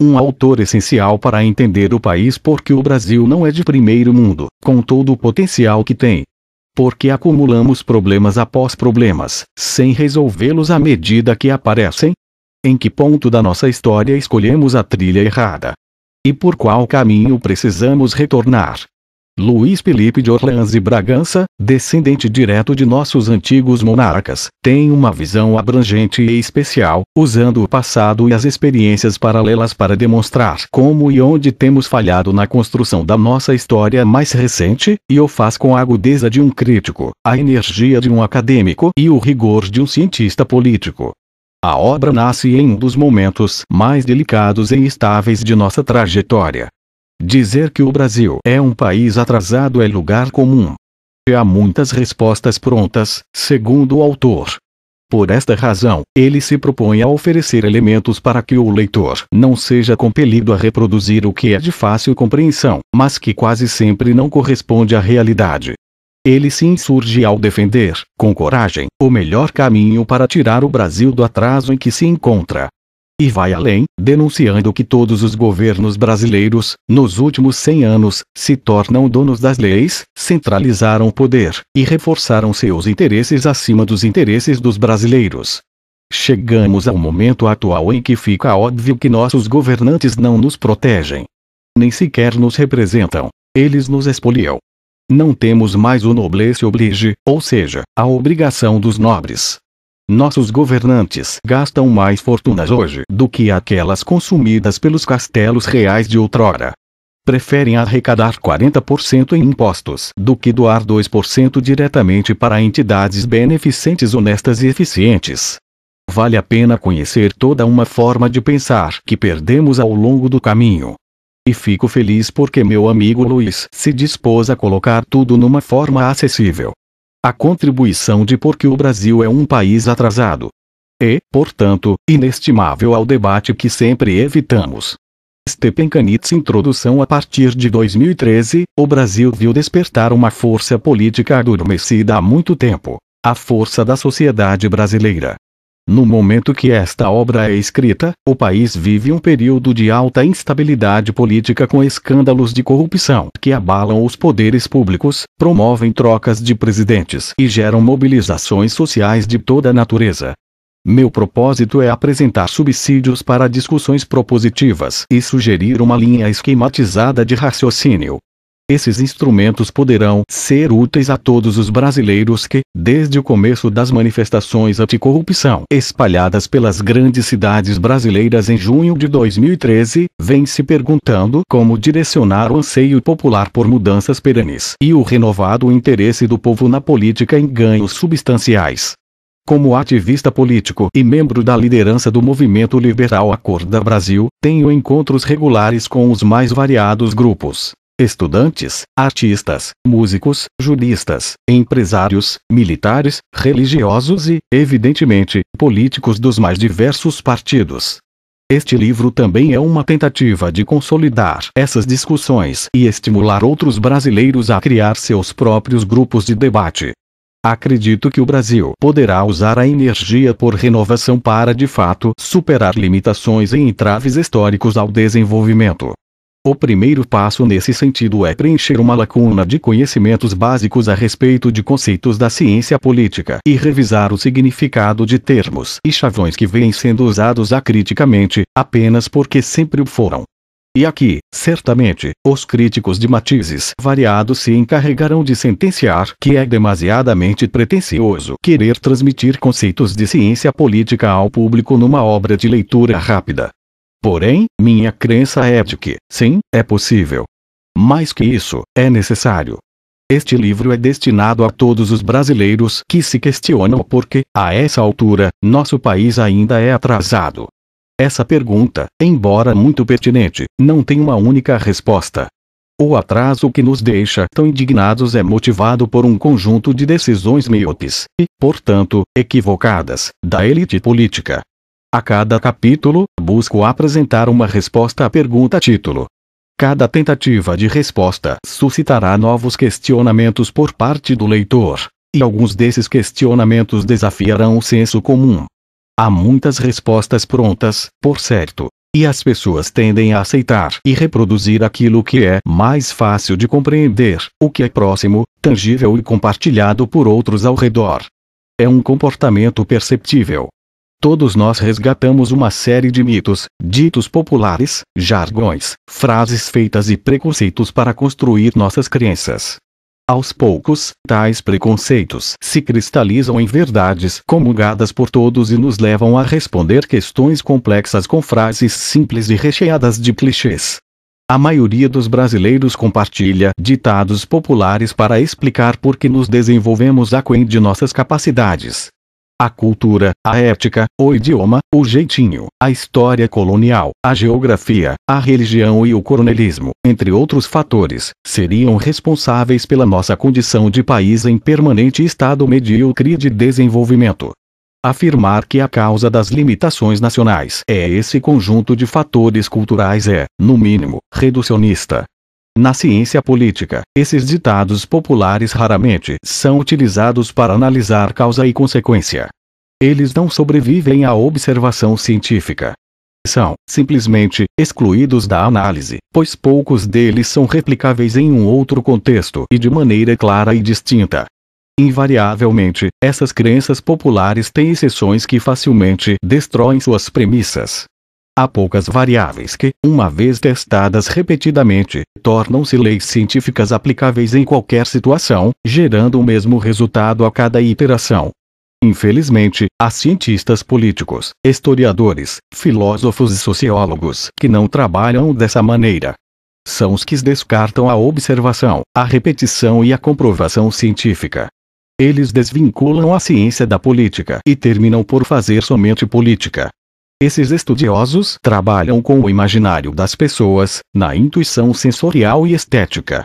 um autor essencial para entender o país porque o Brasil não é de primeiro mundo, com todo o potencial que tem. Porque acumulamos problemas após problemas, sem resolvê-los à medida que aparecem? Em que ponto da nossa história escolhemos a trilha errada? E por qual caminho precisamos retornar? Luiz Felipe de Orleans e Bragança, descendente direto de nossos antigos monarcas, tem uma visão abrangente e especial, usando o passado e as experiências paralelas para demonstrar como e onde temos falhado na construção da nossa história mais recente, e o faz com a agudeza de um crítico, a energia de um acadêmico e o rigor de um cientista político. A obra nasce em um dos momentos mais delicados e instáveis de nossa trajetória, Dizer que o Brasil é um país atrasado é lugar comum. Há muitas respostas prontas, segundo o autor. Por esta razão, ele se propõe a oferecer elementos para que o leitor não seja compelido a reproduzir o que é de fácil compreensão, mas que quase sempre não corresponde à realidade. Ele se insurge ao defender, com coragem, o melhor caminho para tirar o Brasil do atraso em que se encontra e vai além, denunciando que todos os governos brasileiros, nos últimos 100 anos, se tornam donos das leis, centralizaram o poder e reforçaram seus interesses acima dos interesses dos brasileiros. Chegamos ao momento atual em que fica óbvio que nossos governantes não nos protegem. Nem sequer nos representam. Eles nos expoliam. Não temos mais o noblesse oblige, ou seja, a obrigação dos nobres, nossos governantes gastam mais fortunas hoje do que aquelas consumidas pelos castelos reais de outrora. Preferem arrecadar 40% em impostos do que doar 2% diretamente para entidades beneficentes honestas e eficientes. Vale a pena conhecer toda uma forma de pensar que perdemos ao longo do caminho. E fico feliz porque meu amigo Luiz se dispôs a colocar tudo numa forma acessível a contribuição de porque o Brasil é um país atrasado. E, portanto, inestimável ao debate que sempre evitamos. Stepenkanitz Introdução A partir de 2013, o Brasil viu despertar uma força política adormecida há muito tempo. A força da sociedade brasileira. No momento que esta obra é escrita, o país vive um período de alta instabilidade política com escândalos de corrupção que abalam os poderes públicos, promovem trocas de presidentes e geram mobilizações sociais de toda natureza. Meu propósito é apresentar subsídios para discussões propositivas e sugerir uma linha esquematizada de raciocínio esses instrumentos poderão ser úteis a todos os brasileiros que, desde o começo das manifestações anticorrupção espalhadas pelas grandes cidades brasileiras em junho de 2013, vêm se perguntando como direcionar o anseio popular por mudanças perenes e o renovado interesse do povo na política em ganhos substanciais. Como ativista político e membro da liderança do movimento liberal Acorda Brasil, tenho encontros regulares com os mais variados grupos estudantes, artistas, músicos, juristas, empresários, militares, religiosos e, evidentemente, políticos dos mais diversos partidos. Este livro também é uma tentativa de consolidar essas discussões e estimular outros brasileiros a criar seus próprios grupos de debate. Acredito que o Brasil poderá usar a energia por renovação para de fato superar limitações e entraves históricos ao desenvolvimento. O primeiro passo nesse sentido é preencher uma lacuna de conhecimentos básicos a respeito de conceitos da ciência política e revisar o significado de termos e chavões que vêm sendo usados acriticamente, apenas porque sempre o foram. E aqui, certamente, os críticos de matizes variados se encarregarão de sentenciar que é demasiadamente pretensioso querer transmitir conceitos de ciência política ao público numa obra de leitura rápida. Porém, minha crença é de que, sim, é possível. Mais que isso, é necessário. Este livro é destinado a todos os brasileiros que se questionam porque, a essa altura, nosso país ainda é atrasado. Essa pergunta, embora muito pertinente, não tem uma única resposta. O atraso que nos deixa tão indignados é motivado por um conjunto de decisões miopes e, portanto, equivocadas, da elite política, a cada capítulo, busco apresentar uma resposta à pergunta título. Cada tentativa de resposta suscitará novos questionamentos por parte do leitor, e alguns desses questionamentos desafiarão o senso comum. Há muitas respostas prontas, por certo, e as pessoas tendem a aceitar e reproduzir aquilo que é mais fácil de compreender, o que é próximo, tangível e compartilhado por outros ao redor. É um comportamento perceptível. Todos nós resgatamos uma série de mitos, ditos populares, jargões, frases feitas e preconceitos para construir nossas crenças. Aos poucos, tais preconceitos se cristalizam em verdades comungadas por todos e nos levam a responder questões complexas com frases simples e recheadas de clichês. A maioria dos brasileiros compartilha ditados populares para explicar por que nos desenvolvemos aquém de nossas capacidades a cultura, a ética, o idioma, o jeitinho, a história colonial, a geografia, a religião e o coronelismo, entre outros fatores, seriam responsáveis pela nossa condição de país em permanente estado medíocre de desenvolvimento. Afirmar que a causa das limitações nacionais é esse conjunto de fatores culturais é, no mínimo, reducionista, na ciência política, esses ditados populares raramente são utilizados para analisar causa e consequência. Eles não sobrevivem à observação científica. São, simplesmente, excluídos da análise, pois poucos deles são replicáveis em um outro contexto e de maneira clara e distinta. Invariavelmente, essas crenças populares têm exceções que facilmente destroem suas premissas. Há poucas variáveis que, uma vez testadas repetidamente, tornam-se leis científicas aplicáveis em qualquer situação, gerando o mesmo resultado a cada iteração. Infelizmente, há cientistas políticos, historiadores, filósofos e sociólogos que não trabalham dessa maneira. São os que descartam a observação, a repetição e a comprovação científica. Eles desvinculam a ciência da política e terminam por fazer somente política. Esses estudiosos trabalham com o imaginário das pessoas, na intuição sensorial e estética,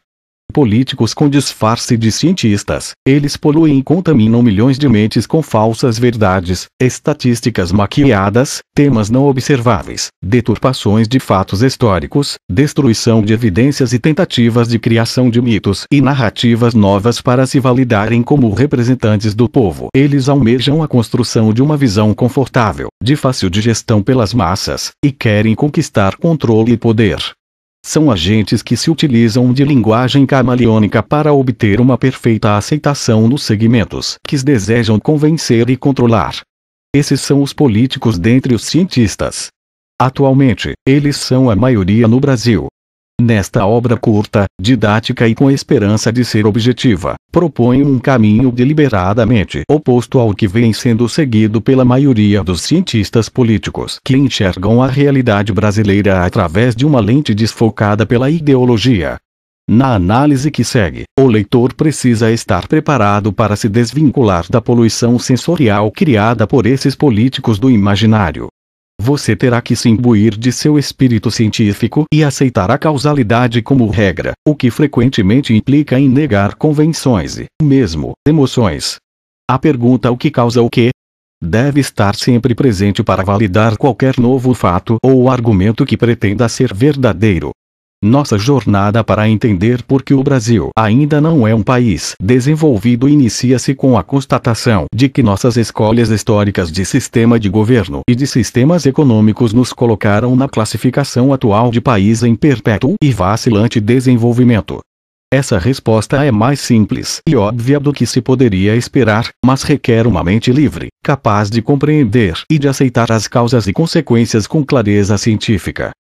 políticos com disfarce de cientistas. Eles poluem e contaminam milhões de mentes com falsas verdades, estatísticas maquiadas, temas não observáveis, deturpações de fatos históricos, destruição de evidências e tentativas de criação de mitos e narrativas novas para se validarem como representantes do povo. Eles almejam a construção de uma visão confortável, de fácil digestão pelas massas, e querem conquistar controle e poder. São agentes que se utilizam de linguagem camaleônica para obter uma perfeita aceitação nos segmentos que desejam convencer e controlar. Esses são os políticos dentre os cientistas. Atualmente, eles são a maioria no Brasil. Nesta obra curta, didática e com esperança de ser objetiva, proponho um caminho deliberadamente oposto ao que vem sendo seguido pela maioria dos cientistas políticos que enxergam a realidade brasileira através de uma lente desfocada pela ideologia. Na análise que segue, o leitor precisa estar preparado para se desvincular da poluição sensorial criada por esses políticos do imaginário, você terá que se imbuir de seu espírito científico e aceitar a causalidade como regra, o que frequentemente implica em negar convenções e, mesmo, emoções. A pergunta o que causa o que deve estar sempre presente para validar qualquer novo fato ou argumento que pretenda ser verdadeiro. Nossa jornada para entender por que o Brasil ainda não é um país desenvolvido inicia-se com a constatação de que nossas escolhas históricas de sistema de governo e de sistemas econômicos nos colocaram na classificação atual de país em perpétuo e vacilante desenvolvimento. Essa resposta é mais simples e óbvia do que se poderia esperar, mas requer uma mente livre, capaz de compreender e de aceitar as causas e consequências com clareza científica.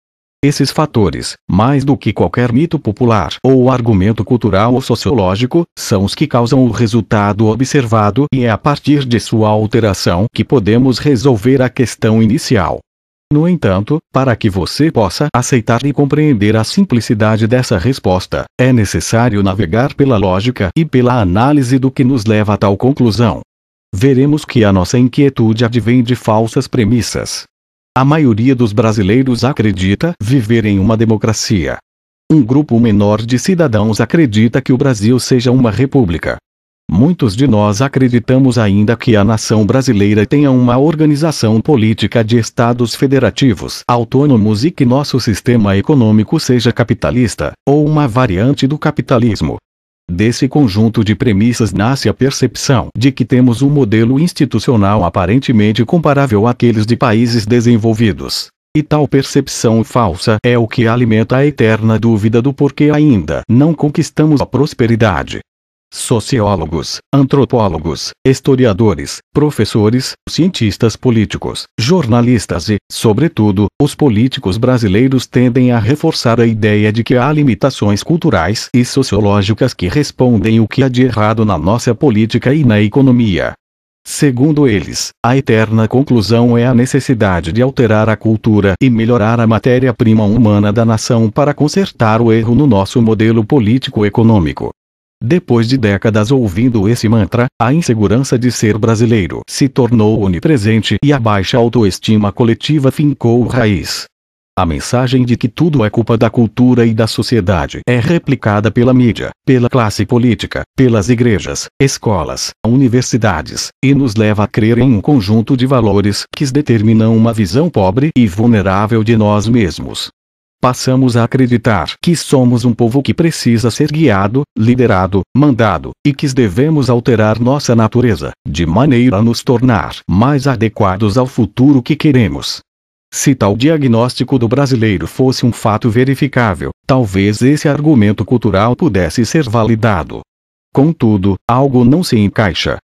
Esses fatores, mais do que qualquer mito popular ou argumento cultural ou sociológico, são os que causam o resultado observado e é a partir de sua alteração que podemos resolver a questão inicial. No entanto, para que você possa aceitar e compreender a simplicidade dessa resposta, é necessário navegar pela lógica e pela análise do que nos leva a tal conclusão. Veremos que a nossa inquietude advém de falsas premissas. A maioria dos brasileiros acredita viver em uma democracia. Um grupo menor de cidadãos acredita que o Brasil seja uma república. Muitos de nós acreditamos ainda que a nação brasileira tenha uma organização política de estados federativos autônomos e que nosso sistema econômico seja capitalista, ou uma variante do capitalismo. Desse conjunto de premissas nasce a percepção de que temos um modelo institucional aparentemente comparável àqueles de países desenvolvidos. E tal percepção falsa é o que alimenta a eterna dúvida do porquê ainda não conquistamos a prosperidade sociólogos, antropólogos, historiadores, professores, cientistas políticos, jornalistas e, sobretudo, os políticos brasileiros tendem a reforçar a ideia de que há limitações culturais e sociológicas que respondem o que há de errado na nossa política e na economia. Segundo eles, a eterna conclusão é a necessidade de alterar a cultura e melhorar a matéria-prima humana da nação para consertar o erro no nosso modelo político-econômico. Depois de décadas ouvindo esse mantra, a insegurança de ser brasileiro se tornou onipresente e a baixa autoestima coletiva fincou raiz. A mensagem de que tudo é culpa da cultura e da sociedade é replicada pela mídia, pela classe política, pelas igrejas, escolas, universidades, e nos leva a crer em um conjunto de valores que determinam uma visão pobre e vulnerável de nós mesmos, passamos a acreditar que somos um povo que precisa ser guiado, liderado, mandado, e que devemos alterar nossa natureza, de maneira a nos tornar mais adequados ao futuro que queremos. Se tal diagnóstico do brasileiro fosse um fato verificável, talvez esse argumento cultural pudesse ser validado. Contudo, algo não se encaixa.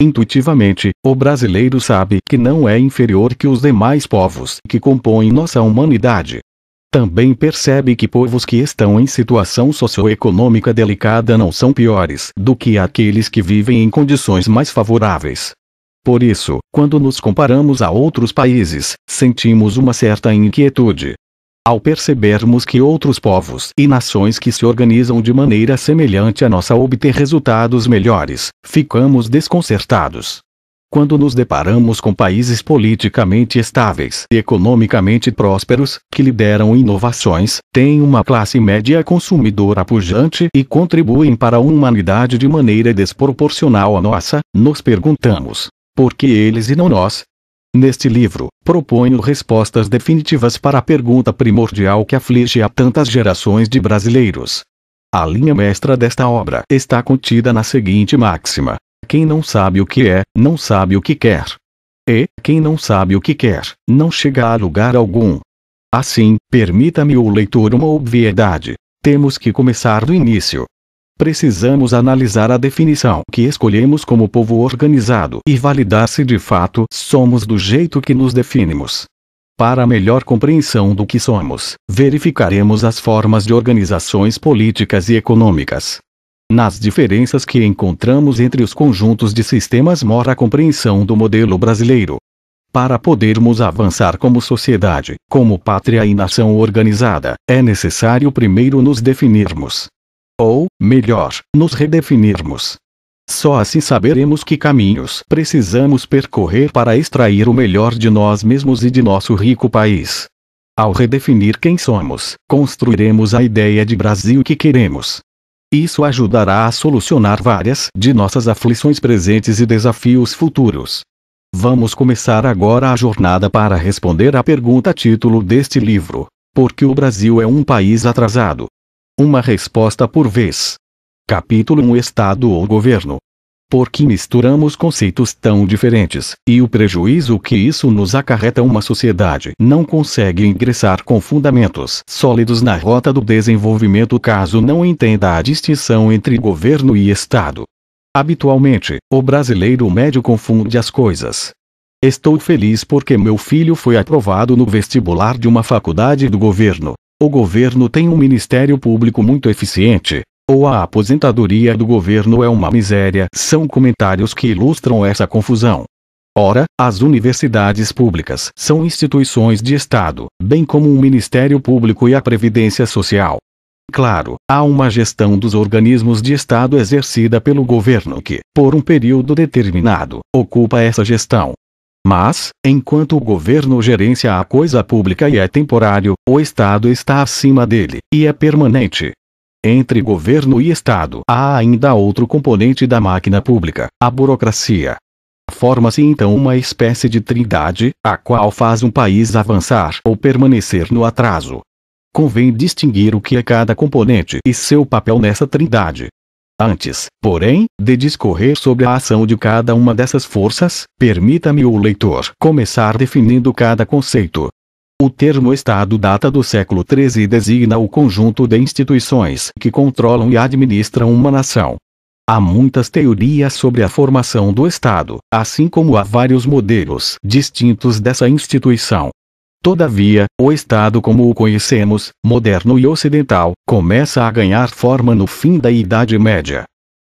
Intuitivamente, o brasileiro sabe que não é inferior que os demais povos que compõem nossa humanidade, também percebe que povos que estão em situação socioeconômica delicada não são piores do que aqueles que vivem em condições mais favoráveis. Por isso, quando nos comparamos a outros países, sentimos uma certa inquietude. Ao percebermos que outros povos e nações que se organizam de maneira semelhante à nossa obter resultados melhores, ficamos desconcertados quando nos deparamos com países politicamente estáveis e economicamente prósperos, que lideram inovações, têm uma classe média consumidora pujante e contribuem para a humanidade de maneira desproporcional à nossa, nos perguntamos: por que eles e não nós? Neste livro, proponho respostas definitivas para a pergunta primordial que aflige a tantas gerações de brasileiros. A linha mestra desta obra está contida na seguinte máxima: quem não sabe o que é, não sabe o que quer. E, quem não sabe o que quer, não chega a lugar algum. Assim, permita-me o leitor uma obviedade. Temos que começar do início. Precisamos analisar a definição que escolhemos como povo organizado e validar se de fato somos do jeito que nos definimos. Para melhor compreensão do que somos, verificaremos as formas de organizações políticas e econômicas, nas diferenças que encontramos entre os conjuntos de sistemas mora a compreensão do modelo brasileiro. Para podermos avançar como sociedade, como pátria e nação organizada, é necessário primeiro nos definirmos. Ou, melhor, nos redefinirmos. Só assim saberemos que caminhos precisamos percorrer para extrair o melhor de nós mesmos e de nosso rico país. Ao redefinir quem somos, construiremos a ideia de Brasil que queremos, isso ajudará a solucionar várias de nossas aflições presentes e desafios futuros. Vamos começar agora a jornada para responder à pergunta título deste livro: Por que o Brasil é um país atrasado? Uma resposta por vez. Capítulo 1 Estado ou Governo porque misturamos conceitos tão diferentes, e o prejuízo que isso nos acarreta uma sociedade não consegue ingressar com fundamentos sólidos na rota do desenvolvimento caso não entenda a distinção entre governo e Estado. Habitualmente, o brasileiro médio confunde as coisas. Estou feliz porque meu filho foi aprovado no vestibular de uma faculdade do governo. O governo tem um ministério público muito eficiente, ou a aposentadoria do governo é uma miséria, são comentários que ilustram essa confusão. Ora, as universidades públicas são instituições de Estado, bem como o Ministério Público e a Previdência Social. Claro, há uma gestão dos organismos de Estado exercida pelo governo que, por um período determinado, ocupa essa gestão. Mas, enquanto o governo gerencia a coisa pública e é temporário, o Estado está acima dele, e é permanente entre governo e Estado. Há ainda outro componente da máquina pública, a burocracia. Forma-se então uma espécie de trindade, a qual faz um país avançar ou permanecer no atraso. Convém distinguir o que é cada componente e seu papel nessa trindade. Antes, porém, de discorrer sobre a ação de cada uma dessas forças, permita-me o leitor começar definindo cada conceito, o termo Estado data do século XIII e designa o conjunto de instituições que controlam e administram uma nação. Há muitas teorias sobre a formação do Estado, assim como há vários modelos distintos dessa instituição. Todavia, o Estado como o conhecemos, moderno e ocidental, começa a ganhar forma no fim da Idade Média.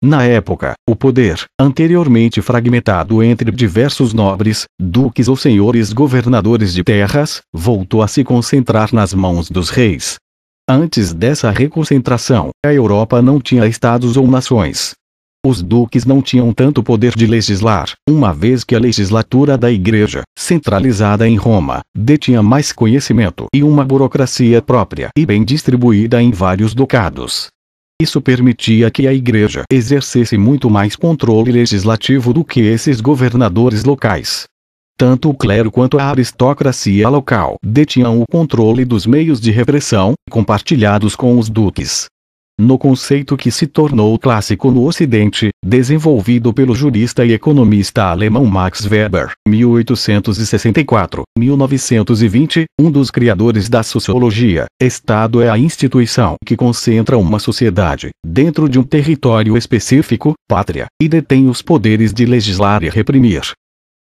Na época, o poder, anteriormente fragmentado entre diversos nobres, duques ou senhores governadores de terras, voltou a se concentrar nas mãos dos reis. Antes dessa reconcentração, a Europa não tinha estados ou nações. Os duques não tinham tanto poder de legislar, uma vez que a legislatura da Igreja, centralizada em Roma, detinha mais conhecimento e uma burocracia própria e bem distribuída em vários ducados. Isso permitia que a igreja exercesse muito mais controle legislativo do que esses governadores locais. Tanto o clero quanto a aristocracia local detinham o controle dos meios de repressão, compartilhados com os duques no conceito que se tornou clássico no Ocidente, desenvolvido pelo jurista e economista alemão Max Weber, 1864-1920, um dos criadores da sociologia. Estado é a instituição que concentra uma sociedade, dentro de um território específico, pátria, e detém os poderes de legislar e reprimir,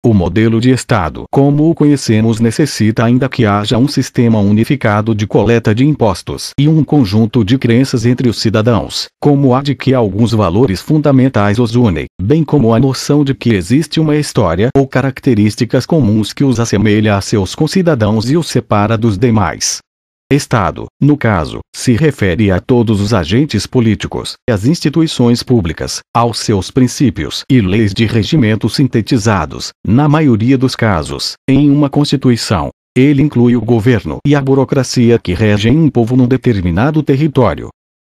o modelo de Estado como o conhecemos necessita ainda que haja um sistema unificado de coleta de impostos e um conjunto de crenças entre os cidadãos, como a de que alguns valores fundamentais os unem, bem como a noção de que existe uma história ou características comuns que os assemelha a seus concidadãos e os separa dos demais. Estado, no caso, se refere a todos os agentes políticos, às instituições públicas, aos seus princípios e leis de regimento sintetizados, na maioria dos casos, em uma Constituição. Ele inclui o governo e a burocracia que regem um povo num determinado território.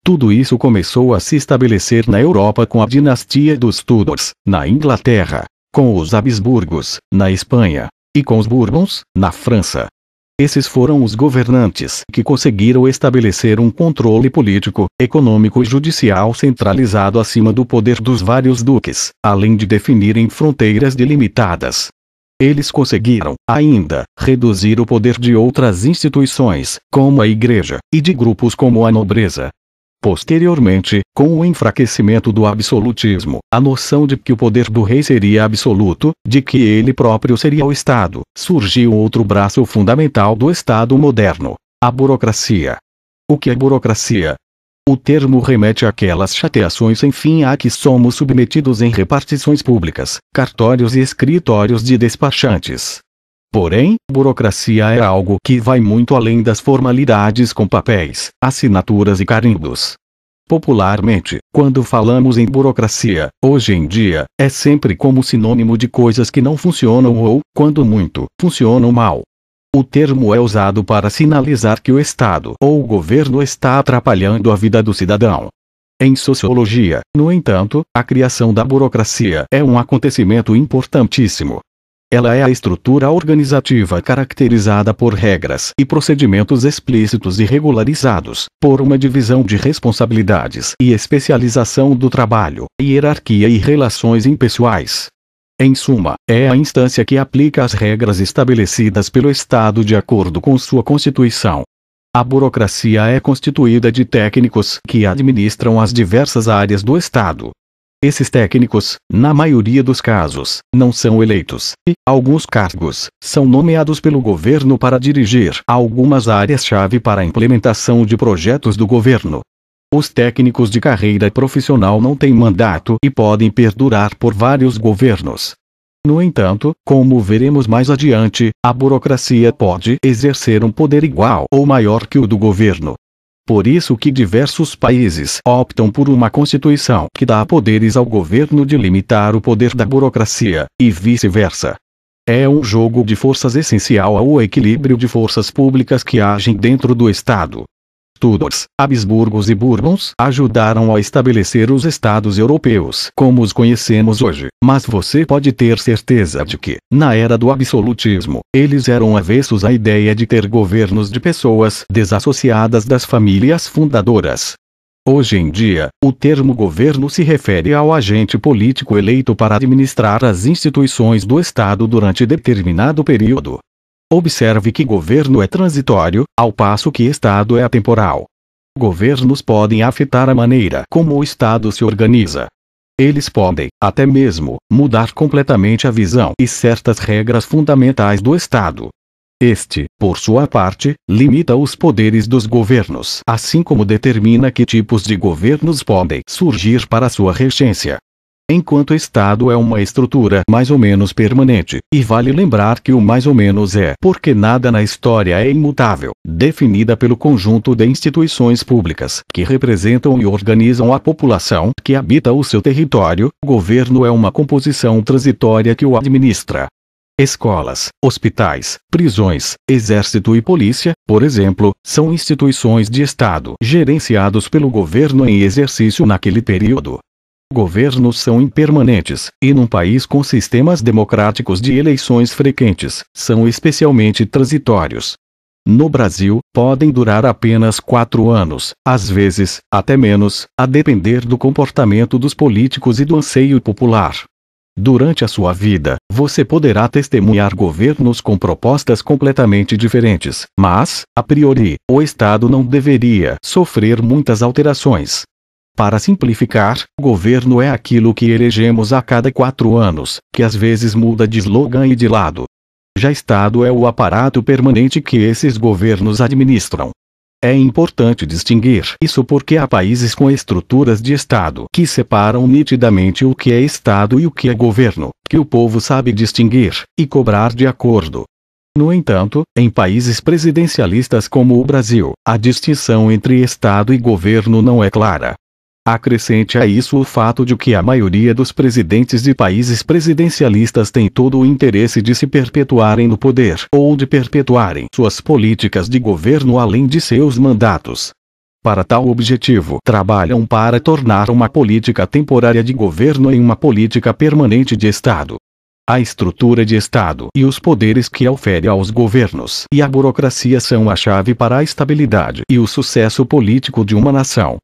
Tudo isso começou a se estabelecer na Europa com a dinastia dos Tudors, na Inglaterra, com os Habsburgos, na Espanha, e com os Bourbons, na França. Esses foram os governantes que conseguiram estabelecer um controle político, econômico e judicial centralizado acima do poder dos vários duques, além de definirem fronteiras delimitadas. Eles conseguiram, ainda, reduzir o poder de outras instituições, como a Igreja, e de grupos como a nobreza, Posteriormente, com o enfraquecimento do absolutismo, a noção de que o poder do rei seria absoluto, de que ele próprio seria o Estado, surgiu outro braço fundamental do Estado moderno: a burocracia. O que é burocracia? O termo remete àquelas chateações sem fim a que somos submetidos em repartições públicas, cartórios e escritórios de despachantes, Porém, burocracia é algo que vai muito além das formalidades com papéis, assinaturas e carimbos. Popularmente, quando falamos em burocracia, hoje em dia, é sempre como sinônimo de coisas que não funcionam ou, quando muito, funcionam mal. O termo é usado para sinalizar que o Estado ou o governo está atrapalhando a vida do cidadão. Em sociologia, no entanto, a criação da burocracia é um acontecimento importantíssimo, ela é a estrutura organizativa caracterizada por regras e procedimentos explícitos e regularizados, por uma divisão de responsabilidades e especialização do trabalho, hierarquia e relações impessoais. Em suma, é a instância que aplica as regras estabelecidas pelo Estado de acordo com sua Constituição. A burocracia é constituída de técnicos que administram as diversas áreas do Estado, esses técnicos, na maioria dos casos, não são eleitos, e alguns cargos são nomeados pelo governo para dirigir algumas áreas-chave para a implementação de projetos do governo. Os técnicos de carreira profissional não têm mandato e podem perdurar por vários governos. No entanto, como veremos mais adiante, a burocracia pode exercer um poder igual ou maior que o do governo, por isso que diversos países optam por uma constituição que dá poderes ao governo de limitar o poder da burocracia, e vice-versa. É um jogo de forças essencial ao equilíbrio de forças públicas que agem dentro do Estado, Tudors, Habsburgos e Bourbons ajudaram a estabelecer os estados europeus como os conhecemos hoje, mas você pode ter certeza de que, na era do absolutismo, eles eram avessos à ideia de ter governos de pessoas desassociadas das famílias fundadoras. Hoje em dia, o termo governo se refere ao agente político eleito para administrar as instituições do Estado durante determinado período, Observe que governo é transitório, ao passo que Estado é atemporal. Governos podem afetar a maneira como o Estado se organiza. Eles podem, até mesmo, mudar completamente a visão e certas regras fundamentais do Estado. Este, por sua parte, limita os poderes dos governos, assim como determina que tipos de governos podem surgir para sua regência enquanto Estado é uma estrutura mais ou menos permanente, e vale lembrar que o mais ou menos é porque nada na história é imutável, definida pelo conjunto de instituições públicas que representam e organizam a população que habita o seu território, o governo é uma composição transitória que o administra. Escolas, hospitais, prisões, exército e polícia, por exemplo, são instituições de Estado gerenciados pelo governo em exercício naquele período governos são impermanentes, e num país com sistemas democráticos de eleições frequentes, são especialmente transitórios. No Brasil, podem durar apenas quatro anos, às vezes, até menos, a depender do comportamento dos políticos e do anseio popular. Durante a sua vida, você poderá testemunhar governos com propostas completamente diferentes, mas, a priori, o Estado não deveria sofrer muitas alterações. Para simplificar, o governo é aquilo que elegemos a cada quatro anos, que às vezes muda de slogan e de lado. Já Estado é o aparato permanente que esses governos administram. É importante distinguir isso porque há países com estruturas de Estado que separam nitidamente o que é Estado e o que é governo, que o povo sabe distinguir e cobrar de acordo. No entanto, em países presidencialistas como o Brasil, a distinção entre Estado e governo não é clara, Acrescente a isso o fato de que a maioria dos presidentes de países presidencialistas tem todo o interesse de se perpetuarem no poder ou de perpetuarem suas políticas de governo além de seus mandatos. Para tal objetivo, trabalham para tornar uma política temporária de governo em uma política permanente de Estado. A estrutura de Estado e os poderes que ofere aos governos e a burocracia são a chave para a estabilidade e o sucesso político de uma nação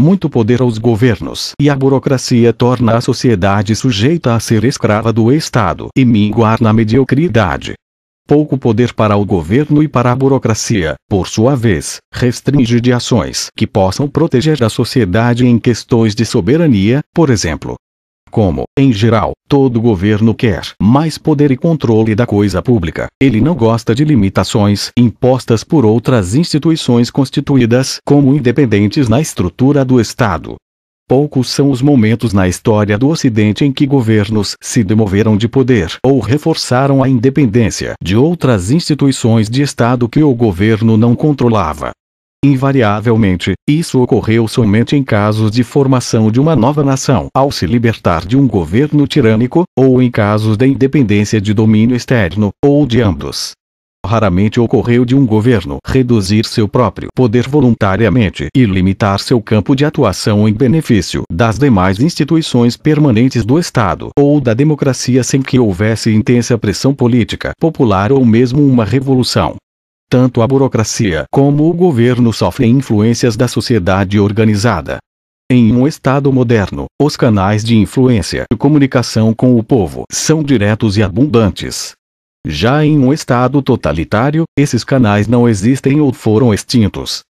muito poder aos governos e a burocracia torna a sociedade sujeita a ser escrava do Estado e minguar na mediocridade. Pouco poder para o governo e para a burocracia, por sua vez, restringe de ações que possam proteger a sociedade em questões de soberania, por exemplo, como, em geral, todo governo quer mais poder e controle da coisa pública, ele não gosta de limitações impostas por outras instituições constituídas como independentes na estrutura do Estado. Poucos são os momentos na história do Ocidente em que governos se demoveram de poder ou reforçaram a independência de outras instituições de Estado que o governo não controlava. Invariavelmente, isso ocorreu somente em casos de formação de uma nova nação ao se libertar de um governo tirânico, ou em casos de independência de domínio externo, ou de ambos. Raramente ocorreu de um governo reduzir seu próprio poder voluntariamente e limitar seu campo de atuação em benefício das demais instituições permanentes do Estado ou da democracia sem que houvesse intensa pressão política popular ou mesmo uma revolução. Tanto a burocracia como o governo sofrem influências da sociedade organizada. Em um Estado moderno, os canais de influência e comunicação com o povo são diretos e abundantes. Já em um Estado totalitário, esses canais não existem ou foram extintos.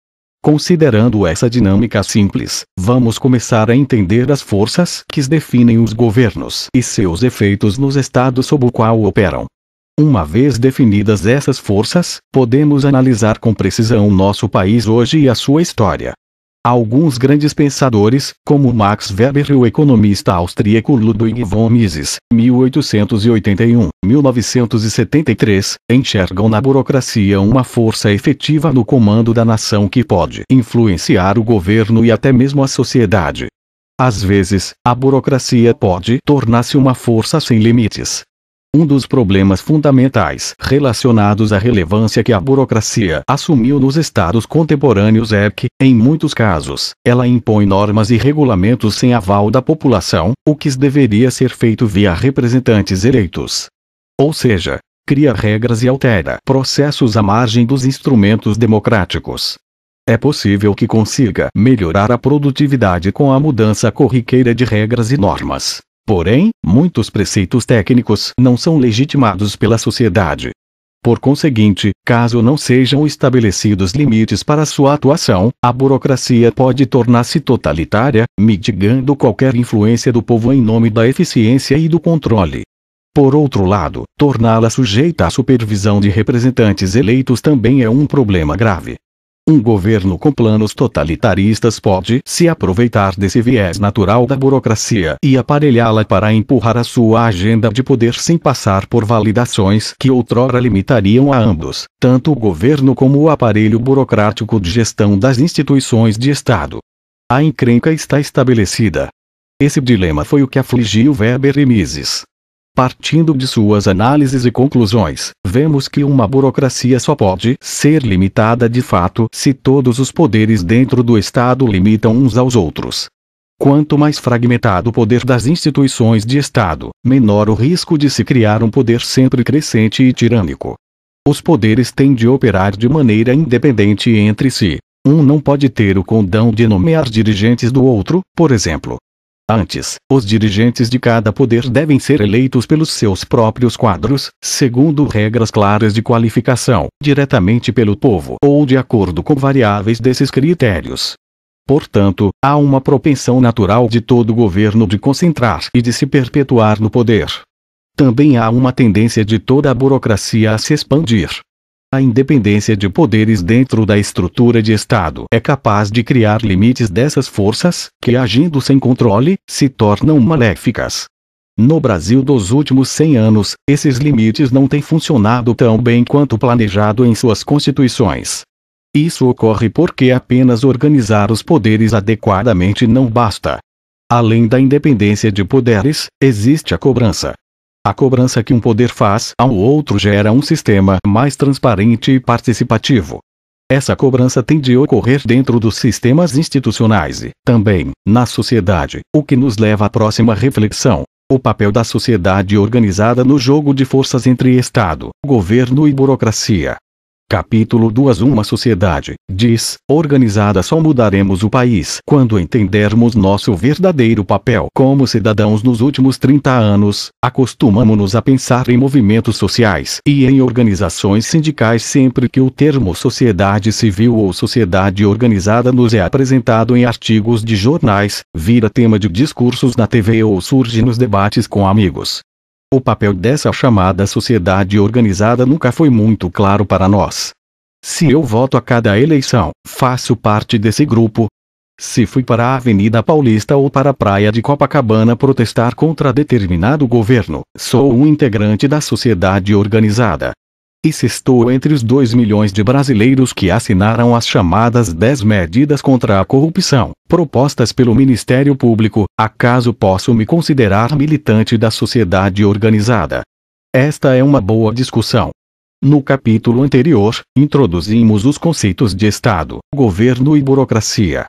Considerando essa dinâmica simples, vamos começar a entender as forças que definem os governos e seus efeitos nos estados sob o qual operam. Uma vez definidas essas forças, podemos analisar com precisão nosso país hoje e a sua história. Alguns grandes pensadores, como Max Weber e o economista austríaco Ludwig von Mises, 1881-1973, enxergam na burocracia uma força efetiva no comando da nação que pode influenciar o governo e até mesmo a sociedade. Às vezes, a burocracia pode tornar-se uma força sem limites, um dos problemas fundamentais relacionados à relevância que a burocracia assumiu nos estados contemporâneos é que, em muitos casos, ela impõe normas e regulamentos sem aval da população, o que deveria ser feito via representantes eleitos. Ou seja, cria regras e altera processos à margem dos instrumentos democráticos. É possível que consiga melhorar a produtividade com a mudança corriqueira de regras e normas Porém, muitos preceitos técnicos não são legitimados pela sociedade. Por conseguinte, caso não sejam estabelecidos limites para sua atuação, a burocracia pode tornar-se totalitária, mitigando qualquer influência do povo em nome da eficiência e do controle. Por outro lado, torná-la sujeita à supervisão de representantes eleitos também é um problema grave, um governo com planos totalitaristas pode se aproveitar desse viés natural da burocracia e aparelhá-la para empurrar a sua agenda de poder sem passar por validações que outrora limitariam a ambos, tanto o governo como o aparelho burocrático de gestão das instituições de Estado. A encrenca está estabelecida. Esse dilema foi o que afligiu Weber e Mises. Partindo de suas análises e conclusões, vemos que uma burocracia só pode ser limitada de fato se todos os poderes dentro do Estado limitam uns aos outros. Quanto mais fragmentado o poder das instituições de Estado, menor o risco de se criar um poder sempre crescente e tirânico. Os poderes têm de operar de maneira independente entre si. Um não pode ter o condão de nomear dirigentes do outro, por exemplo, Antes, os dirigentes de cada poder devem ser eleitos pelos seus próprios quadros, segundo regras claras de qualificação, diretamente pelo povo ou de acordo com variáveis desses critérios. Portanto, há uma propensão natural de todo governo de concentrar e de se perpetuar no poder. Também há uma tendência de toda a burocracia a se expandir, a independência de poderes dentro da estrutura de Estado é capaz de criar limites dessas forças, que agindo sem controle, se tornam maléficas. No Brasil dos últimos 100 anos, esses limites não têm funcionado tão bem quanto planejado em suas constituições. Isso ocorre porque apenas organizar os poderes adequadamente não basta. Além da independência de poderes, existe a cobrança a cobrança que um poder faz ao outro gera um sistema mais transparente e participativo. Essa cobrança tem de ocorrer dentro dos sistemas institucionais e, também, na sociedade, o que nos leva à próxima reflexão. O papel da sociedade organizada no jogo de forças entre Estado, governo e burocracia. Capítulo 2 Uma sociedade, diz, organizada só mudaremos o país quando entendermos nosso verdadeiro papel. Como cidadãos nos últimos 30 anos, acostumamos-nos a pensar em movimentos sociais e em organizações sindicais sempre que o termo sociedade civil ou sociedade organizada nos é apresentado em artigos de jornais, vira tema de discursos na TV ou surge nos debates com amigos. O papel dessa chamada sociedade organizada nunca foi muito claro para nós. Se eu voto a cada eleição, faço parte desse grupo. Se fui para a Avenida Paulista ou para a Praia de Copacabana protestar contra determinado governo, sou um integrante da sociedade organizada e sextou entre os 2 milhões de brasileiros que assinaram as chamadas 10 medidas contra a corrupção, propostas pelo Ministério Público, acaso posso me considerar militante da sociedade organizada? Esta é uma boa discussão. No capítulo anterior, introduzimos os conceitos de Estado, governo e burocracia.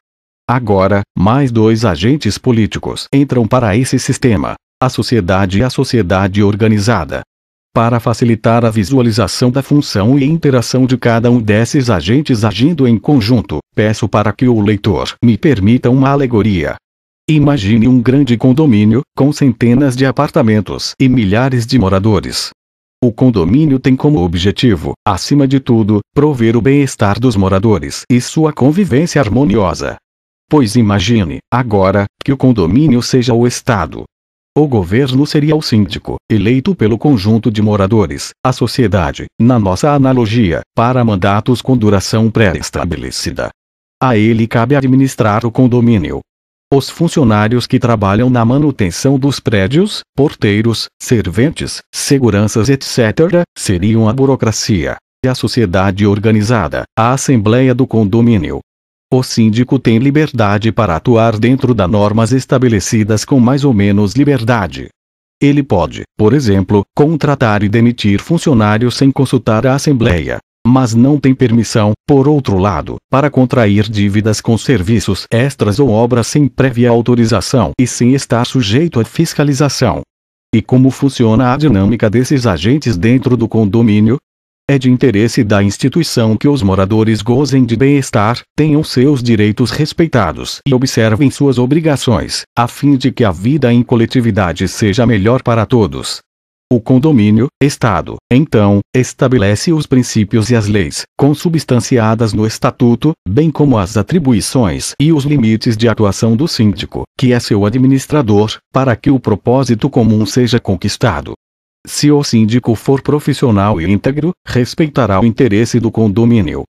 Agora, mais dois agentes políticos entram para esse sistema: a sociedade e a sociedade organizada para facilitar a visualização da função e interação de cada um desses agentes agindo em conjunto, peço para que o leitor me permita uma alegoria. Imagine um grande condomínio, com centenas de apartamentos e milhares de moradores. O condomínio tem como objetivo, acima de tudo, prover o bem-estar dos moradores e sua convivência harmoniosa. Pois imagine, agora, que o condomínio seja o Estado, o governo seria o síndico, eleito pelo conjunto de moradores, a sociedade, na nossa analogia, para mandatos com duração pré-estabelecida. A ele cabe administrar o condomínio. Os funcionários que trabalham na manutenção dos prédios, porteiros, serventes, seguranças, etc., seriam a burocracia. E a sociedade organizada, a assembleia do condomínio, o síndico tem liberdade para atuar dentro das normas estabelecidas com mais ou menos liberdade. Ele pode, por exemplo, contratar e demitir funcionários sem consultar a Assembleia, mas não tem permissão, por outro lado, para contrair dívidas com serviços extras ou obras sem prévia autorização e sem estar sujeito à fiscalização. E como funciona a dinâmica desses agentes dentro do condomínio? é de interesse da instituição que os moradores gozem de bem-estar, tenham seus direitos respeitados e observem suas obrigações, a fim de que a vida em coletividade seja melhor para todos. O condomínio, Estado, então, estabelece os princípios e as leis, consubstanciadas no Estatuto, bem como as atribuições e os limites de atuação do síndico, que é seu administrador, para que o propósito comum seja conquistado. Se o síndico for profissional e íntegro, respeitará o interesse do condomínio.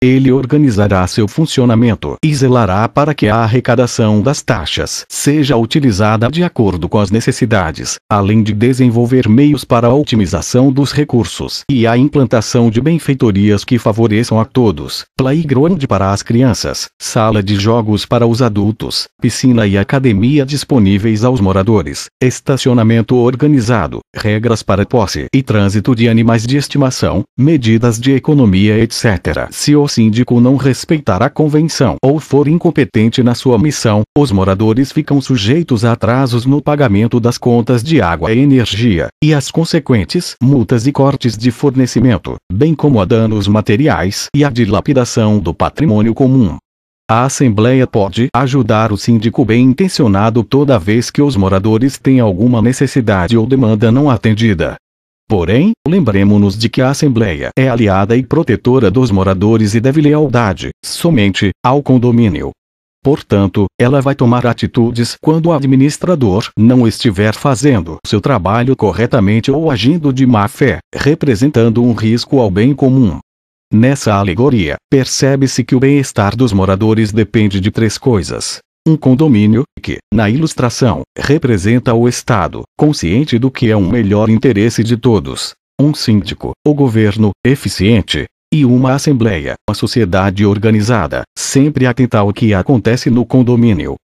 Ele organizará seu funcionamento e zelará para que a arrecadação das taxas seja utilizada de acordo com as necessidades, além de desenvolver meios para a otimização dos recursos e a implantação de benfeitorias que favoreçam a todos, playground para as crianças, sala de jogos para os adultos, piscina e academia disponíveis aos moradores, estacionamento organizado, regras para posse e trânsito de animais de estimação, medidas de economia etc. Se o o síndico não respeitar a convenção ou for incompetente na sua missão, os moradores ficam sujeitos a atrasos no pagamento das contas de água e energia, e as consequentes multas e cortes de fornecimento, bem como a danos materiais e a dilapidação do patrimônio comum. A Assembleia pode ajudar o síndico bem intencionado toda vez que os moradores têm alguma necessidade ou demanda não atendida, Porém, lembremos-nos de que a Assembleia é aliada e protetora dos moradores e deve lealdade, somente, ao condomínio. Portanto, ela vai tomar atitudes quando o administrador não estiver fazendo seu trabalho corretamente ou agindo de má fé, representando um risco ao bem comum. Nessa alegoria, percebe-se que o bem-estar dos moradores depende de três coisas: um condomínio, que, na ilustração, representa o Estado, consciente do que é um melhor interesse de todos, um síndico, o governo, eficiente, e uma assembleia, a sociedade organizada, sempre atenta ao que acontece no condomínio.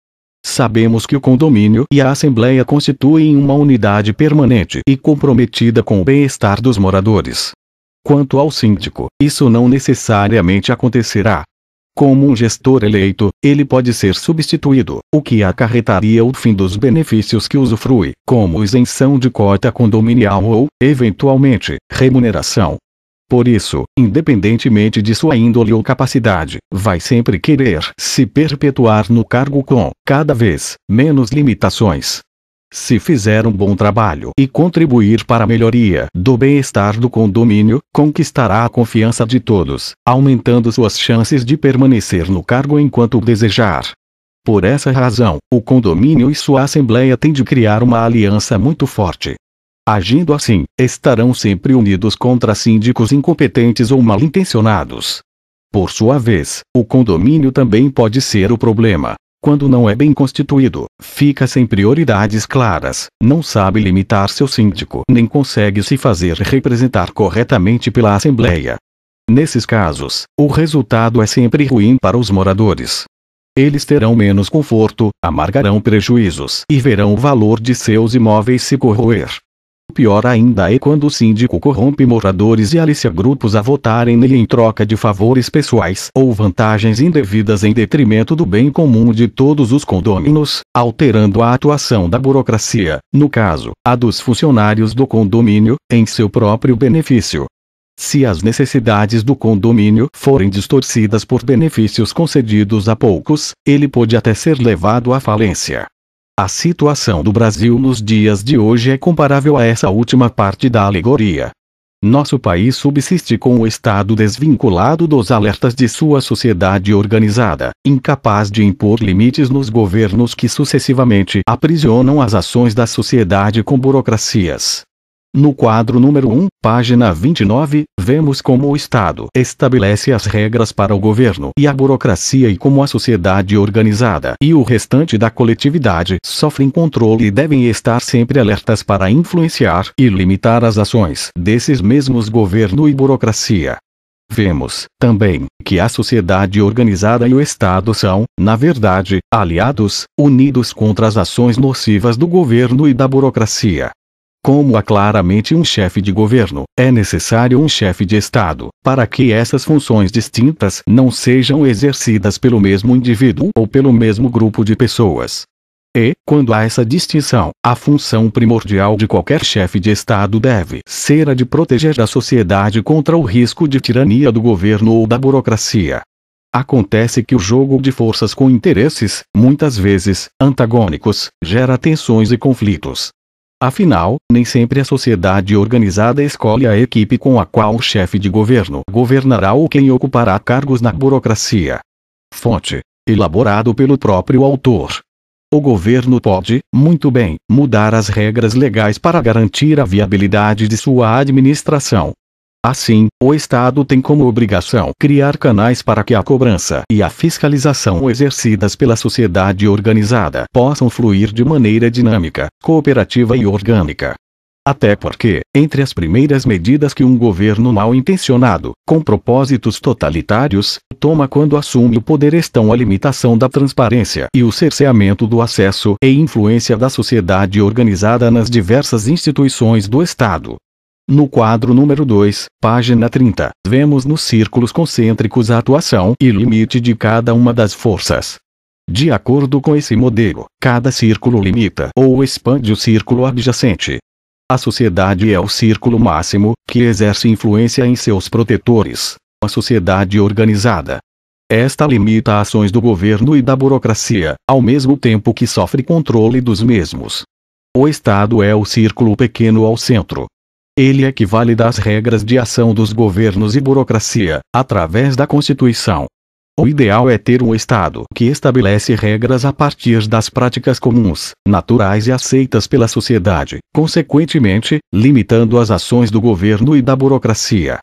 Sabemos que o condomínio e a assembleia constituem uma unidade permanente e comprometida com o bem-estar dos moradores. Quanto ao síndico, isso não necessariamente acontecerá, como um gestor eleito, ele pode ser substituído, o que acarretaria o fim dos benefícios que usufrui, como isenção de cota condominial ou, eventualmente, remuneração. Por isso, independentemente de sua índole ou capacidade, vai sempre querer se perpetuar no cargo com, cada vez, menos limitações, se fizer um bom trabalho e contribuir para a melhoria do bem-estar do condomínio, conquistará a confiança de todos, aumentando suas chances de permanecer no cargo enquanto desejar. Por essa razão, o condomínio e sua assembleia têm de criar uma aliança muito forte. Agindo assim, estarão sempre unidos contra síndicos incompetentes ou mal intencionados. Por sua vez, o condomínio também pode ser o problema, quando não é bem constituído, fica sem prioridades claras, não sabe limitar seu síndico nem consegue se fazer representar corretamente pela Assembleia. Nesses casos, o resultado é sempre ruim para os moradores. Eles terão menos conforto, amargarão prejuízos e verão o valor de seus imóveis se corroer. Pior ainda é quando o síndico corrompe moradores e alicia grupos a votarem nele em troca de favores pessoais ou vantagens indevidas em detrimento do bem comum de todos os condôminos, alterando a atuação da burocracia, no caso, a dos funcionários do condomínio, em seu próprio benefício. Se as necessidades do condomínio forem distorcidas por benefícios concedidos a poucos, ele pode até ser levado à falência. A situação do Brasil nos dias de hoje é comparável a essa última parte da alegoria. Nosso país subsiste com o Estado desvinculado dos alertas de sua sociedade organizada, incapaz de impor limites nos governos que sucessivamente aprisionam as ações da sociedade com burocracias, no quadro número 1, página 29, vemos como o Estado estabelece as regras para o governo e a burocracia e como a sociedade organizada e o restante da coletividade sofrem controle e devem estar sempre alertas para influenciar e limitar as ações desses mesmos governo e burocracia. Vemos, também, que a sociedade organizada e o Estado são, na verdade, aliados, unidos contra as ações nocivas do governo e da burocracia. Como há claramente um chefe de governo, é necessário um chefe de Estado, para que essas funções distintas não sejam exercidas pelo mesmo indivíduo ou pelo mesmo grupo de pessoas. E, quando há essa distinção, a função primordial de qualquer chefe de Estado deve ser a de proteger a sociedade contra o risco de tirania do governo ou da burocracia. Acontece que o jogo de forças com interesses, muitas vezes antagônicos, gera tensões e conflitos, Afinal, nem sempre a sociedade organizada escolhe a equipe com a qual o chefe de governo governará ou quem ocupará cargos na burocracia. Fonte: elaborado pelo próprio autor. O governo pode, muito bem, mudar as regras legais para garantir a viabilidade de sua administração, Assim, o Estado tem como obrigação criar canais para que a cobrança e a fiscalização exercidas pela sociedade organizada possam fluir de maneira dinâmica, cooperativa e orgânica. Até porque, entre as primeiras medidas que um governo mal intencionado, com propósitos totalitários, toma quando assume o poder estão a limitação da transparência e o cerceamento do acesso e influência da sociedade organizada nas diversas instituições do Estado. No quadro número 2, página 30, vemos nos círculos concêntricos a atuação e limite de cada uma das forças. De acordo com esse modelo, cada círculo limita ou expande o círculo adjacente. A sociedade é o círculo máximo, que exerce influência em seus protetores, a sociedade organizada. Esta limita ações do governo e da burocracia, ao mesmo tempo que sofre controle dos mesmos. O Estado é o círculo pequeno ao centro, ele equivale é às regras de ação dos governos e burocracia, através da Constituição. O ideal é ter um Estado que estabelece regras a partir das práticas comuns, naturais e aceitas pela sociedade, consequentemente, limitando as ações do governo e da burocracia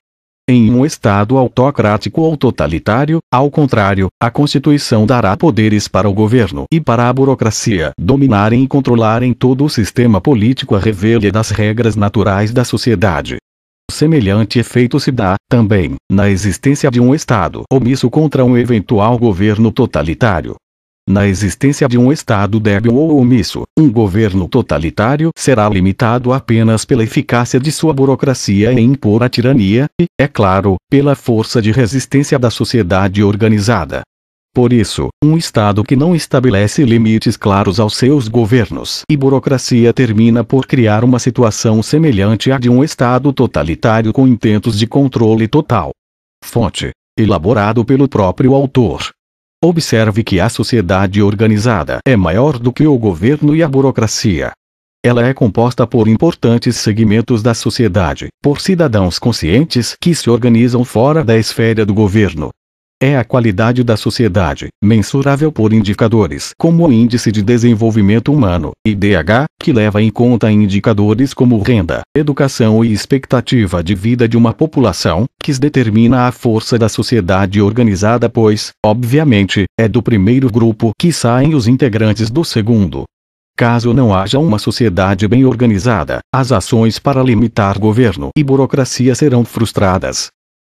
em um Estado autocrático ou totalitário, ao contrário, a Constituição dará poderes para o governo e para a burocracia dominarem e controlarem todo o sistema político a revelia das regras naturais da sociedade. Semelhante efeito se dá, também, na existência de um Estado omisso contra um eventual governo totalitário. Na existência de um Estado débil ou omisso, um governo totalitário será limitado apenas pela eficácia de sua burocracia em impor a tirania, e, é claro, pela força de resistência da sociedade organizada. Por isso, um Estado que não estabelece limites claros aos seus governos e burocracia termina por criar uma situação semelhante à de um Estado totalitário com intentos de controle total. Fonte: elaborado pelo próprio autor. Observe que a sociedade organizada é maior do que o governo e a burocracia. Ela é composta por importantes segmentos da sociedade, por cidadãos conscientes que se organizam fora da esfera do governo, é a qualidade da sociedade, mensurável por indicadores como o Índice de Desenvolvimento Humano, IDH, que leva em conta indicadores como renda, educação e expectativa de vida de uma população, que determina a força da sociedade organizada, pois, obviamente, é do primeiro grupo que saem os integrantes do segundo. Caso não haja uma sociedade bem organizada, as ações para limitar governo e burocracia serão frustradas,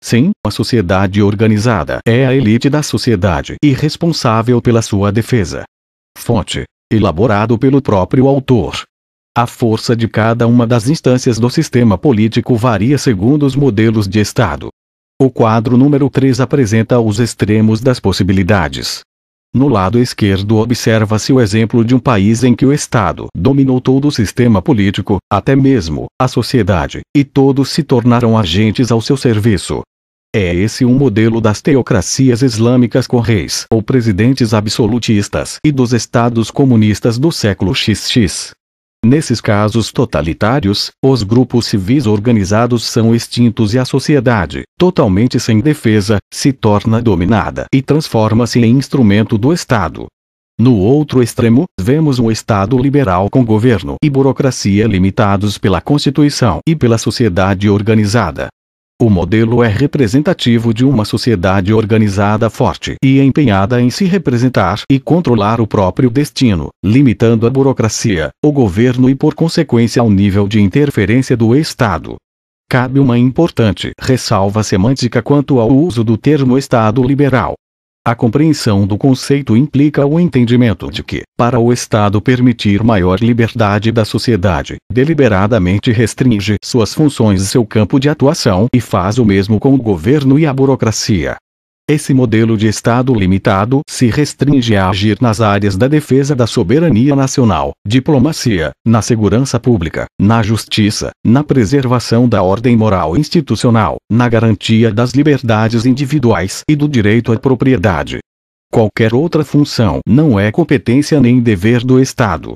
Sim, a sociedade organizada é a elite da sociedade e responsável pela sua defesa. Fonte: elaborado pelo próprio autor. A força de cada uma das instâncias do sistema político varia segundo os modelos de Estado. O quadro número 3 apresenta os extremos das possibilidades. No lado esquerdo observa-se o exemplo de um país em que o Estado dominou todo o sistema político, até mesmo a sociedade, e todos se tornaram agentes ao seu serviço, é esse um modelo das teocracias islâmicas com reis ou presidentes absolutistas e dos estados comunistas do século XX. Nesses casos totalitários, os grupos civis organizados são extintos e a sociedade, totalmente sem defesa, se torna dominada e transforma-se em instrumento do Estado. No outro extremo, vemos um Estado liberal com governo e burocracia limitados pela Constituição e pela sociedade organizada. O modelo é representativo de uma sociedade organizada forte e empenhada em se representar e controlar o próprio destino, limitando a burocracia, o governo e, por consequência, ao nível de interferência do Estado. Cabe uma importante ressalva semântica quanto ao uso do termo Estado liberal. A compreensão do conceito implica o entendimento de que, para o Estado permitir maior liberdade da sociedade, deliberadamente restringe suas funções e seu campo de atuação e faz o mesmo com o governo e a burocracia. Esse modelo de Estado limitado se restringe a agir nas áreas da defesa da soberania nacional, diplomacia, na segurança pública, na justiça, na preservação da ordem moral institucional, na garantia das liberdades individuais e do direito à propriedade. Qualquer outra função não é competência nem dever do Estado.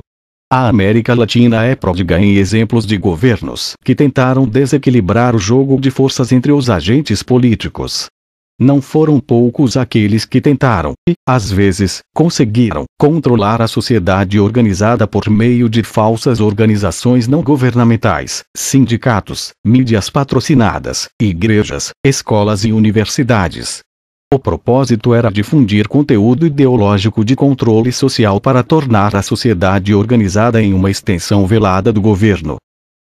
A América Latina é pródiga em exemplos de governos que tentaram desequilibrar o jogo de forças entre os agentes políticos, não foram poucos aqueles que tentaram, e, às vezes, conseguiram, controlar a sociedade organizada por meio de falsas organizações não governamentais, sindicatos, mídias patrocinadas, igrejas, escolas e universidades. O propósito era difundir conteúdo ideológico de controle social para tornar a sociedade organizada em uma extensão velada do governo,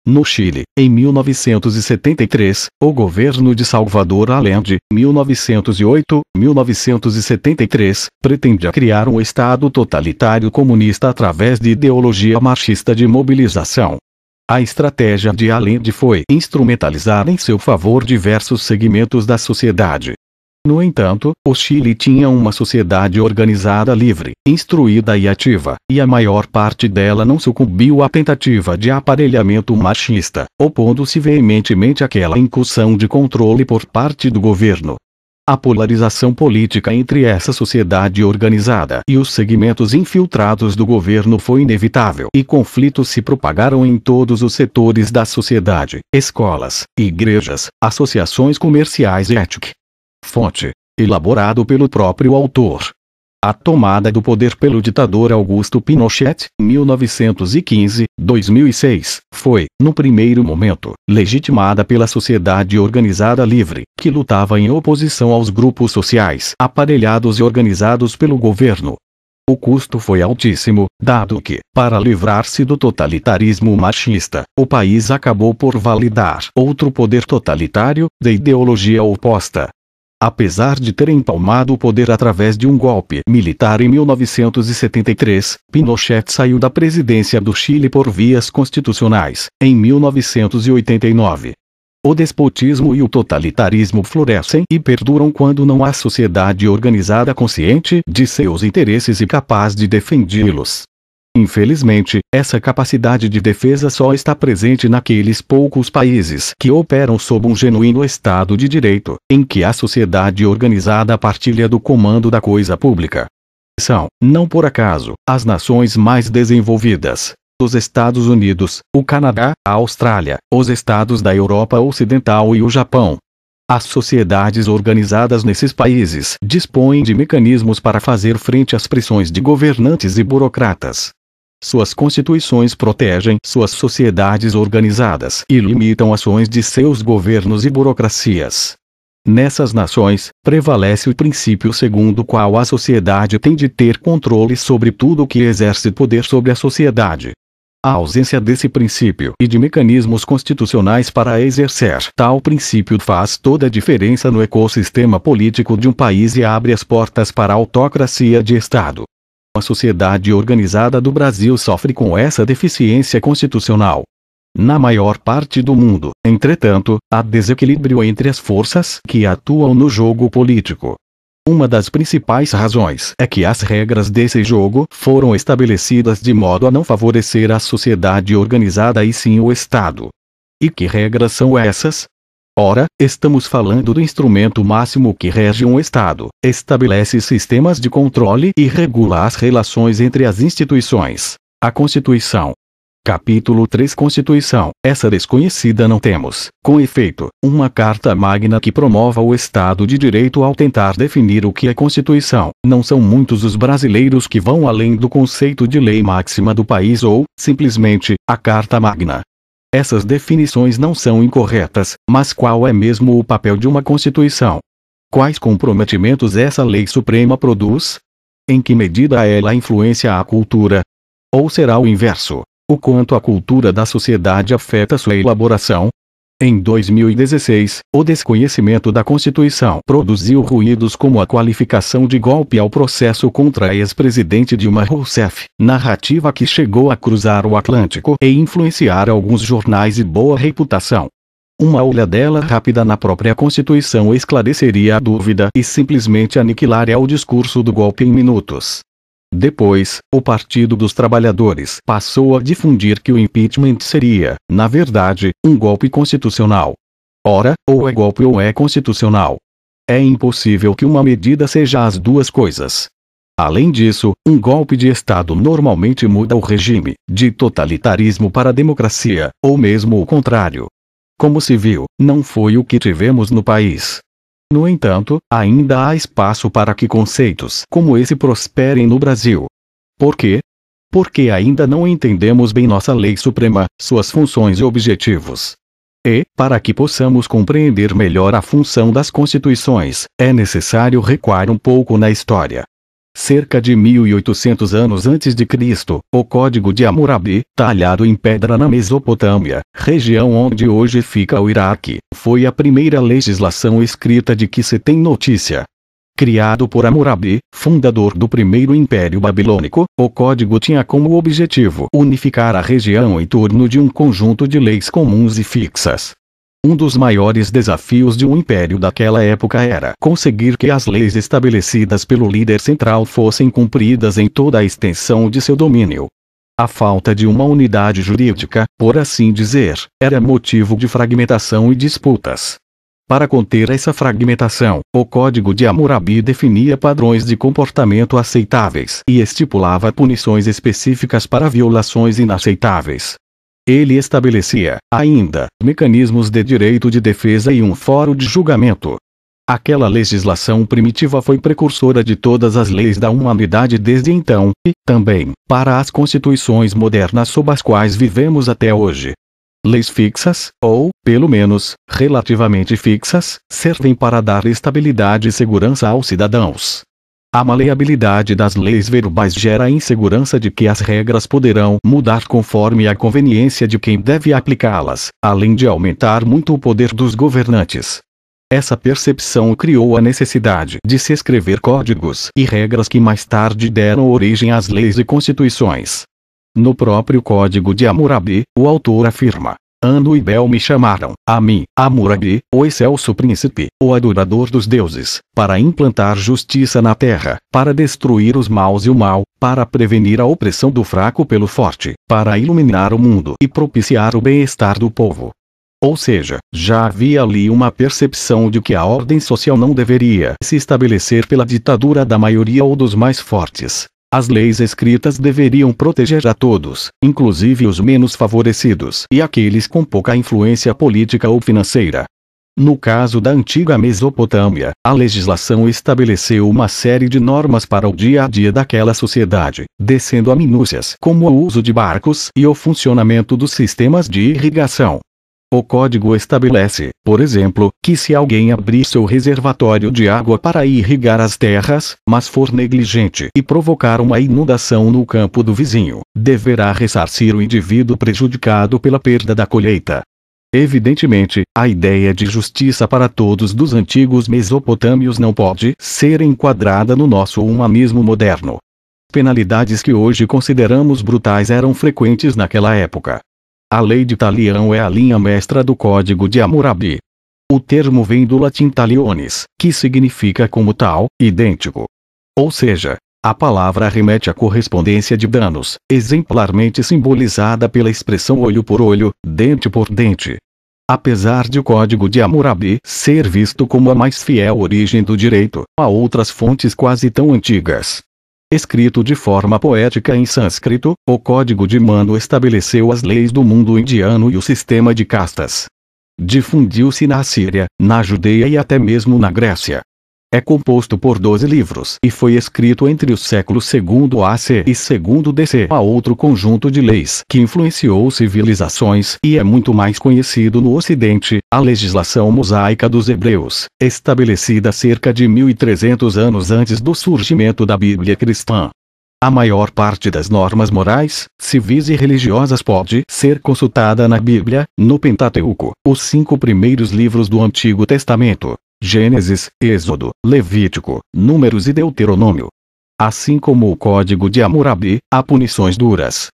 no Chile, em 1973, o governo de Salvador Allende, 1908, 1973, pretendia criar um Estado totalitário comunista através de ideologia marxista de mobilização. A estratégia de Allende foi instrumentalizar em seu favor diversos segmentos da sociedade, no entanto, o Chile tinha uma sociedade organizada livre, instruída e ativa, e a maior parte dela não sucumbiu à tentativa de aparelhamento machista, opondo-se veementemente àquela incursão de controle por parte do governo. A polarização política entre essa sociedade organizada e os segmentos infiltrados do governo foi inevitável e conflitos se propagaram em todos os setores da sociedade: escolas, igrejas, associações comerciais e ética, Fonte: elaborado pelo próprio autor. A tomada do poder pelo ditador Augusto Pinochet, 1915-2006, foi, no primeiro momento, legitimada pela sociedade organizada livre, que lutava em oposição aos grupos sociais aparelhados e organizados pelo governo. O custo foi altíssimo, dado que, para livrar-se do totalitarismo machista, o país acabou por validar outro poder totalitário, de ideologia oposta, Apesar de ter empalmado o poder através de um golpe militar em 1973, Pinochet saiu da presidência do Chile por vias constitucionais, em 1989. O despotismo e o totalitarismo florescem e perduram quando não há sociedade organizada consciente de seus interesses e capaz de defendê-los. Infelizmente, essa capacidade de defesa só está presente naqueles poucos países que operam sob um genuíno Estado de Direito, em que a sociedade organizada partilha do comando da coisa pública. São, não por acaso, as nações mais desenvolvidas. Os Estados Unidos, o Canadá, a Austrália, os estados da Europa Ocidental e o Japão. As sociedades organizadas nesses países dispõem de mecanismos para fazer frente às pressões de governantes e burocratas, suas constituições protegem suas sociedades organizadas e limitam ações de seus governos e burocracias. Nessas nações, prevalece o princípio segundo o qual a sociedade tem de ter controle sobre tudo o que exerce poder sobre a sociedade. A ausência desse princípio e de mecanismos constitucionais para exercer tal princípio faz toda a diferença no ecossistema político de um país e abre as portas para a autocracia de Estado. A sociedade organizada do Brasil sofre com essa deficiência constitucional. Na maior parte do mundo, entretanto, há desequilíbrio entre as forças que atuam no jogo político. Uma das principais razões é que as regras desse jogo foram estabelecidas de modo a não favorecer a sociedade organizada e sim o Estado. E que regras são essas? Ora, estamos falando do instrumento máximo que rege um Estado, estabelece sistemas de controle e regula as relações entre as instituições. A Constituição. Capítulo 3 Constituição. Essa desconhecida não temos, com efeito, uma carta magna que promova o Estado de Direito ao tentar definir o que é Constituição. Não são muitos os brasileiros que vão além do conceito de lei máxima do país ou, simplesmente, a carta magna. Essas definições não são incorretas, mas qual é mesmo o papel de uma Constituição? Quais comprometimentos essa lei suprema produz? Em que medida ela influencia a cultura? Ou será o inverso? O quanto a cultura da sociedade afeta sua elaboração? Em 2016, o desconhecimento da Constituição produziu ruídos como a qualificação de golpe ao processo contra a ex-presidente Dilma Rousseff, narrativa que chegou a cruzar o Atlântico e influenciar alguns jornais de boa reputação. Uma olha dela rápida na própria Constituição esclareceria a dúvida e simplesmente aniquilaria o discurso do golpe em minutos. Depois, o Partido dos Trabalhadores passou a difundir que o impeachment seria, na verdade, um golpe constitucional. Ora, ou é golpe ou é constitucional. É impossível que uma medida seja as duas coisas. Além disso, um golpe de Estado normalmente muda o regime, de totalitarismo para democracia, ou mesmo o contrário. Como se viu, não foi o que tivemos no país. No entanto, ainda há espaço para que conceitos como esse prosperem no Brasil. Por quê? Porque ainda não entendemos bem nossa lei suprema, suas funções e objetivos. E, para que possamos compreender melhor a função das constituições, é necessário recuar um pouco na história cerca de 1800 anos antes de Cristo, o Código de Hammurabi, talhado em pedra na Mesopotâmia, região onde hoje fica o Iraque, foi a primeira legislação escrita de que se tem notícia. Criado por Hammurabi, fundador do primeiro Império Babilônico, o código tinha como objetivo unificar a região em torno de um conjunto de leis comuns e fixas, um dos maiores desafios de um império daquela época era conseguir que as leis estabelecidas pelo líder central fossem cumpridas em toda a extensão de seu domínio. A falta de uma unidade jurídica, por assim dizer, era motivo de fragmentação e disputas. Para conter essa fragmentação, o Código de Hammurabi definia padrões de comportamento aceitáveis e estipulava punições específicas para violações inaceitáveis. Ele estabelecia, ainda, mecanismos de direito de defesa e um fórum de julgamento. Aquela legislação primitiva foi precursora de todas as leis da humanidade desde então, e, também, para as constituições modernas sob as quais vivemos até hoje. Leis fixas, ou, pelo menos, relativamente fixas, servem para dar estabilidade e segurança aos cidadãos. A maleabilidade das leis verbais gera a insegurança de que as regras poderão mudar conforme a conveniência de quem deve aplicá-las, além de aumentar muito o poder dos governantes. Essa percepção criou a necessidade de se escrever códigos e regras que mais tarde deram origem às leis e constituições. No próprio Código de Hammurabi, o autor afirma: Anu e Bel me chamaram, a mim, a Murabi, o excelso príncipe, o adorador dos deuses, para implantar justiça na terra, para destruir os maus e o mal, para prevenir a opressão do fraco pelo forte, para iluminar o mundo e propiciar o bem-estar do povo. Ou seja, já havia ali uma percepção de que a ordem social não deveria se estabelecer pela ditadura da maioria ou dos mais fortes, as leis escritas deveriam proteger a todos, inclusive os menos favorecidos e aqueles com pouca influência política ou financeira. No caso da antiga Mesopotâmia, a legislação estabeleceu uma série de normas para o dia a dia daquela sociedade, descendo a minúcias como o uso de barcos e o funcionamento dos sistemas de irrigação, o código estabelece, por exemplo, que se alguém abrir seu reservatório de água para irrigar as terras, mas for negligente e provocar uma inundação no campo do vizinho, deverá ressarcir o indivíduo prejudicado pela perda da colheita. Evidentemente, a ideia de justiça para todos dos antigos mesopotâmios não pode ser enquadrada no nosso humanismo moderno. Penalidades que hoje consideramos brutais eram frequentes naquela época. A lei de talião é a linha mestra do Código de Hammurabi. O termo vem do latim taliones, que significa como tal, idêntico. Ou seja, a palavra remete à correspondência de danos, exemplarmente simbolizada pela expressão olho por olho, dente por dente. Apesar de o Código de Hammurabi ser visto como a mais fiel origem do direito, há outras fontes quase tão antigas, Escrito de forma poética em sânscrito, o Código de mano estabeleceu as leis do mundo indiano e o sistema de castas. Difundiu-se na Síria, na Judeia e até mesmo na Grécia. É composto por 12 livros e foi escrito entre os séculos II AC e II DC. Há outro conjunto de leis que influenciou civilizações e é muito mais conhecido no Ocidente, a legislação mosaica dos hebreus, estabelecida cerca de 1300 anos antes do surgimento da Bíblia cristã. A maior parte das normas morais, civis e religiosas pode ser consultada na Bíblia, no Pentateuco, os cinco primeiros livros do Antigo Testamento, Gênesis, Êxodo, Levítico, Números e Deuteronômio. Assim como o Código de Hammurabi, há punições duras.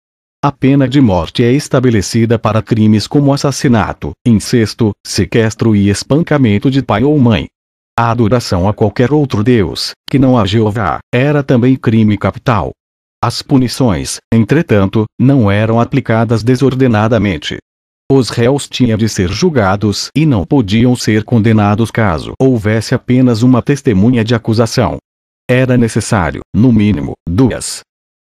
A pena de morte é estabelecida para crimes como assassinato, incesto, sequestro e espancamento de pai ou mãe. A adoração a qualquer outro Deus, que não a Jeová, era também crime capital. As punições, entretanto, não eram aplicadas desordenadamente. Os réus tinham de ser julgados e não podiam ser condenados caso houvesse apenas uma testemunha de acusação. Era necessário, no mínimo, duas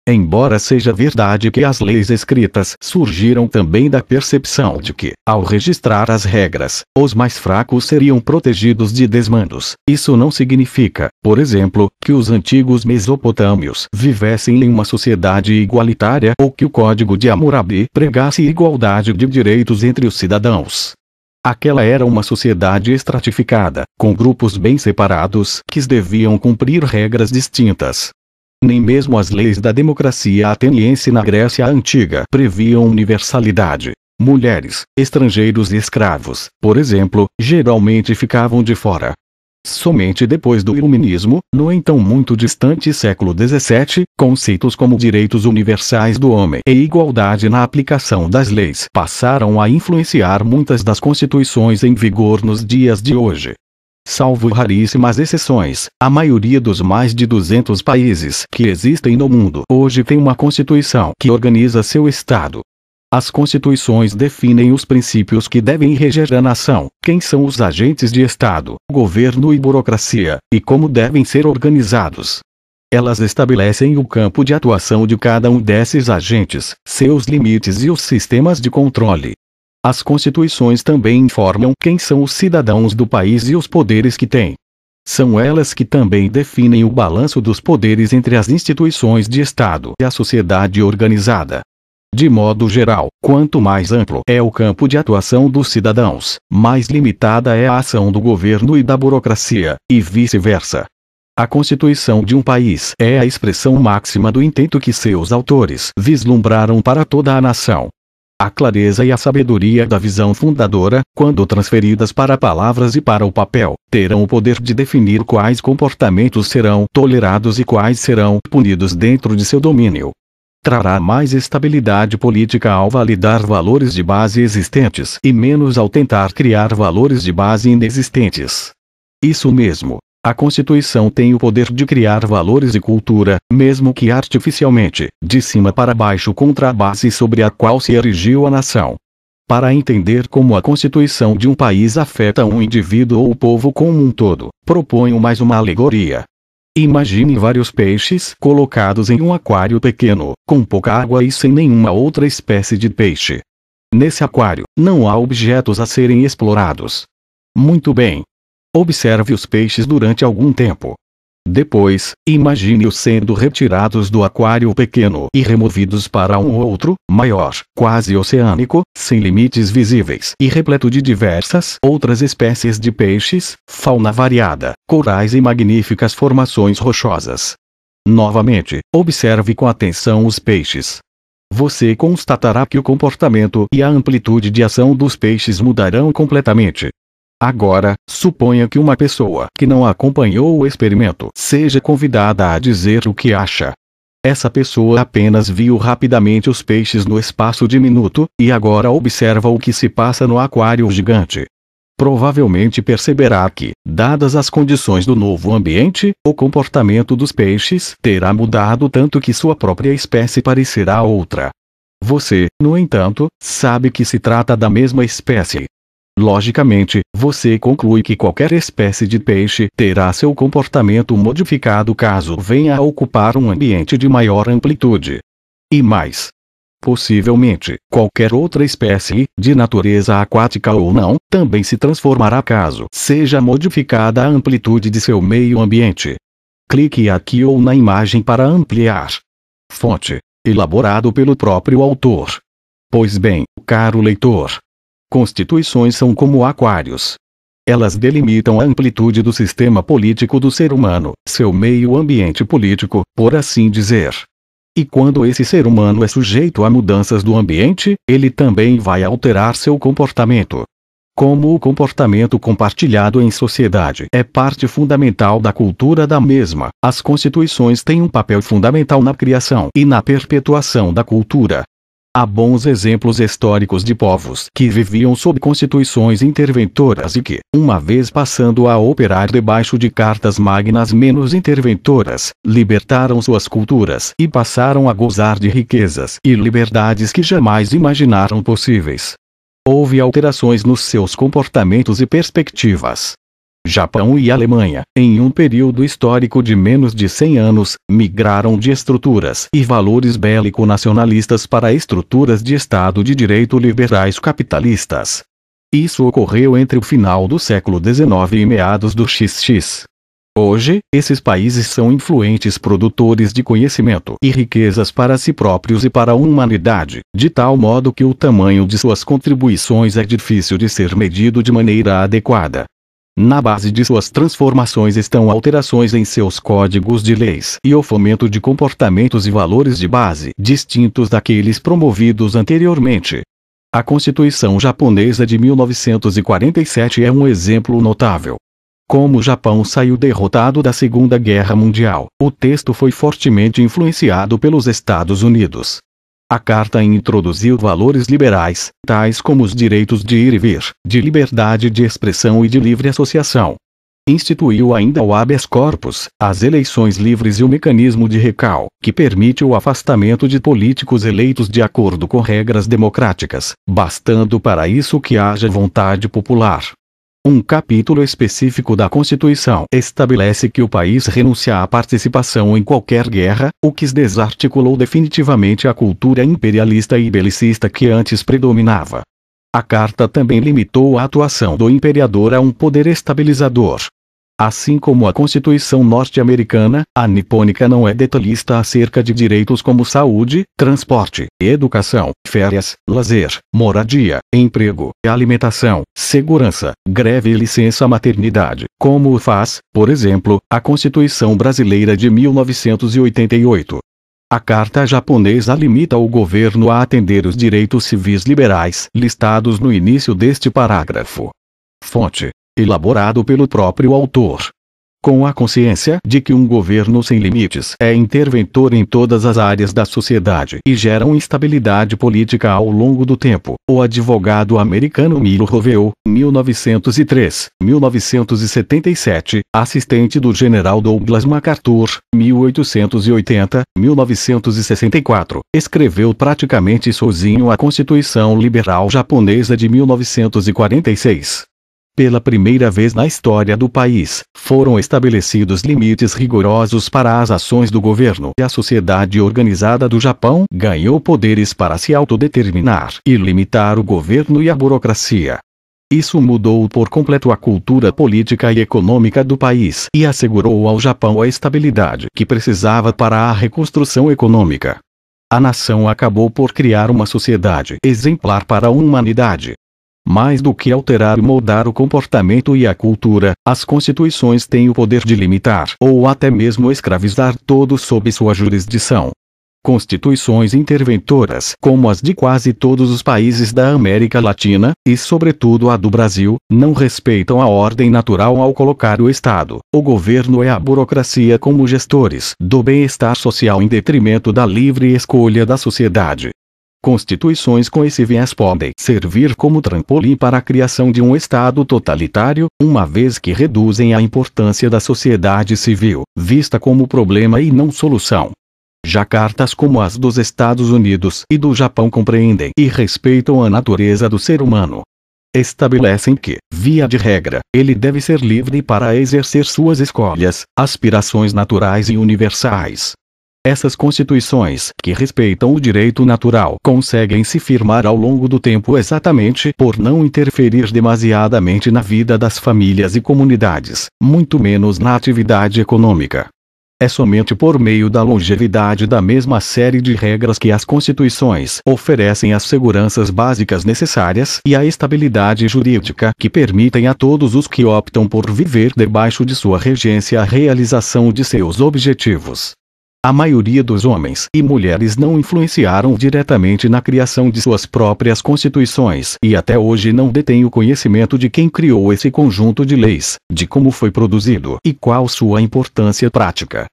Embora seja verdade que as leis escritas surgiram também da percepção de que, ao registrar as regras, os mais fracos seriam protegidos de desmandos, isso não significa, por exemplo, que os antigos mesopotâmios vivessem em uma sociedade igualitária ou que o Código de Hammurabi pregasse igualdade de direitos entre os cidadãos. Aquela era uma sociedade estratificada, com grupos bem separados que deviam cumprir regras distintas, nem mesmo as leis da democracia ateniense na Grécia Antiga previam universalidade. Mulheres, estrangeiros e escravos, por exemplo, geralmente ficavam de fora. Somente depois do Iluminismo, no então muito distante século XVII, conceitos como direitos universais do homem e igualdade na aplicação das leis passaram a influenciar muitas das constituições em vigor nos dias de hoje. Salvo raríssimas exceções, a maioria dos mais de 200 países que existem no mundo hoje tem uma constituição que organiza seu Estado. As constituições definem os princípios que devem reger a nação, quem são os agentes de Estado, governo e burocracia, e como devem ser organizados. Elas estabelecem o campo de atuação de cada um desses agentes, seus limites e os sistemas de controle. As constituições também informam quem são os cidadãos do país e os poderes que têm. São elas que também definem o balanço dos poderes entre as instituições de Estado e a sociedade organizada. De modo geral, quanto mais amplo é o campo de atuação dos cidadãos, mais limitada é a ação do governo e da burocracia, e vice-versa. A Constituição de um país é a expressão máxima do intento que seus autores vislumbraram para toda a nação, a clareza e a sabedoria da visão fundadora, quando transferidas para palavras e para o papel, terão o poder de definir quais comportamentos serão tolerados e quais serão punidos dentro de seu domínio. Trará mais estabilidade política ao validar valores de base existentes e menos ao tentar criar valores de base inexistentes. Isso mesmo. A Constituição tem o poder de criar valores e cultura, mesmo que artificialmente, de cima para baixo contra a base sobre a qual se erigiu a nação. Para entender como a constituição de um país afeta um indivíduo ou o povo como um todo, proponho mais uma alegoria. Imagine vários peixes colocados em um aquário pequeno, com pouca água e sem nenhuma outra espécie de peixe. Nesse aquário, não há objetos a serem explorados. Muito bem, Observe os peixes durante algum tempo. Depois, imagine-os sendo retirados do aquário pequeno e removidos para um outro, maior, quase oceânico, sem limites visíveis e repleto de diversas outras espécies de peixes, fauna variada, corais e magníficas formações rochosas. Novamente, observe com atenção os peixes. Você constatará que o comportamento e a amplitude de ação dos peixes mudarão completamente, Agora, suponha que uma pessoa que não acompanhou o experimento seja convidada a dizer o que acha. Essa pessoa apenas viu rapidamente os peixes no espaço diminuto, e agora observa o que se passa no aquário gigante. Provavelmente perceberá que, dadas as condições do novo ambiente, o comportamento dos peixes terá mudado tanto que sua própria espécie parecerá outra. Você, no entanto, sabe que se trata da mesma espécie, Logicamente, você conclui que qualquer espécie de peixe terá seu comportamento modificado caso venha a ocupar um ambiente de maior amplitude. E mais, Possivelmente, qualquer outra espécie, de natureza aquática ou não, também se transformará caso seja modificada a amplitude de seu meio ambiente. Clique aqui ou na imagem para ampliar. Fonte: elaborado pelo próprio autor. Pois bem, caro leitor, Constituições são como aquários. Elas delimitam a amplitude do sistema político do ser humano, seu meio ambiente político, por assim dizer. E quando esse ser humano é sujeito a mudanças do ambiente, ele também vai alterar seu comportamento. Como o comportamento compartilhado em sociedade é parte fundamental da cultura da mesma, as constituições têm um papel fundamental na criação e na perpetuação da cultura. Há bons exemplos históricos de povos que viviam sob constituições interventoras e que, uma vez passando a operar debaixo de cartas magnas menos interventoras, libertaram suas culturas e passaram a gozar de riquezas e liberdades que jamais imaginaram possíveis. Houve alterações nos seus comportamentos e perspectivas. Japão e Alemanha, em um período histórico de menos de 100 anos, migraram de estruturas e valores bélico-nacionalistas para estruturas de Estado de direito liberais capitalistas. Isso ocorreu entre o final do século XIX e meados do XX. Hoje, esses países são influentes produtores de conhecimento e riquezas para si próprios e para a humanidade, de tal modo que o tamanho de suas contribuições é difícil de ser medido de maneira adequada. Na base de suas transformações estão alterações em seus códigos de leis e o fomento de comportamentos e valores de base distintos daqueles promovidos anteriormente. A Constituição japonesa de 1947 é um exemplo notável. Como o Japão saiu derrotado da Segunda Guerra Mundial, o texto foi fortemente influenciado pelos Estados Unidos, a Carta introduziu valores liberais, tais como os direitos de ir e vir, de liberdade de expressão e de livre associação. Instituiu ainda o habeas corpus, as eleições livres e o mecanismo de recal, que permite o afastamento de políticos eleitos de acordo com regras democráticas, bastando para isso que haja vontade popular. Um capítulo específico da Constituição estabelece que o país renuncia à participação em qualquer guerra, o que desarticulou definitivamente a cultura imperialista e belicista que antes predominava. A carta também limitou a atuação do imperador a um poder estabilizador, Assim como a Constituição norte-americana, a nipônica não é detalhista acerca de direitos como saúde, transporte, educação, férias, lazer, moradia, emprego, alimentação, segurança, greve e licença maternidade, como o faz, por exemplo, a Constituição brasileira de 1988. A Carta Japonesa limita o governo a atender os direitos civis liberais listados no início deste parágrafo. Fonte: elaborado pelo próprio autor. Com a consciência de que um governo sem limites é interventor em todas as áreas da sociedade e gera uma instabilidade política ao longo do tempo, o advogado americano Milo Roveu, 1903, 1977, assistente do general Douglas MacArthur, 1880, 1964, escreveu praticamente sozinho a Constituição Liberal Japonesa de 1946. Pela primeira vez na história do país, foram estabelecidos limites rigorosos para as ações do governo e a sociedade organizada do Japão ganhou poderes para se autodeterminar e limitar o governo e a burocracia. Isso mudou por completo a cultura política e econômica do país e assegurou ao Japão a estabilidade que precisava para a reconstrução econômica. A nação acabou por criar uma sociedade exemplar para a humanidade, mais do que alterar e moldar o comportamento e a cultura, as constituições têm o poder de limitar ou até mesmo escravizar todos sob sua jurisdição. Constituições interventoras, como as de quase todos os países da América Latina, e sobretudo a do Brasil, não respeitam a ordem natural ao colocar o Estado, o governo e é a burocracia como gestores do bem-estar social em detrimento da livre escolha da sociedade. Constituições com esse viés podem servir como trampolim para a criação de um Estado totalitário, uma vez que reduzem a importância da sociedade civil, vista como problema e não solução. Já cartas como as dos Estados Unidos e do Japão compreendem e respeitam a natureza do ser humano. Estabelecem que, via de regra, ele deve ser livre para exercer suas escolhas, aspirações naturais e universais, essas constituições, que respeitam o direito natural, conseguem se firmar ao longo do tempo exatamente por não interferir demasiadamente na vida das famílias e comunidades, muito menos na atividade econômica. É somente por meio da longevidade da mesma série de regras que as constituições oferecem as seguranças básicas necessárias e a estabilidade jurídica que permitem a todos os que optam por viver debaixo de sua regência a realização de seus objetivos. A maioria dos homens e mulheres não influenciaram diretamente na criação de suas próprias constituições e até hoje não detêm o conhecimento de quem criou esse conjunto de leis, de como foi produzido e qual sua importância prática.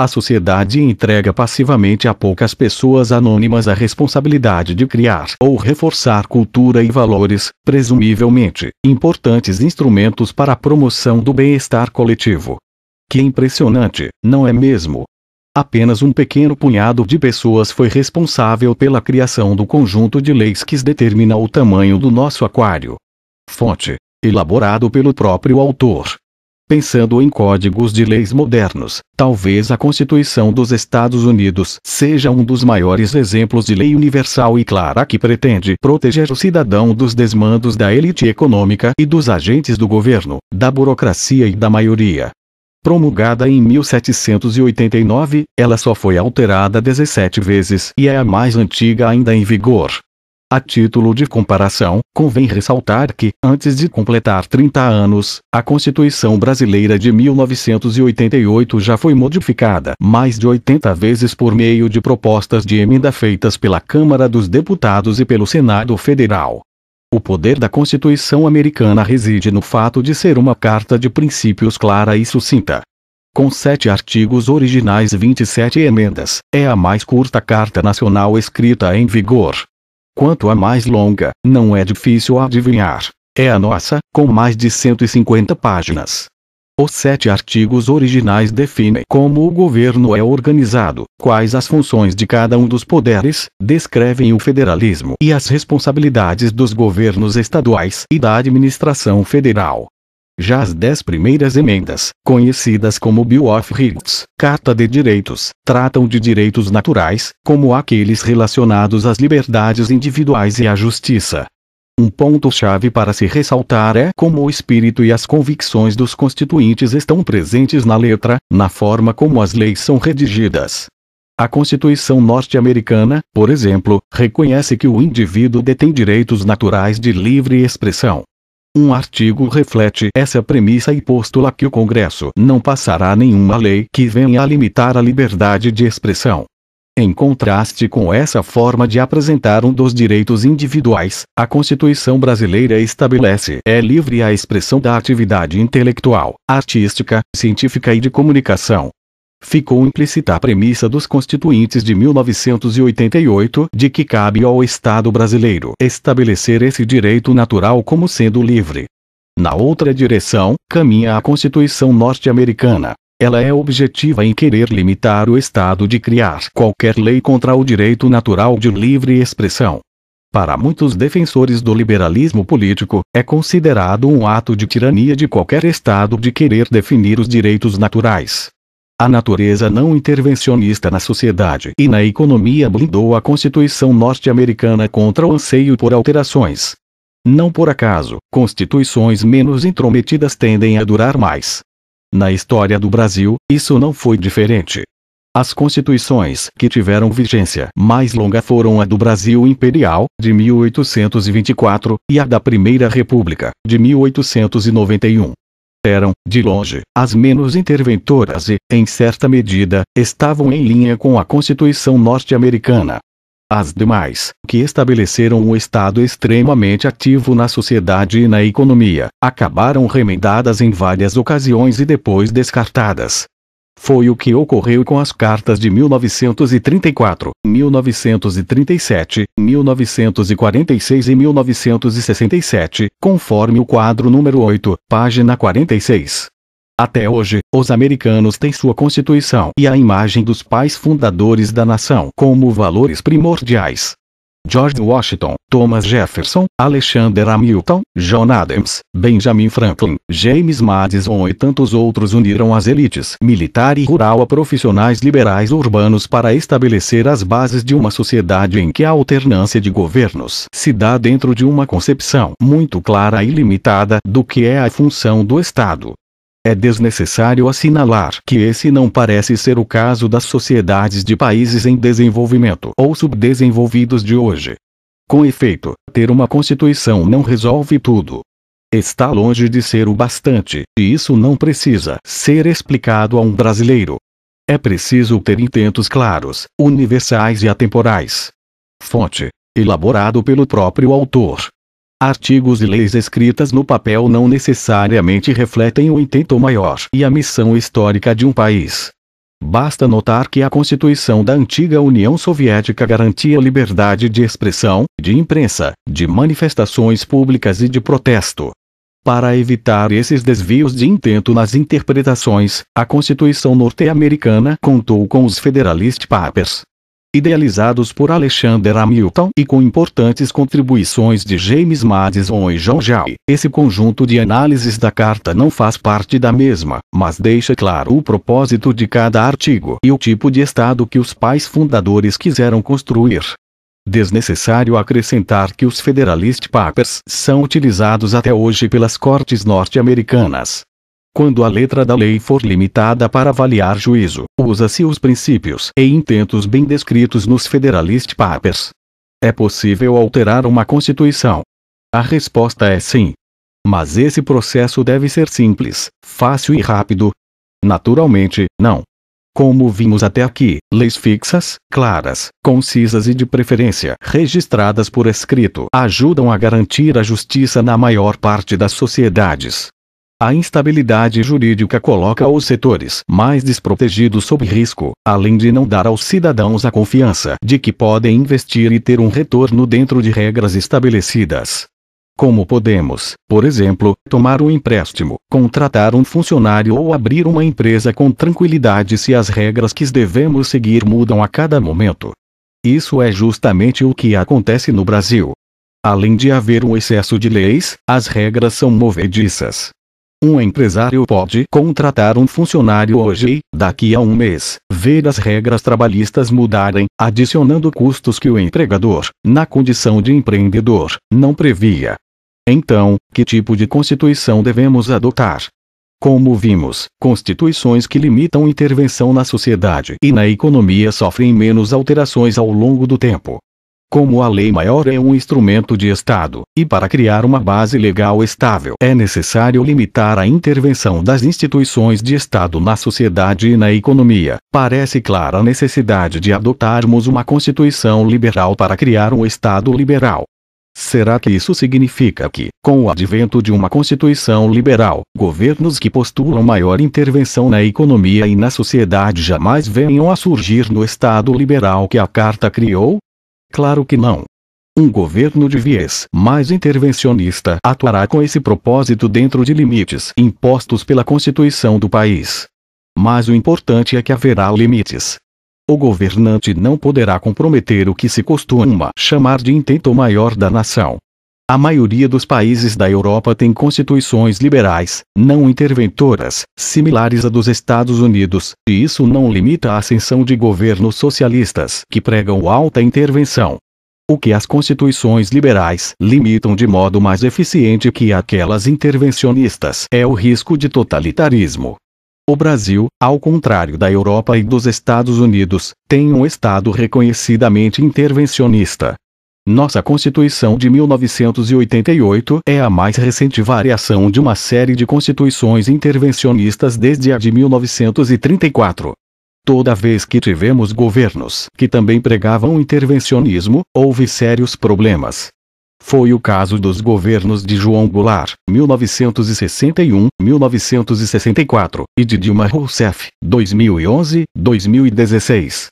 A sociedade entrega passivamente a poucas pessoas anônimas a responsabilidade de criar ou reforçar cultura e valores, presumivelmente, importantes instrumentos para a promoção do bem-estar coletivo. Que impressionante, não é mesmo? Apenas um pequeno punhado de pessoas foi responsável pela criação do conjunto de leis que determina o tamanho do nosso aquário. Fonte: elaborado pelo próprio autor. Pensando em códigos de leis modernos, talvez a Constituição dos Estados Unidos seja um dos maiores exemplos de lei universal e clara que pretende proteger o cidadão dos desmandos da elite econômica e dos agentes do governo, da burocracia e da maioria, Promulgada em 1789, ela só foi alterada 17 vezes e é a mais antiga ainda em vigor. A título de comparação, convém ressaltar que, antes de completar 30 anos, a Constituição Brasileira de 1988 já foi modificada mais de 80 vezes por meio de propostas de emenda feitas pela Câmara dos Deputados e pelo Senado Federal. O poder da Constituição americana reside no fato de ser uma carta de princípios clara e sucinta. Com sete artigos originais e 27 emendas, é a mais curta carta nacional escrita em vigor. Quanto à mais longa, não é difícil adivinhar. É a nossa, com mais de 150 páginas. Os sete artigos originais definem como o governo é organizado, quais as funções de cada um dos poderes, descrevem o federalismo e as responsabilidades dos governos estaduais e da administração federal. Já as dez primeiras emendas, conhecidas como Bill of Rights, Carta de Direitos, tratam de direitos naturais, como aqueles relacionados às liberdades individuais e à justiça, um ponto-chave para se ressaltar é como o espírito e as convicções dos constituintes estão presentes na letra, na forma como as leis são redigidas. A Constituição norte-americana, por exemplo, reconhece que o indivíduo detém direitos naturais de livre expressão. Um artigo reflete essa premissa e postula que o Congresso não passará nenhuma lei que venha a limitar a liberdade de expressão. Em contraste com essa forma de apresentar um dos direitos individuais, a Constituição brasileira estabelece é livre a expressão da atividade intelectual, artística, científica e de comunicação, ficou implícita a premissa dos constituintes de 1988 de que cabe ao Estado brasileiro estabelecer esse direito natural como sendo livre. Na outra direção, caminha a Constituição norte-americana, ela é objetiva em querer limitar o Estado de criar qualquer lei contra o direito natural de livre expressão. Para muitos defensores do liberalismo político, é considerado um ato de tirania de qualquer Estado de querer definir os direitos naturais. A natureza não intervencionista na sociedade e na economia blindou a Constituição norte-americana contra o anseio por alterações. Não por acaso, constituições menos intrometidas tendem a durar mais. Na história do Brasil, isso não foi diferente. As constituições que tiveram vigência mais longa foram a do Brasil Imperial, de 1824, e a da Primeira República, de 1891. Eram, de longe, as menos interventoras e, em certa medida, estavam em linha com a Constituição norte-americana, as demais, que estabeleceram um Estado extremamente ativo na sociedade e na economia, acabaram remendadas em várias ocasiões e depois descartadas. Foi o que ocorreu com as cartas de 1934, 1937, 1946 e 1967, conforme o quadro número 8, página 46. Até hoje, os americanos têm sua Constituição e a imagem dos pais fundadores da nação como valores primordiais. George Washington, Thomas Jefferson, Alexander Hamilton, John Adams, Benjamin Franklin, James Madison e tantos outros uniram as elites militar e rural a profissionais liberais urbanos para estabelecer as bases de uma sociedade em que a alternância de governos se dá dentro de uma concepção muito clara e limitada do que é a função do Estado. É desnecessário assinalar que esse não parece ser o caso das sociedades de países em desenvolvimento ou subdesenvolvidos de hoje. Com efeito, ter uma constituição não resolve tudo. Está longe de ser o bastante, e isso não precisa ser explicado a um brasileiro. É preciso ter intentos claros, universais e atemporais. Fonte: elaborado pelo próprio autor. Artigos e leis escritas no papel não necessariamente refletem o intento maior e a missão histórica de um país. Basta notar que a Constituição da antiga União Soviética garantia liberdade de expressão, de imprensa, de manifestações públicas e de protesto. Para evitar esses desvios de intento nas interpretações, a Constituição norte-americana contou com os Federalist Papers, idealizados por Alexander Hamilton e com importantes contribuições de James Madison e John Jay. Esse conjunto de análises da carta não faz parte da mesma, mas deixa claro o propósito de cada artigo e o tipo de Estado que os pais fundadores quiseram construir. Desnecessário acrescentar que os Federalist Papers são utilizados até hoje pelas cortes norte-americanas quando a letra da lei for limitada para avaliar juízo, usa-se os princípios e intentos bem descritos nos Federalist Papers. É possível alterar uma Constituição? A resposta é sim. Mas esse processo deve ser simples, fácil e rápido? Naturalmente, não. Como vimos até aqui, leis fixas, claras, concisas e de preferência registradas por escrito ajudam a garantir a justiça na maior parte das sociedades. A instabilidade jurídica coloca os setores mais desprotegidos sob risco, além de não dar aos cidadãos a confiança de que podem investir e ter um retorno dentro de regras estabelecidas. Como podemos, por exemplo, tomar um empréstimo, contratar um funcionário ou abrir uma empresa com tranquilidade se as regras que devemos seguir mudam a cada momento? Isso é justamente o que acontece no Brasil. Além de haver um excesso de leis, as regras são movediças, um empresário pode contratar um funcionário hoje e, daqui a um mês, ver as regras trabalhistas mudarem, adicionando custos que o empregador, na condição de empreendedor, não previa. Então, que tipo de constituição devemos adotar? Como vimos, constituições que limitam intervenção na sociedade e na economia sofrem menos alterações ao longo do tempo. Como a lei maior é um instrumento de Estado, e para criar uma base legal estável é necessário limitar a intervenção das instituições de Estado na sociedade e na economia, parece clara a necessidade de adotarmos uma Constituição liberal para criar um Estado liberal. Será que isso significa que, com o advento de uma Constituição liberal, governos que postulam maior intervenção na economia e na sociedade jamais venham a surgir no Estado liberal que a Carta criou? Claro que não. Um governo de viés mais intervencionista atuará com esse propósito dentro de limites impostos pela Constituição do país. Mas o importante é que haverá limites. O governante não poderá comprometer o que se costuma chamar de intento maior da nação, a maioria dos países da Europa tem constituições liberais, não interventoras, similares à dos Estados Unidos, e isso não limita a ascensão de governos socialistas que pregam alta intervenção. O que as constituições liberais limitam de modo mais eficiente que aquelas intervencionistas é o risco de totalitarismo. O Brasil, ao contrário da Europa e dos Estados Unidos, tem um Estado reconhecidamente intervencionista, nossa Constituição de 1988 é a mais recente variação de uma série de constituições intervencionistas desde a de 1934. Toda vez que tivemos governos que também pregavam intervencionismo, houve sérios problemas. Foi o caso dos governos de João Goulart, 1961, 1964, e de Dilma Rousseff, 2011, 2016.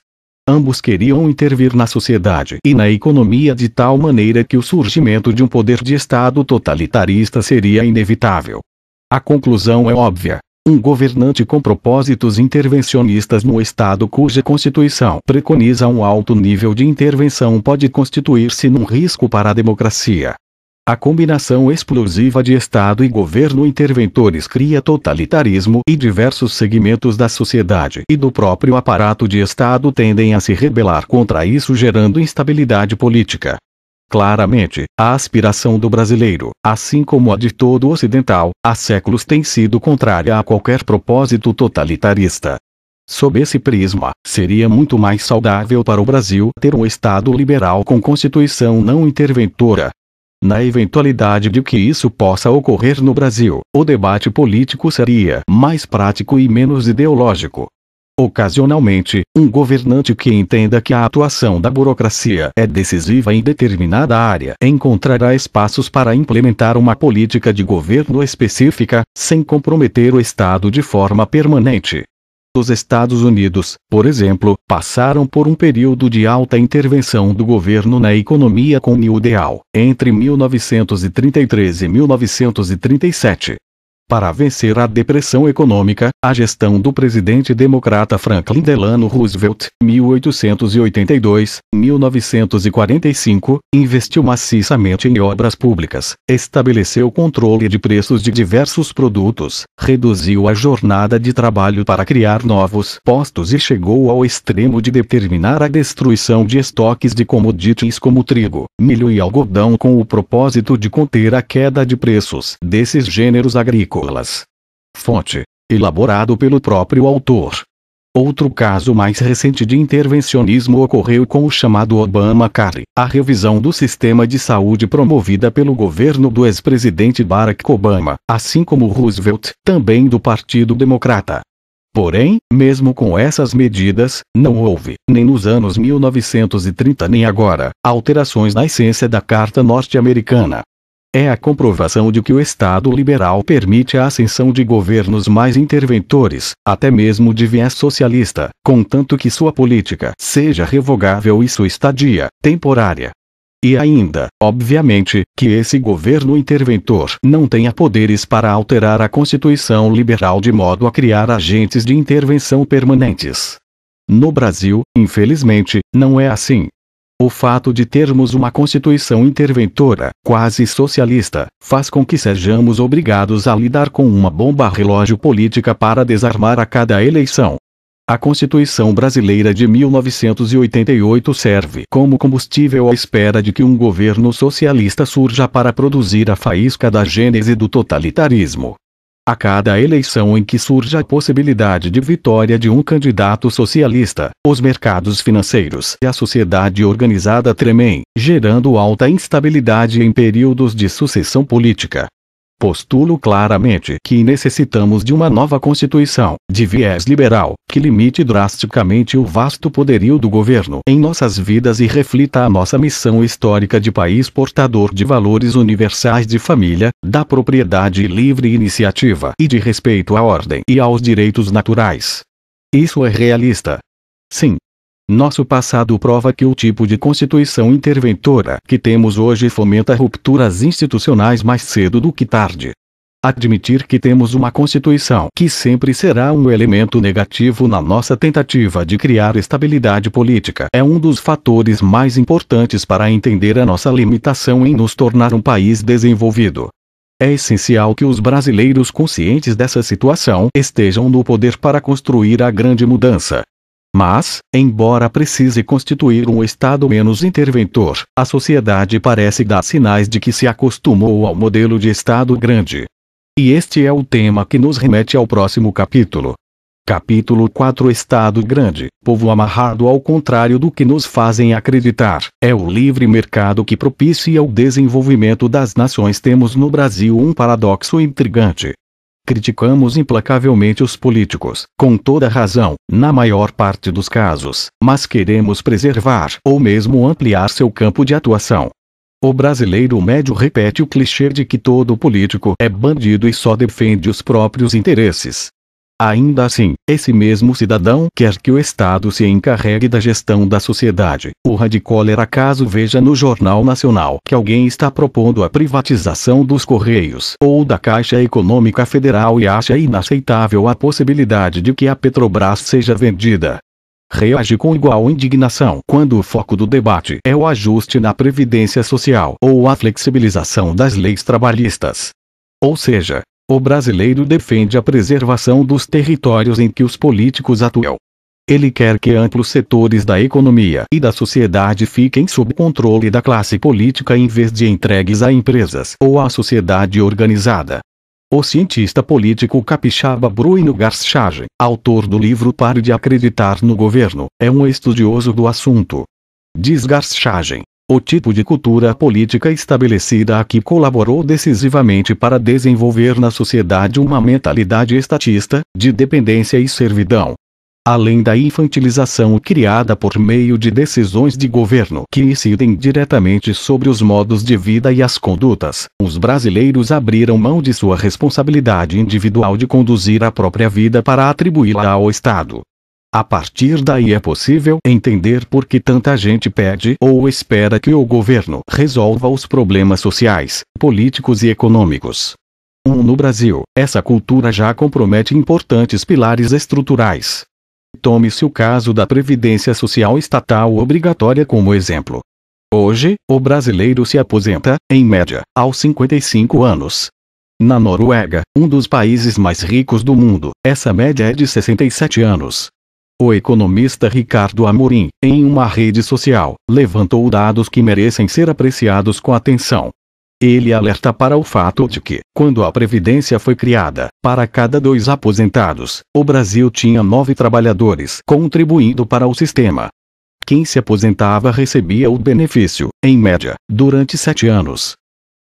Ambos queriam intervir na sociedade e na economia de tal maneira que o surgimento de um poder de Estado totalitarista seria inevitável. A conclusão é óbvia. Um governante com propósitos intervencionistas no Estado cuja Constituição preconiza um alto nível de intervenção pode constituir-se num risco para a democracia. A combinação explosiva de Estado e governo interventores cria totalitarismo e diversos segmentos da sociedade e do próprio aparato de Estado tendem a se rebelar contra isso, gerando instabilidade política. Claramente, a aspiração do brasileiro, assim como a de todo ocidental, há séculos tem sido contrária a qualquer propósito totalitarista. Sob esse prisma, seria muito mais saudável para o Brasil ter um Estado liberal com constituição não interventora, na eventualidade de que isso possa ocorrer no Brasil, o debate político seria mais prático e menos ideológico. Ocasionalmente, um governante que entenda que a atuação da burocracia é decisiva em determinada área encontrará espaços para implementar uma política de governo específica, sem comprometer o Estado de forma permanente dos Estados Unidos, por exemplo, passaram por um período de alta intervenção do governo na economia com o Deal entre 1933 e 1937, para vencer a depressão econômica, a gestão do presidente democrata Franklin Delano Roosevelt, 1882-1945, investiu maciçamente em obras públicas, estabeleceu controle de preços de diversos produtos, reduziu a jornada de trabalho para criar novos postos e chegou ao extremo de determinar a destruição de estoques de commodities como trigo, milho e algodão com o propósito de conter a queda de preços desses gêneros agrícolas. Fonte: elaborado pelo próprio autor. Outro caso mais recente de intervencionismo ocorreu com o chamado Obamacare, a revisão do sistema de saúde promovida pelo governo do ex-presidente Barack Obama, assim como Roosevelt, também do Partido Democrata. Porém, mesmo com essas medidas, não houve, nem nos anos 1930 nem agora, alterações na essência da Carta Norte-Americana é a comprovação de que o Estado liberal permite a ascensão de governos mais interventores, até mesmo de viés socialista, contanto que sua política seja revogável e sua estadia, temporária. E ainda, obviamente, que esse governo interventor não tenha poderes para alterar a Constituição liberal de modo a criar agentes de intervenção permanentes. No Brasil, infelizmente, não é assim, o fato de termos uma Constituição interventora, quase socialista, faz com que sejamos obrigados a lidar com uma bomba relógio política para desarmar a cada eleição. A Constituição Brasileira de 1988 serve como combustível à espera de que um governo socialista surja para produzir a faísca da gênese do totalitarismo. A cada eleição em que surge a possibilidade de vitória de um candidato socialista, os mercados financeiros e a sociedade organizada tremem, gerando alta instabilidade em períodos de sucessão política. Postulo claramente que necessitamos de uma nova Constituição, de viés liberal, que limite drasticamente o vasto poderio do governo em nossas vidas e reflita a nossa missão histórica de país portador de valores universais de família, da propriedade e livre iniciativa e de respeito à ordem e aos direitos naturais. Isso é realista. Sim, nosso passado prova que o tipo de constituição interventora que temos hoje fomenta rupturas institucionais mais cedo do que tarde. Admitir que temos uma Constituição que sempre será um elemento negativo na nossa tentativa de criar estabilidade política é um dos fatores mais importantes para entender a nossa limitação em nos tornar um país desenvolvido. É essencial que os brasileiros conscientes dessa situação estejam no poder para construir a grande mudança. Mas, embora precise constituir um Estado menos interventor, a sociedade parece dar sinais de que se acostumou ao modelo de Estado grande. E este é o tema que nos remete ao próximo capítulo. Capítulo 4 Estado Grande, povo amarrado ao contrário do que nos fazem acreditar, é o livre mercado que propicia o desenvolvimento das nações. Temos no Brasil um paradoxo intrigante. Criticamos implacavelmente os políticos, com toda razão, na maior parte dos casos, mas queremos preservar ou mesmo ampliar seu campo de atuação. O brasileiro médio repete o clichê de que todo político é bandido e só defende os próprios interesses. Ainda assim, esse mesmo cidadão quer que o Estado se encarregue da gestão da sociedade. O Radicoller acaso caso veja no Jornal Nacional que alguém está propondo a privatização dos Correios ou da Caixa Econômica Federal e acha inaceitável a possibilidade de que a Petrobras seja vendida reage com igual indignação quando o foco do debate é o ajuste na previdência social ou a flexibilização das leis trabalhistas. Ou seja, o brasileiro defende a preservação dos territórios em que os políticos atuam. Ele quer que amplos setores da economia e da sociedade fiquem sob controle da classe política em vez de entregues a empresas ou à sociedade organizada. O cientista político capixaba Bruno Garchage, autor do livro Pare de Acreditar no Governo, é um estudioso do assunto. Diz Garchage, o tipo de cultura política estabelecida aqui colaborou decisivamente para desenvolver na sociedade uma mentalidade estatista, de dependência e servidão. Além da infantilização criada por meio de decisões de governo que incidem diretamente sobre os modos de vida e as condutas, os brasileiros abriram mão de sua responsabilidade individual de conduzir a própria vida para atribuí-la ao Estado. A partir daí é possível entender por que tanta gente pede ou espera que o governo resolva os problemas sociais, políticos e econômicos. 1. Um, no Brasil, essa cultura já compromete importantes pilares estruturais. Tome-se o caso da Previdência Social Estatal Obrigatória como exemplo. Hoje, o brasileiro se aposenta, em média, aos 55 anos, na Noruega, um dos países mais ricos do mundo, essa média é de 67 anos. O economista Ricardo Amorim, em uma rede social, levantou dados que merecem ser apreciados com atenção. Ele alerta para o fato de que, quando a Previdência foi criada, para cada dois aposentados, o Brasil tinha nove trabalhadores contribuindo para o sistema. Quem se aposentava recebia o benefício, em média, durante sete anos,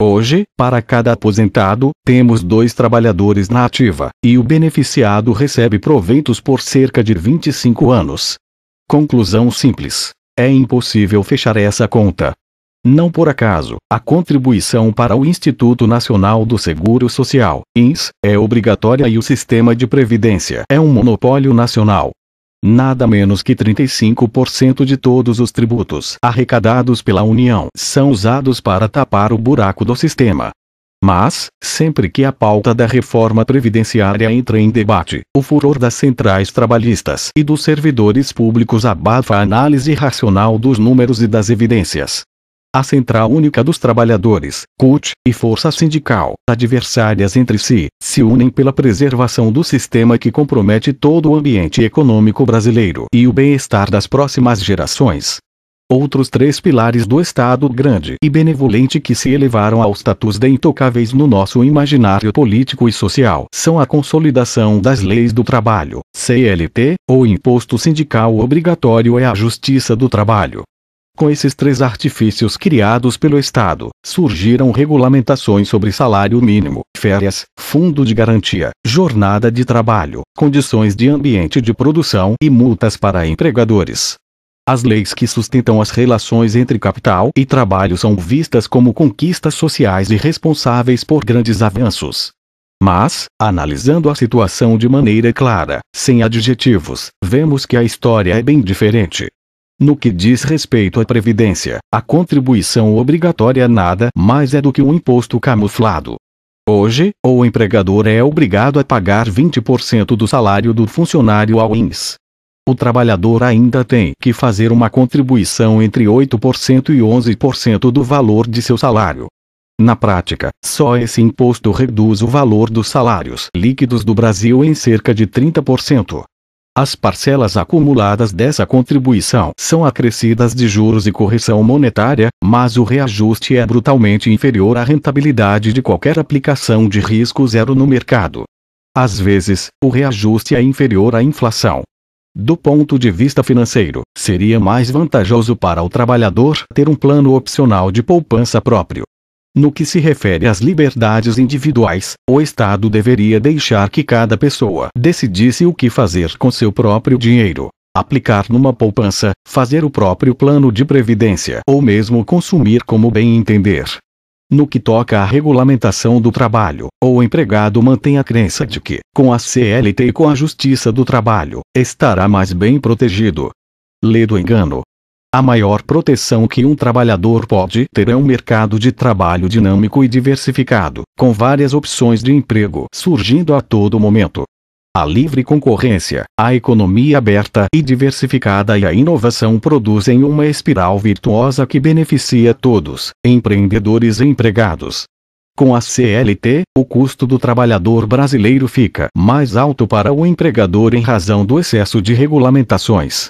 Hoje, para cada aposentado, temos dois trabalhadores na ativa, e o beneficiado recebe proventos por cerca de 25 anos. Conclusão simples: é impossível fechar essa conta. Não por acaso, a contribuição para o Instituto Nacional do Seguro Social, INS, é obrigatória e o sistema de previdência é um monopólio nacional nada menos que 35% de todos os tributos arrecadados pela União são usados para tapar o buraco do sistema. Mas, sempre que a pauta da reforma previdenciária entra em debate, o furor das centrais trabalhistas e dos servidores públicos abafa a análise racional dos números e das evidências a Central Única dos Trabalhadores, CUT, e Força Sindical, adversárias entre si, se unem pela preservação do sistema que compromete todo o ambiente econômico brasileiro e o bem-estar das próximas gerações. Outros três pilares do Estado grande e benevolente que se elevaram ao status de intocáveis no nosso imaginário político e social são a consolidação das leis do trabalho, CLT, ou imposto sindical obrigatório e a justiça do trabalho, com esses três artifícios criados pelo Estado, surgiram regulamentações sobre salário mínimo, férias, fundo de garantia, jornada de trabalho, condições de ambiente de produção e multas para empregadores. As leis que sustentam as relações entre capital e trabalho são vistas como conquistas sociais e responsáveis por grandes avanços. Mas, analisando a situação de maneira clara, sem adjetivos, vemos que a história é bem diferente. No que diz respeito à previdência, a contribuição obrigatória nada mais é do que um imposto camuflado. Hoje, o empregador é obrigado a pagar 20% do salário do funcionário ao INS. O trabalhador ainda tem que fazer uma contribuição entre 8% e 11% do valor de seu salário. Na prática, só esse imposto reduz o valor dos salários líquidos do Brasil em cerca de 30%. As parcelas acumuladas dessa contribuição são acrescidas de juros e correção monetária, mas o reajuste é brutalmente inferior à rentabilidade de qualquer aplicação de risco zero no mercado. Às vezes, o reajuste é inferior à inflação. Do ponto de vista financeiro, seria mais vantajoso para o trabalhador ter um plano opcional de poupança próprio, no que se refere às liberdades individuais, o Estado deveria deixar que cada pessoa decidisse o que fazer com seu próprio dinheiro aplicar numa poupança, fazer o próprio plano de previdência ou mesmo consumir como bem entender. No que toca à regulamentação do trabalho, o empregado mantém a crença de que, com a CLT e com a Justiça do Trabalho, estará mais bem protegido. Lê do engano, a maior proteção que um trabalhador pode ter é um mercado de trabalho dinâmico e diversificado, com várias opções de emprego surgindo a todo momento. A livre concorrência, a economia aberta e diversificada e a inovação produzem uma espiral virtuosa que beneficia todos, empreendedores e empregados. Com a CLT, o custo do trabalhador brasileiro fica mais alto para o empregador em razão do excesso de regulamentações,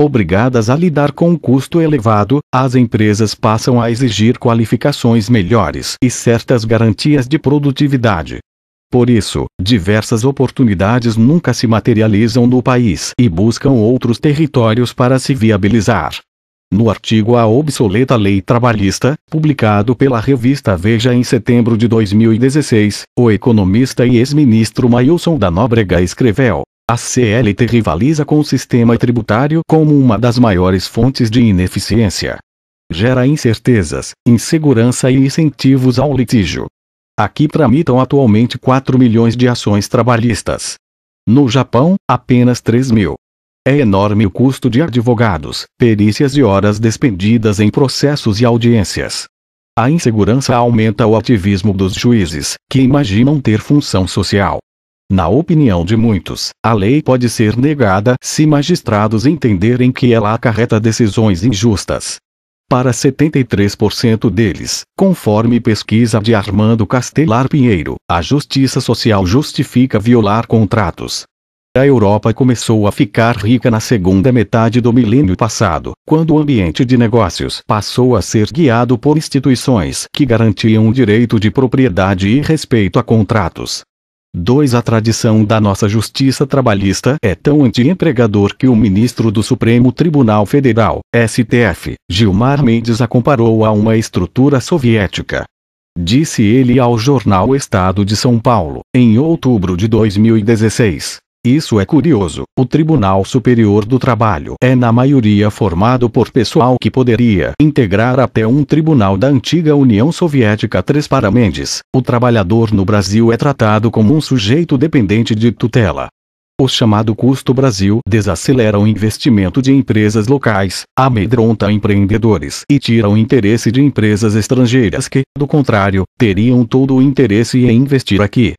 obrigadas a lidar com um custo elevado, as empresas passam a exigir qualificações melhores e certas garantias de produtividade. Por isso, diversas oportunidades nunca se materializam no país e buscam outros territórios para se viabilizar. No artigo A Obsoleta Lei Trabalhista, publicado pela revista Veja em setembro de 2016, o economista e ex-ministro Mailson da Nóbrega escreveu: a CLT rivaliza com o sistema tributário como uma das maiores fontes de ineficiência. Gera incertezas, insegurança e incentivos ao litígio. Aqui tramitam atualmente 4 milhões de ações trabalhistas. No Japão, apenas 3 mil. É enorme o custo de advogados, perícias e horas despendidas em processos e audiências. A insegurança aumenta o ativismo dos juízes, que imaginam ter função social. Na opinião de muitos, a lei pode ser negada se magistrados entenderem que ela acarreta decisões injustas. Para 73% deles, conforme pesquisa de Armando Castelar Pinheiro, a justiça social justifica violar contratos. A Europa começou a ficar rica na segunda metade do milênio passado, quando o ambiente de negócios passou a ser guiado por instituições que garantiam o direito de propriedade e respeito a contratos. 2. A tradição da nossa justiça trabalhista é tão anti-empregador que o ministro do Supremo Tribunal Federal, STF, Gilmar Mendes a comparou a uma estrutura soviética. Disse ele ao jornal Estado de São Paulo, em outubro de 2016. Isso é curioso. O Tribunal Superior do Trabalho é na maioria formado por pessoal que poderia integrar até um tribunal da antiga União Soviética Três Mendes. O trabalhador no Brasil é tratado como um sujeito dependente de tutela. O chamado custo Brasil desacelera o investimento de empresas locais, amedronta empreendedores e tira o interesse de empresas estrangeiras que, do contrário, teriam todo o interesse em investir aqui.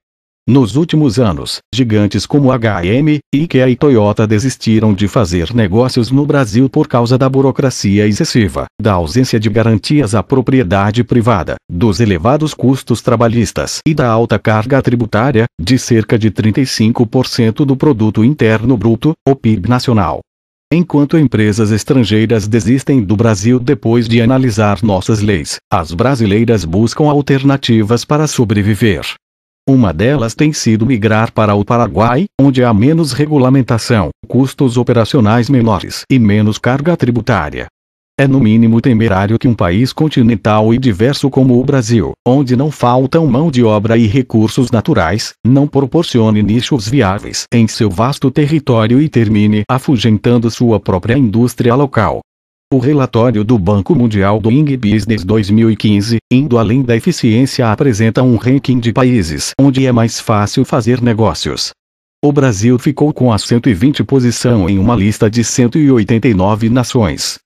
Nos últimos anos, gigantes como H&M, IKEA e Toyota desistiram de fazer negócios no Brasil por causa da burocracia excessiva, da ausência de garantias à propriedade privada, dos elevados custos trabalhistas e da alta carga tributária, de cerca de 35% do produto interno bruto, o PIB nacional. Enquanto empresas estrangeiras desistem do Brasil depois de analisar nossas leis, as brasileiras buscam alternativas para sobreviver. Uma delas tem sido migrar para o Paraguai, onde há menos regulamentação, custos operacionais menores e menos carga tributária. É no mínimo temerário que um país continental e diverso como o Brasil, onde não faltam mão de obra e recursos naturais, não proporcione nichos viáveis em seu vasto território e termine afugentando sua própria indústria local. O relatório do Banco Mundial do Doing Business 2015, indo além da eficiência apresenta um ranking de países onde é mais fácil fazer negócios. O Brasil ficou com a 120 posição em uma lista de 189 nações.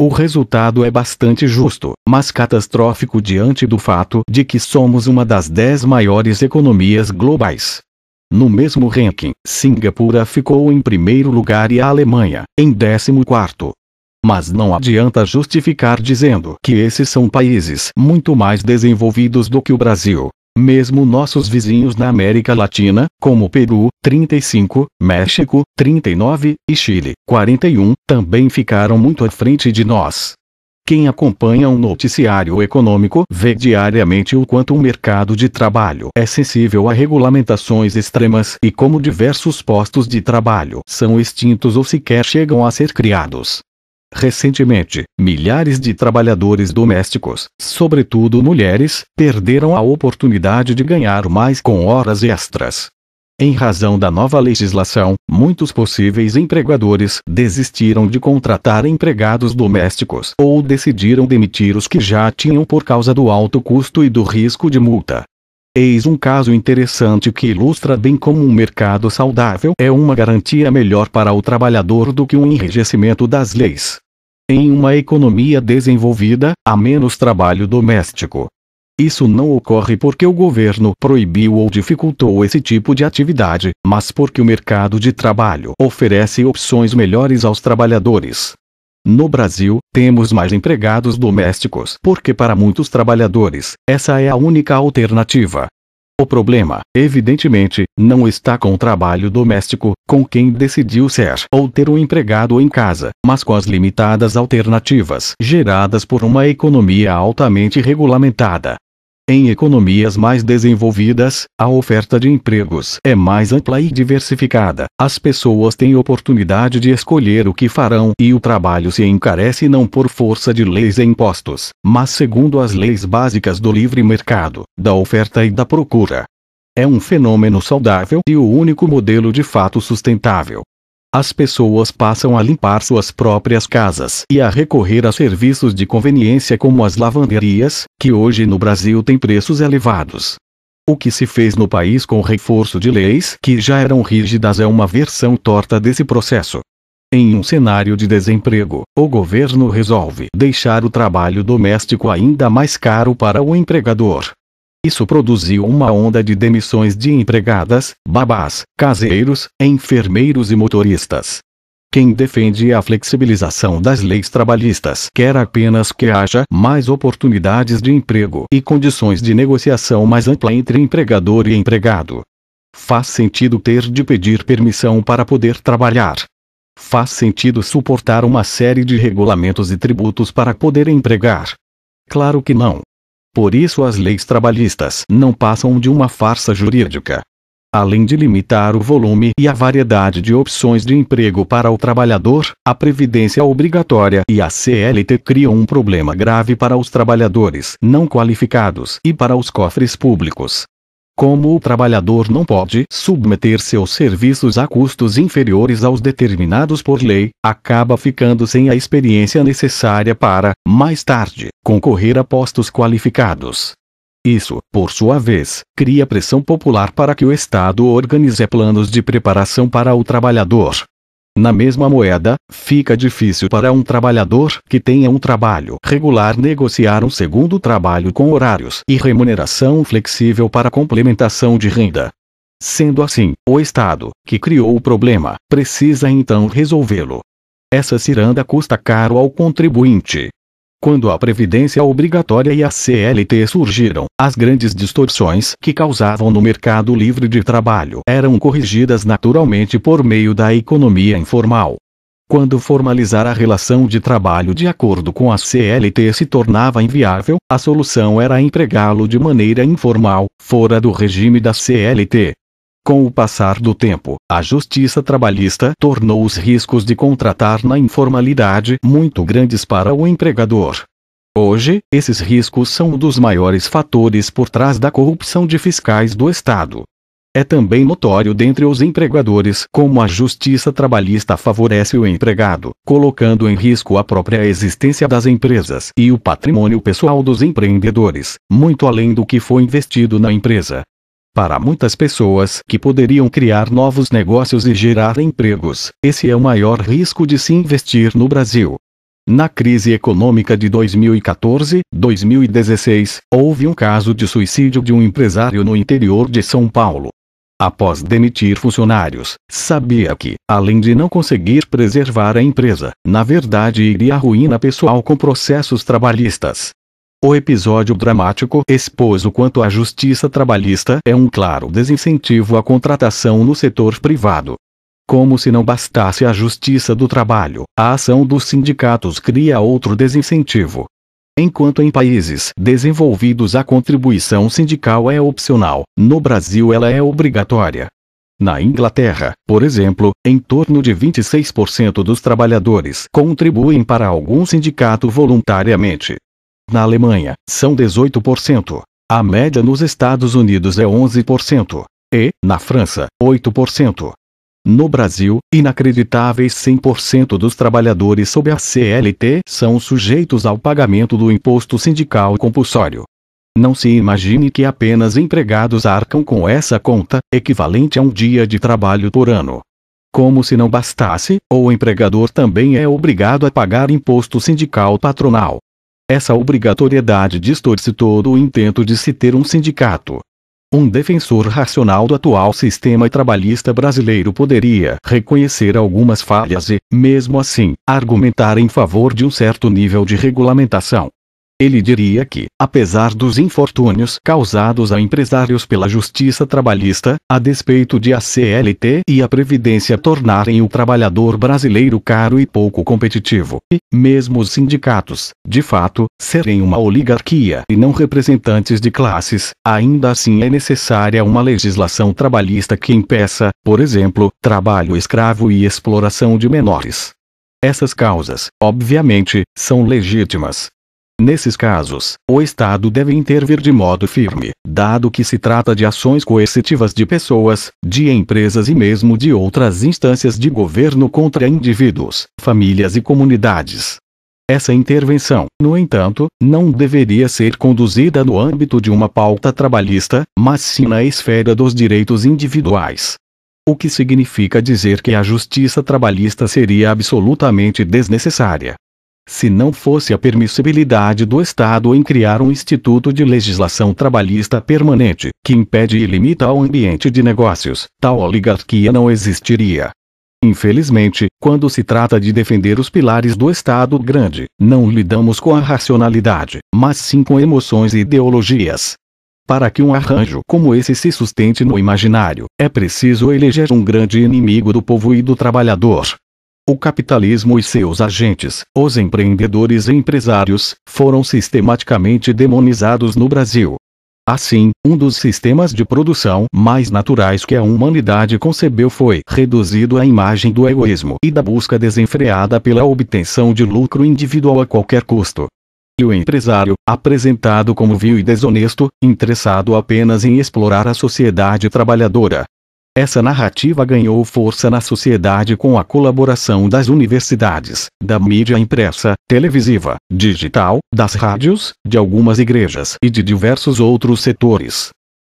O resultado é bastante justo, mas catastrófico diante do fato de que somos uma das 10 maiores economias globais. No mesmo ranking, Singapura ficou em primeiro lugar e a Alemanha, em décimo quarto. Mas não adianta justificar dizendo que esses são países muito mais desenvolvidos do que o Brasil. Mesmo nossos vizinhos na América Latina, como Peru, 35, México, 39 e Chile, 41, também ficaram muito à frente de nós. Quem acompanha um noticiário econômico vê diariamente o quanto o mercado de trabalho é sensível a regulamentações extremas e como diversos postos de trabalho são extintos ou sequer chegam a ser criados. Recentemente, milhares de trabalhadores domésticos, sobretudo mulheres, perderam a oportunidade de ganhar mais com horas extras. Em razão da nova legislação, muitos possíveis empregadores desistiram de contratar empregados domésticos ou decidiram demitir os que já tinham por causa do alto custo e do risco de multa. Eis um caso interessante que ilustra bem como um mercado saudável é uma garantia melhor para o trabalhador do que um enrijecimento das leis. Em uma economia desenvolvida, há menos trabalho doméstico. Isso não ocorre porque o governo proibiu ou dificultou esse tipo de atividade, mas porque o mercado de trabalho oferece opções melhores aos trabalhadores. No Brasil, temos mais empregados domésticos porque, para muitos trabalhadores, essa é a única alternativa. O problema, evidentemente, não está com o trabalho doméstico, com quem decidiu ser ou ter um empregado em casa, mas com as limitadas alternativas geradas por uma economia altamente regulamentada, em economias mais desenvolvidas, a oferta de empregos é mais ampla e diversificada. As pessoas têm oportunidade de escolher o que farão e o trabalho se encarece não por força de leis e impostos, mas segundo as leis básicas do livre mercado, da oferta e da procura. É um fenômeno saudável e o único modelo de fato sustentável as pessoas passam a limpar suas próprias casas e a recorrer a serviços de conveniência como as lavanderias, que hoje no Brasil têm preços elevados. O que se fez no país com o reforço de leis que já eram rígidas é uma versão torta desse processo. Em um cenário de desemprego, o governo resolve deixar o trabalho doméstico ainda mais caro para o empregador, isso produziu uma onda de demissões de empregadas, babás, caseiros, enfermeiros e motoristas. Quem defende a flexibilização das leis trabalhistas quer apenas que haja mais oportunidades de emprego e condições de negociação mais ampla entre empregador e empregado. Faz sentido ter de pedir permissão para poder trabalhar. Faz sentido suportar uma série de regulamentos e tributos para poder empregar. Claro que não. Por isso as leis trabalhistas não passam de uma farsa jurídica. Além de limitar o volume e a variedade de opções de emprego para o trabalhador, a previdência obrigatória e a CLT criam um problema grave para os trabalhadores não qualificados e para os cofres públicos como o trabalhador não pode submeter seus serviços a custos inferiores aos determinados por lei, acaba ficando sem a experiência necessária para, mais tarde, concorrer a postos qualificados. Isso, por sua vez, cria pressão popular para que o Estado organize planos de preparação para o trabalhador, na mesma moeda, fica difícil para um trabalhador que tenha um trabalho regular negociar um segundo trabalho com horários e remuneração flexível para complementação de renda. Sendo assim, o Estado, que criou o problema, precisa então resolvê-lo. Essa ciranda custa caro ao contribuinte. Quando a previdência obrigatória e a CLT surgiram, as grandes distorções que causavam no mercado livre de trabalho eram corrigidas naturalmente por meio da economia informal. Quando formalizar a relação de trabalho de acordo com a CLT se tornava inviável, a solução era empregá-lo de maneira informal, fora do regime da CLT, com o passar do tempo, a justiça trabalhista tornou os riscos de contratar na informalidade muito grandes para o empregador. Hoje, esses riscos são um dos maiores fatores por trás da corrupção de fiscais do Estado. É também notório dentre os empregadores como a justiça trabalhista favorece o empregado, colocando em risco a própria existência das empresas e o patrimônio pessoal dos empreendedores, muito além do que foi investido na empresa, para muitas pessoas que poderiam criar novos negócios e gerar empregos, esse é o maior risco de se investir no Brasil. Na crise econômica de 2014-2016, houve um caso de suicídio de um empresário no interior de São Paulo. Após demitir funcionários, sabia que, além de não conseguir preservar a empresa, na verdade iria à ruína pessoal com processos trabalhistas. O episódio dramático expôs o quanto a justiça trabalhista é um claro desincentivo à contratação no setor privado. Como se não bastasse a justiça do trabalho, a ação dos sindicatos cria outro desincentivo. Enquanto em países desenvolvidos a contribuição sindical é opcional, no Brasil ela é obrigatória. Na Inglaterra, por exemplo, em torno de 26% dos trabalhadores contribuem para algum sindicato voluntariamente na Alemanha, são 18%. A média nos Estados Unidos é 11%, e, na França, 8%. No Brasil, inacreditáveis 100% dos trabalhadores sob a CLT são sujeitos ao pagamento do imposto sindical compulsório. Não se imagine que apenas empregados arcam com essa conta, equivalente a um dia de trabalho por ano. Como se não bastasse, o empregador também é obrigado a pagar imposto sindical patronal, essa obrigatoriedade distorce todo o intento de se ter um sindicato. Um defensor racional do atual sistema trabalhista brasileiro poderia reconhecer algumas falhas e, mesmo assim, argumentar em favor de um certo nível de regulamentação. Ele diria que, apesar dos infortúnios causados a empresários pela justiça trabalhista, a despeito de a CLT e a Previdência tornarem o trabalhador brasileiro caro e pouco competitivo, e, mesmo os sindicatos, de fato, serem uma oligarquia e não representantes de classes, ainda assim é necessária uma legislação trabalhista que impeça, por exemplo, trabalho escravo e exploração de menores. Essas causas, obviamente, são legítimas, Nesses casos, o Estado deve intervir de modo firme, dado que se trata de ações coercitivas de pessoas, de empresas e mesmo de outras instâncias de governo contra indivíduos, famílias e comunidades. Essa intervenção, no entanto, não deveria ser conduzida no âmbito de uma pauta trabalhista, mas sim na esfera dos direitos individuais. O que significa dizer que a justiça trabalhista seria absolutamente desnecessária, se não fosse a permissibilidade do Estado em criar um instituto de legislação trabalhista permanente, que impede e limita o ambiente de negócios, tal oligarquia não existiria. Infelizmente, quando se trata de defender os pilares do Estado grande, não lidamos com a racionalidade, mas sim com emoções e ideologias. Para que um arranjo como esse se sustente no imaginário, é preciso eleger um grande inimigo do povo e do trabalhador, o capitalismo e seus agentes, os empreendedores e empresários, foram sistematicamente demonizados no Brasil. Assim, um dos sistemas de produção mais naturais que a humanidade concebeu foi reduzido à imagem do egoísmo e da busca desenfreada pela obtenção de lucro individual a qualquer custo. E o empresário, apresentado como vil e desonesto, interessado apenas em explorar a sociedade trabalhadora, essa narrativa ganhou força na sociedade com a colaboração das universidades, da mídia impressa, televisiva, digital, das rádios, de algumas igrejas e de diversos outros setores.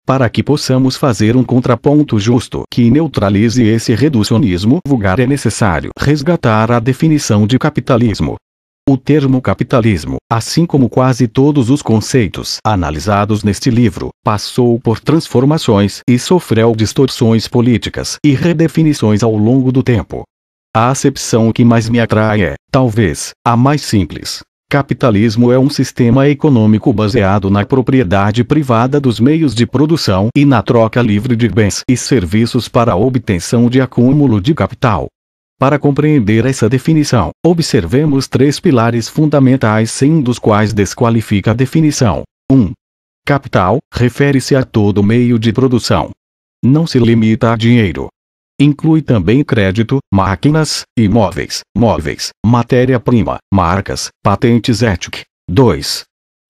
Para que possamos fazer um contraponto justo que neutralize esse reducionismo vulgar é necessário resgatar a definição de capitalismo, o termo capitalismo, assim como quase todos os conceitos analisados neste livro, passou por transformações e sofreu distorções políticas e redefinições ao longo do tempo. A acepção que mais me atrai é, talvez, a mais simples. Capitalismo é um sistema econômico baseado na propriedade privada dos meios de produção e na troca livre de bens e serviços para a obtenção de acúmulo de capital. Para compreender essa definição, observemos três pilares fundamentais sem um dos quais desqualifica a definição. 1. Um, capital refere-se a todo meio de produção. Não se limita a dinheiro. Inclui também crédito, máquinas, imóveis, móveis, matéria-prima, marcas, patentes etc. 2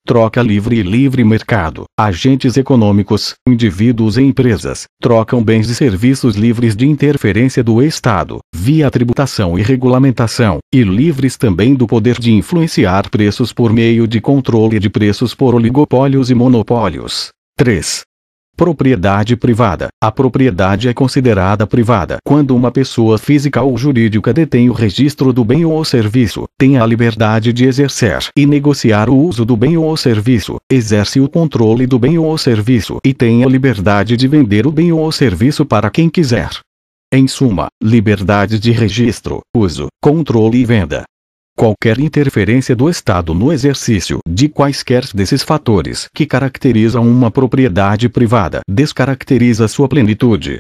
troca livre e livre mercado. Agentes econômicos, indivíduos e empresas, trocam bens e serviços livres de interferência do Estado, via tributação e regulamentação, e livres também do poder de influenciar preços por meio de controle de preços por oligopólios e monopólios. 3. Propriedade privada. A propriedade é considerada privada quando uma pessoa física ou jurídica detém o registro do bem ou serviço, tem a liberdade de exercer e negociar o uso do bem ou serviço, exerce o controle do bem ou serviço e tem a liberdade de vender o bem ou serviço para quem quiser. Em suma, liberdade de registro, uso, controle e venda qualquer interferência do Estado no exercício de quaisquer desses fatores que caracterizam uma propriedade privada descaracteriza sua plenitude.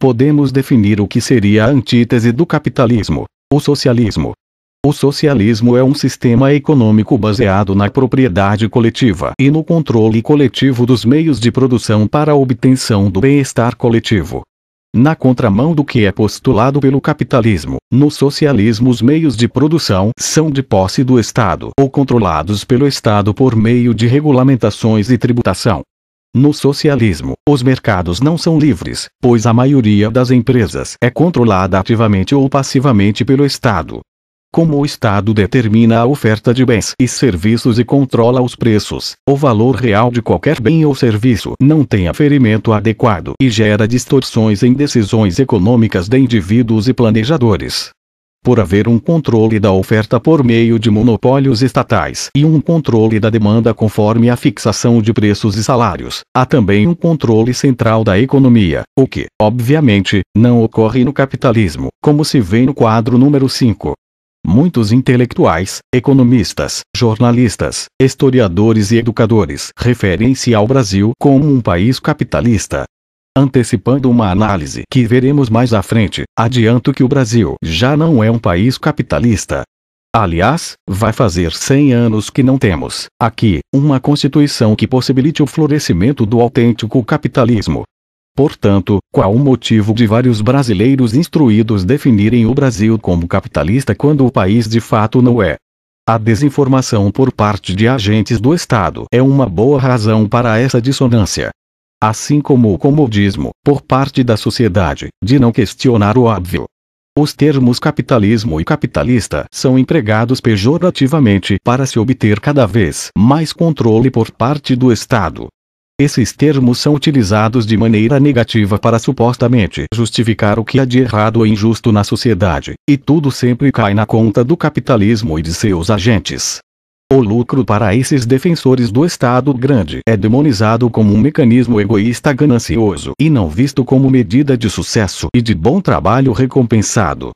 Podemos definir o que seria a antítese do capitalismo: o socialismo. O socialismo é um sistema econômico baseado na propriedade coletiva e no controle coletivo dos meios de produção para a obtenção do bem-estar coletivo na contramão do que é postulado pelo capitalismo. No socialismo, os meios de produção são de posse do Estado ou controlados pelo Estado por meio de regulamentações e tributação. No socialismo, os mercados não são livres, pois a maioria das empresas é controlada ativamente ou passivamente pelo Estado como o Estado determina a oferta de bens e serviços e controla os preços, o valor real de qualquer bem ou serviço não tem aferimento adequado e gera distorções em decisões econômicas de indivíduos e planejadores. Por haver um controle da oferta por meio de monopólios estatais e um controle da demanda conforme a fixação de preços e salários, há também um controle central da economia, o que, obviamente, não ocorre no capitalismo, como se vê no quadro número 5. Muitos intelectuais, economistas, jornalistas, historiadores e educadores referem-se ao Brasil como um país capitalista. Antecipando uma análise que veremos mais à frente, adianto que o Brasil já não é um país capitalista. Aliás, vai fazer 100 anos que não temos, aqui, uma constituição que possibilite o florescimento do autêntico capitalismo. Portanto, qual o motivo de vários brasileiros instruídos definirem o Brasil como capitalista quando o país de fato não é? A desinformação por parte de agentes do Estado é uma boa razão para essa dissonância. Assim como o comodismo, por parte da sociedade, de não questionar o óbvio. Os termos capitalismo e capitalista são empregados pejorativamente para se obter cada vez mais controle por parte do Estado, esses termos são utilizados de maneira negativa para supostamente justificar o que há de errado ou injusto na sociedade, e tudo sempre cai na conta do capitalismo e de seus agentes. O lucro para esses defensores do Estado grande é demonizado como um mecanismo egoísta ganancioso e não visto como medida de sucesso e de bom trabalho recompensado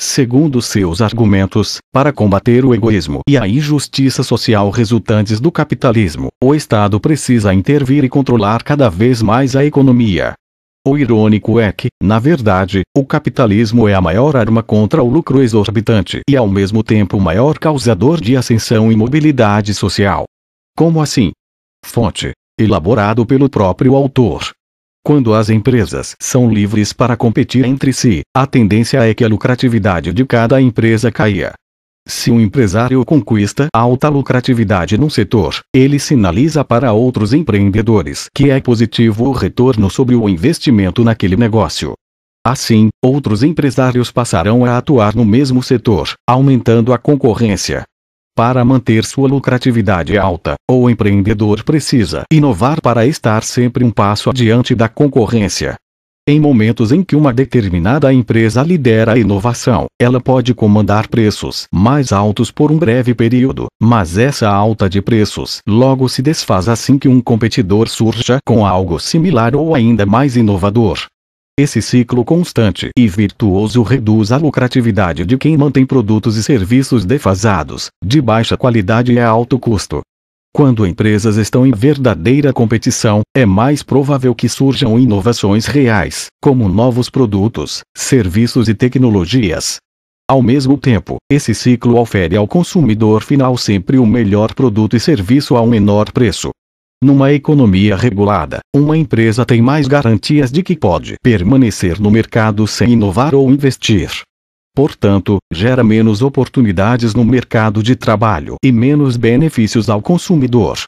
segundo seus argumentos, para combater o egoísmo e a injustiça social resultantes do capitalismo, o Estado precisa intervir e controlar cada vez mais a economia. O irônico é que, na verdade, o capitalismo é a maior arma contra o lucro exorbitante e ao mesmo tempo o maior causador de ascensão e mobilidade social. Como assim? Fonte: elaborado pelo próprio autor. Quando as empresas são livres para competir entre si, a tendência é que a lucratividade de cada empresa caia. Se um empresário conquista alta lucratividade num setor, ele sinaliza para outros empreendedores que é positivo o retorno sobre o investimento naquele negócio. Assim, outros empresários passarão a atuar no mesmo setor, aumentando a concorrência, para manter sua lucratividade alta, o empreendedor precisa inovar para estar sempre um passo adiante da concorrência. Em momentos em que uma determinada empresa lidera a inovação, ela pode comandar preços mais altos por um breve período, mas essa alta de preços logo se desfaz assim que um competidor surja com algo similar ou ainda mais inovador. Esse ciclo constante e virtuoso reduz a lucratividade de quem mantém produtos e serviços defasados, de baixa qualidade e a alto custo. Quando empresas estão em verdadeira competição, é mais provável que surjam inovações reais, como novos produtos, serviços e tecnologias. Ao mesmo tempo, esse ciclo ofere ao consumidor final sempre o melhor produto e serviço a um menor preço. Numa economia regulada, uma empresa tem mais garantias de que pode permanecer no mercado sem inovar ou investir. Portanto, gera menos oportunidades no mercado de trabalho e menos benefícios ao consumidor.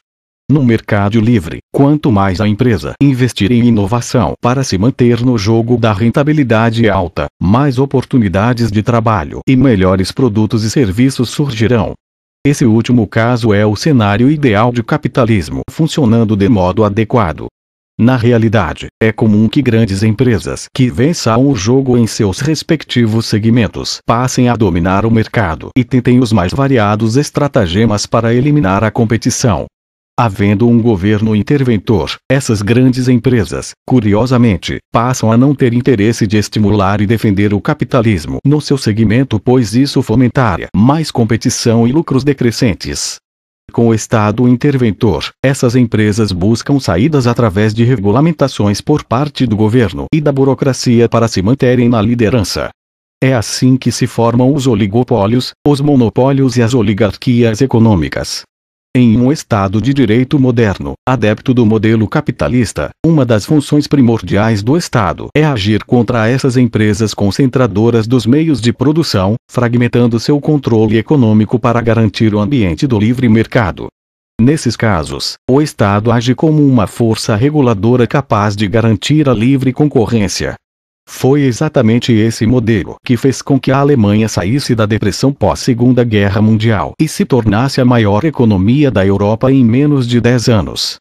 No mercado livre, quanto mais a empresa investir em inovação para se manter no jogo da rentabilidade alta, mais oportunidades de trabalho e melhores produtos e serviços surgirão. Esse último caso é o cenário ideal de capitalismo funcionando de modo adequado. Na realidade, é comum que grandes empresas que vençam o jogo em seus respectivos segmentos passem a dominar o mercado e tentem os mais variados estratagemas para eliminar a competição, Havendo um governo interventor, essas grandes empresas, curiosamente, passam a não ter interesse de estimular e defender o capitalismo no seu segmento, pois isso fomentaria mais competição e lucros decrescentes. Com o Estado interventor, essas empresas buscam saídas através de regulamentações por parte do governo e da burocracia para se manterem na liderança. É assim que se formam os oligopólios, os monopólios e as oligarquias econômicas. Em um Estado de direito moderno, adepto do modelo capitalista, uma das funções primordiais do Estado é agir contra essas empresas concentradoras dos meios de produção, fragmentando seu controle econômico para garantir o ambiente do livre mercado. Nesses casos, o Estado age como uma força reguladora capaz de garantir a livre concorrência, foi exatamente esse modelo que fez com que a Alemanha saísse da depressão pós-Segunda Guerra Mundial e se tornasse a maior economia da Europa em menos de 10 anos.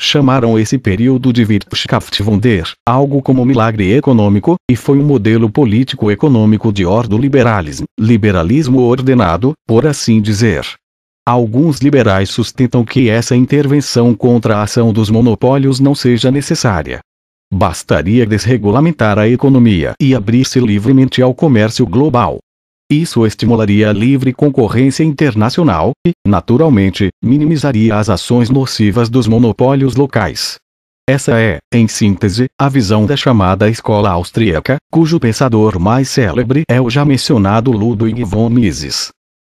Chamaram esse período de Wirtschaftswunder, algo como milagre econômico, e foi um modelo político-econômico de ordo liberalismo, liberalismo ordenado, por assim dizer. Alguns liberais sustentam que essa intervenção contra a ação dos monopólios não seja necessária, Bastaria desregulamentar a economia e abrir-se livremente ao comércio global. Isso estimularia a livre concorrência internacional e, naturalmente, minimizaria as ações nocivas dos monopólios locais. Essa é, em síntese, a visão da chamada escola austríaca, cujo pensador mais célebre é o já mencionado Ludwig von Mises.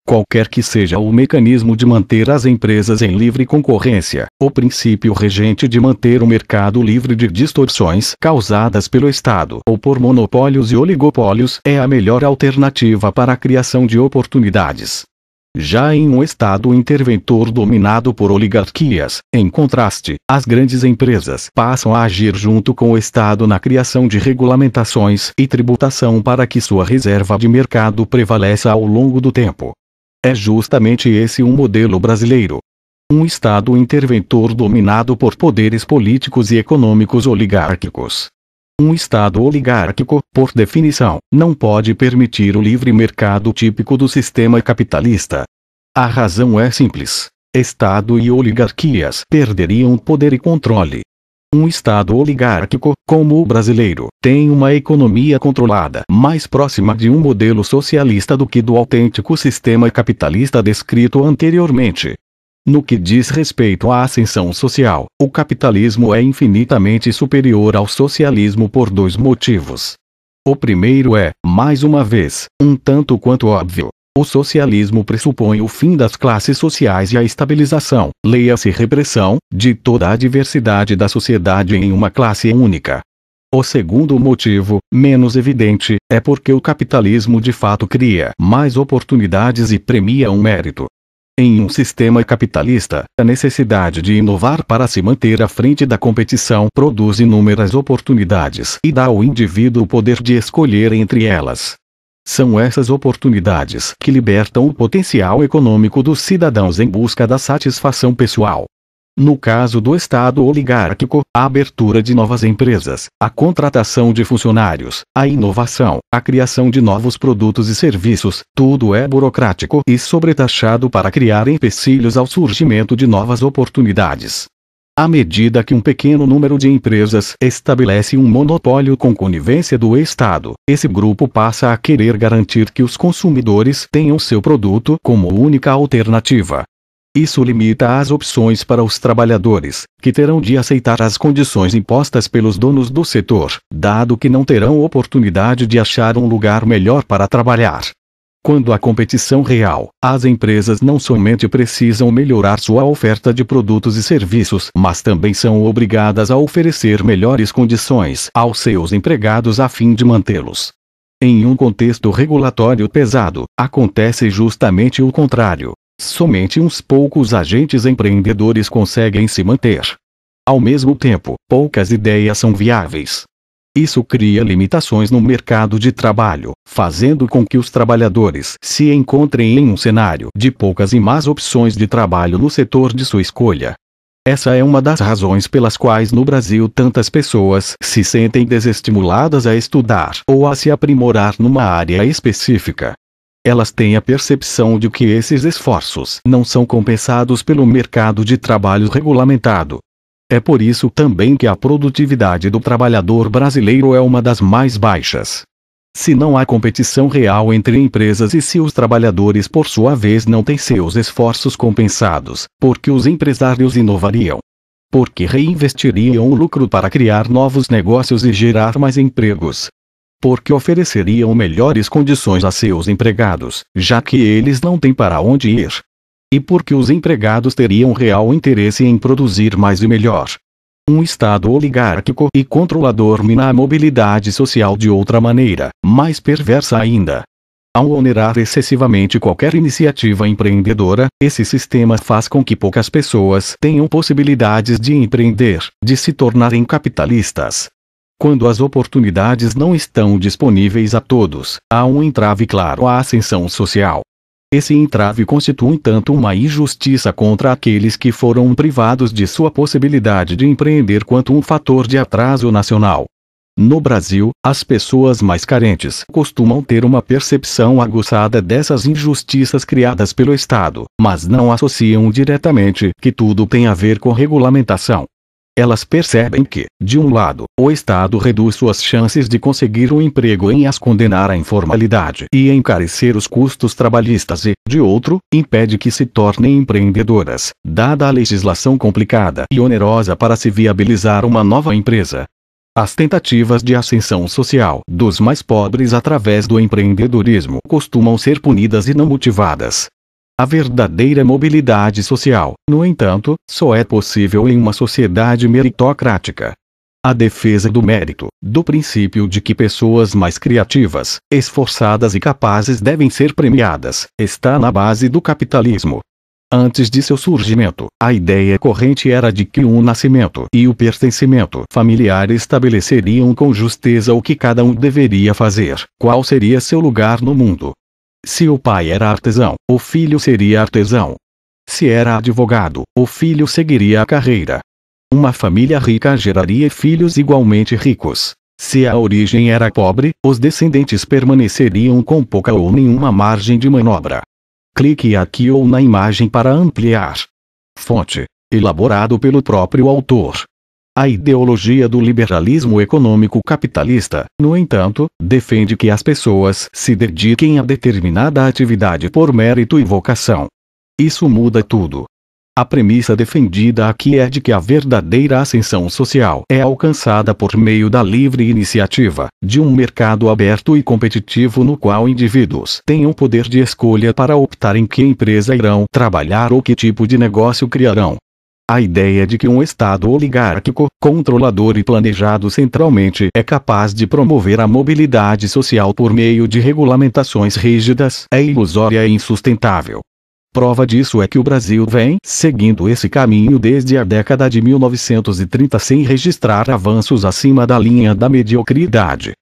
Qualquer que seja o mecanismo de manter as empresas em livre concorrência, o princípio regente de manter o mercado livre de distorções causadas pelo Estado ou por monopólios e oligopólios é a melhor alternativa para a criação de oportunidades. Já em um Estado interventor dominado por oligarquias, em contraste, as grandes empresas passam a agir junto com o Estado na criação de regulamentações e tributação para que sua reserva de mercado prevaleça ao longo do tempo. É justamente esse um modelo brasileiro. Um Estado interventor dominado por poderes políticos e econômicos oligárquicos. Um Estado oligárquico, por definição, não pode permitir o livre mercado típico do sistema capitalista. A razão é simples: Estado e oligarquias perderiam poder e controle, um Estado oligárquico, como o brasileiro, tem uma economia controlada mais próxima de um modelo socialista do que do autêntico sistema capitalista descrito anteriormente. No que diz respeito à ascensão social, o capitalismo é infinitamente superior ao socialismo por dois motivos. O primeiro é, mais uma vez, um tanto quanto óbvio, o socialismo pressupõe o fim das classes sociais e a estabilização, leia-se repressão, de toda a diversidade da sociedade em uma classe única. O segundo motivo, menos evidente, é porque o capitalismo de fato cria mais oportunidades e premia um mérito. Em um sistema capitalista, a necessidade de inovar para se manter à frente da competição produz inúmeras oportunidades e dá ao indivíduo o poder de escolher entre elas. São essas oportunidades que libertam o potencial econômico dos cidadãos em busca da satisfação pessoal. No caso do Estado oligárquico, a abertura de novas empresas, a contratação de funcionários, a inovação, a criação de novos produtos e serviços, tudo é burocrático e sobretaxado para criar empecilhos ao surgimento de novas oportunidades. À medida que um pequeno número de empresas estabelece um monopólio com conivência do Estado, esse grupo passa a querer garantir que os consumidores tenham seu produto como única alternativa. Isso limita as opções para os trabalhadores, que terão de aceitar as condições impostas pelos donos do setor, dado que não terão oportunidade de achar um lugar melhor para trabalhar. Quando a competição real, as empresas não somente precisam melhorar sua oferta de produtos e serviços, mas também são obrigadas a oferecer melhores condições aos seus empregados a fim de mantê-los. Em um contexto regulatório pesado, acontece justamente o contrário. Somente uns poucos agentes empreendedores conseguem se manter. Ao mesmo tempo, poucas ideias são viáveis. Isso cria limitações no mercado de trabalho, fazendo com que os trabalhadores se encontrem em um cenário de poucas e más opções de trabalho no setor de sua escolha. Essa é uma das razões pelas quais no Brasil tantas pessoas se sentem desestimuladas a estudar ou a se aprimorar numa área específica. Elas têm a percepção de que esses esforços não são compensados pelo mercado de trabalho regulamentado, é por isso também que a produtividade do trabalhador brasileiro é uma das mais baixas. Se não há competição real entre empresas e se os trabalhadores, por sua vez, não têm seus esforços compensados, porque os empresários inovariam. Porque reinvestiriam o lucro para criar novos negócios e gerar mais empregos. Porque ofereceriam melhores condições a seus empregados, já que eles não têm para onde ir. E porque os empregados teriam real interesse em produzir mais e melhor. Um Estado oligárquico e controlador mina a mobilidade social de outra maneira, mais perversa ainda. Ao onerar excessivamente qualquer iniciativa empreendedora, esse sistema faz com que poucas pessoas tenham possibilidades de empreender, de se tornarem capitalistas. Quando as oportunidades não estão disponíveis a todos, há um entrave claro à ascensão social. Esse entrave constitui tanto uma injustiça contra aqueles que foram privados de sua possibilidade de empreender quanto um fator de atraso nacional. No Brasil, as pessoas mais carentes costumam ter uma percepção aguçada dessas injustiças criadas pelo Estado, mas não associam diretamente que tudo tem a ver com regulamentação. Elas percebem que, de um lado, o Estado reduz suas chances de conseguir um emprego em as condenar à informalidade e encarecer os custos trabalhistas e, de outro, impede que se tornem empreendedoras, dada a legislação complicada e onerosa para se viabilizar uma nova empresa. As tentativas de ascensão social dos mais pobres através do empreendedorismo costumam ser punidas e não motivadas, a verdadeira mobilidade social, no entanto, só é possível em uma sociedade meritocrática. A defesa do mérito, do princípio de que pessoas mais criativas, esforçadas e capazes devem ser premiadas, está na base do capitalismo. Antes de seu surgimento, a ideia corrente era de que o nascimento e o pertencimento familiar estabeleceriam com justeza o que cada um deveria fazer, qual seria seu lugar no mundo, se o pai era artesão, o filho seria artesão. Se era advogado, o filho seguiria a carreira. Uma família rica geraria filhos igualmente ricos. Se a origem era pobre, os descendentes permaneceriam com pouca ou nenhuma margem de manobra. Clique aqui ou na imagem para ampliar. Fonte: elaborado pelo próprio autor. A ideologia do liberalismo econômico capitalista, no entanto, defende que as pessoas se dediquem a determinada atividade por mérito e vocação. Isso muda tudo. A premissa defendida aqui é de que a verdadeira ascensão social é alcançada por meio da livre iniciativa, de um mercado aberto e competitivo no qual indivíduos tenham poder de escolha para optar em que empresa irão trabalhar ou que tipo de negócio criarão. A ideia de que um Estado oligárquico, controlador e planejado centralmente é capaz de promover a mobilidade social por meio de regulamentações rígidas é ilusória e insustentável. Prova disso é que o Brasil vem seguindo esse caminho desde a década de 1930 sem registrar avanços acima da linha da mediocridade.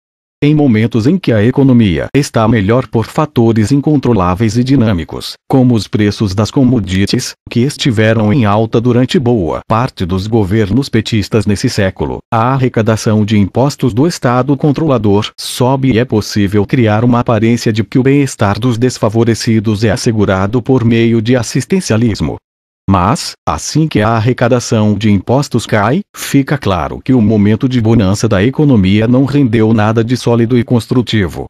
Em momentos em que a economia está melhor por fatores incontroláveis e dinâmicos, como os preços das commodities, que estiveram em alta durante boa parte dos governos petistas nesse século, a arrecadação de impostos do Estado controlador sobe e é possível criar uma aparência de que o bem-estar dos desfavorecidos é assegurado por meio de assistencialismo. Mas, assim que a arrecadação de impostos cai, fica claro que o momento de bonança da economia não rendeu nada de sólido e construtivo.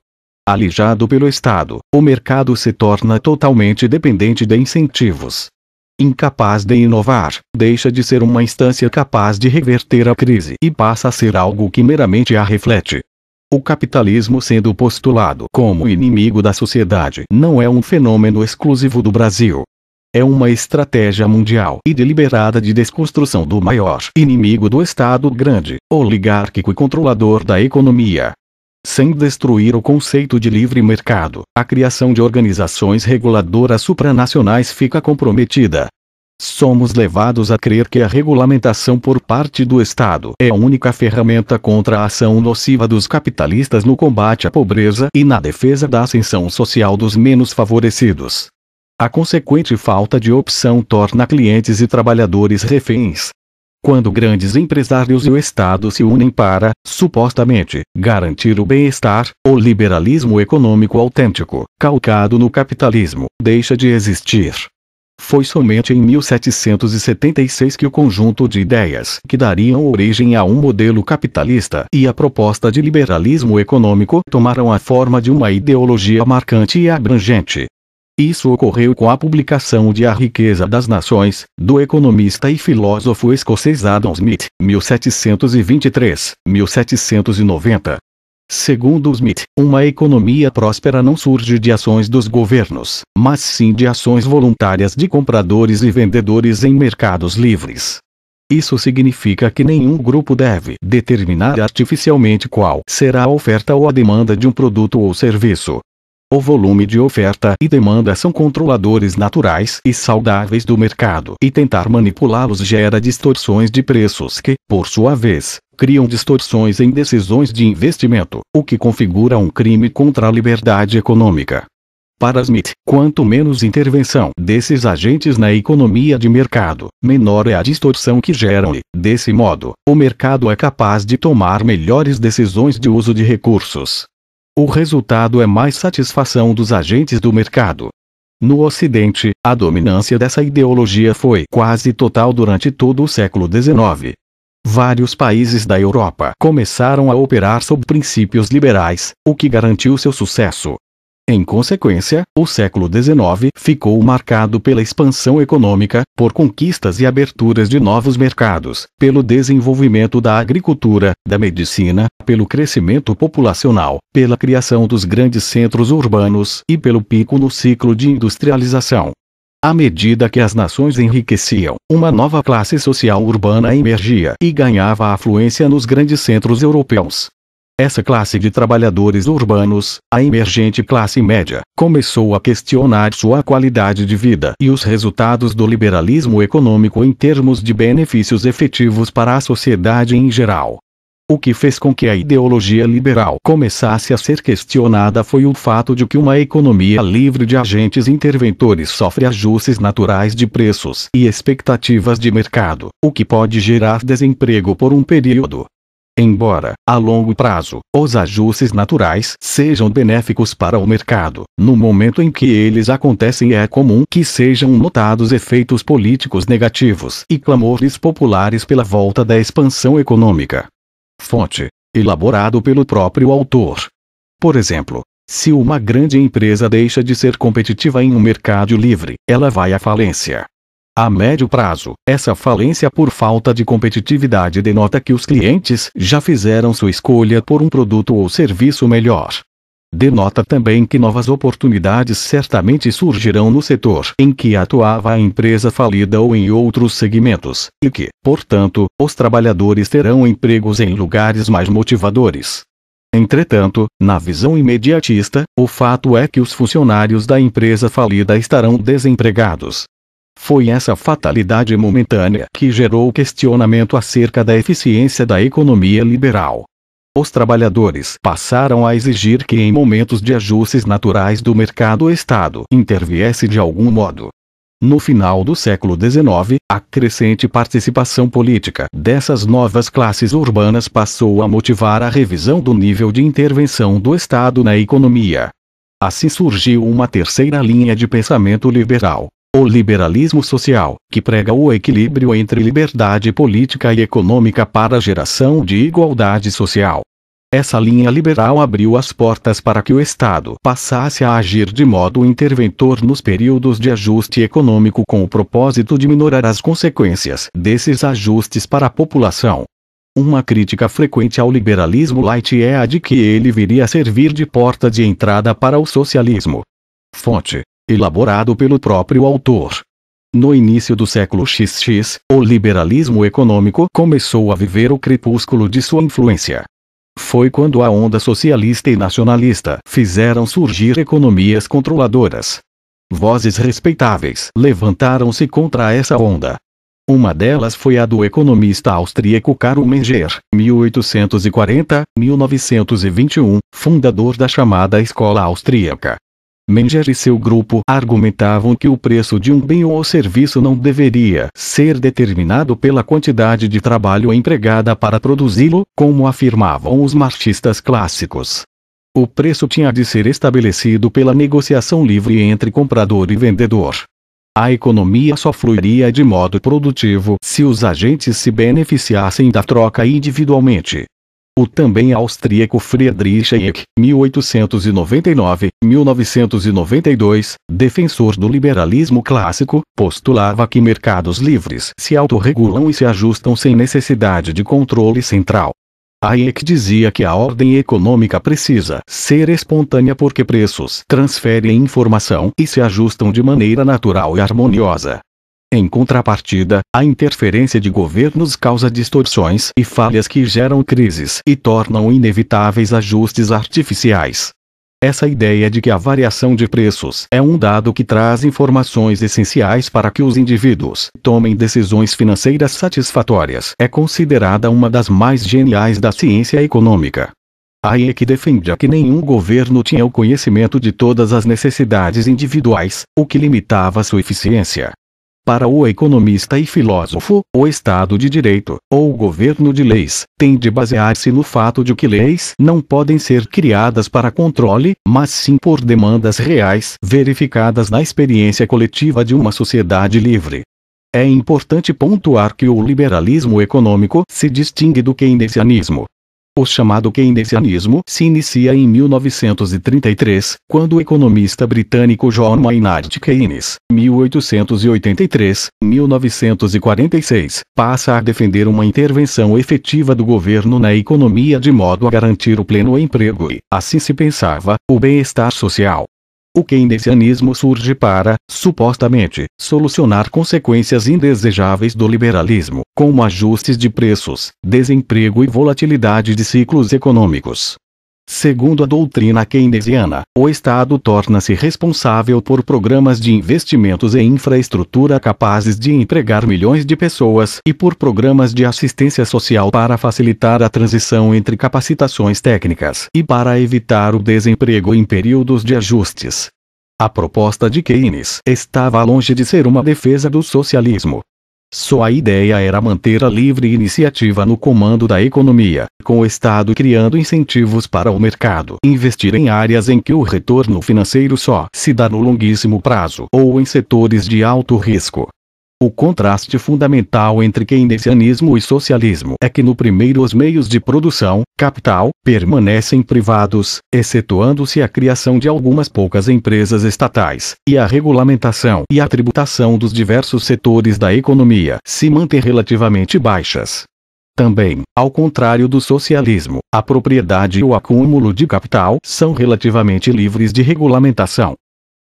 Alijado pelo Estado, o mercado se torna totalmente dependente de incentivos. Incapaz de inovar, deixa de ser uma instância capaz de reverter a crise e passa a ser algo que meramente a reflete. O capitalismo sendo postulado como inimigo da sociedade não é um fenômeno exclusivo do Brasil é uma estratégia mundial e deliberada de desconstrução do maior inimigo do Estado grande, oligárquico e controlador da economia. Sem destruir o conceito de livre mercado, a criação de organizações reguladoras supranacionais fica comprometida. Somos levados a crer que a regulamentação por parte do Estado é a única ferramenta contra a ação nociva dos capitalistas no combate à pobreza e na defesa da ascensão social dos menos favorecidos. A consequente falta de opção torna clientes e trabalhadores reféns. Quando grandes empresários e o Estado se unem para, supostamente, garantir o bem-estar, o liberalismo econômico autêntico, calcado no capitalismo, deixa de existir. Foi somente em 1776 que o conjunto de ideias que dariam origem a um modelo capitalista e a proposta de liberalismo econômico tomaram a forma de uma ideologia marcante e abrangente, isso ocorreu com a publicação de A Riqueza das Nações, do economista e filósofo escocês Adam Smith, 1723-1790. Segundo Smith, uma economia próspera não surge de ações dos governos, mas sim de ações voluntárias de compradores e vendedores em mercados livres. Isso significa que nenhum grupo deve determinar artificialmente qual será a oferta ou a demanda de um produto ou serviço, o volume de oferta e demanda são controladores naturais e saudáveis do mercado, e tentar manipulá-los gera distorções de preços que, por sua vez, criam distorções em decisões de investimento, o que configura um crime contra a liberdade econômica. Para Smith, quanto menos intervenção desses agentes na economia de mercado, menor é a distorção que geram e, desse modo, o mercado é capaz de tomar melhores decisões de uso de recursos. O resultado é mais satisfação dos agentes do mercado. No Ocidente, a dominância dessa ideologia foi quase total durante todo o século XIX. Vários países da Europa começaram a operar sob princípios liberais, o que garantiu seu sucesso. Em consequência, o século XIX ficou marcado pela expansão econômica, por conquistas e aberturas de novos mercados, pelo desenvolvimento da agricultura, da medicina, pelo crescimento populacional, pela criação dos grandes centros urbanos e pelo pico no ciclo de industrialização. À medida que as nações enriqueciam, uma nova classe social urbana emergia e ganhava afluência nos grandes centros europeus, essa classe de trabalhadores urbanos, a emergente classe média, começou a questionar sua qualidade de vida e os resultados do liberalismo econômico em termos de benefícios efetivos para a sociedade em geral. O que fez com que a ideologia liberal começasse a ser questionada foi o fato de que uma economia livre de agentes interventores sofre ajustes naturais de preços e expectativas de mercado, o que pode gerar desemprego por um período, Embora, a longo prazo, os ajustes naturais sejam benéficos para o mercado, no momento em que eles acontecem é comum que sejam notados efeitos políticos negativos e clamores populares pela volta da expansão econômica. Fonte: elaborado pelo próprio autor. Por exemplo, se uma grande empresa deixa de ser competitiva em um mercado livre, ela vai à falência. A médio prazo, essa falência por falta de competitividade denota que os clientes já fizeram sua escolha por um produto ou serviço melhor. Denota também que novas oportunidades certamente surgirão no setor em que atuava a empresa falida ou em outros segmentos, e que, portanto, os trabalhadores terão empregos em lugares mais motivadores. Entretanto, na visão imediatista, o fato é que os funcionários da empresa falida estarão desempregados, foi essa fatalidade momentânea que gerou questionamento acerca da eficiência da economia liberal. Os trabalhadores passaram a exigir que, em momentos de ajustes naturais do mercado, o Estado interviesse de algum modo. No final do século XIX, a crescente participação política dessas novas classes urbanas passou a motivar a revisão do nível de intervenção do Estado na economia. Assim surgiu uma terceira linha de pensamento liberal, o liberalismo social, que prega o equilíbrio entre liberdade política e econômica para a geração de igualdade social. Essa linha liberal abriu as portas para que o Estado passasse a agir de modo interventor nos períodos de ajuste econômico com o propósito de minorar as consequências desses ajustes para a população. Uma crítica frequente ao liberalismo light é a de que ele viria a servir de porta de entrada para o socialismo. Fonte elaborado pelo próprio autor. No início do século XX, o liberalismo econômico começou a viver o crepúsculo de sua influência. Foi quando a onda socialista e nacionalista fizeram surgir economias controladoras. Vozes respeitáveis levantaram-se contra essa onda. Uma delas foi a do economista austríaco Karl Menger, 1840-1921, fundador da chamada Escola Austríaca. Menger e seu grupo argumentavam que o preço de um bem ou serviço não deveria ser determinado pela quantidade de trabalho empregada para produzi-lo, como afirmavam os marxistas clássicos. O preço tinha de ser estabelecido pela negociação livre entre comprador e vendedor. A economia só fluiria de modo produtivo se os agentes se beneficiassem da troca individualmente. O também austríaco Friedrich Hayek, 1899-1992, defensor do liberalismo clássico, postulava que mercados livres se autorregulam e se ajustam sem necessidade de controle central. Hayek dizia que a ordem econômica precisa ser espontânea porque preços transferem informação e se ajustam de maneira natural e harmoniosa, em contrapartida, a interferência de governos causa distorções e falhas que geram crises e tornam inevitáveis ajustes artificiais. Essa ideia de que a variação de preços é um dado que traz informações essenciais para que os indivíduos tomem decisões financeiras satisfatórias é considerada uma das mais geniais da ciência econômica. Hayek defendia que nenhum governo tinha o conhecimento de todas as necessidades individuais, o que limitava sua eficiência. Para o economista e filósofo, o Estado de Direito, ou governo de leis, tem de basear-se no fato de que leis não podem ser criadas para controle, mas sim por demandas reais verificadas na experiência coletiva de uma sociedade livre. É importante pontuar que o liberalismo econômico se distingue do keynesianismo, o chamado keynesianismo se inicia em 1933, quando o economista britânico John Maynard Keynes, 1883-1946, passa a defender uma intervenção efetiva do governo na economia de modo a garantir o pleno emprego e, assim se pensava, o bem-estar social. O keynesianismo surge para, supostamente, solucionar consequências indesejáveis do liberalismo, como ajustes de preços, desemprego e volatilidade de ciclos econômicos. Segundo a doutrina keynesiana, o Estado torna-se responsável por programas de investimentos em infraestrutura capazes de empregar milhões de pessoas e por programas de assistência social para facilitar a transição entre capacitações técnicas e para evitar o desemprego em períodos de ajustes. A proposta de Keynes estava longe de ser uma defesa do socialismo, sua ideia era manter a livre iniciativa no comando da economia, com o Estado criando incentivos para o mercado investir em áreas em que o retorno financeiro só se dá no longuíssimo prazo ou em setores de alto risco. O contraste fundamental entre keynesianismo e socialismo é que no primeiro os meios de produção, capital, permanecem privados, excetuando-se a criação de algumas poucas empresas estatais, e a regulamentação e a tributação dos diversos setores da economia se mantém relativamente baixas. Também, ao contrário do socialismo, a propriedade e o acúmulo de capital são relativamente livres de regulamentação.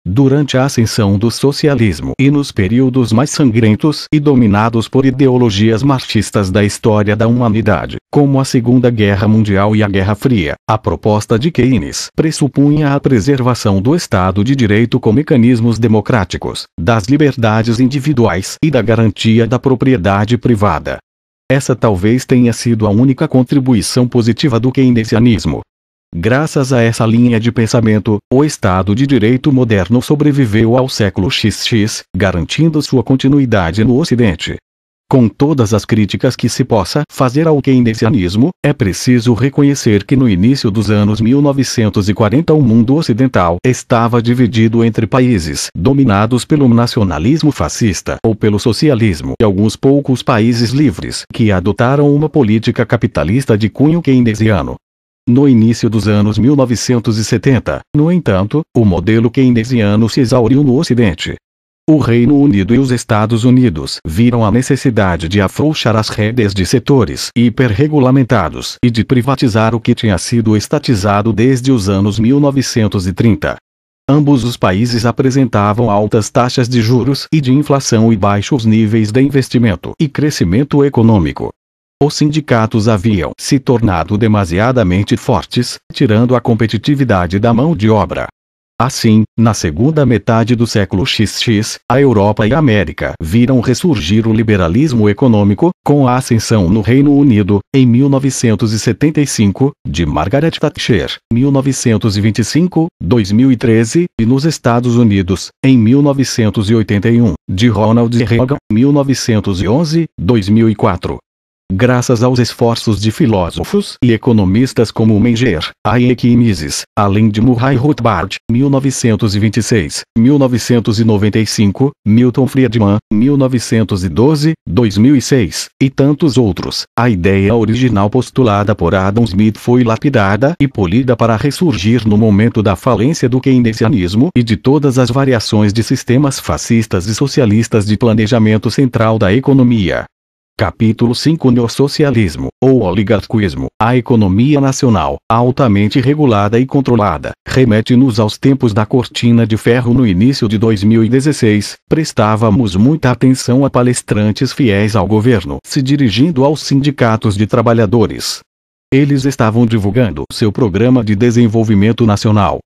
Durante a ascensão do socialismo e nos períodos mais sangrentos e dominados por ideologias marxistas da história da humanidade, como a Segunda Guerra Mundial e a Guerra Fria, a proposta de Keynes pressupunha a preservação do Estado de Direito com mecanismos democráticos, das liberdades individuais e da garantia da propriedade privada. Essa talvez tenha sido a única contribuição positiva do keynesianismo, Graças a essa linha de pensamento, o Estado de Direito moderno sobreviveu ao século XX, garantindo sua continuidade no Ocidente. Com todas as críticas que se possa fazer ao keynesianismo, é preciso reconhecer que no início dos anos 1940 o mundo ocidental estava dividido entre países dominados pelo nacionalismo fascista ou pelo socialismo e alguns poucos países livres que adotaram uma política capitalista de cunho keynesiano no início dos anos 1970. No entanto, o modelo keynesiano se exauriu no Ocidente. O Reino Unido e os Estados Unidos viram a necessidade de afrouxar as redes de setores hiperregulamentados e de privatizar o que tinha sido estatizado desde os anos 1930. Ambos os países apresentavam altas taxas de juros e de inflação e baixos níveis de investimento e crescimento econômico os sindicatos haviam se tornado demasiadamente fortes, tirando a competitividade da mão de obra. Assim, na segunda metade do século XX, a Europa e a América viram ressurgir o liberalismo econômico, com a ascensão no Reino Unido, em 1975, de Margaret Thatcher, 1925, 2013, e nos Estados Unidos, em 1981, de Ronald Reagan, 1911, 2004 graças aos esforços de filósofos e economistas como Menger, Hayek e Mises, além de Murray Rothbard, 1926, 1995, Milton Friedman, 1912, 2006, e tantos outros. A ideia original postulada por Adam Smith foi lapidada e polida para ressurgir no momento da falência do keynesianismo e de todas as variações de sistemas fascistas e socialistas de planejamento central da economia. Capítulo 5 Neossocialismo, ou oligarquismo, a economia nacional, altamente regulada e controlada, remete-nos aos tempos da cortina de ferro no início de 2016, prestávamos muita atenção a palestrantes fiéis ao governo se dirigindo aos sindicatos de trabalhadores. Eles estavam divulgando seu programa de desenvolvimento nacional,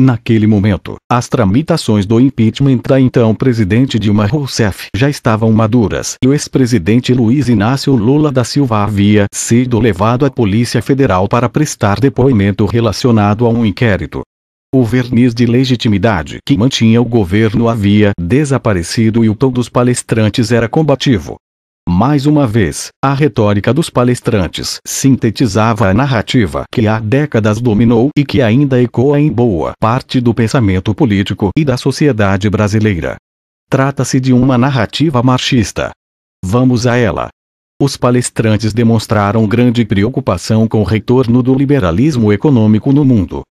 Naquele momento, as tramitações do impeachment da então presidente Dilma Rousseff já estavam maduras e o ex-presidente Luiz Inácio Lula da Silva havia sido levado à Polícia Federal para prestar depoimento relacionado a um inquérito. O verniz de legitimidade que mantinha o governo havia desaparecido e o tom dos palestrantes era combativo. Mais uma vez, a retórica dos palestrantes sintetizava a narrativa que há décadas dominou e que ainda ecoa em boa parte do pensamento político e da sociedade brasileira. Trata-se de uma narrativa marxista. Vamos a ela. Os palestrantes demonstraram grande preocupação com o retorno do liberalismo econômico no mundo,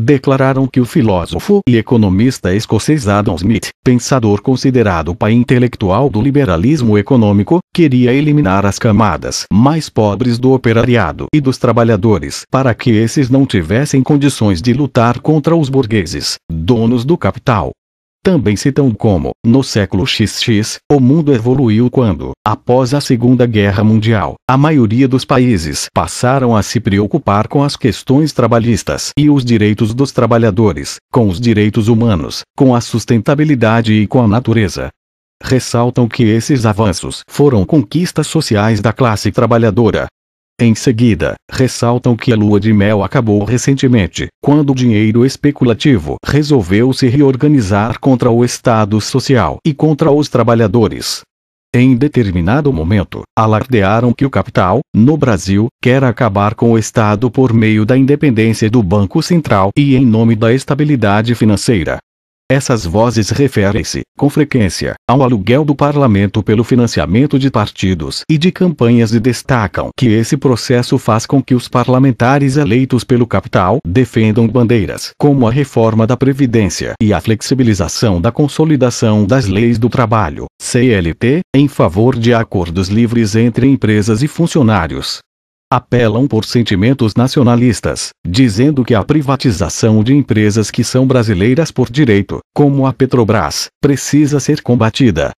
declararam que o filósofo e economista escocês Adam Smith, pensador considerado pai intelectual do liberalismo econômico, queria eliminar as camadas mais pobres do operariado e dos trabalhadores para que esses não tivessem condições de lutar contra os burgueses, donos do capital. Também citam como, no século XX, o mundo evoluiu quando, após a Segunda Guerra Mundial, a maioria dos países passaram a se preocupar com as questões trabalhistas e os direitos dos trabalhadores, com os direitos humanos, com a sustentabilidade e com a natureza. Ressaltam que esses avanços foram conquistas sociais da classe trabalhadora, em seguida, ressaltam que a lua de mel acabou recentemente, quando o dinheiro especulativo resolveu se reorganizar contra o Estado Social e contra os trabalhadores. Em determinado momento, alardearam que o capital, no Brasil, quer acabar com o Estado por meio da independência do Banco Central e em nome da estabilidade financeira. Essas vozes referem-se, com frequência, ao aluguel do parlamento pelo financiamento de partidos e de campanhas e destacam que esse processo faz com que os parlamentares eleitos pelo capital defendam bandeiras como a reforma da Previdência e a flexibilização da consolidação das leis do trabalho, CLT, em favor de acordos livres entre empresas e funcionários, apelam por sentimentos nacionalistas, dizendo que a privatização de empresas que são brasileiras por direito, como a Petrobras, precisa ser combatida.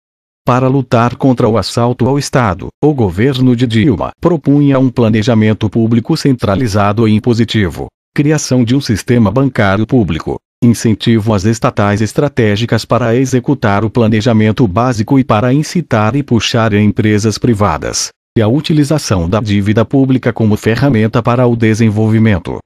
Para lutar contra o assalto ao Estado, o governo de Dilma propunha um planejamento público centralizado e impositivo, criação de um sistema bancário público, incentivo às estatais estratégicas para executar o planejamento básico e para incitar e puxar empresas privadas, e a utilização da dívida pública como ferramenta para o desenvolvimento.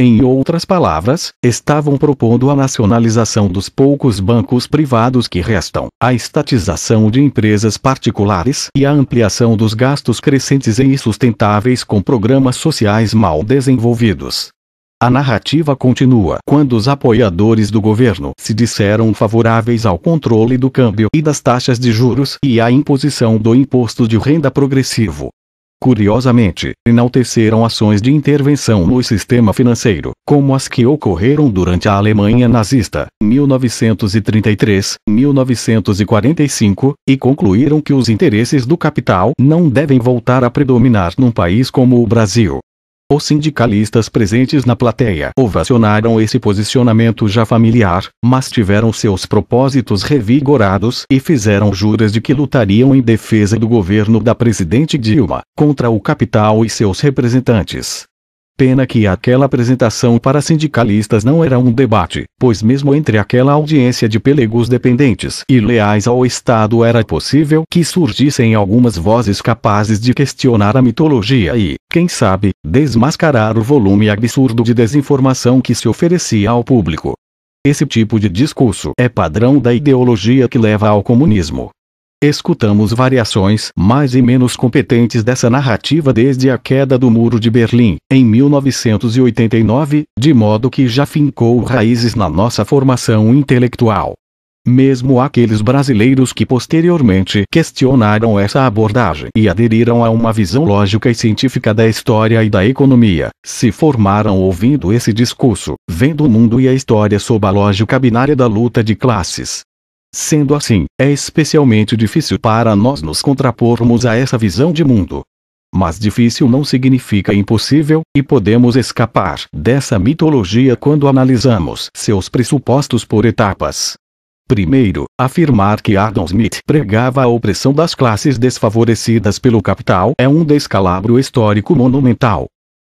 Em outras palavras, estavam propondo a nacionalização dos poucos bancos privados que restam, a estatização de empresas particulares e a ampliação dos gastos crescentes e insustentáveis com programas sociais mal desenvolvidos. A narrativa continua quando os apoiadores do governo se disseram favoráveis ao controle do câmbio e das taxas de juros e à imposição do imposto de renda progressivo. Curiosamente, enalteceram ações de intervenção no sistema financeiro, como as que ocorreram durante a Alemanha nazista, 1933, 1945, e concluíram que os interesses do capital não devem voltar a predominar num país como o Brasil. Os sindicalistas presentes na plateia ovacionaram esse posicionamento já familiar, mas tiveram seus propósitos revigorados e fizeram juras de que lutariam em defesa do governo da presidente Dilma, contra o capital e seus representantes. Pena que aquela apresentação para sindicalistas não era um debate, pois mesmo entre aquela audiência de pelegos dependentes e leais ao Estado era possível que surgissem algumas vozes capazes de questionar a mitologia e, quem sabe, desmascarar o volume absurdo de desinformação que se oferecia ao público. Esse tipo de discurso é padrão da ideologia que leva ao comunismo, Escutamos variações mais e menos competentes dessa narrativa desde a queda do Muro de Berlim, em 1989, de modo que já fincou raízes na nossa formação intelectual. Mesmo aqueles brasileiros que posteriormente questionaram essa abordagem e aderiram a uma visão lógica e científica da história e da economia, se formaram ouvindo esse discurso, vendo o mundo e a história sob a lógica binária da luta de classes, Sendo assim, é especialmente difícil para nós nos contrapormos a essa visão de mundo. Mas difícil não significa impossível, e podemos escapar dessa mitologia quando analisamos seus pressupostos por etapas. Primeiro, afirmar que Adam Smith pregava a opressão das classes desfavorecidas pelo capital é um descalabro histórico monumental.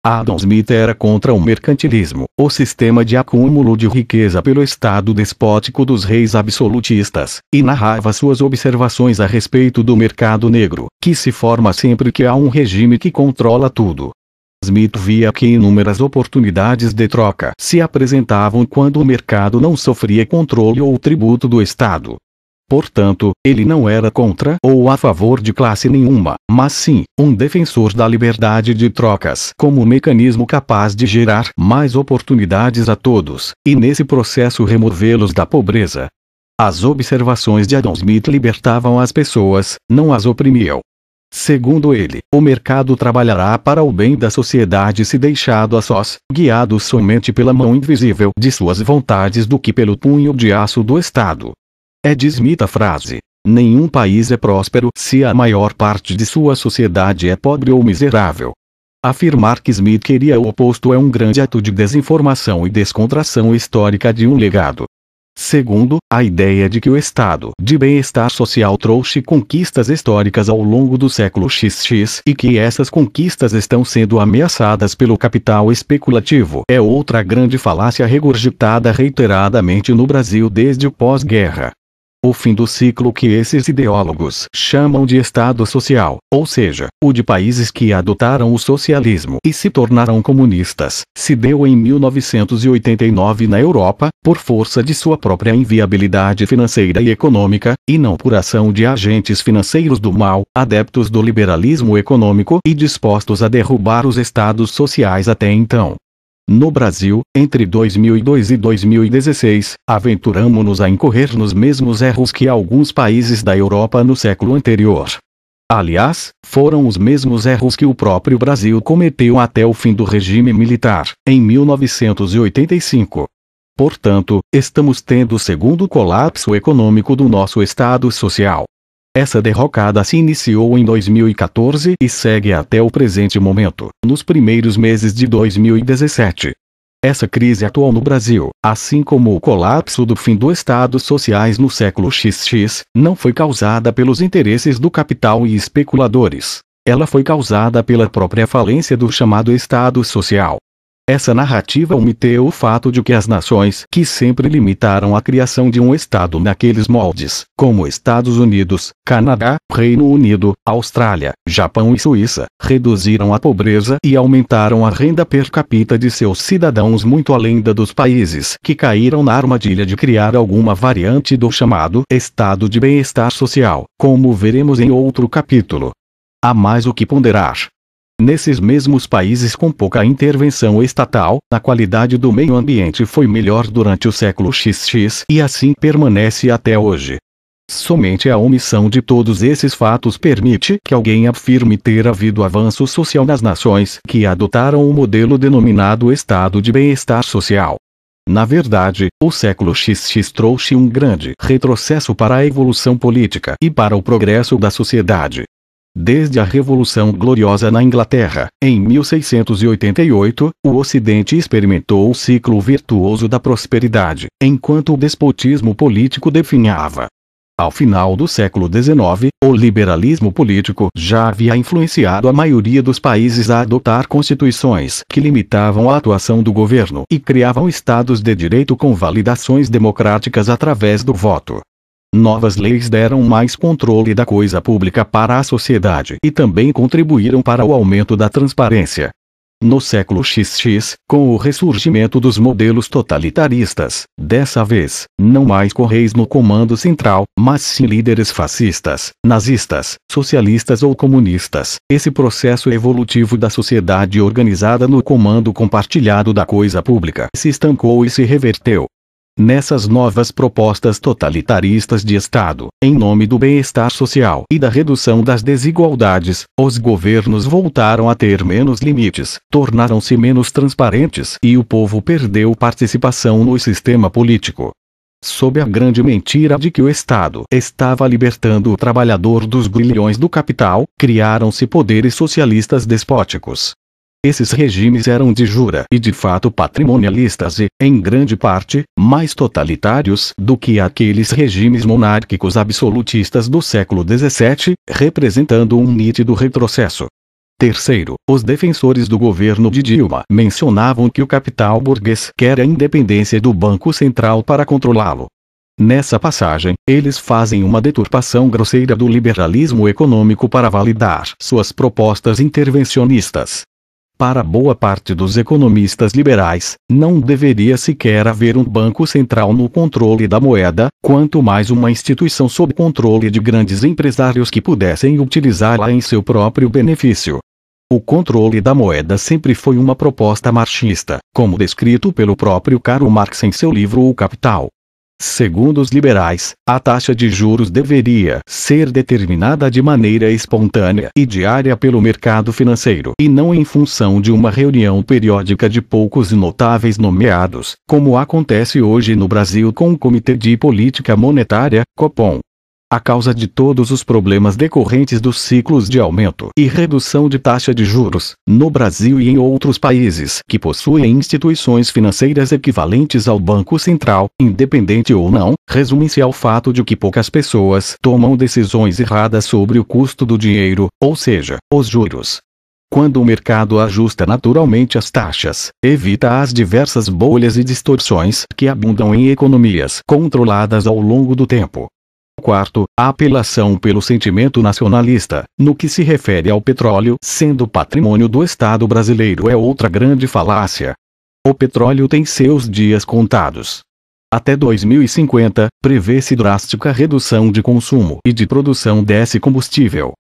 Adam Smith era contra o mercantilismo, o sistema de acúmulo de riqueza pelo estado despótico dos reis absolutistas, e narrava suas observações a respeito do mercado negro, que se forma sempre que há um regime que controla tudo. Smith via que inúmeras oportunidades de troca se apresentavam quando o mercado não sofria controle ou tributo do Estado, Portanto, ele não era contra ou a favor de classe nenhuma, mas sim um defensor da liberdade de trocas como mecanismo capaz de gerar mais oportunidades a todos, e nesse processo removê-los da pobreza. As observações de Adam Smith libertavam as pessoas, não as oprimiam. Segundo ele, o mercado trabalhará para o bem da sociedade se deixado a sós, guiado somente pela mão invisível de suas vontades do que pelo punho de aço do Estado. É desmita a frase. Nenhum país é próspero se a maior parte de sua sociedade é pobre ou miserável. Afirmar que Smith queria o oposto é um grande ato de desinformação e descontração histórica de um legado. Segundo, a ideia de que o estado de bem-estar social trouxe conquistas históricas ao longo do século XX e que essas conquistas estão sendo ameaçadas pelo capital especulativo é outra grande falácia regurgitada reiteradamente no Brasil desde o pós-guerra o fim do ciclo que esses ideólogos chamam de Estado Social, ou seja, o de países que adotaram o socialismo e se tornaram comunistas, se deu em 1989 na Europa, por força de sua própria inviabilidade financeira e econômica, e não por ação de agentes financeiros do mal, adeptos do liberalismo econômico e dispostos a derrubar os estados sociais até então. No Brasil, entre 2002 e 2016, aventuramos-nos a incorrer nos mesmos erros que alguns países da Europa no século anterior. Aliás, foram os mesmos erros que o próprio Brasil cometeu até o fim do regime militar, em 1985. Portanto, estamos tendo o segundo colapso econômico do nosso Estado social. Essa derrocada se iniciou em 2014 e segue até o presente momento, nos primeiros meses de 2017. Essa crise atual no Brasil, assim como o colapso do fim dos estados sociais no século XX, não foi causada pelos interesses do capital e especuladores. Ela foi causada pela própria falência do chamado Estado Social, essa narrativa omiteu o fato de que as nações que sempre limitaram a criação de um Estado naqueles moldes, como Estados Unidos, Canadá, Reino Unido, Austrália, Japão e Suíça, reduziram a pobreza e aumentaram a renda per capita de seus cidadãos muito além da dos países que caíram na armadilha de criar alguma variante do chamado Estado de Bem-Estar Social, como veremos em outro capítulo. Há mais o que ponderar. Nesses mesmos países com pouca intervenção estatal, a qualidade do meio ambiente foi melhor durante o século XX e assim permanece até hoje. Somente a omissão de todos esses fatos permite que alguém afirme ter havido avanço social nas nações que adotaram o modelo denominado Estado de Bem-Estar Social. Na verdade, o século XX trouxe um grande retrocesso para a evolução política e para o progresso da sociedade. Desde a Revolução Gloriosa na Inglaterra, em 1688, o Ocidente experimentou o ciclo virtuoso da prosperidade, enquanto o despotismo político definhava. Ao final do século XIX, o liberalismo político já havia influenciado a maioria dos países a adotar constituições que limitavam a atuação do governo e criavam estados de direito com validações democráticas através do voto. Novas leis deram mais controle da coisa pública para a sociedade e também contribuíram para o aumento da transparência. No século XX, com o ressurgimento dos modelos totalitaristas, dessa vez, não mais com reis no comando central, mas sim líderes fascistas, nazistas, socialistas ou comunistas, esse processo evolutivo da sociedade organizada no comando compartilhado da coisa pública se estancou e se reverteu nessas novas propostas totalitaristas de Estado, em nome do bem-estar social e da redução das desigualdades, os governos voltaram a ter menos limites, tornaram-se menos transparentes e o povo perdeu participação no sistema político. Sob a grande mentira de que o Estado estava libertando o trabalhador dos grilhões do capital, criaram-se poderes socialistas despóticos, esses regimes eram de jura e de fato patrimonialistas e, em grande parte, mais totalitários do que aqueles regimes monárquicos absolutistas do século XVII, representando um nítido retrocesso. Terceiro, os defensores do governo de Dilma mencionavam que o capital burguês quer a independência do Banco Central para controlá-lo. Nessa passagem, eles fazem uma deturpação grosseira do liberalismo econômico para validar suas propostas intervencionistas. Para boa parte dos economistas liberais, não deveria sequer haver um banco central no controle da moeda, quanto mais uma instituição sob controle de grandes empresários que pudessem utilizá-la em seu próprio benefício. O controle da moeda sempre foi uma proposta marxista, como descrito pelo próprio Karl Marx em seu livro O Capital. Segundo os liberais, a taxa de juros deveria ser determinada de maneira espontânea e diária pelo mercado financeiro e não em função de uma reunião periódica de poucos e notáveis nomeados, como acontece hoje no Brasil com o Comitê de Política Monetária, COPOM a causa de todos os problemas decorrentes dos ciclos de aumento e redução de taxa de juros, no Brasil e em outros países que possuem instituições financeiras equivalentes ao Banco Central, independente ou não, resume-se ao fato de que poucas pessoas tomam decisões erradas sobre o custo do dinheiro, ou seja, os juros. Quando o mercado ajusta naturalmente as taxas, evita as diversas bolhas e distorções que abundam em economias controladas ao longo do tempo. Quarto, a apelação pelo sentimento nacionalista, no que se refere ao petróleo sendo patrimônio do Estado brasileiro é outra grande falácia. O petróleo tem seus dias contados. Até 2050, prevê-se drástica redução de consumo e de produção desse combustível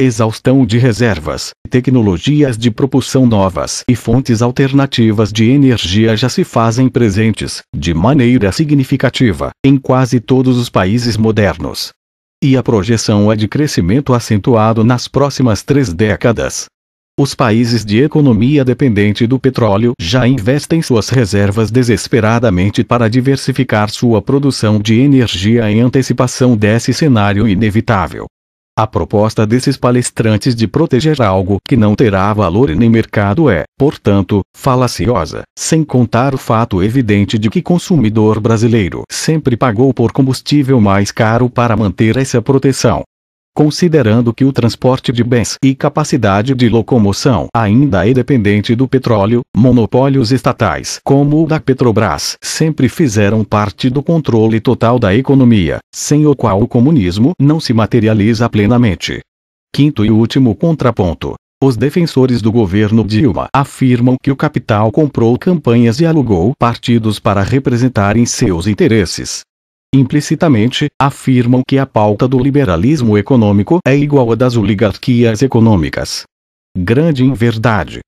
exaustão de reservas, tecnologias de propulsão novas e fontes alternativas de energia já se fazem presentes, de maneira significativa, em quase todos os países modernos. E a projeção é de crescimento acentuado nas próximas três décadas. Os países de economia dependente do petróleo já investem suas reservas desesperadamente para diversificar sua produção de energia em antecipação desse cenário inevitável. A proposta desses palestrantes de proteger algo que não terá valor nem mercado é, portanto, falaciosa, sem contar o fato evidente de que consumidor brasileiro sempre pagou por combustível mais caro para manter essa proteção. Considerando que o transporte de bens e capacidade de locomoção ainda é dependente do petróleo, monopólios estatais como o da Petrobras sempre fizeram parte do controle total da economia, sem o qual o comunismo não se materializa plenamente. Quinto e último contraponto. Os defensores do governo Dilma afirmam que o capital comprou campanhas e alugou partidos para representarem seus interesses implicitamente, afirmam que a pauta do liberalismo econômico é igual à das oligarquias econômicas. Grande inverdade.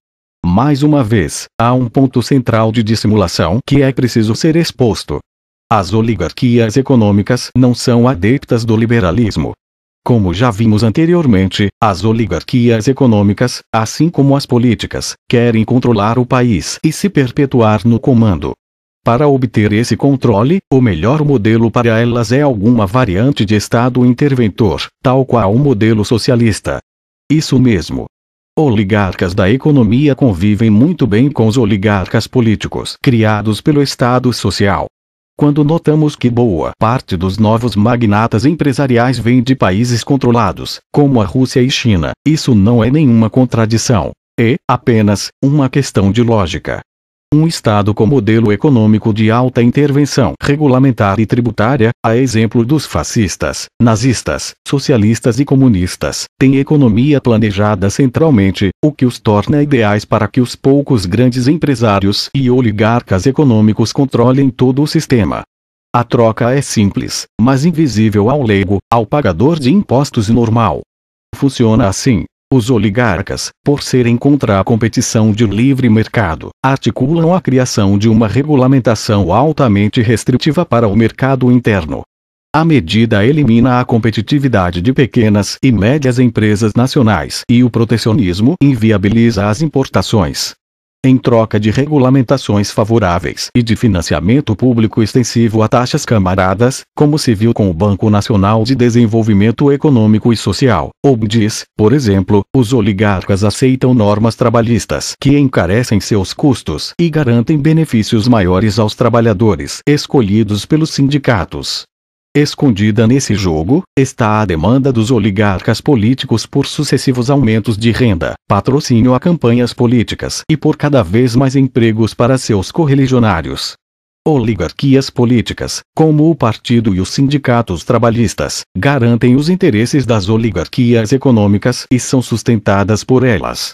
Mais uma vez, há um ponto central de dissimulação que é preciso ser exposto. As oligarquias econômicas não são adeptas do liberalismo. Como já vimos anteriormente, as oligarquias econômicas, assim como as políticas, querem controlar o país e se perpetuar no comando. Para obter esse controle, o melhor modelo para elas é alguma variante de Estado interventor, tal qual o modelo socialista. Isso mesmo. Oligarcas da economia convivem muito bem com os oligarcas políticos criados pelo Estado Social. Quando notamos que boa parte dos novos magnatas empresariais vem de países controlados, como a Rússia e China, isso não é nenhuma contradição. É apenas uma questão de lógica um Estado com modelo econômico de alta intervenção regulamentar e tributária, a exemplo dos fascistas, nazistas, socialistas e comunistas, tem economia planejada centralmente, o que os torna ideais para que os poucos grandes empresários e oligarcas econômicos controlem todo o sistema. A troca é simples, mas invisível ao leigo, ao pagador de impostos normal. Funciona assim. Os oligarcas, por serem contra a competição de livre mercado, articulam a criação de uma regulamentação altamente restritiva para o mercado interno. A medida elimina a competitividade de pequenas e médias empresas nacionais e o protecionismo inviabiliza as importações em troca de regulamentações favoráveis e de financiamento público extensivo a taxas camaradas, como se viu com o Banco Nacional de Desenvolvimento Econômico e Social. OBDIS, por exemplo, os oligarcas aceitam normas trabalhistas que encarecem seus custos e garantem benefícios maiores aos trabalhadores escolhidos pelos sindicatos. Escondida nesse jogo, está a demanda dos oligarcas políticos por sucessivos aumentos de renda, patrocínio a campanhas políticas e por cada vez mais empregos para seus correligionários. Oligarquias políticas, como o partido e os sindicatos trabalhistas, garantem os interesses das oligarquias econômicas e são sustentadas por elas.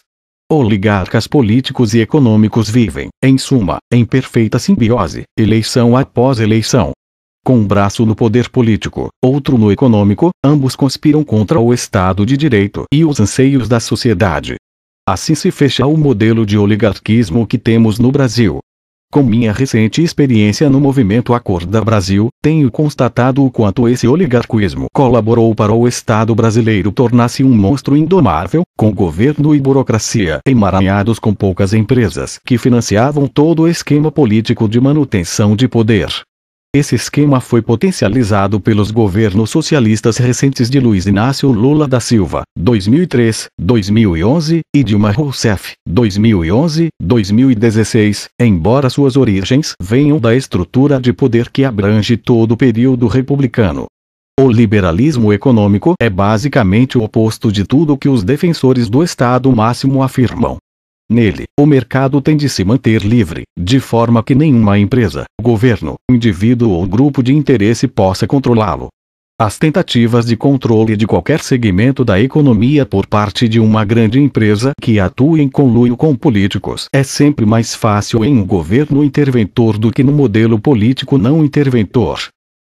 Oligarcas políticos e econômicos vivem, em suma, em perfeita simbiose, eleição após eleição, com um braço no poder político, outro no econômico, ambos conspiram contra o Estado de Direito e os anseios da sociedade. Assim se fecha o modelo de oligarquismo que temos no Brasil. Com minha recente experiência no movimento Acorda Brasil, tenho constatado o quanto esse oligarquismo colaborou para o Estado brasileiro tornar-se um monstro indomável, com governo e burocracia emaranhados com poucas empresas que financiavam todo o esquema político de manutenção de poder. Esse esquema foi potencializado pelos governos socialistas recentes de Luiz Inácio Lula da Silva, 2003, 2011, e Dilma Rousseff, 2011, 2016, embora suas origens venham da estrutura de poder que abrange todo o período republicano. O liberalismo econômico é basicamente o oposto de tudo que os defensores do Estado máximo afirmam. Nele, o mercado tem de se manter livre, de forma que nenhuma empresa, governo, indivíduo ou grupo de interesse possa controlá-lo. As tentativas de controle de qualquer segmento da economia por parte de uma grande empresa que atua em conluio com políticos é sempre mais fácil em um governo interventor do que no modelo político não interventor.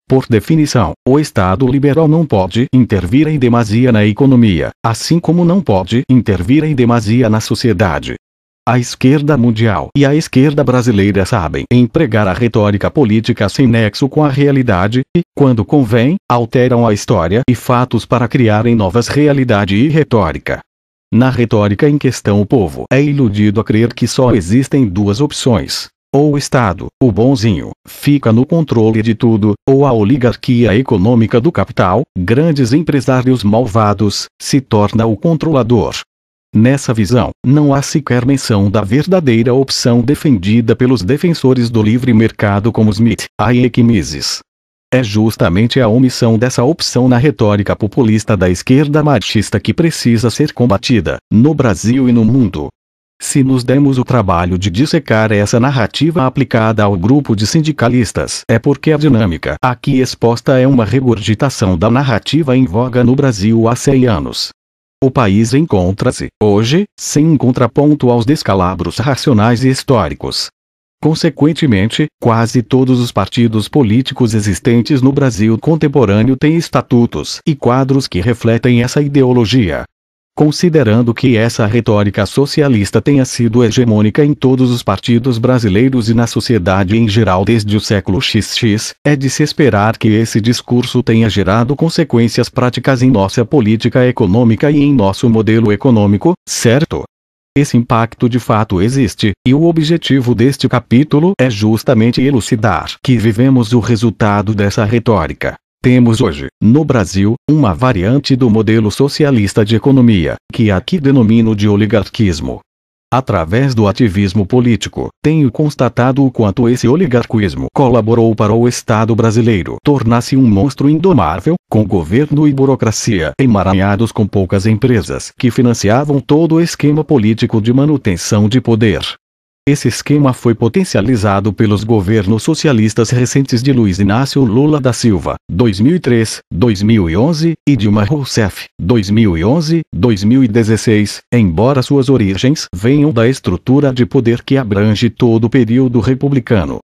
Por definição, o Estado liberal não pode intervir em demasia na economia, assim como não pode intervir em demasia na sociedade. A esquerda mundial e a esquerda brasileira sabem empregar a retórica política sem nexo com a realidade, e, quando convém, alteram a história e fatos para criarem novas realidade e retórica. Na retórica em questão, o povo é iludido a crer que só existem duas opções: ou o Estado, o bonzinho, fica no controle de tudo, ou a oligarquia econômica do capital, grandes empresários malvados, se torna o controlador. Nessa visão, não há sequer menção da verdadeira opção defendida pelos defensores do livre mercado como Smith, Hayek e Mises. É justamente a omissão dessa opção na retórica populista da esquerda machista que precisa ser combatida, no Brasil e no mundo. Se nos demos o trabalho de dissecar essa narrativa aplicada ao grupo de sindicalistas, é porque a dinâmica aqui exposta é uma regurgitação da narrativa em voga no Brasil há 100 anos. O país encontra-se, hoje, sem um contraponto aos descalabros racionais e históricos. Consequentemente, quase todos os partidos políticos existentes no Brasil contemporâneo têm estatutos e quadros que refletem essa ideologia. Considerando que essa retórica socialista tenha sido hegemônica em todos os partidos brasileiros e na sociedade em geral desde o século XX, é de se esperar que esse discurso tenha gerado consequências práticas em nossa política econômica e em nosso modelo econômico, certo? Esse impacto de fato existe, e o objetivo deste capítulo é justamente elucidar que vivemos o resultado dessa retórica, temos hoje, no Brasil, uma variante do modelo socialista de economia, que é aqui denomino de oligarquismo. Através do ativismo político, tenho constatado o quanto esse oligarquismo colaborou para o Estado brasileiro tornar-se um monstro indomável, com governo e burocracia emaranhados com poucas empresas que financiavam todo o esquema político de manutenção de poder. Esse esquema foi potencializado pelos governos socialistas recentes de Luiz Inácio Lula da Silva, 2003, 2011, e Dilma Rousseff, 2011, 2016, embora suas origens venham da estrutura de poder que abrange todo o período republicano.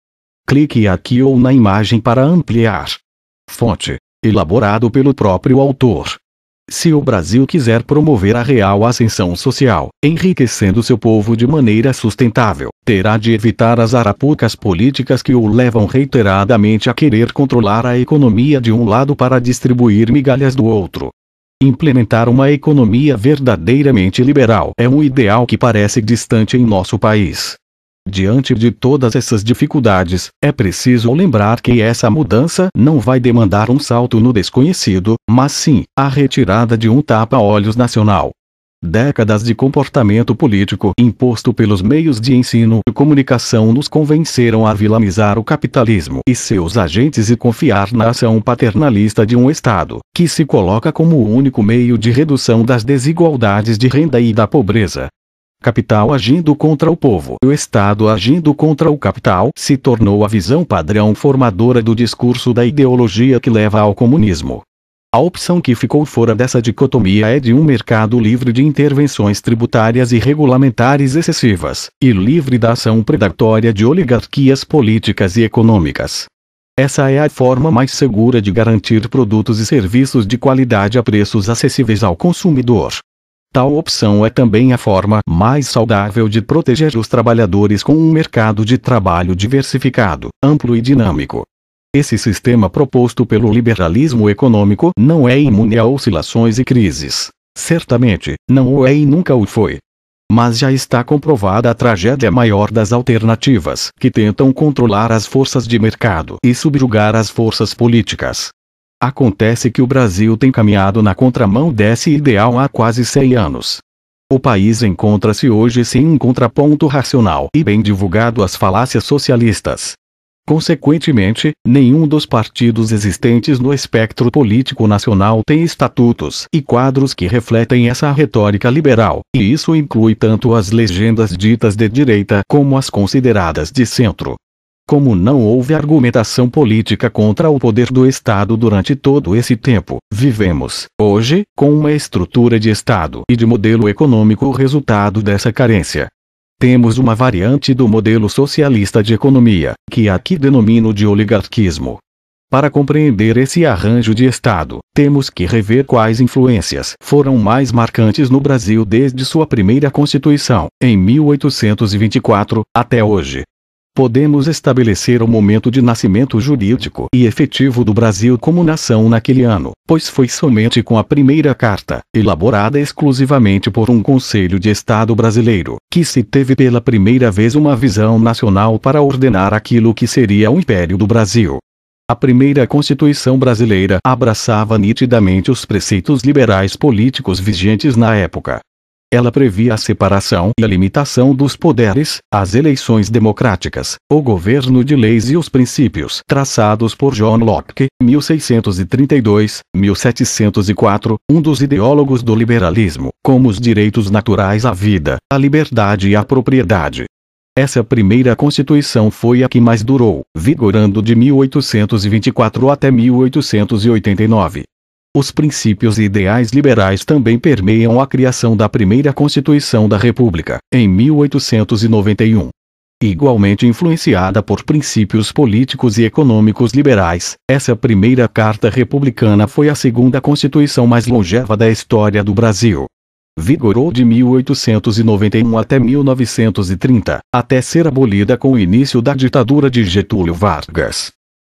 Clique aqui ou na imagem para ampliar. Fonte: elaborado pelo próprio autor. Se o Brasil quiser promover a real ascensão social, enriquecendo seu povo de maneira sustentável, terá de evitar as arapucas políticas que o levam reiteradamente a querer controlar a economia de um lado para distribuir migalhas do outro. Implementar uma economia verdadeiramente liberal é um ideal que parece distante em nosso país, Diante de todas essas dificuldades, é preciso lembrar que essa mudança não vai demandar um salto no desconhecido, mas sim a retirada de um tapa-olhos nacional. Décadas de comportamento político imposto pelos meios de ensino e comunicação nos convenceram a vilanizar o capitalismo e seus agentes e confiar na ação paternalista de um Estado, que se coloca como o único meio de redução das desigualdades de renda e da pobreza capital agindo contra o povo e o Estado agindo contra o capital se tornou a visão padrão formadora do discurso da ideologia que leva ao comunismo. A opção que ficou fora dessa dicotomia é de um mercado livre de intervenções tributárias e regulamentares excessivas, e livre da ação predatória de oligarquias políticas e econômicas. Essa é a forma mais segura de garantir produtos e serviços de qualidade a preços acessíveis ao consumidor, Tal opção é também a forma mais saudável de proteger os trabalhadores com um mercado de trabalho diversificado, amplo e dinâmico. Esse sistema proposto pelo liberalismo econômico não é imune a oscilações e crises. Certamente, não o é e nunca o foi. Mas já está comprovada a tragédia maior das alternativas que tentam controlar as forças de mercado e subjugar as forças políticas, Acontece que o Brasil tem caminhado na contramão desse ideal há quase 100 anos. O país encontra-se hoje sem um contraponto racional e bem divulgado às falácias socialistas. Consequentemente, nenhum dos partidos existentes no espectro político nacional tem estatutos e quadros que refletem essa retórica liberal, e isso inclui tanto as legendas ditas de direita como as consideradas de centro. Como não houve argumentação política contra o poder do Estado durante todo esse tempo, vivemos, hoje, com uma estrutura de Estado e de modelo econômico o resultado dessa carência. Temos uma variante do modelo socialista de economia, que aqui denomino de oligarquismo. Para compreender esse arranjo de Estado, temos que rever quais influências foram mais marcantes no Brasil desde sua primeira Constituição, em 1824, até hoje podemos estabelecer o momento de nascimento jurídico e efetivo do Brasil como nação naquele ano, pois foi somente com a primeira carta, elaborada exclusivamente por um Conselho de Estado brasileiro, que se teve pela primeira vez uma visão nacional para ordenar aquilo que seria o Império do Brasil. A primeira Constituição brasileira abraçava nitidamente os preceitos liberais políticos vigentes na época, ela previa a separação e a limitação dos poderes, as eleições democráticas, o governo de leis e os princípios traçados por John Locke, 1632-1704, um dos ideólogos do liberalismo, como os direitos naturais à vida, à liberdade e à propriedade. Essa primeira constituição foi a que mais durou, vigorando de 1824 até 1889. Os princípios e ideais liberais também permeiam a criação da primeira Constituição da República, em 1891. Igualmente influenciada por princípios políticos e econômicos liberais, essa primeira Carta Republicana foi a segunda Constituição mais longeva da história do Brasil. Vigorou de 1891 até 1930, até ser abolida com o início da ditadura de Getúlio Vargas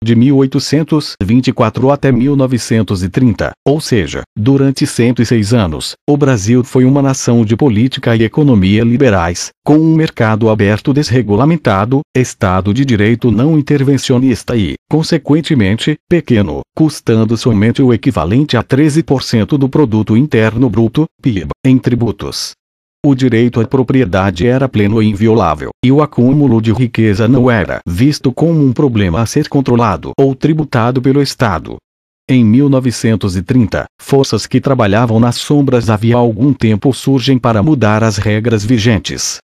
de 1824 até 1930, ou seja, durante 106 anos, o Brasil foi uma nação de política e economia liberais, com um mercado aberto desregulamentado, Estado de direito não intervencionista e, consequentemente, pequeno, custando somente o equivalente a 13% do produto interno bruto, PIB, em tributos. O direito à propriedade era pleno e inviolável, e o acúmulo de riqueza não era visto como um problema a ser controlado ou tributado pelo Estado. Em 1930, forças que trabalhavam nas sombras havia algum tempo surgem para mudar as regras vigentes.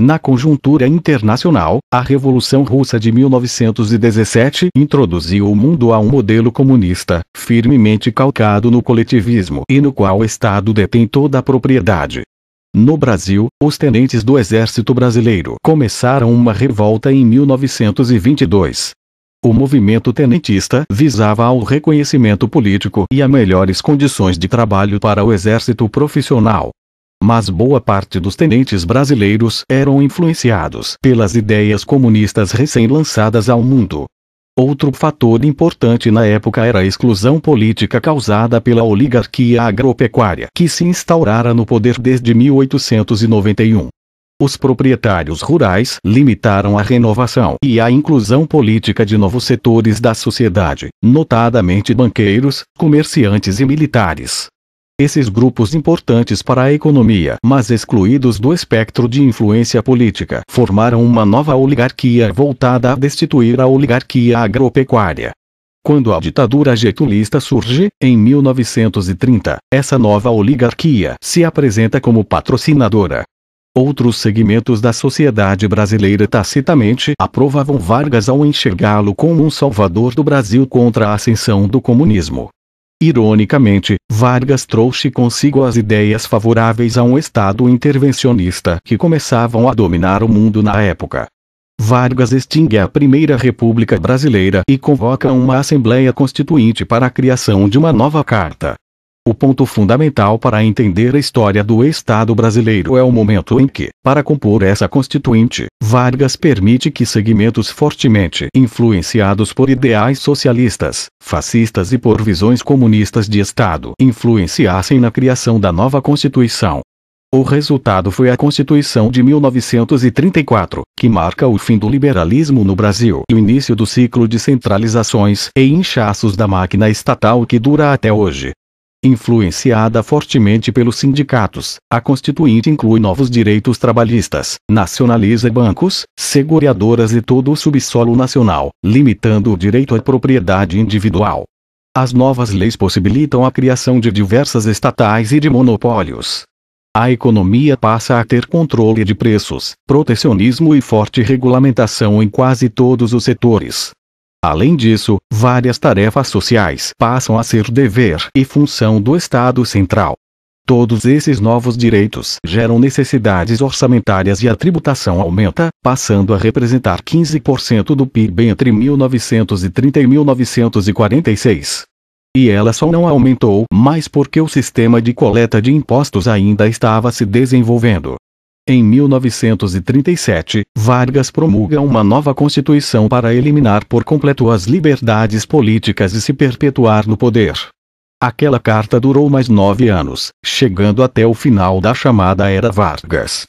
Na conjuntura internacional, a Revolução Russa de 1917 introduziu o mundo a um modelo comunista, firmemente calcado no coletivismo e no qual o Estado detém toda a propriedade. No Brasil, os tenentes do Exército Brasileiro começaram uma revolta em 1922. O movimento tenentista visava ao reconhecimento político e a melhores condições de trabalho para o exército profissional. Mas boa parte dos tenentes brasileiros eram influenciados pelas ideias comunistas recém-lançadas ao mundo. Outro fator importante na época era a exclusão política causada pela oligarquia agropecuária que se instaurara no poder desde 1891. Os proprietários rurais limitaram a renovação e a inclusão política de novos setores da sociedade, notadamente banqueiros, comerciantes e militares esses grupos importantes para a economia, mas excluídos do espectro de influência política, formaram uma nova oligarquia voltada a destituir a oligarquia agropecuária. Quando a ditadura getulista surge, em 1930, essa nova oligarquia se apresenta como patrocinadora. Outros segmentos da sociedade brasileira tacitamente aprovavam Vargas ao enxergá-lo como um salvador do Brasil contra a ascensão do comunismo. Ironicamente, Vargas trouxe consigo as ideias favoráveis a um Estado intervencionista que começavam a dominar o mundo na época. Vargas extingue a Primeira República Brasileira e convoca uma Assembleia Constituinte para a criação de uma nova Carta. O ponto fundamental para entender a história do Estado brasileiro é o momento em que, para compor essa constituinte, Vargas permite que segmentos fortemente influenciados por ideais socialistas, fascistas e por visões comunistas de Estado influenciassem na criação da nova Constituição. O resultado foi a Constituição de 1934, que marca o fim do liberalismo no Brasil e o início do ciclo de centralizações e inchaços da máquina estatal que dura até hoje influenciada fortemente pelos sindicatos. A Constituinte inclui novos direitos trabalhistas, nacionaliza bancos, seguradoras e todo o subsolo nacional, limitando o direito à propriedade individual. As novas leis possibilitam a criação de diversas estatais e de monopólios. A economia passa a ter controle de preços, protecionismo e forte regulamentação em quase todos os setores. Além disso, várias tarefas sociais passam a ser dever e função do Estado central. Todos esses novos direitos geram necessidades orçamentárias e a tributação aumenta, passando a representar 15% do PIB entre 1930 e 1946. E ela só não aumentou mais porque o sistema de coleta de impostos ainda estava se desenvolvendo. Em 1937, Vargas promulga uma nova Constituição para eliminar por completo as liberdades políticas e se perpetuar no poder. Aquela carta durou mais nove anos, chegando até o final da chamada Era Vargas.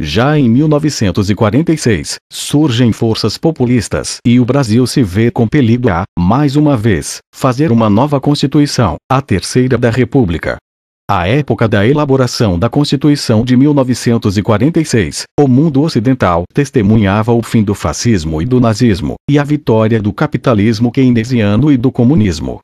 Já em 1946, surgem forças populistas e o Brasil se vê compelido a, mais uma vez, fazer uma nova Constituição, a Terceira da República. À época da elaboração da Constituição de 1946, o mundo ocidental testemunhava o fim do fascismo e do nazismo, e a vitória do capitalismo keynesiano e do comunismo.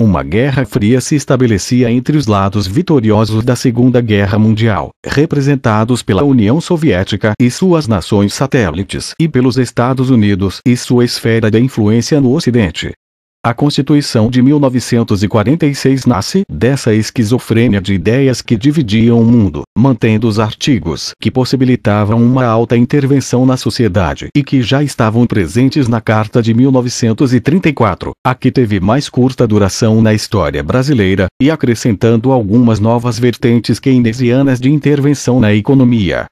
Uma guerra fria se estabelecia entre os lados vitoriosos da Segunda Guerra Mundial, representados pela União Soviética e suas nações satélites e pelos Estados Unidos e sua esfera de influência no Ocidente. A Constituição de 1946 nasce dessa esquizofrênia de ideias que dividiam o mundo, mantendo os artigos que possibilitavam uma alta intervenção na sociedade e que já estavam presentes na Carta de 1934, a que teve mais curta duração na história brasileira, e acrescentando algumas novas vertentes keynesianas de intervenção na economia,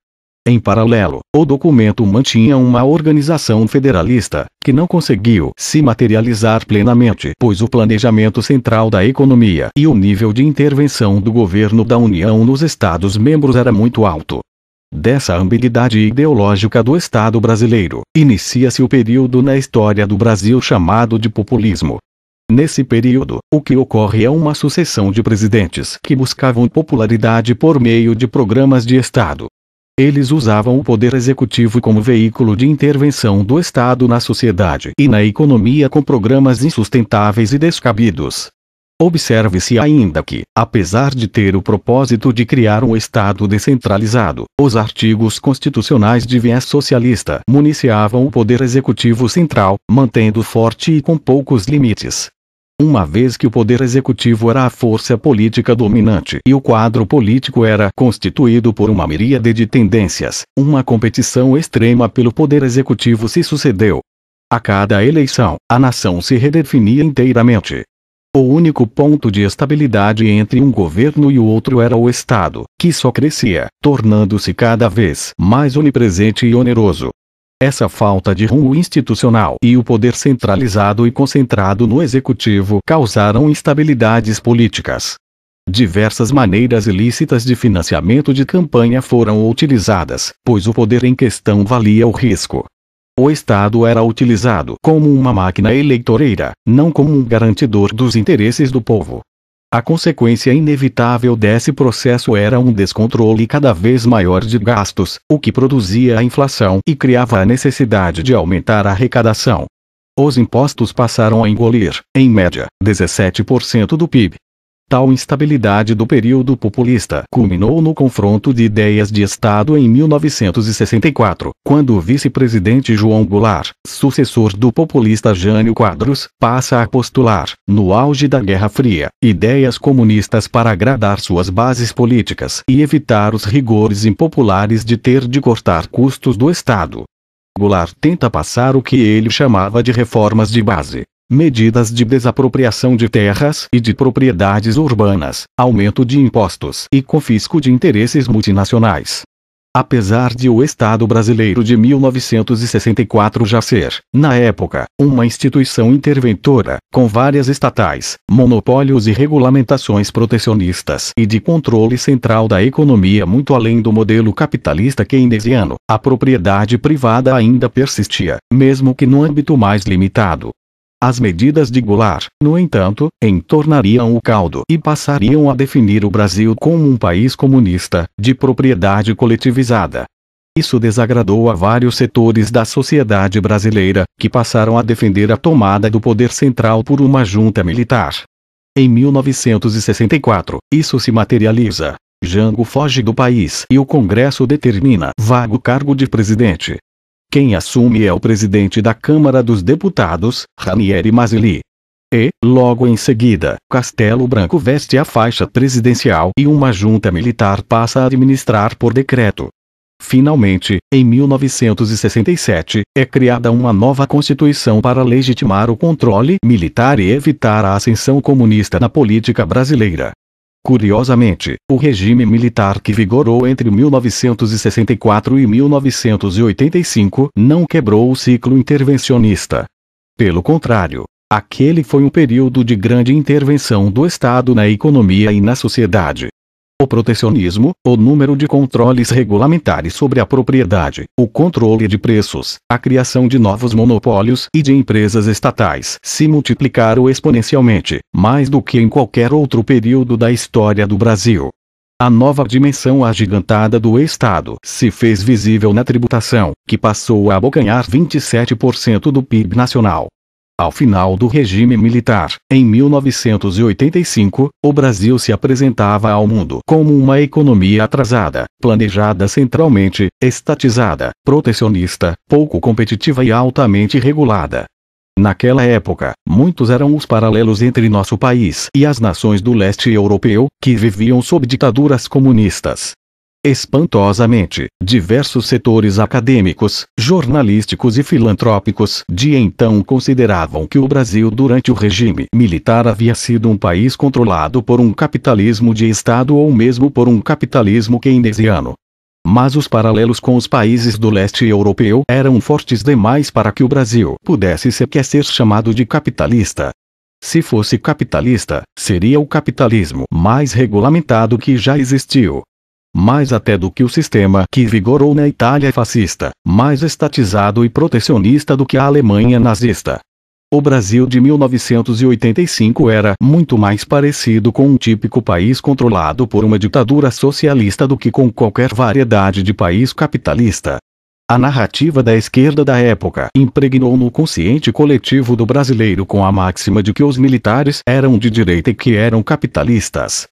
em paralelo, o documento mantinha uma organização federalista, que não conseguiu se materializar plenamente, pois o planejamento central da economia e o nível de intervenção do governo da União nos Estados-membros era muito alto. Dessa ambiguidade ideológica do Estado brasileiro, inicia-se o período na história do Brasil chamado de populismo. Nesse período, o que ocorre é uma sucessão de presidentes que buscavam popularidade por meio de programas de Estado, eles usavam o poder executivo como veículo de intervenção do Estado na sociedade e na economia com programas insustentáveis e descabidos. Observe-se ainda que, apesar de ter o propósito de criar um Estado descentralizado, os artigos constitucionais de viés socialista municiavam o poder executivo central, mantendo forte e com poucos limites uma vez que o poder executivo era a força política dominante e o quadro político era constituído por uma miríade de tendências, uma competição extrema pelo poder executivo se sucedeu. A cada eleição, a nação se redefinia inteiramente. O único ponto de estabilidade entre um governo e o outro era o Estado, que só crescia, tornando-se cada vez mais onipresente e oneroso. Essa falta de rumo institucional e o poder centralizado e concentrado no executivo causaram instabilidades políticas. Diversas maneiras ilícitas de financiamento de campanha foram utilizadas, pois o poder em questão valia o risco. O Estado era utilizado como uma máquina eleitoreira, não como um garantidor dos interesses do povo. A consequência inevitável desse processo era um descontrole cada vez maior de gastos, o que produzia a inflação e criava a necessidade de aumentar a arrecadação. Os impostos passaram a engolir, em média, 17% do PIB, Tal instabilidade do período populista culminou no confronto de ideias de Estado em 1964, quando o vice-presidente João Goulart, sucessor do populista Jânio Quadros, passa a postular, no auge da Guerra Fria, ideias comunistas para agradar suas bases políticas e evitar os rigores impopulares de ter de cortar custos do Estado. Goulart tenta passar o que ele chamava de reformas de base, medidas de desapropriação de terras e de propriedades urbanas, aumento de impostos e confisco de interesses multinacionais. Apesar de o Estado brasileiro de 1964 já ser, na época, uma instituição interventora, com várias estatais, monopólios e regulamentações protecionistas e de controle central da economia muito além do modelo capitalista keynesiano, a propriedade privada ainda persistia, mesmo que no âmbito mais limitado, as medidas de Goulart, no entanto, entornariam o caldo e passariam a definir o Brasil como um país comunista, de propriedade coletivizada. Isso desagradou a vários setores da sociedade brasileira, que passaram a defender a tomada do poder central por uma junta militar. Em 1964, isso se materializa. Jango foge do país e o Congresso determina vago cargo de presidente, quem assume é o presidente da Câmara dos Deputados, Ranieri Mazzilli. E, logo em seguida, Castelo Branco veste a faixa presidencial e uma junta militar passa a administrar por decreto. Finalmente, em 1967, é criada uma nova Constituição para legitimar o controle militar e evitar a ascensão comunista na política brasileira. Curiosamente, o regime militar que vigorou entre 1964 e 1985 não quebrou o ciclo intervencionista. Pelo contrário, aquele foi um período de grande intervenção do Estado na economia e na sociedade, o protecionismo, o número de controles regulamentares sobre a propriedade, o controle de preços, a criação de novos monopólios e de empresas estatais se multiplicaram exponencialmente, mais do que em qualquer outro período da história do Brasil. A nova dimensão agigantada do Estado se fez visível na tributação, que passou a abocanhar 27% do PIB nacional, ao final do regime militar, em 1985, o Brasil se apresentava ao mundo como uma economia atrasada, planejada centralmente, estatizada, protecionista, pouco competitiva e altamente regulada. Naquela época, muitos eram os paralelos entre nosso país e as nações do leste europeu, que viviam sob ditaduras comunistas. Espantosamente, diversos setores acadêmicos, jornalísticos e filantrópicos de então consideravam que o Brasil durante o regime militar havia sido um país controlado por um capitalismo de Estado ou mesmo por um capitalismo keynesiano. Mas os paralelos com os países do leste europeu eram fortes demais para que o Brasil pudesse sequer ser chamado de capitalista. Se fosse capitalista, seria o capitalismo mais regulamentado que já existiu mais até do que o sistema que vigorou na Itália é fascista, mais estatizado e protecionista do que a Alemanha nazista. O Brasil de 1985 era muito mais parecido com um típico país controlado por uma ditadura socialista do que com qualquer variedade de país capitalista. A narrativa da esquerda da época impregnou no consciente coletivo do brasileiro com a máxima de que os militares eram de direita e que eram capitalistas.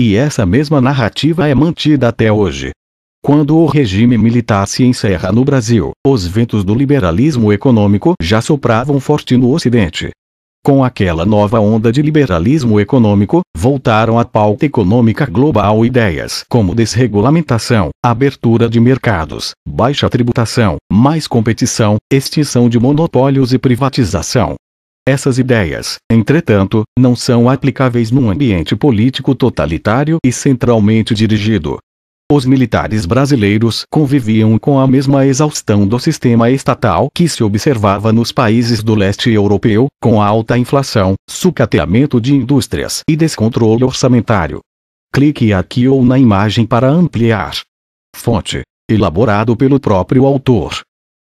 E essa mesma narrativa é mantida até hoje. Quando o regime militar se encerra no Brasil, os ventos do liberalismo econômico já sopravam forte no Ocidente. Com aquela nova onda de liberalismo econômico, voltaram à pauta econômica global ideias como desregulamentação, abertura de mercados, baixa tributação, mais competição, extinção de monopólios e privatização. Essas ideias, entretanto, não são aplicáveis num ambiente político totalitário e centralmente dirigido. Os militares brasileiros conviviam com a mesma exaustão do sistema estatal que se observava nos países do leste europeu, com alta inflação, sucateamento de indústrias e descontrole orçamentário. Clique aqui ou na imagem para ampliar. Fonte: elaborado pelo próprio autor.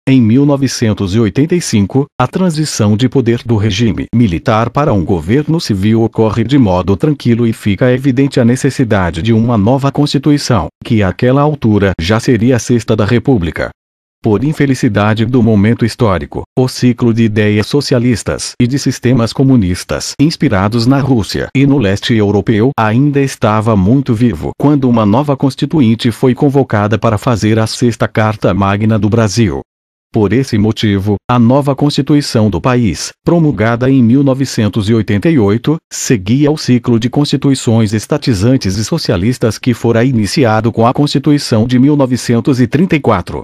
Em 1985, a transição de poder do regime militar para um governo civil ocorre de modo tranquilo e fica evidente a necessidade de uma nova Constituição, que àquela altura já seria a sexta da República. Por infelicidade do momento histórico, o ciclo de ideias socialistas e de sistemas comunistas inspirados na Rússia e no leste europeu ainda estava muito vivo quando uma nova constituinte foi convocada para fazer a sexta Carta Magna do Brasil. Por esse motivo, a nova Constituição do país, promulgada em 1988, seguia o ciclo de constituições estatizantes e socialistas que fora iniciado com a Constituição de 1934.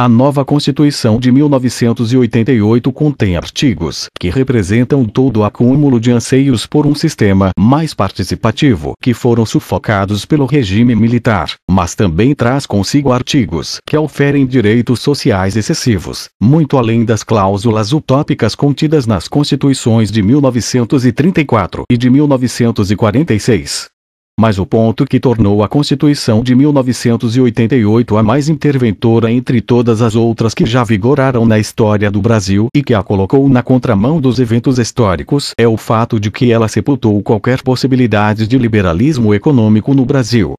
A nova Constituição de 1988 contém artigos que representam todo o acúmulo de anseios por um sistema mais participativo que foram sufocados pelo regime militar, mas também traz consigo artigos que oferem direitos sociais excessivos, muito além das cláusulas utópicas contidas nas Constituições de 1934 e de 1946 mas o ponto que tornou a Constituição de 1988 a mais interventora entre todas as outras que já vigoraram na história do Brasil e que a colocou na contramão dos eventos históricos é o fato de que ela sepultou qualquer possibilidade de liberalismo econômico no Brasil.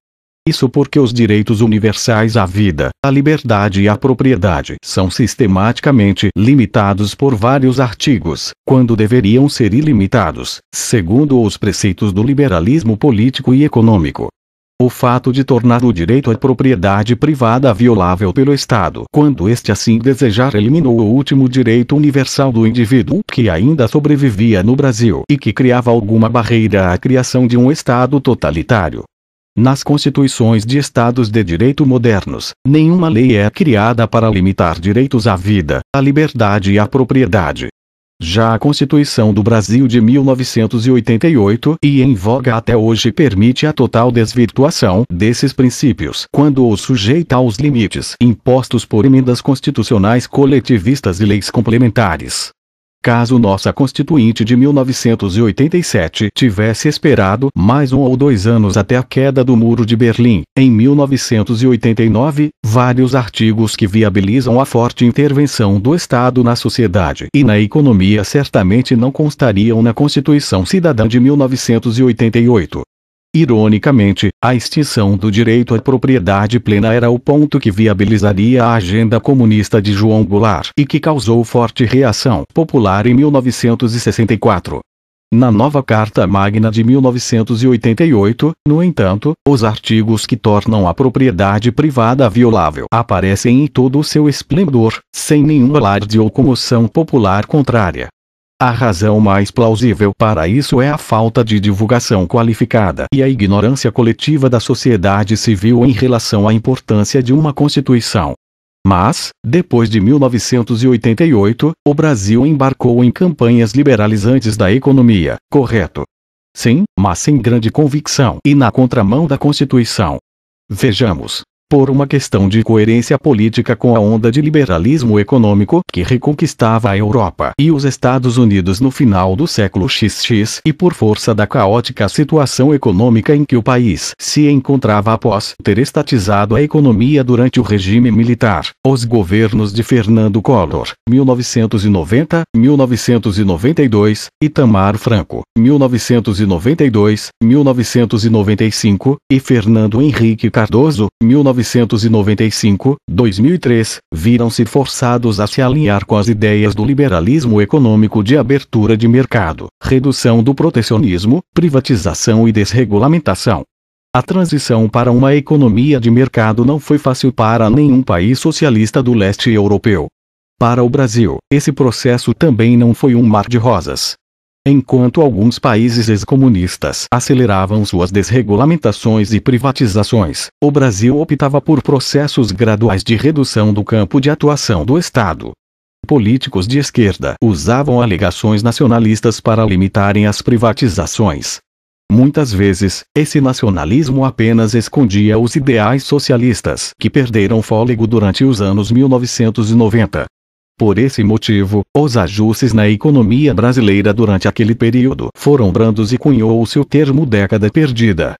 Isso porque os direitos universais à vida, à liberdade e à propriedade são sistematicamente limitados por vários artigos, quando deveriam ser ilimitados, segundo os preceitos do liberalismo político e econômico. O fato de tornar o direito à propriedade privada violável pelo Estado quando este assim desejar eliminou o último direito universal do indivíduo que ainda sobrevivia no Brasil e que criava alguma barreira à criação de um Estado totalitário. Nas constituições de estados de direito modernos, nenhuma lei é criada para limitar direitos à vida, à liberdade e à propriedade. Já a Constituição do Brasil de 1988 e em voga até hoje permite a total desvirtuação desses princípios quando o sujeita aos limites impostos por emendas constitucionais coletivistas e leis complementares. Caso nossa Constituinte de 1987 tivesse esperado mais um ou dois anos até a queda do Muro de Berlim, em 1989, vários artigos que viabilizam a forte intervenção do Estado na sociedade e na economia certamente não constariam na Constituição Cidadã de 1988. Ironicamente, a extinção do direito à propriedade plena era o ponto que viabilizaria a agenda comunista de João Goulart e que causou forte reação popular em 1964. Na nova Carta Magna de 1988, no entanto, os artigos que tornam a propriedade privada violável aparecem em todo o seu esplendor, sem nenhum alarde ou comoção popular contrária. A razão mais plausível para isso é a falta de divulgação qualificada e a ignorância coletiva da sociedade civil em relação à importância de uma Constituição. Mas, depois de 1988, o Brasil embarcou em campanhas liberalizantes da economia, correto? Sim, mas sem grande convicção e na contramão da Constituição. Vejamos por uma questão de coerência política com a onda de liberalismo econômico que reconquistava a Europa e os Estados Unidos no final do século XX e por força da caótica situação econômica em que o país se encontrava após ter estatizado a economia durante o regime militar. Os governos de Fernando Collor, 1990, 1992, Itamar Franco, 1992, 1995 e Fernando Henrique Cardoso, 19 1995, 2003, viram-se forçados a se alinhar com as ideias do liberalismo econômico de abertura de mercado, redução do protecionismo, privatização e desregulamentação. A transição para uma economia de mercado não foi fácil para nenhum país socialista do leste europeu. Para o Brasil, esse processo também não foi um mar de rosas enquanto alguns países ex-comunistas aceleravam suas desregulamentações e privatizações, o Brasil optava por processos graduais de redução do campo de atuação do Estado. Políticos de esquerda usavam alegações nacionalistas para limitarem as privatizações. Muitas vezes, esse nacionalismo apenas escondia os ideais socialistas que perderam fôlego durante os anos 1990. Por esse motivo, os ajustes na economia brasileira durante aquele período foram brandos e cunhou-se o termo década perdida.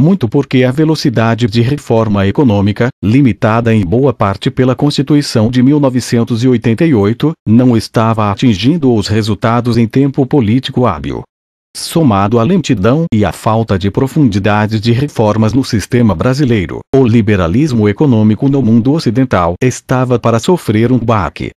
Muito porque a velocidade de reforma econômica, limitada em boa parte pela Constituição de 1988, não estava atingindo os resultados em tempo político hábil. Somado à lentidão e à falta de profundidade de reformas no sistema brasileiro, o liberalismo econômico no mundo ocidental estava para sofrer um baque.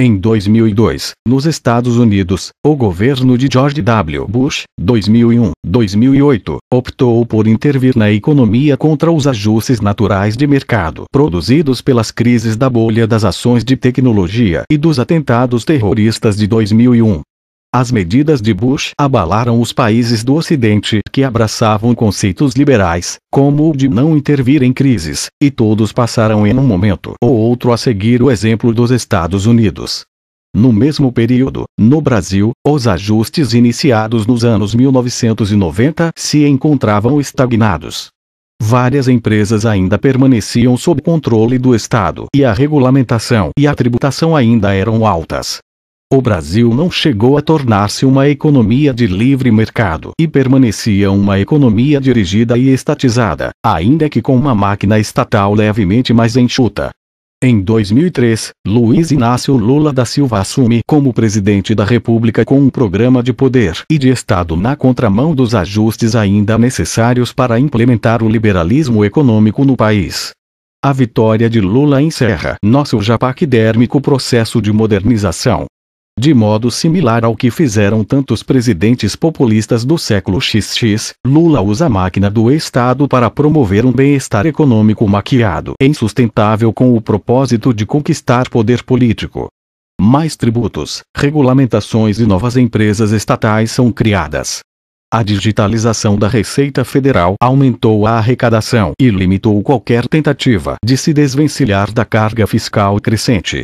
Em 2002, nos Estados Unidos, o governo de George W. Bush, 2001, 2008, optou por intervir na economia contra os ajustes naturais de mercado produzidos pelas crises da bolha das ações de tecnologia e dos atentados terroristas de 2001. As medidas de Bush abalaram os países do Ocidente que abraçavam conceitos liberais, como o de não intervir em crises, e todos passaram em um momento ou outro a seguir o exemplo dos Estados Unidos. No mesmo período, no Brasil, os ajustes iniciados nos anos 1990 se encontravam estagnados. Várias empresas ainda permaneciam sob controle do Estado e a regulamentação e a tributação ainda eram altas o Brasil não chegou a tornar-se uma economia de livre mercado e permanecia uma economia dirigida e estatizada, ainda que com uma máquina estatal levemente mais enxuta. Em 2003, Luiz Inácio Lula da Silva assume como presidente da República com um programa de poder e de Estado na contramão dos ajustes ainda necessários para implementar o liberalismo econômico no país. A vitória de Lula encerra nosso japacdérmico processo de modernização, de modo similar ao que fizeram tantos presidentes populistas do século XX, Lula usa a máquina do Estado para promover um bem-estar econômico maquiado e insustentável com o propósito de conquistar poder político. Mais tributos, regulamentações e novas empresas estatais são criadas. A digitalização da Receita Federal aumentou a arrecadação e limitou qualquer tentativa de se desvencilhar da carga fiscal crescente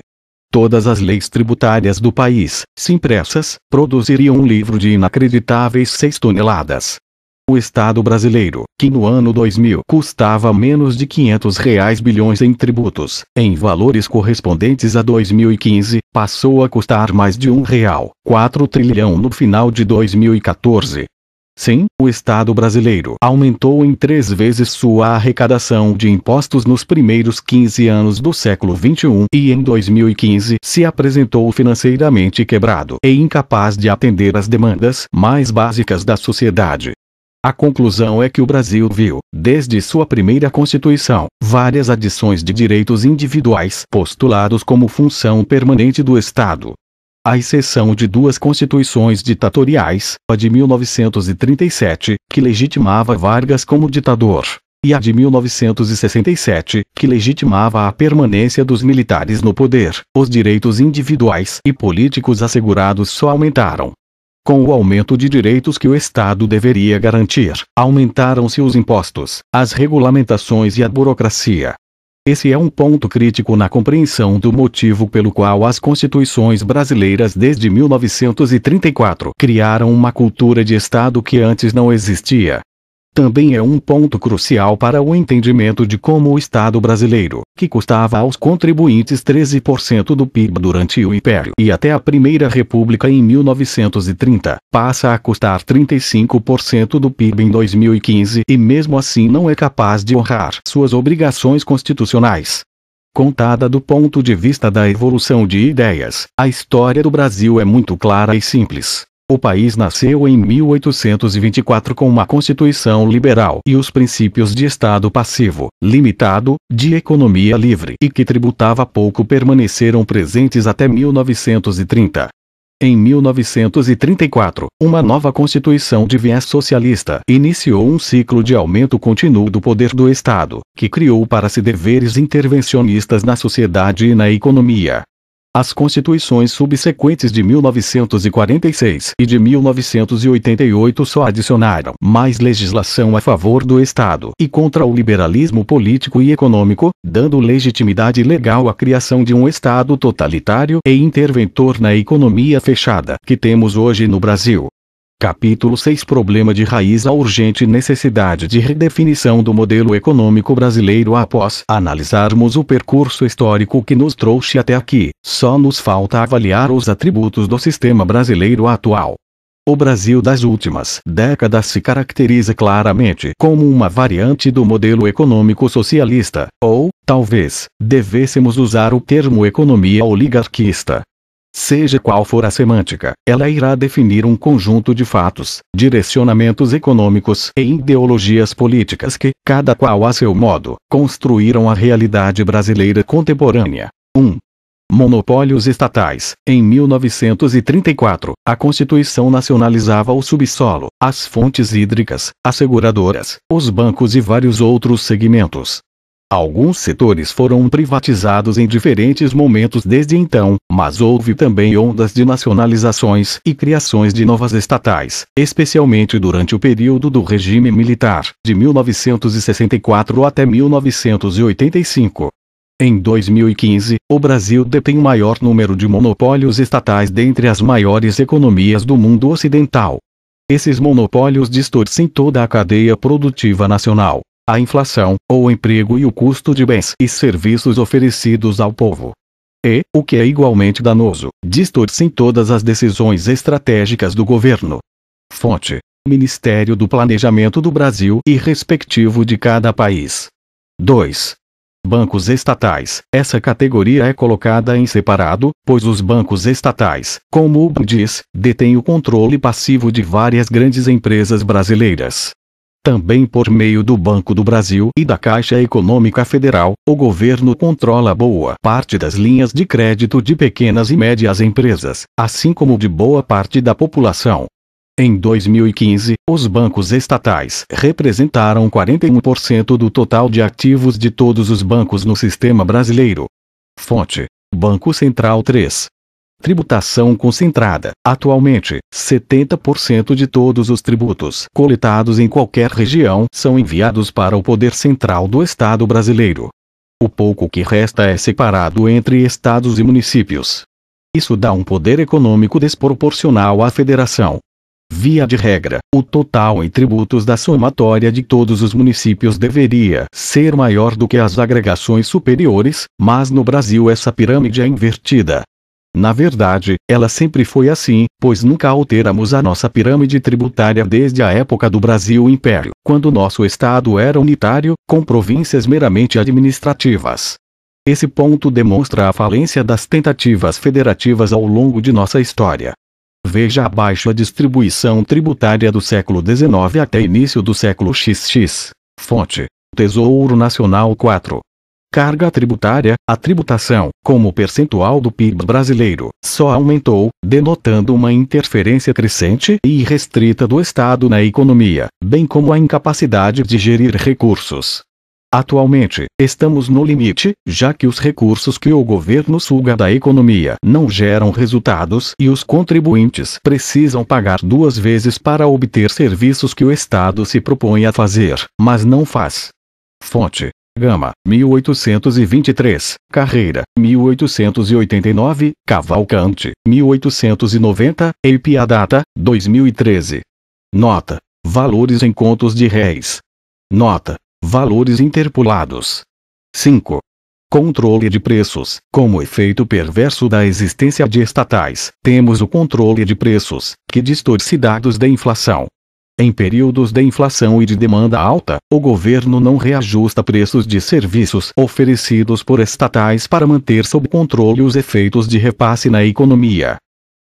todas as leis tributárias do país, se impressas, produziriam um livro de inacreditáveis 6 toneladas. O Estado brasileiro, que no ano 2000 custava menos de 500 reais bilhões em tributos, em valores correspondentes a 2015, passou a custar mais de um real, 4 trilhão no final de 2014, Sim, o Estado brasileiro aumentou em três vezes sua arrecadação de impostos nos primeiros 15 anos do século XXI e em 2015 se apresentou financeiramente quebrado e incapaz de atender às demandas mais básicas da sociedade. A conclusão é que o Brasil viu, desde sua primeira Constituição, várias adições de direitos individuais postulados como função permanente do Estado, à exceção de duas constituições ditatoriais, a de 1937, que legitimava Vargas como ditador, e a de 1967, que legitimava a permanência dos militares no poder, os direitos individuais e políticos assegurados só aumentaram. Com o aumento de direitos que o Estado deveria garantir, aumentaram-se os impostos, as regulamentações e a burocracia. Esse é um ponto crítico na compreensão do motivo pelo qual as constituições brasileiras desde 1934 criaram uma cultura de Estado que antes não existia também é um ponto crucial para o entendimento de como o Estado brasileiro, que custava aos contribuintes 13% do PIB durante o Império e até a Primeira República em 1930, passa a custar 35% do PIB em 2015 e mesmo assim não é capaz de honrar suas obrigações constitucionais. Contada do ponto de vista da evolução de ideias, a história do Brasil é muito clara e simples. O país nasceu em 1824 com uma constituição liberal e os princípios de Estado passivo, limitado, de economia livre e que tributava pouco permaneceram presentes até 1930. Em 1934, uma nova constituição de viés socialista iniciou um ciclo de aumento contínuo do poder do Estado, que criou para si deveres intervencionistas na sociedade e na economia. As constituições subsequentes de 1946 e de 1988 só adicionaram mais legislação a favor do Estado e contra o liberalismo político e econômico, dando legitimidade legal à criação de um Estado totalitário e interventor na economia fechada que temos hoje no Brasil. Capítulo 6 Problema de raiz A urgente necessidade de redefinição do modelo econômico brasileiro após analisarmos o percurso histórico que nos trouxe até aqui, só nos falta avaliar os atributos do sistema brasileiro atual. O Brasil das últimas décadas se caracteriza claramente como uma variante do modelo econômico socialista, ou, talvez, devêssemos usar o termo economia oligarquista, Seja qual for a semântica, ela irá definir um conjunto de fatos, direcionamentos econômicos e ideologias políticas que, cada qual a seu modo, construíram a realidade brasileira contemporânea. 1. Monopólios estatais. Em 1934, a Constituição nacionalizava o subsolo, as fontes hídricas, as seguradoras, os bancos e vários outros segmentos, Alguns setores foram privatizados em diferentes momentos desde então, mas houve também ondas de nacionalizações e criações de novas estatais, especialmente durante o período do regime militar, de 1964 até 1985. Em 2015, o Brasil detém o maior número de monopólios estatais dentre as maiores economias do mundo ocidental. Esses monopólios distorcem toda a cadeia produtiva nacional, a inflação, o emprego e o custo de bens e serviços oferecidos ao povo. E, o que é igualmente danoso, distorcem todas as decisões estratégicas do governo. Fonte: Ministério do Planejamento do Brasil e respectivo de cada país. 2. Bancos estatais. Essa categoria é colocada em separado, pois os bancos estatais, como o BAN diz, detêm o controle passivo de várias grandes empresas brasileiras. Também por meio do Banco do Brasil e da Caixa Econômica Federal, o governo controla boa parte das linhas de crédito de pequenas e médias empresas, assim como de boa parte da população. Em 2015, os bancos estatais representaram 41% do total de ativos de todos os bancos no sistema brasileiro. Fonte: Banco Central 3. Tributação concentrada. Atualmente, 70% de todos os tributos coletados em qualquer região são enviados para o Poder Central do Estado brasileiro. O pouco que resta é separado entre estados e municípios. Isso dá um poder econômico desproporcional à federação. Via de regra, o total em tributos da somatória de todos os municípios deveria ser maior do que as agregações superiores, mas no Brasil essa pirâmide é invertida. Na verdade, ela sempre foi assim, pois nunca alteramos a nossa pirâmide tributária desde a época do Brasil Império, quando nosso Estado era unitário, com províncias meramente administrativas. Esse ponto demonstra a falência das tentativas federativas ao longo de nossa história. Veja abaixo a distribuição tributária do século XIX até início do século XX. Fonte: Tesouro Nacional 4. Carga tributária, a tributação, como percentual do PIB brasileiro, só aumentou, denotando uma interferência crescente e irrestrita do Estado na economia, bem como a incapacidade de gerir recursos. Atualmente, estamos no limite, já que os recursos que o governo suga da economia não geram resultados e os contribuintes precisam pagar duas vezes para obter serviços que o Estado se propõe a fazer, mas não faz. Fonte: Gama, 1823, Carreira, 1889, Cavalcante, 1890, Eipia 2013. Nota: Valores em contos de réis. Nota: Valores interpolados. 5. Controle de preços. Como efeito perverso da existência de estatais, temos o controle de preços, que distorce dados da inflação, em períodos de inflação e de demanda alta, o governo não reajusta preços de serviços oferecidos por estatais para manter sob controle os efeitos de repasse na economia.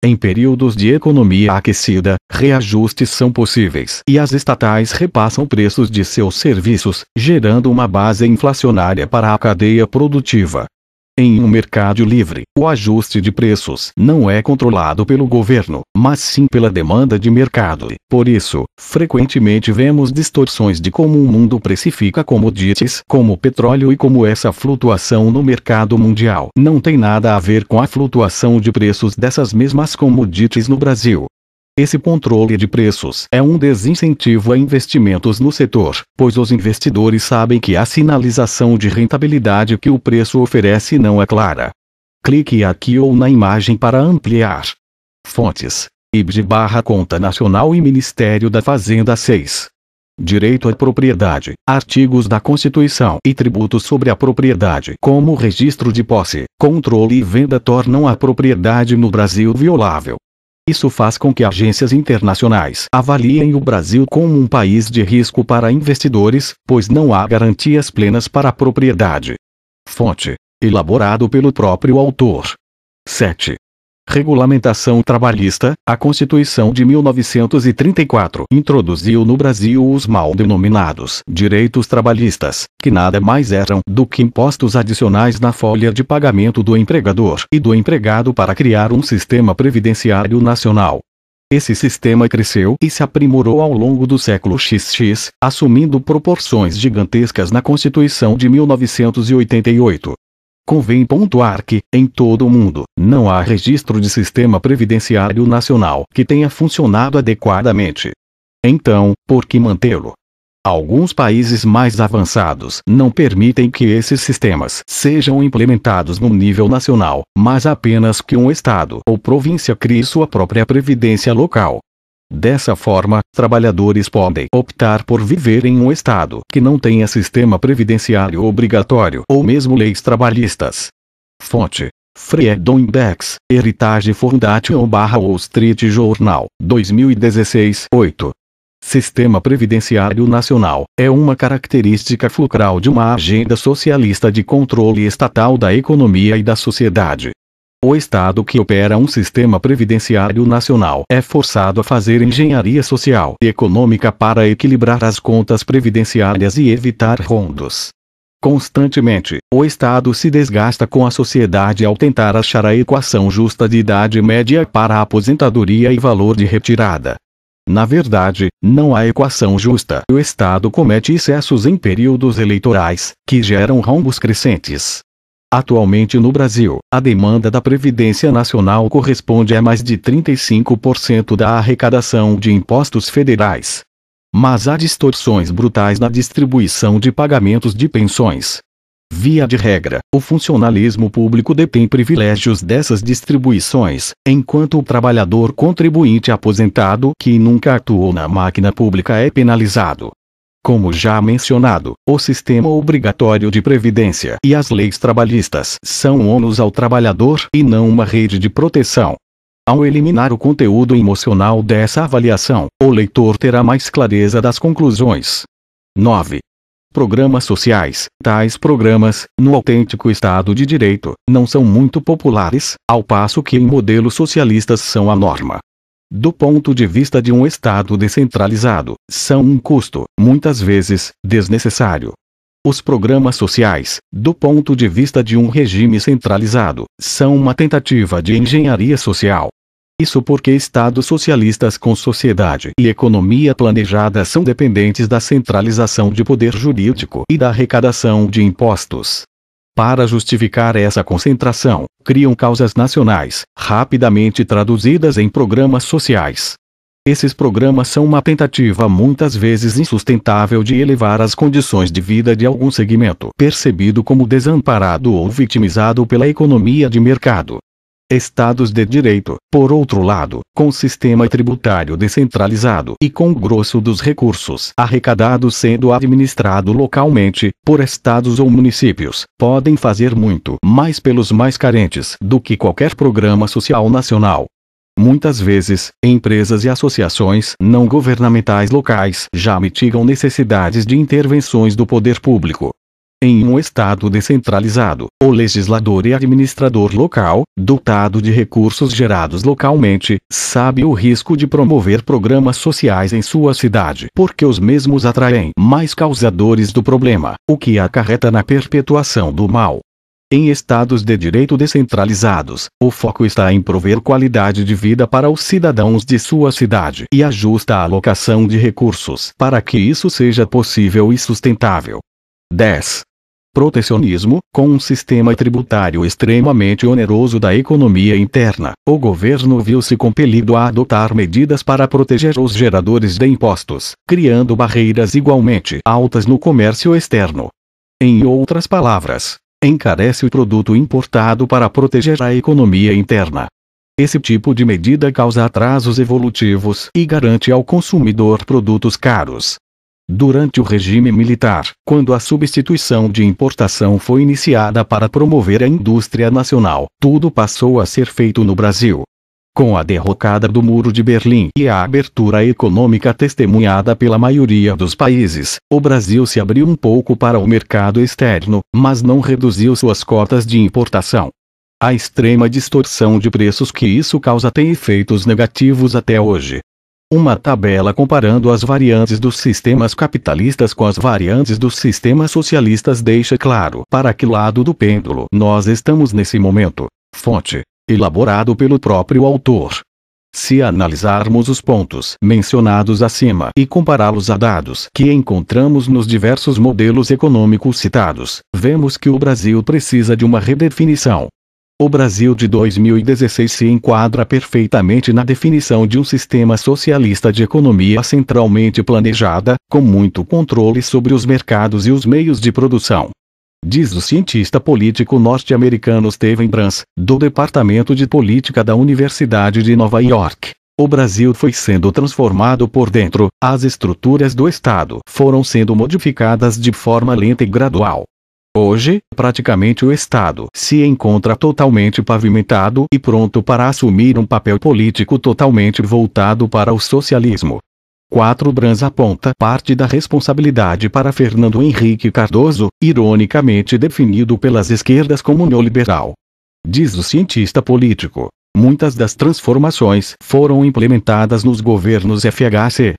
Em períodos de economia aquecida, reajustes são possíveis e as estatais repassam preços de seus serviços, gerando uma base inflacionária para a cadeia produtiva. Em um mercado livre, o ajuste de preços não é controlado pelo governo, mas sim pela demanda de mercado. Por isso, frequentemente vemos distorções de como o mundo precifica commodities, como petróleo e como essa flutuação no mercado mundial não tem nada a ver com a flutuação de preços dessas mesmas commodities no Brasil. Esse controle de preços é um desincentivo a investimentos no setor, pois os investidores sabem que a sinalização de rentabilidade que o preço oferece não é clara. Clique aqui ou na imagem para ampliar. Fontes: IBD barra Conta Nacional e Ministério da Fazenda 6. Direito à propriedade, artigos da Constituição e tributos sobre a propriedade, como registro de posse, controle e venda tornam a propriedade no Brasil violável. Isso faz com que agências internacionais avaliem o Brasil como um país de risco para investidores, pois não há garantias plenas para a propriedade. Fonte: elaborado pelo próprio autor. 7. Regulamentação Trabalhista, a Constituição de 1934 introduziu no Brasil os mal denominados direitos trabalhistas, que nada mais eram do que impostos adicionais na folha de pagamento do empregador e do empregado para criar um sistema previdenciário nacional. Esse sistema cresceu e se aprimorou ao longo do século XX, assumindo proporções gigantescas na Constituição de 1988, Convém pontuar que, em todo o mundo, não há registro de sistema previdenciário nacional que tenha funcionado adequadamente. Então, por que mantê-lo? Alguns países mais avançados não permitem que esses sistemas sejam implementados no nível nacional, mas apenas que um estado ou província crie sua própria previdência local. Dessa forma, trabalhadores podem optar por viver em um estado que não tenha sistema previdenciário obrigatório ou mesmo leis trabalhistas. Fonte: Freedom Index, Heritage Foundation barra Wall Street Journal, 2016 8. Sistema Previdenciário Nacional é uma característica fulcral de uma agenda socialista de controle estatal da economia e da sociedade. O Estado que opera um sistema previdenciário nacional é forçado a fazer engenharia social e econômica para equilibrar as contas previdenciárias e evitar rondos. Constantemente, o Estado se desgasta com a sociedade ao tentar achar a equação justa de idade média para a aposentadoria e valor de retirada. Na verdade, não há equação justa. O Estado comete excessos em períodos eleitorais, que geram rombos crescentes. Atualmente no Brasil, a demanda da Previdência Nacional corresponde a mais de 35% da arrecadação de impostos federais. Mas há distorções brutais na distribuição de pagamentos de pensões. Via de regra, o funcionalismo público detém privilégios dessas distribuições, enquanto o trabalhador contribuinte aposentado que nunca atuou na máquina pública é penalizado como já mencionado, o sistema obrigatório de previdência e as leis trabalhistas são onus ônus ao trabalhador e não uma rede de proteção. Ao eliminar o conteúdo emocional dessa avaliação, o leitor terá mais clareza das conclusões. 9. Programas sociais. Tais programas, no autêntico Estado de Direito, não são muito populares, ao passo que em modelos socialistas são a norma do ponto de vista de um Estado descentralizado, são um custo, muitas vezes, desnecessário. Os programas sociais, do ponto de vista de um regime centralizado, são uma tentativa de engenharia social. Isso porque Estados socialistas com sociedade e economia planejada são dependentes da centralização de poder jurídico e da arrecadação de impostos. Para justificar essa concentração, criam causas nacionais, rapidamente traduzidas em programas sociais. Esses programas são uma tentativa muitas vezes insustentável de elevar as condições de vida de algum segmento percebido como desamparado ou vitimizado pela economia de mercado. Estados de direito, por outro lado, com sistema tributário descentralizado e com o grosso dos recursos arrecadados sendo administrado localmente, por estados ou municípios, podem fazer muito mais pelos mais carentes do que qualquer programa social nacional. Muitas vezes, empresas e associações não governamentais locais já mitigam necessidades de intervenções do poder público, em um Estado descentralizado, o legislador e administrador local, dotado de recursos gerados localmente, sabe o risco de promover programas sociais em sua cidade porque os mesmos atraem mais causadores do problema, o que acarreta na perpetuação do mal. Em estados de direito descentralizados, o foco está em prover qualidade de vida para os cidadãos de sua cidade e ajusta a alocação de recursos para que isso seja possível e sustentável. 10. Protecionismo, com um sistema tributário extremamente oneroso da economia interna, o governo viu-se compelido a adotar medidas para proteger os geradores de impostos, criando barreiras igualmente altas no comércio externo. Em outras palavras, encarece o produto importado para proteger a economia interna. Esse tipo de medida causa atrasos evolutivos e garante ao consumidor produtos caros, durante o regime militar, quando a substituição de importação foi iniciada para promover a indústria nacional, tudo passou a ser feito no Brasil. Com a derrocada do Muro de Berlim e a abertura econômica testemunhada pela maioria dos países, o Brasil se abriu um pouco para o mercado externo, mas não reduziu suas cotas de importação. A extrema distorção de preços que isso causa tem efeitos negativos até hoje. Uma tabela comparando as variantes dos sistemas capitalistas com as variantes dos sistemas socialistas deixa claro para que lado do pêndulo nós estamos nesse momento. Fonte: elaborado pelo próprio autor. Se analisarmos os pontos mencionados acima e compará-los a dados que encontramos nos diversos modelos econômicos citados, vemos que o Brasil precisa de uma redefinição o Brasil de 2016 se enquadra perfeitamente na definição de um sistema socialista de economia centralmente planejada, com muito controle sobre os mercados e os meios de produção. Diz o cientista político norte-americano Steven Brans, do Departamento de Política da Universidade de Nova York. O Brasil foi sendo transformado por dentro, as estruturas do Estado foram sendo modificadas de forma lenta e gradual. Hoje, praticamente o Estado se encontra totalmente pavimentado e pronto para assumir um papel político totalmente voltado para o socialismo. 4 Brans aponta parte da responsabilidade para Fernando Henrique Cardoso, ironicamente definido pelas esquerdas como neoliberal. Diz o cientista político. Muitas das transformações foram implementadas nos governos FHC,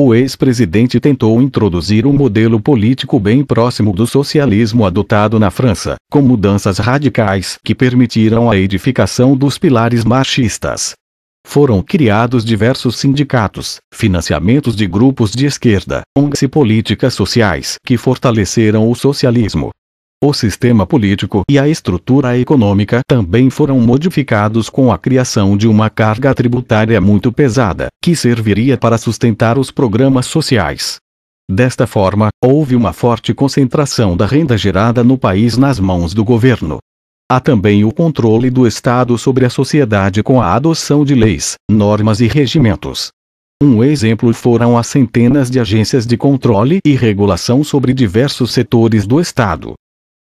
o ex-presidente tentou introduzir um modelo político bem próximo do socialismo adotado na França, com mudanças radicais que permitiram a edificação dos pilares marxistas. Foram criados diversos sindicatos, financiamentos de grupos de esquerda, ONGs e políticas sociais que fortaleceram o socialismo, o sistema político e a estrutura econômica também foram modificados com a criação de uma carga tributária muito pesada, que serviria para sustentar os programas sociais. Desta forma, houve uma forte concentração da renda gerada no país nas mãos do governo. Há também o controle do Estado sobre a sociedade com a adoção de leis, normas e regimentos. Um exemplo foram as centenas de agências de controle e regulação sobre diversos setores do Estado,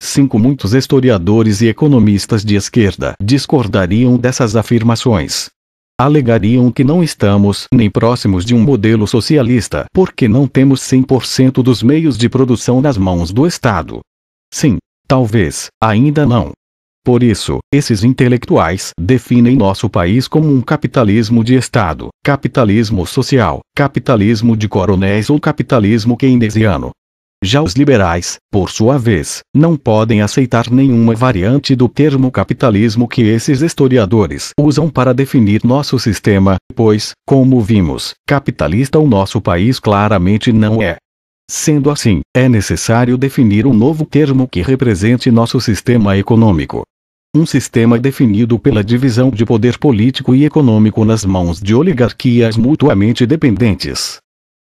Cinco Muitos historiadores e economistas de esquerda discordariam dessas afirmações. Alegariam que não estamos nem próximos de um modelo socialista porque não temos 100% dos meios de produção nas mãos do Estado. Sim, talvez, ainda não. Por isso, esses intelectuais definem nosso país como um capitalismo de Estado, capitalismo social, capitalismo de coronéis ou capitalismo keynesiano, já os liberais, por sua vez, não podem aceitar nenhuma variante do termo capitalismo que esses historiadores usam para definir nosso sistema, pois, como vimos, capitalista o nosso país claramente não é. Sendo assim, é necessário definir um novo termo que represente nosso sistema econômico. Um sistema definido pela divisão de poder político e econômico nas mãos de oligarquias mutuamente dependentes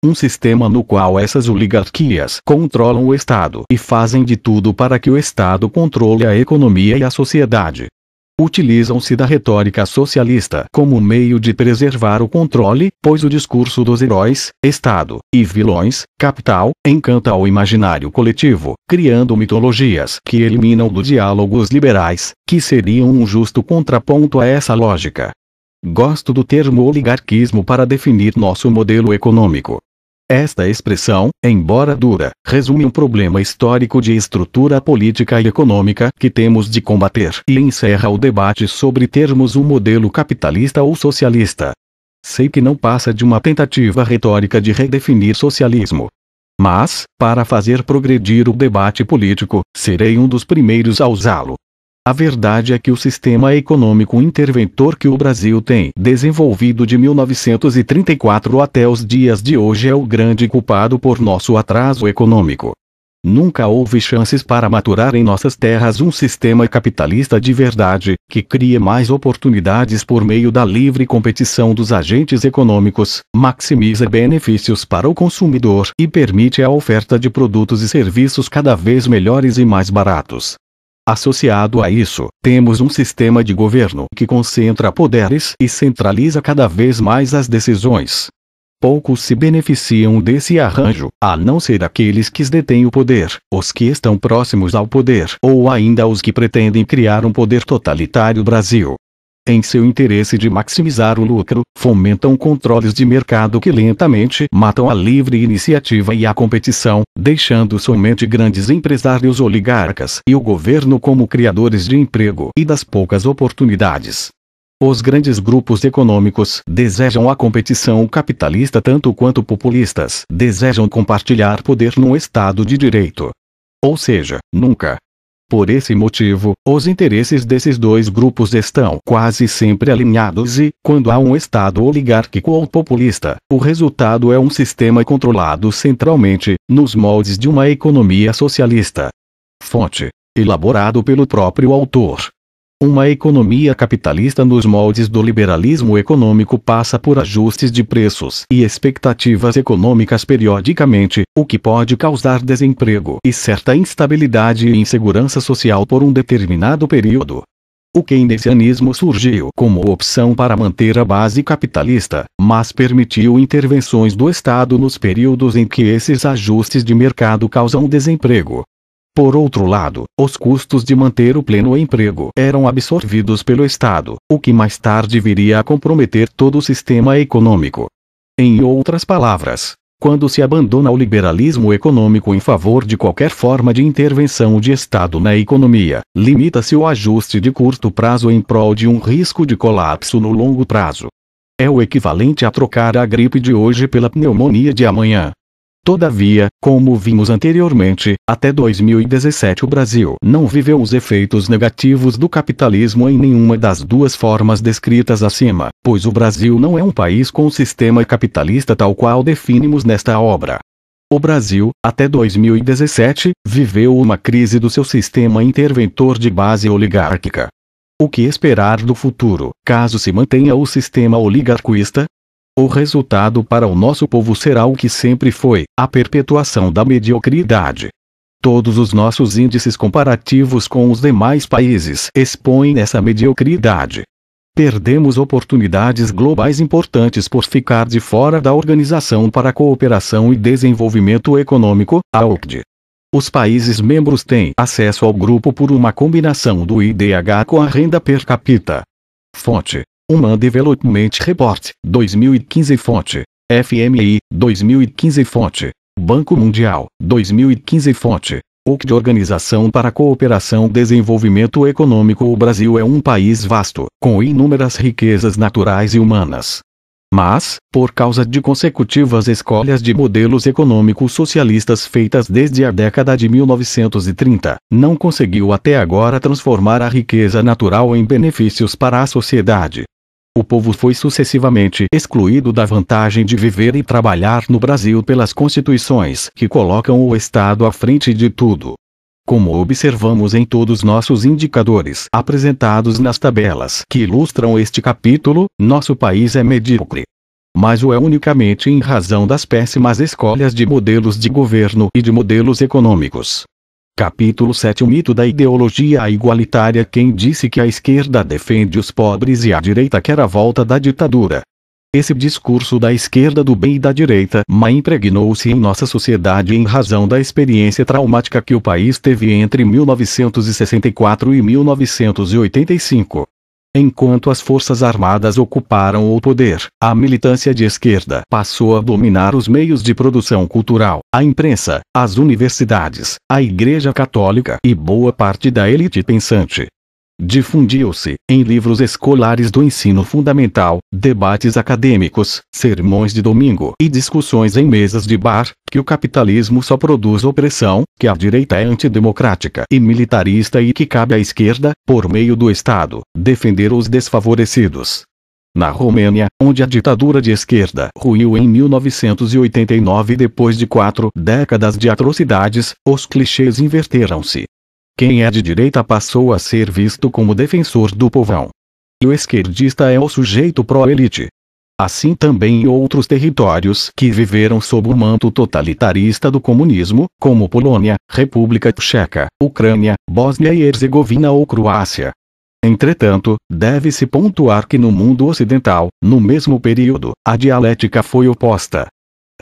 um sistema no qual essas oligarquias controlam o Estado e fazem de tudo para que o Estado controle a economia e a sociedade. Utilizam-se da retórica socialista como meio de preservar o controle, pois o discurso dos heróis, Estado, e vilões, capital, encanta o imaginário coletivo, criando mitologias que eliminam do diálogo os liberais, que seriam um justo contraponto a essa lógica. Gosto do termo oligarquismo para definir nosso modelo econômico. Esta expressão, embora dura, resume um problema histórico de estrutura política e econômica que temos de combater e encerra o debate sobre termos um modelo capitalista ou socialista. Sei que não passa de uma tentativa retórica de redefinir socialismo. Mas, para fazer progredir o debate político, serei um dos primeiros a usá-lo. A verdade é que o sistema econômico interventor que o Brasil tem desenvolvido de 1934 até os dias de hoje é o grande culpado por nosso atraso econômico. Nunca houve chances para maturar em nossas terras um sistema capitalista de verdade, que crie mais oportunidades por meio da livre competição dos agentes econômicos, maximiza benefícios para o consumidor e permite a oferta de produtos e serviços cada vez melhores e mais baratos. Associado a isso, temos um sistema de governo que concentra poderes e centraliza cada vez mais as decisões. Poucos se beneficiam desse arranjo, a não ser aqueles que detêm o poder, os que estão próximos ao poder ou ainda os que pretendem criar um poder totalitário Brasil em seu interesse de maximizar o lucro, fomentam controles de mercado que lentamente matam a livre iniciativa e a competição, deixando somente grandes empresários oligarcas e o governo como criadores de emprego e das poucas oportunidades. Os grandes grupos econômicos desejam a competição capitalista tanto quanto populistas desejam compartilhar poder num Estado de Direito. Ou seja, nunca, por esse motivo, os interesses desses dois grupos estão quase sempre alinhados e, quando há um Estado oligárquico ou populista, o resultado é um sistema controlado centralmente, nos moldes de uma economia socialista. Fonte: elaborado pelo próprio autor. Uma economia capitalista nos moldes do liberalismo econômico passa por ajustes de preços e expectativas econômicas periodicamente, o que pode causar desemprego e certa instabilidade e insegurança social por um determinado período. O keynesianismo surgiu como opção para manter a base capitalista, mas permitiu intervenções do Estado nos períodos em que esses ajustes de mercado causam desemprego, por outro lado, os custos de manter o pleno emprego eram absorvidos pelo Estado, o que mais tarde viria a comprometer todo o sistema econômico. Em outras palavras, quando se abandona o liberalismo econômico em favor de qualquer forma de intervenção de Estado na economia, limita-se o ajuste de curto prazo em prol de um risco de colapso no longo prazo. É o equivalente a trocar a gripe de hoje pela pneumonia de amanhã. Todavia, como vimos anteriormente, até 2017 o Brasil não viveu os efeitos negativos do capitalismo em nenhuma das duas formas descritas acima, pois o Brasil não é um país com sistema capitalista tal qual definimos nesta obra. O Brasil, até 2017, viveu uma crise do seu sistema interventor de base oligárquica. O que esperar do futuro, caso se mantenha o sistema oligarquista? o resultado para o nosso povo será o que sempre foi: a perpetuação da mediocridade. Todos os nossos índices comparativos com os demais países expõem essa mediocridade. Perdemos oportunidades globais importantes por ficar de fora da Organização para a Cooperação e Desenvolvimento Econômico, a Os países membros têm acesso ao grupo por uma combinação do IDH com a renda per capita. Fonte: Human Development Report, 2015 fonte. FMI, 2015 fonte. Banco Mundial, 2015 fonte. de Organização para a Cooperação e Desenvolvimento Econômico O Brasil é um país vasto, com inúmeras riquezas naturais e humanas. Mas, por causa de consecutivas escolhas de modelos econômicos socialistas feitas desde a década de 1930, não conseguiu até agora transformar a riqueza natural em benefícios para a sociedade. O povo foi sucessivamente excluído da vantagem de viver e trabalhar no Brasil pelas constituições que colocam o Estado à frente de tudo. Como observamos em todos nossos indicadores apresentados nas tabelas que ilustram este capítulo, nosso país é medíocre. Mas o é unicamente em razão das péssimas escolhas de modelos de governo e de modelos econômicos. Capítulo 7 O mito da ideologia igualitária Quem disse que a esquerda defende os pobres e a direita quer a volta da ditadura? Esse discurso da esquerda do bem e da direita ma impregnou-se em nossa sociedade em razão da experiência traumática que o país teve entre 1964 e 1985. Enquanto as forças armadas ocuparam o poder, a militância de esquerda passou a dominar os meios de produção cultural, a imprensa, as universidades, a Igreja Católica e boa parte da elite pensante. Difundiu-se, em livros escolares do ensino fundamental, debates acadêmicos, sermões de domingo e discussões em mesas de bar, que o capitalismo só produz opressão, que a direita é antidemocrática e militarista e que cabe à esquerda, por meio do Estado, defender os desfavorecidos. Na Romênia, onde a ditadura de esquerda ruiu em 1989 depois de quatro décadas de atrocidades, os clichês inverteram-se. Quem é de direita passou a ser visto como defensor do povão. E o esquerdista é o sujeito pró-elite. Assim também em outros territórios que viveram sob o manto totalitarista do comunismo, como Polônia, República Tcheca, Ucrânia, Bósnia e Herzegovina ou Croácia. Entretanto, deve-se pontuar que no mundo ocidental, no mesmo período, a dialética foi oposta.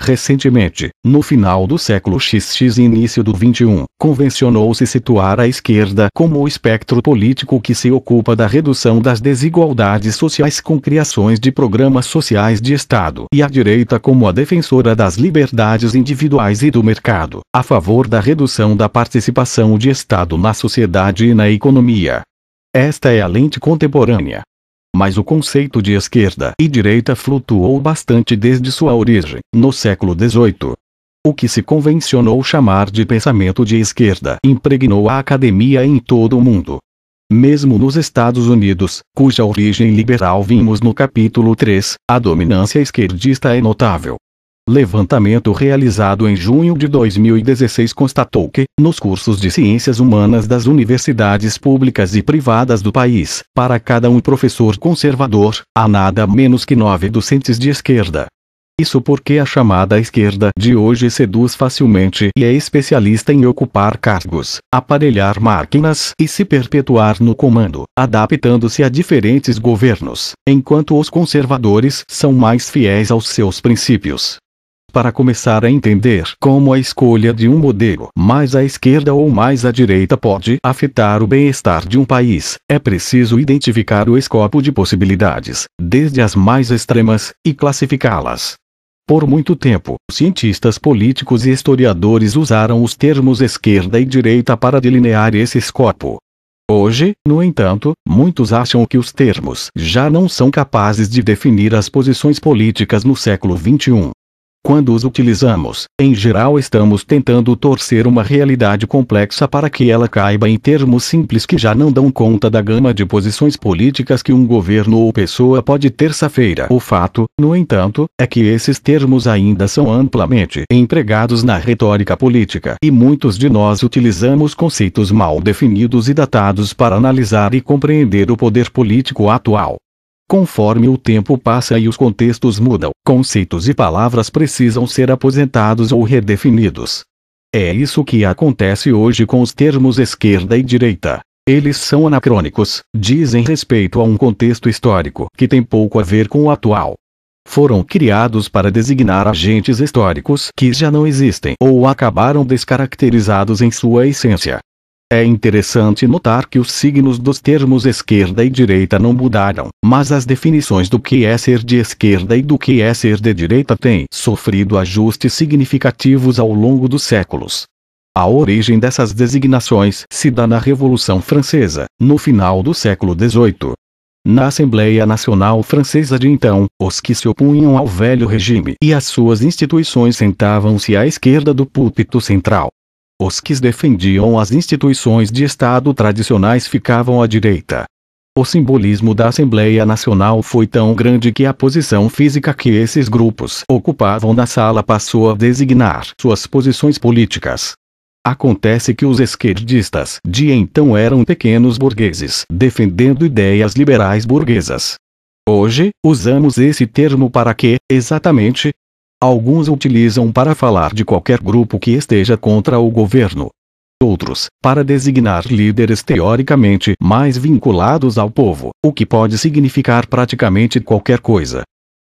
Recentemente, no final do século XX e início do XXI, convencionou-se situar a esquerda como o espectro político que se ocupa da redução das desigualdades sociais com criações de programas sociais de Estado e a direita como a defensora das liberdades individuais e do mercado, a favor da redução da participação de Estado na sociedade e na economia. Esta é a lente contemporânea, mas o conceito de esquerda e direita flutuou bastante desde sua origem, no século XVIII. O que se convencionou chamar de pensamento de esquerda impregnou a academia em todo o mundo. Mesmo nos Estados Unidos, cuja origem liberal vimos no capítulo 3, a dominância esquerdista é notável. Levantamento realizado em junho de 2016 constatou que, nos cursos de ciências humanas das universidades públicas e privadas do país, para cada um professor conservador, há nada menos que nove docentes de esquerda. Isso porque a chamada esquerda de hoje seduz facilmente e é especialista em ocupar cargos, aparelhar máquinas e se perpetuar no comando, adaptando-se a diferentes governos, enquanto os conservadores são mais fiéis aos seus princípios para começar a entender como a escolha de um modelo mais à esquerda ou mais à direita pode afetar o bem-estar de um país, é preciso identificar o escopo de possibilidades, desde as mais extremas, e classificá-las. Por muito tempo, cientistas políticos e historiadores usaram os termos esquerda e direita para delinear esse escopo. Hoje, no entanto, muitos acham que os termos já não são capazes de definir as posições políticas no século XXI. Quando os utilizamos, em geral estamos tentando torcer uma realidade complexa para que ela caiba em termos simples que já não dão conta da gama de posições políticas que um governo ou pessoa pode terça-feira. O fato, no entanto, é que esses termos ainda são amplamente empregados na retórica política e muitos de nós utilizamos conceitos mal definidos e datados para analisar e compreender o poder político atual. Conforme o tempo passa e os contextos mudam, conceitos e palavras precisam ser aposentados ou redefinidos. É isso que acontece hoje com os termos esquerda e direita. Eles são anacrônicos, dizem respeito a um contexto histórico que tem pouco a ver com o atual. Foram criados para designar agentes históricos que já não existem ou acabaram descaracterizados em sua essência, é interessante notar que os signos dos termos esquerda e direita não mudaram, mas as definições do que é ser de esquerda e do que é ser de direita têm sofrido ajustes significativos ao longo dos séculos. A origem dessas designações se dá na Revolução Francesa, no final do século XVIII. Na Assembleia Nacional Francesa de então, os que se opunham ao velho regime e às suas instituições sentavam-se à esquerda do púlpito central, os que defendiam as instituições de Estado tradicionais ficavam à direita. O simbolismo da Assembleia Nacional foi tão grande que a posição física que esses grupos ocupavam na sala passou a designar suas posições políticas. Acontece que os esquerdistas de então eram pequenos burgueses defendendo ideias liberais burguesas. Hoje, usamos esse termo para que, exatamente, Alguns utilizam para falar de qualquer grupo que esteja contra o governo. Outros, para designar líderes teoricamente mais vinculados ao povo, o que pode significar praticamente qualquer coisa.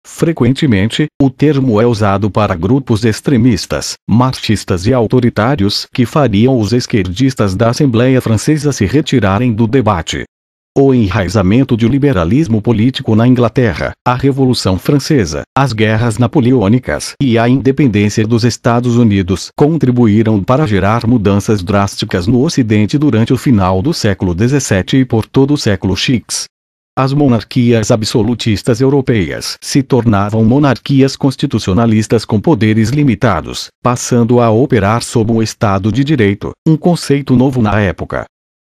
Frequentemente, o termo é usado para grupos extremistas, marxistas e autoritários que fariam os esquerdistas da Assembleia Francesa se retirarem do debate o enraizamento de liberalismo político na Inglaterra, a Revolução Francesa, as guerras napoleônicas e a independência dos Estados Unidos contribuíram para gerar mudanças drásticas no Ocidente durante o final do século XVII e por todo o século XX. As monarquias absolutistas europeias se tornavam monarquias constitucionalistas com poderes limitados, passando a operar sob o Estado de Direito, um conceito novo na época.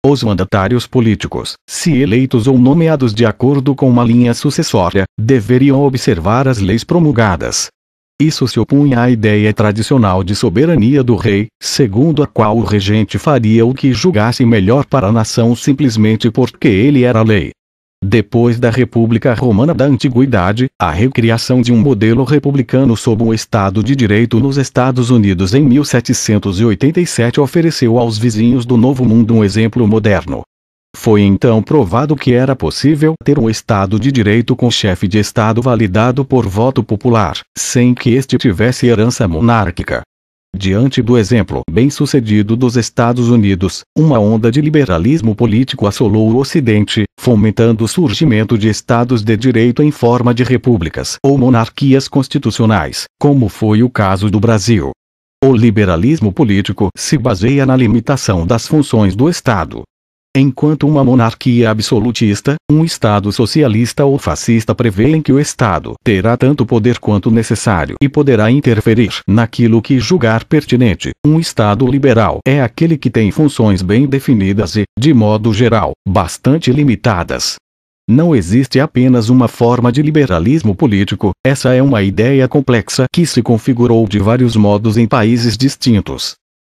Os mandatários políticos, se eleitos ou nomeados de acordo com uma linha sucessória, deveriam observar as leis promulgadas. Isso se opunha à ideia tradicional de soberania do rei, segundo a qual o regente faria o que julgasse melhor para a nação simplesmente porque ele era lei. Depois da República Romana da Antiguidade, a recriação de um modelo republicano sob o Estado de Direito nos Estados Unidos em 1787 ofereceu aos vizinhos do Novo Mundo um exemplo moderno. Foi então provado que era possível ter um Estado de Direito com chefe de Estado validado por voto popular, sem que este tivesse herança monárquica. Diante do exemplo bem-sucedido dos Estados Unidos, uma onda de liberalismo político assolou o Ocidente, fomentando o surgimento de estados de direito em forma de repúblicas ou monarquias constitucionais, como foi o caso do Brasil. O liberalismo político se baseia na limitação das funções do Estado, Enquanto uma monarquia absolutista, um Estado socialista ou fascista prevêem que o Estado terá tanto poder quanto necessário e poderá interferir naquilo que julgar pertinente. Um Estado liberal é aquele que tem funções bem definidas e, de modo geral, bastante limitadas. Não existe apenas uma forma de liberalismo político, essa é uma ideia complexa que se configurou de vários modos em países distintos.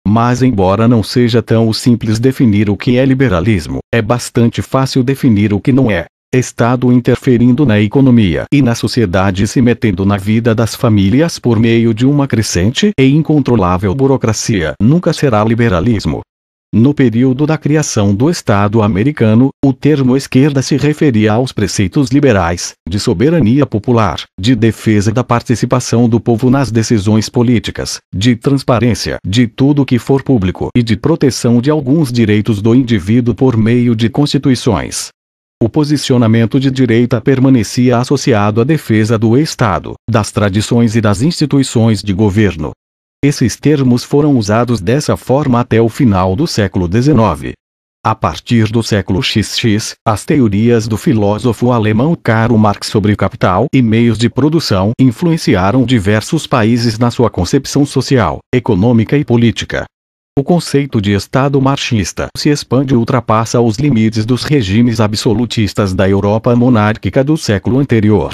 Mas, embora não seja tão simples definir o que é liberalismo, é bastante fácil definir o que não é. Estado interferindo na economia e na sociedade e se metendo na vida das famílias por meio de uma crescente e incontrolável burocracia nunca será liberalismo. No período da criação do Estado americano, o termo esquerda se referia aos preceitos liberais, de soberania popular, de defesa da participação do povo nas decisões políticas, de transparência de tudo que for público e de proteção de alguns direitos do indivíduo por meio de constituições. O posicionamento de direita permanecia associado à defesa do Estado, das tradições e das instituições de governo, esses termos foram usados dessa forma até o final do século XIX. A partir do século XX, as teorias do filósofo alemão Karl Marx sobre capital e meios de produção influenciaram diversos países na sua concepção social, econômica e política. O conceito de Estado marxista se expande e ultrapassa os limites dos regimes absolutistas da Europa monárquica do século anterior.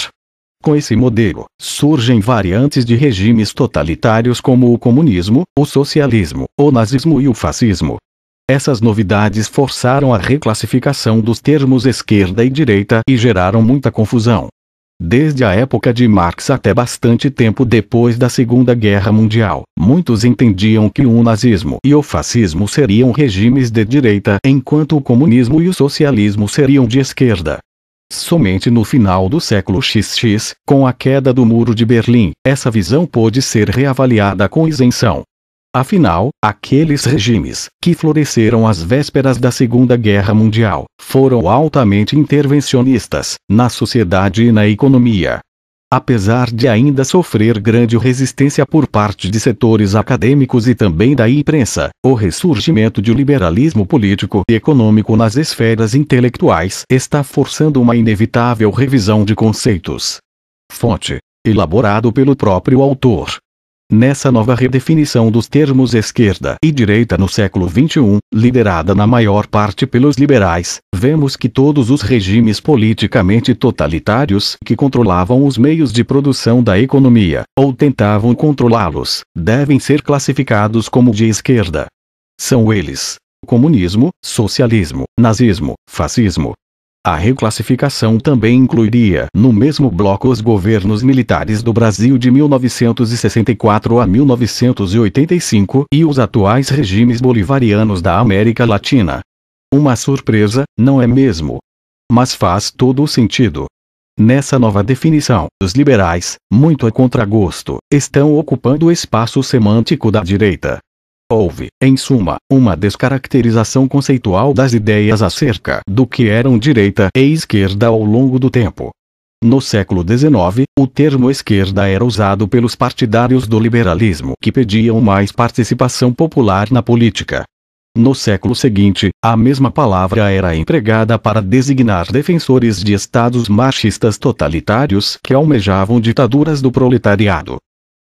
Com esse modelo, surgem variantes de regimes totalitários como o comunismo, o socialismo, o nazismo e o fascismo. Essas novidades forçaram a reclassificação dos termos esquerda e direita e geraram muita confusão. Desde a época de Marx até bastante tempo depois da Segunda Guerra Mundial, muitos entendiam que o nazismo e o fascismo seriam regimes de direita, enquanto o comunismo e o socialismo seriam de esquerda. Somente no final do século XX, com a queda do Muro de Berlim, essa visão pôde ser reavaliada com isenção. Afinal, aqueles regimes, que floresceram às vésperas da Segunda Guerra Mundial, foram altamente intervencionistas, na sociedade e na economia, apesar de ainda sofrer grande resistência por parte de setores acadêmicos e também da imprensa, o ressurgimento de liberalismo político e econômico nas esferas intelectuais está forçando uma inevitável revisão de conceitos. Fonte: elaborado pelo próprio autor. Nessa nova redefinição dos termos esquerda e direita no século XXI, liderada na maior parte pelos liberais, vemos que todos os regimes politicamente totalitários que controlavam os meios de produção da economia, ou tentavam controlá-los, devem ser classificados como de esquerda. São eles: comunismo, socialismo, nazismo, fascismo, a reclassificação também incluiria no mesmo bloco os governos militares do Brasil de 1964 a 1985 e os atuais regimes bolivarianos da América Latina. Uma surpresa, não é mesmo? Mas faz todo o sentido. Nessa nova definição, os liberais, muito a contragosto, estão ocupando o espaço semântico da direita. Houve, em suma, uma descaracterização conceitual das ideias acerca do que eram direita e esquerda ao longo do tempo. No século XIX, o termo esquerda era usado pelos partidários do liberalismo que pediam mais participação popular na política. No século seguinte, a mesma palavra era empregada para designar defensores de estados marxistas totalitários que almejavam ditaduras do proletariado.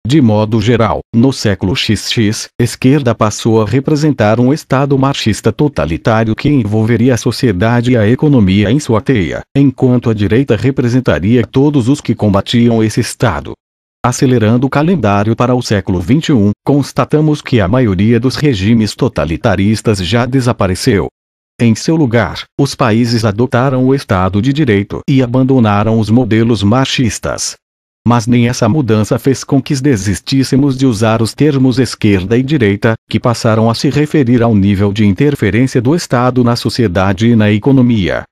De modo geral, no século XX, esquerda passou a representar um Estado marxista totalitário que envolveria a sociedade e a economia em sua teia, enquanto a direita representaria todos os que combatiam esse Estado. Acelerando o calendário para o século XXI, constatamos que a maioria dos regimes totalitaristas já desapareceu. Em seu lugar, os países adotaram o Estado de Direito e abandonaram os modelos marxistas mas nem essa mudança fez com que desistíssemos de usar os termos esquerda e direita, que passaram a se referir ao nível de interferência do Estado na sociedade e na economia.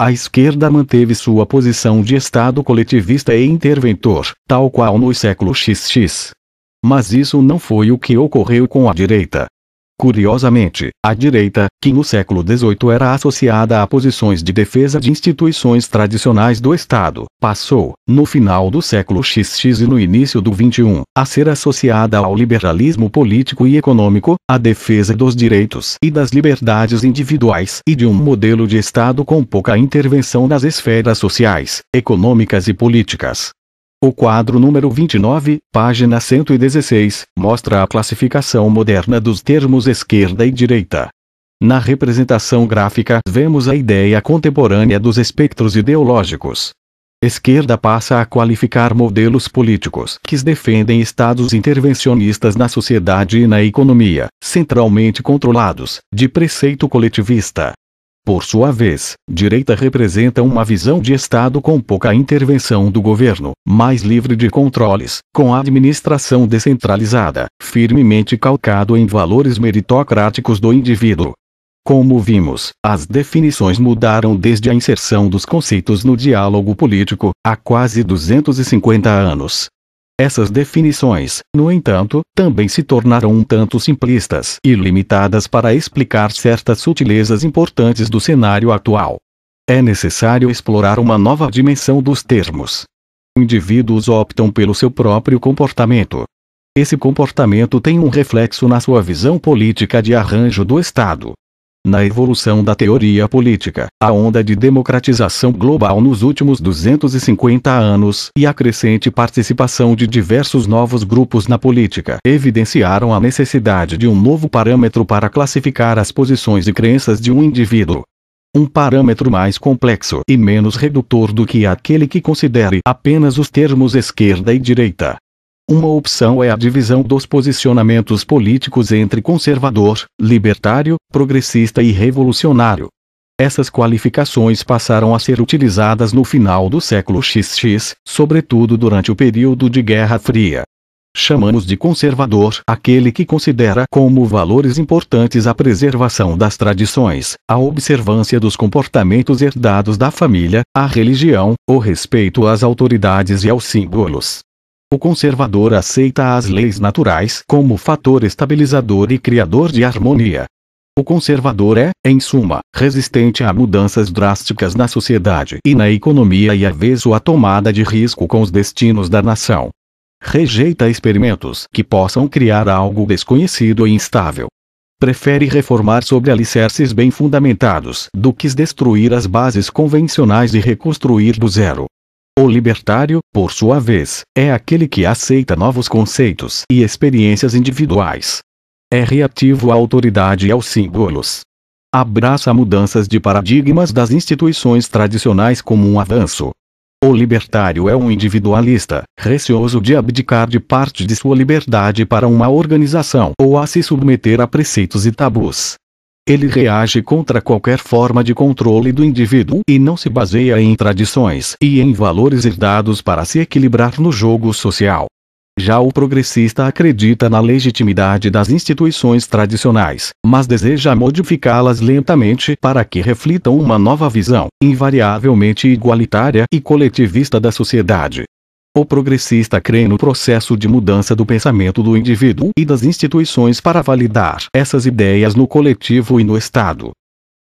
A esquerda manteve sua posição de Estado coletivista e interventor, tal qual no século XX. Mas isso não foi o que ocorreu com a direita. Curiosamente, a direita, que no século XVIII era associada a posições de defesa de instituições tradicionais do Estado, passou, no final do século XX e no início do XXI, a ser associada ao liberalismo político e econômico, à defesa dos direitos e das liberdades individuais e de um modelo de Estado com pouca intervenção nas esferas sociais, econômicas e políticas. O quadro número 29, página 116, mostra a classificação moderna dos termos esquerda e direita. Na representação gráfica, vemos a ideia contemporânea dos espectros ideológicos. Esquerda passa a qualificar modelos políticos que defendem estados intervencionistas na sociedade e na economia, centralmente controlados, de preceito coletivista, por sua vez, direita representa uma visão de Estado com pouca intervenção do governo, mais livre de controles, com a administração descentralizada, firmemente calcado em valores meritocráticos do indivíduo. Como vimos, as definições mudaram desde a inserção dos conceitos no diálogo político, há quase 250 anos, essas definições, no entanto, também se tornaram um tanto simplistas e limitadas para explicar certas sutilezas importantes do cenário atual. É necessário explorar uma nova dimensão dos termos. Indivíduos optam pelo seu próprio comportamento. Esse comportamento tem um reflexo na sua visão política de arranjo do Estado, na evolução da teoria política, a onda de democratização global nos últimos 250 anos e a crescente participação de diversos novos grupos na política evidenciaram a necessidade de um novo parâmetro para classificar as posições e crenças de um indivíduo. Um parâmetro mais complexo e menos redutor do que aquele que considere apenas os termos esquerda e direita, uma opção é a divisão dos posicionamentos políticos entre conservador, libertário, progressista e revolucionário. Essas qualificações passaram a ser utilizadas no final do século XX, sobretudo durante o período de Guerra Fria. Chamamos de conservador aquele que considera como valores importantes a preservação das tradições, a observância dos comportamentos herdados da família, a religião, o respeito às autoridades e aos símbolos. O conservador aceita as leis naturais como fator estabilizador e criador de harmonia. O conservador é, em suma, resistente a mudanças drásticas na sociedade e na economia e avesso à tomada de risco com os destinos da nação. Rejeita experimentos que possam criar algo desconhecido e instável. Prefere reformar sobre alicerces bem fundamentados do que destruir as bases convencionais e reconstruir do zero. O libertário, por sua vez, é aquele que aceita novos conceitos e experiências individuais. É reativo à autoridade e aos símbolos. Abraça mudanças de paradigmas das instituições tradicionais como um avanço. O libertário é um individualista, receoso de abdicar de parte de sua liberdade para uma organização ou a se submeter a preceitos e tabus. Ele reage contra qualquer forma de controle do indivíduo e não se baseia em tradições e em valores herdados para se equilibrar no jogo social. Já o progressista acredita na legitimidade das instituições tradicionais, mas deseja modificá-las lentamente para que reflitam uma nova visão, invariavelmente igualitária e coletivista da sociedade, o progressista crê no processo de mudança do pensamento do indivíduo e das instituições para validar essas ideias no coletivo e no Estado.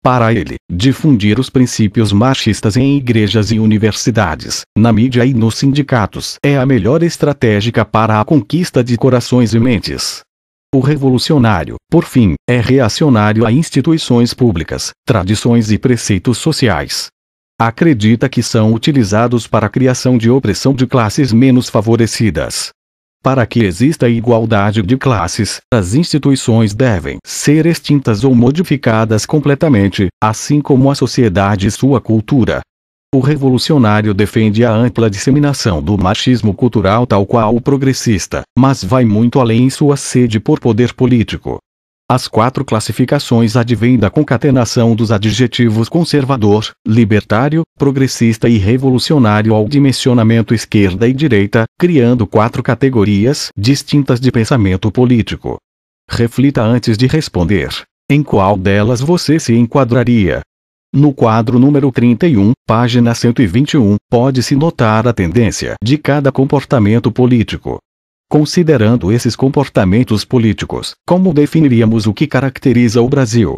Para ele, difundir os princípios marxistas em igrejas e universidades, na mídia e nos sindicatos é a melhor estratégia para a conquista de corações e mentes. O revolucionário, por fim, é reacionário a instituições públicas, tradições e preceitos sociais, acredita que são utilizados para a criação de opressão de classes menos favorecidas. Para que exista igualdade de classes, as instituições devem ser extintas ou modificadas completamente, assim como a sociedade e sua cultura. O revolucionário defende a ampla disseminação do machismo cultural tal qual o progressista, mas vai muito além em sua sede por poder político. As quatro classificações advêm da concatenação dos adjetivos conservador, libertário, progressista e revolucionário ao dimensionamento esquerda e direita, criando quatro categorias distintas de pensamento político. Reflita antes de responder. Em qual delas você se enquadraria? No quadro número 31, página 121, pode-se notar a tendência de cada comportamento político. Considerando esses comportamentos políticos, como definiríamos o que caracteriza o Brasil?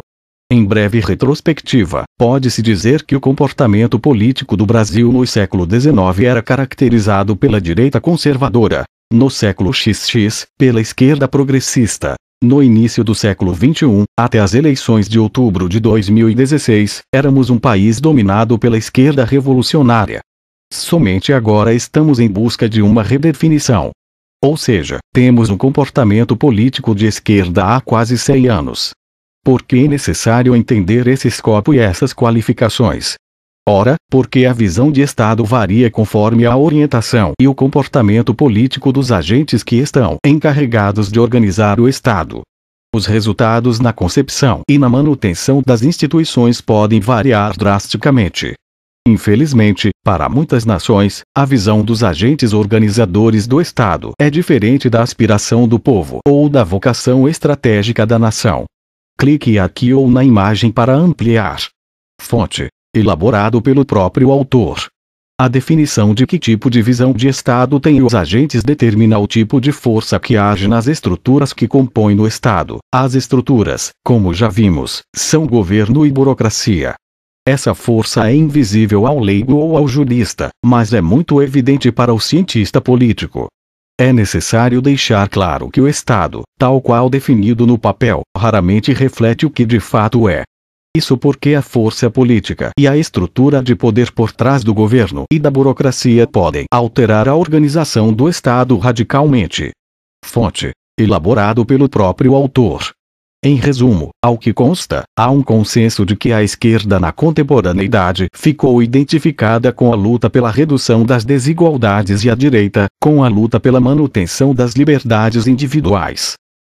Em breve retrospectiva, pode-se dizer que o comportamento político do Brasil no século XIX era caracterizado pela direita conservadora, no século XX, pela esquerda progressista. No início do século XXI, até as eleições de outubro de 2016, éramos um país dominado pela esquerda revolucionária. Somente agora estamos em busca de uma redefinição. Ou seja, temos um comportamento político de esquerda há quase 100 anos. Por que é necessário entender esse escopo e essas qualificações? Ora, porque a visão de Estado varia conforme a orientação e o comportamento político dos agentes que estão encarregados de organizar o Estado. Os resultados na concepção e na manutenção das instituições podem variar drasticamente. Infelizmente, para muitas nações, a visão dos agentes organizadores do Estado é diferente da aspiração do povo ou da vocação estratégica da nação. Clique aqui ou na imagem para ampliar. Fonte: elaborado pelo próprio autor. A definição de que tipo de visão de Estado tem os agentes determina o tipo de força que age nas estruturas que compõem o Estado. As estruturas, como já vimos, são governo e burocracia, essa força é invisível ao leigo ou ao jurista, mas é muito evidente para o cientista político. É necessário deixar claro que o Estado, tal qual definido no papel, raramente reflete o que de fato é. Isso porque a força política e a estrutura de poder por trás do governo e da burocracia podem alterar a organização do Estado radicalmente. Fonte: elaborado pelo próprio autor. Em resumo, ao que consta, há um consenso de que a esquerda na contemporaneidade ficou identificada com a luta pela redução das desigualdades e a direita, com a luta pela manutenção das liberdades individuais.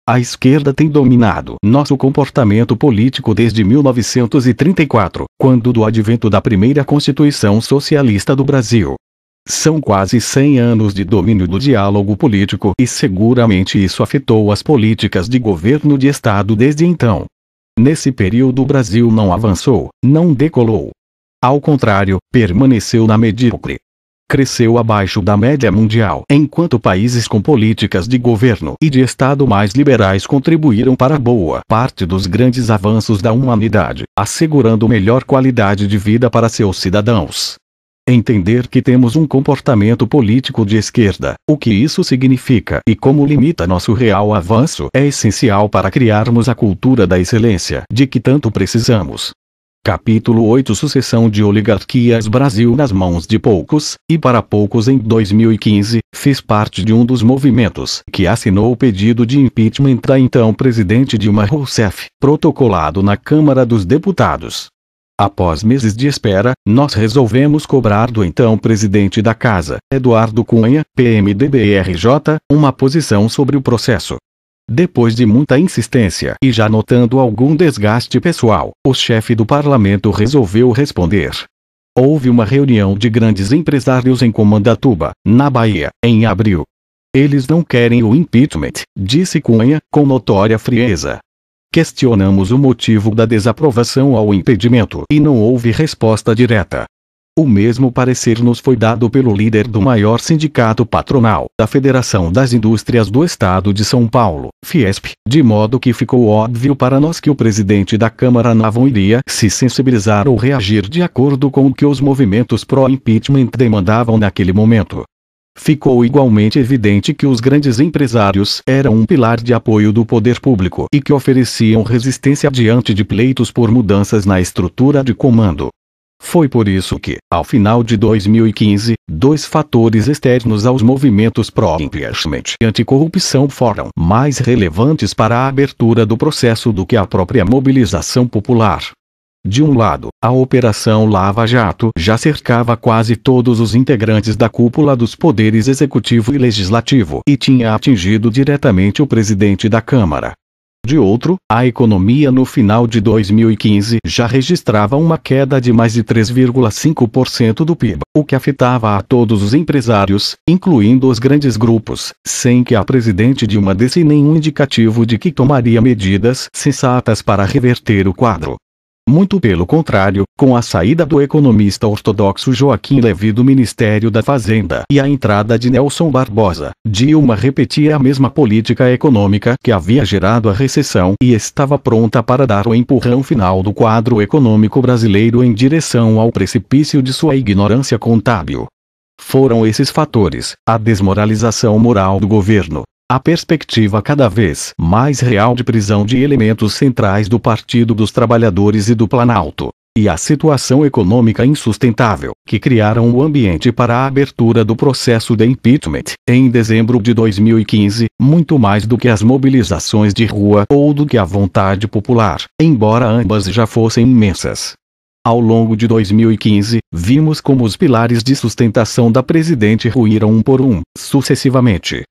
A esquerda tem dominado nosso comportamento político desde 1934, quando do advento da primeira Constituição Socialista do Brasil, são quase 100 anos de domínio do diálogo político e seguramente isso afetou as políticas de governo de Estado desde então. Nesse período o Brasil não avançou, não decolou. Ao contrário, permaneceu na medíocre. Cresceu abaixo da média mundial, enquanto países com políticas de governo e de Estado mais liberais contribuíram para boa parte dos grandes avanços da humanidade, assegurando melhor qualidade de vida para seus cidadãos. Entender que temos um comportamento político de esquerda, o que isso significa e como limita nosso real avanço é essencial para criarmos a cultura da excelência de que tanto precisamos. Capítulo 8 Sucessão de oligarquias Brasil nas mãos de poucos, e para poucos em 2015, fiz parte de um dos movimentos que assinou o pedido de impeachment da então presidente Dilma Rousseff, protocolado na Câmara dos Deputados. Após meses de espera, nós resolvemos cobrar do então presidente da casa, Eduardo Cunha, PMDBRJ, uma posição sobre o processo. Depois de muita insistência e já notando algum desgaste pessoal, o chefe do parlamento resolveu responder. Houve uma reunião de grandes empresários em Comandatuba, na Bahia, em abril. Eles não querem o impeachment, disse Cunha, com notória frieza. Questionamos o motivo da desaprovação ao impedimento e não houve resposta direta. O mesmo parecer nos foi dado pelo líder do maior sindicato patronal da Federação das Indústrias do Estado de São Paulo, Fiesp, de modo que ficou óbvio para nós que o presidente da Câmara não iria se sensibilizar ou reagir de acordo com o que os movimentos pró-impeachment demandavam naquele momento. Ficou igualmente evidente que os grandes empresários eram um pilar de apoio do poder público e que ofereciam resistência diante de pleitos por mudanças na estrutura de comando. Foi por isso que, ao final de 2015, dois fatores externos aos movimentos pró-impeachment e anticorrupção foram mais relevantes para a abertura do processo do que a própria mobilização popular. De um lado, a Operação Lava Jato já cercava quase todos os integrantes da cúpula dos poderes executivo e legislativo e tinha atingido diretamente o presidente da Câmara. De outro, a economia no final de 2015 já registrava uma queda de mais de 3,5% do PIB, o que afetava a todos os empresários, incluindo os grandes grupos, sem que a presidente Dilma desse nenhum indicativo de que tomaria medidas sensatas para reverter o quadro. Muito pelo contrário, com a saída do economista ortodoxo Joaquim Levy do Ministério da Fazenda e a entrada de Nelson Barbosa, Dilma repetia a mesma política econômica que havia gerado a recessão e estava pronta para dar o empurrão final do quadro econômico brasileiro em direção ao precipício de sua ignorância contábil. Foram esses fatores, a desmoralização moral do governo, a perspectiva cada vez mais real de prisão de elementos centrais do Partido dos Trabalhadores e do Planalto, e a situação econômica insustentável, que criaram o ambiente para a abertura do processo de impeachment em dezembro de 2015, muito mais do que as mobilizações de rua ou do que a vontade popular, embora ambas já fossem imensas. Ao longo de 2015, vimos como os pilares de sustentação da presidente ruíram um por um, sucessivamente,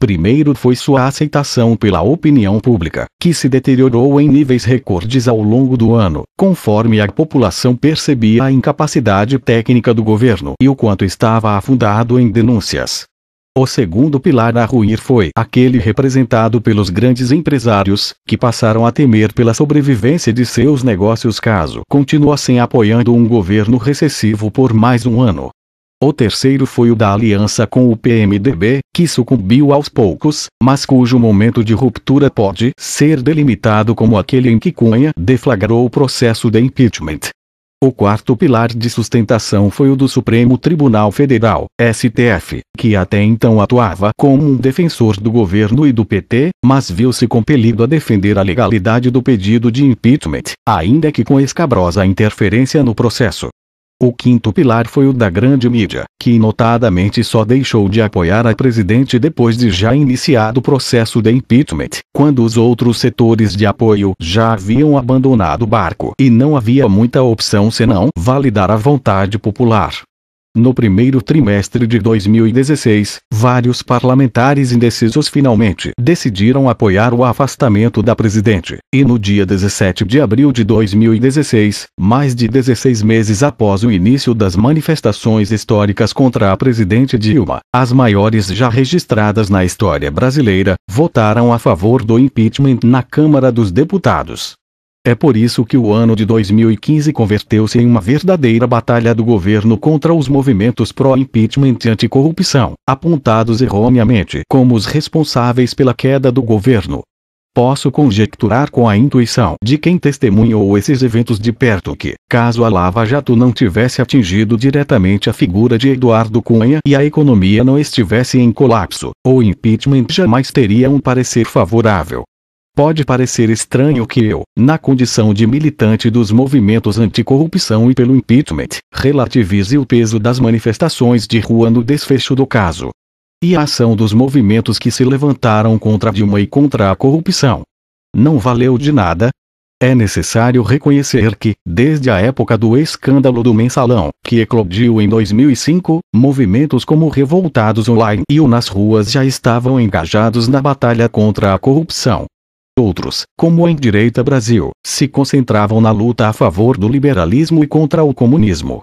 Primeiro foi sua aceitação pela opinião pública, que se deteriorou em níveis recordes ao longo do ano, conforme a população percebia a incapacidade técnica do governo e o quanto estava afundado em denúncias. O segundo pilar a ruir foi aquele representado pelos grandes empresários, que passaram a temer pela sobrevivência de seus negócios caso continuassem apoiando um governo recessivo por mais um ano. O terceiro foi o da aliança com o PMDB, que sucumbiu aos poucos, mas cujo momento de ruptura pode ser delimitado como aquele em que Cunha deflagrou o processo de impeachment. O quarto pilar de sustentação foi o do Supremo Tribunal Federal, STF, que até então atuava como um defensor do governo e do PT, mas viu-se compelido a defender a legalidade do pedido de impeachment, ainda que com escabrosa interferência no processo. O quinto pilar foi o da grande mídia, que notadamente só deixou de apoiar a presidente depois de já iniciado o processo de impeachment, quando os outros setores de apoio já haviam abandonado o barco e não havia muita opção senão validar a vontade popular. No primeiro trimestre de 2016, vários parlamentares indecisos finalmente decidiram apoiar o afastamento da presidente, e no dia 17 de abril de 2016, mais de 16 meses após o início das manifestações históricas contra a presidente Dilma, as maiores já registradas na história brasileira, votaram a favor do impeachment na Câmara dos Deputados. É por isso que o ano de 2015 converteu-se em uma verdadeira batalha do governo contra os movimentos pró-impeachment e anticorrupção, apontados erroneamente como os responsáveis pela queda do governo. Posso conjecturar com a intuição de quem testemunhou esses eventos de perto que, caso a Lava Jato não tivesse atingido diretamente a figura de Eduardo Cunha e a economia não estivesse em colapso, o impeachment jamais teria um parecer favorável. Pode parecer estranho que eu, na condição de militante dos movimentos anticorrupção e pelo impeachment, relativize o peso das manifestações de rua no desfecho do caso. E a ação dos movimentos que se levantaram contra Dilma e contra a corrupção. Não valeu de nada, é necessário reconhecer que, desde a época do escândalo do mensalão, que eclodiu em 2005, movimentos como Revoltados Online e o Nas Ruas já estavam engajados na batalha contra a corrupção outros, como em Direita Brasil, se concentravam na luta a favor do liberalismo e contra o comunismo.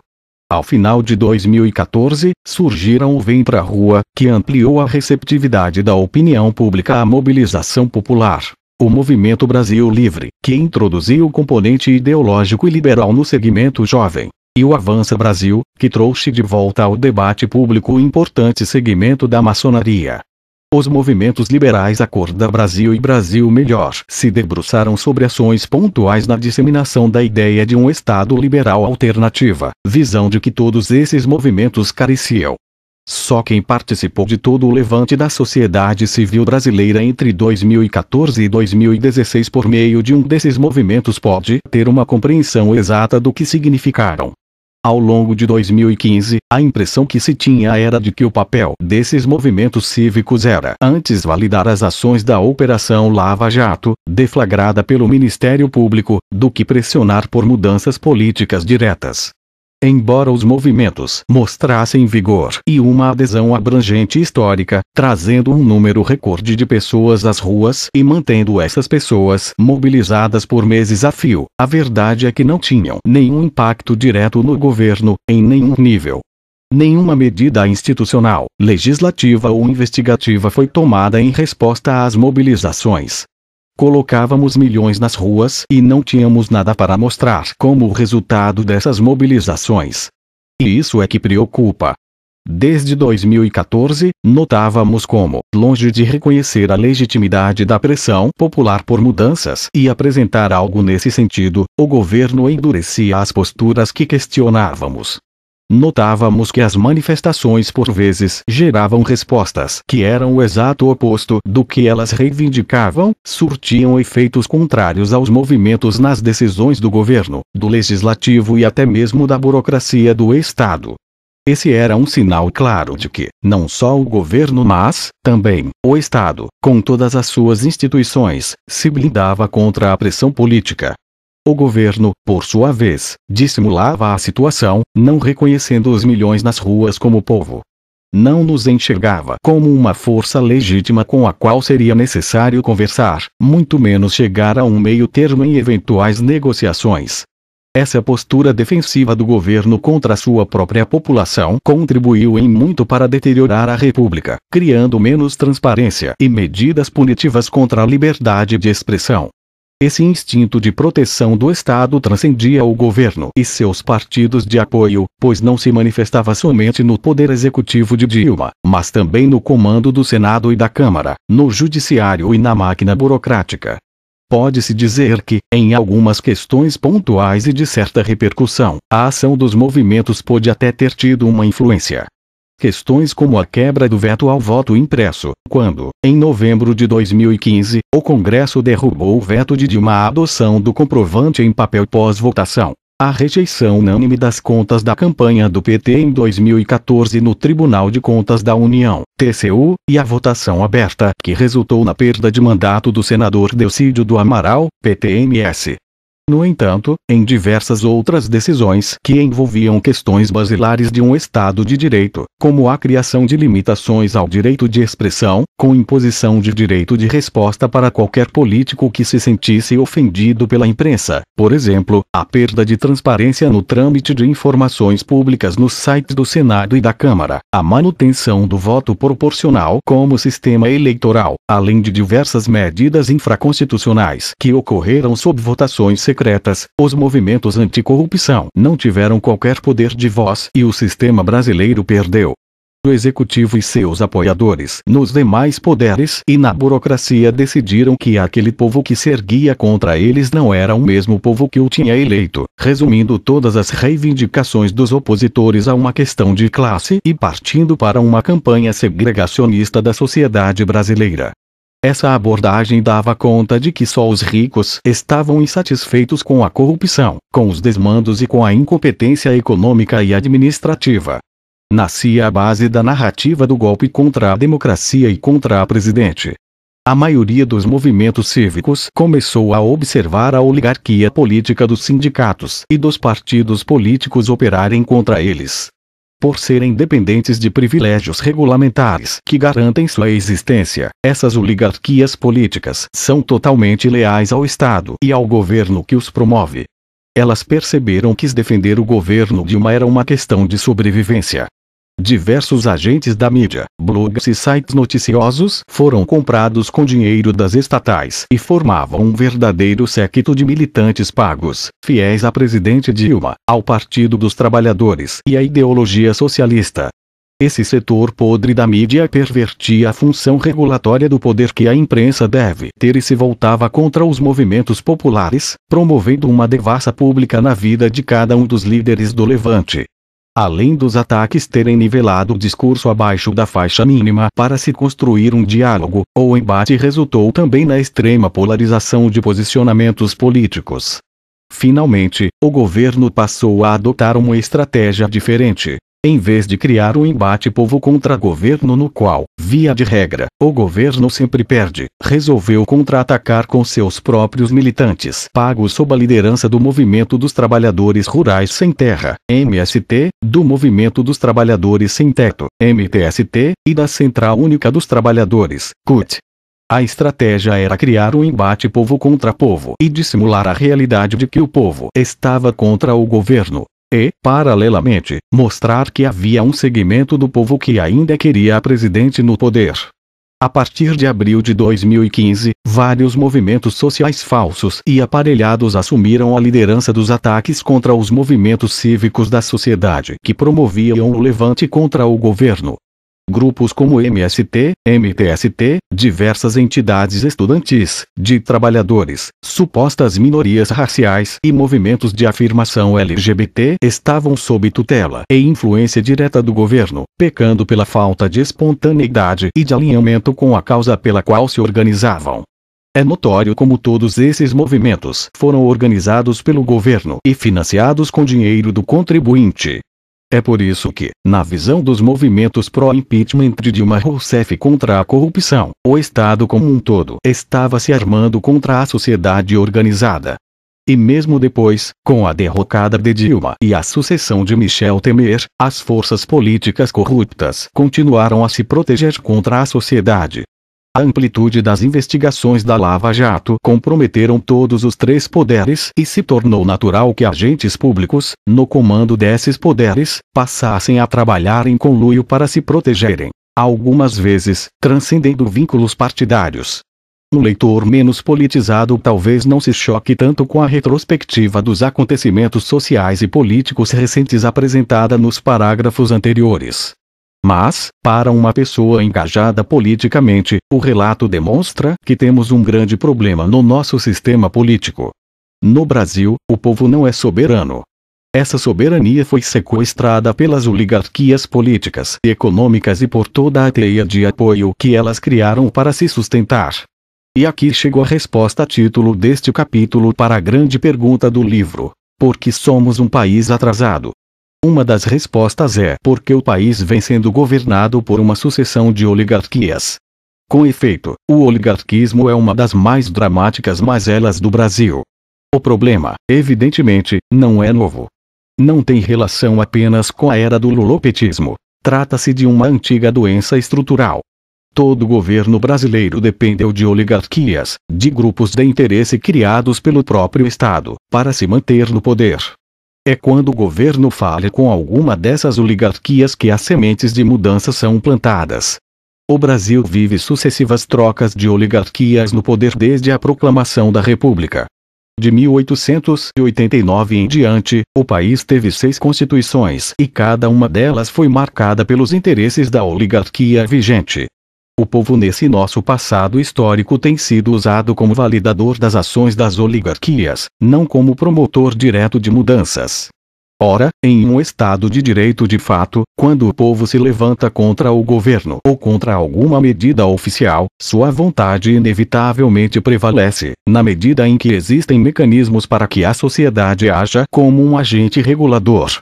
Ao final de 2014, surgiram o Vem Pra Rua, que ampliou a receptividade da opinião pública à mobilização popular. O Movimento Brasil Livre, que introduziu o componente ideológico e liberal no segmento jovem. E o Avança Brasil, que trouxe de volta ao debate público o importante segmento da maçonaria. Os movimentos liberais Acorda Brasil e Brasil Melhor se debruçaram sobre ações pontuais na disseminação da ideia de um Estado liberal alternativa, visão de que todos esses movimentos careciam. Só quem participou de todo o levante da sociedade civil brasileira entre 2014 e 2016 por meio de um desses movimentos pode ter uma compreensão exata do que significaram. Ao longo de 2015, a impressão que se tinha era de que o papel desses movimentos cívicos era antes validar as ações da Operação Lava Jato, deflagrada pelo Ministério Público, do que pressionar por mudanças políticas diretas. Embora os movimentos mostrassem vigor e uma adesão abrangente histórica, trazendo um número recorde de pessoas às ruas e mantendo essas pessoas mobilizadas por meses a fio, a verdade é que não tinham nenhum impacto direto no governo, em nenhum nível. Nenhuma medida institucional, legislativa ou investigativa foi tomada em resposta às mobilizações. Colocávamos milhões nas ruas e não tínhamos nada para mostrar como resultado dessas mobilizações. E isso é que preocupa. Desde 2014, notávamos como, longe de reconhecer a legitimidade da pressão popular por mudanças e apresentar algo nesse sentido, o governo endurecia as posturas que questionávamos. Notávamos que as manifestações por vezes geravam respostas que eram o exato oposto do que elas reivindicavam, surtiam efeitos contrários aos movimentos nas decisões do governo, do legislativo e até mesmo da burocracia do Estado. Esse era um sinal claro de que, não só o governo, mas, também, o Estado, com todas as suas instituições, se blindava contra a pressão política, o governo, por sua vez, dissimulava a situação, não reconhecendo os milhões nas ruas como povo. Não nos enxergava como uma força legítima com a qual seria necessário conversar, muito menos chegar a um meio termo em eventuais negociações. Essa postura defensiva do governo contra sua própria população contribuiu em muito para deteriorar a República, criando menos transparência e medidas punitivas contra a liberdade de expressão. Esse instinto de proteção do Estado transcendia o governo e seus partidos de apoio, pois não se manifestava somente no poder executivo de Dilma, mas também no comando do Senado e da Câmara, no judiciário e na máquina burocrática. Pode-se dizer que, em algumas questões pontuais e de certa repercussão, a ação dos movimentos pôde até ter tido uma influência, Questões como a quebra do veto ao voto impresso, quando, em novembro de 2015, o Congresso derrubou o veto de Dilma à adoção do comprovante em papel pós-votação. A rejeição unânime das contas da campanha do PT em 2014 no Tribunal de Contas da União, TCU, e a votação aberta que resultou na perda de mandato do senador Delcídio do Amaral, PTMS, no entanto, em diversas outras decisões que envolviam questões basilares de um Estado de direito, como a criação de limitações ao direito de expressão, com imposição de direito de resposta para qualquer político que se sentisse ofendido pela imprensa, por exemplo, a perda de transparência no trâmite de informações públicas nos sites do Senado e da Câmara, a manutenção do voto proporcional como sistema eleitoral, além de diversas medidas infraconstitucionais que ocorreram sob votações secretas secretas, os movimentos anticorrupção não tiveram qualquer poder de voz e o sistema brasileiro perdeu o executivo e seus apoiadores nos demais poderes e na burocracia decidiram que aquele povo que se erguia contra eles não era o mesmo povo que o tinha eleito, resumindo todas as reivindicações dos opositores a uma questão de classe e partindo para uma campanha segregacionista da sociedade brasileira. Essa abordagem dava conta de que só os ricos estavam insatisfeitos com a corrupção, com os desmandos e com a incompetência econômica e administrativa. Nascia a base da narrativa do golpe contra a democracia e contra a presidente. A maioria dos movimentos cívicos começou a observar a oligarquia política dos sindicatos e dos partidos políticos operarem contra eles, por serem dependentes de privilégios regulamentares que garantem sua existência. Essas oligarquias políticas são totalmente leais ao Estado e ao governo que os promove. Elas perceberam que defender o governo Dilma era uma questão de sobrevivência, Diversos agentes da mídia, blogs e sites noticiosos foram comprados com dinheiro das estatais e formavam um verdadeiro séquito de militantes pagos, fiéis à presidente Dilma, ao Partido dos Trabalhadores e à ideologia socialista. Esse setor podre da mídia pervertia a função regulatória do poder que a imprensa deve ter e se voltava contra os movimentos populares, promovendo uma devassa pública na vida de cada um dos líderes do levante além dos ataques terem nivelado o discurso abaixo da faixa mínima para se construir um diálogo o embate resultou também na extrema polarização de posicionamentos políticos. Finalmente, o governo passou a adotar uma estratégia diferente, em vez de criar um embate povo contra governo no qual, via de regra, o governo sempre perde, resolveu contra-atacar com seus próprios militantes pagos sob a liderança do Movimento dos Trabalhadores Rurais Sem Terra, MST, do Movimento dos Trabalhadores Sem Teto, MTST, e da Central Única dos Trabalhadores, CUT. A estratégia era criar um embate povo contra povo e dissimular a realidade de que o povo estava contra o governo e, paralelamente, mostrar que havia um segmento do povo que ainda queria a presidente no poder. A partir de abril de 2015, vários movimentos sociais falsos e aparelhados assumiram a liderança dos ataques contra os movimentos cívicos da sociedade que promoviam o levante contra o governo grupos como MST, MTST, diversas entidades estudantis, de trabalhadores, supostas minorias raciais e movimentos de afirmação LGBT estavam sob tutela e influência direta do governo, pecando pela falta de espontaneidade e de alinhamento com a causa pela qual se organizavam. É notório como todos esses movimentos foram organizados pelo governo e financiados com dinheiro do contribuinte. É por isso que, na visão dos movimentos pró-impeachment de Dilma Rousseff contra a corrupção, o Estado como um todo estava se armando contra a sociedade organizada. E mesmo depois, com a derrocada de Dilma e a sucessão de Michel Temer, as forças políticas corruptas continuaram a se proteger contra a sociedade, a amplitude das investigações da Lava Jato comprometeram todos os três poderes e se tornou natural que agentes públicos, no comando desses poderes, passassem a trabalhar em conluio para se protegerem, algumas vezes, transcendendo vínculos partidários. Um leitor menos politizado talvez não se choque tanto com a retrospectiva dos acontecimentos sociais e políticos recentes apresentada nos parágrafos anteriores. Mas, para uma pessoa engajada politicamente, o relato demonstra que temos um grande problema no nosso sistema político. No Brasil, o povo não é soberano. Essa soberania foi sequestrada pelas oligarquias políticas e econômicas e por toda a teia de apoio que elas criaram para se sustentar. E aqui chegou a resposta a título deste capítulo para a grande pergunta do livro: Por que somos um país atrasado? Uma das respostas é porque o país vem sendo governado por uma sucessão de oligarquias. Com efeito, o oligarquismo é uma das mais dramáticas mazelas do Brasil. O problema, evidentemente, não é novo. Não tem relação apenas com a era do lulopetismo. Trata-se de uma antiga doença estrutural. Todo governo brasileiro dependeu de oligarquias, de grupos de interesse criados pelo próprio Estado, para se manter no poder. É quando o governo falha com alguma dessas oligarquias que as sementes de mudança são plantadas. O Brasil vive sucessivas trocas de oligarquias no poder desde a proclamação da República. De 1889 em diante, o país teve seis constituições e cada uma delas foi marcada pelos interesses da oligarquia vigente. O povo nesse nosso passado histórico tem sido usado como validador das ações das oligarquias, não como promotor direto de mudanças. Ora, em um Estado de direito de fato, quando o povo se levanta contra o governo ou contra alguma medida oficial, sua vontade inevitavelmente prevalece, na medida em que existem mecanismos para que a sociedade haja como um agente regulador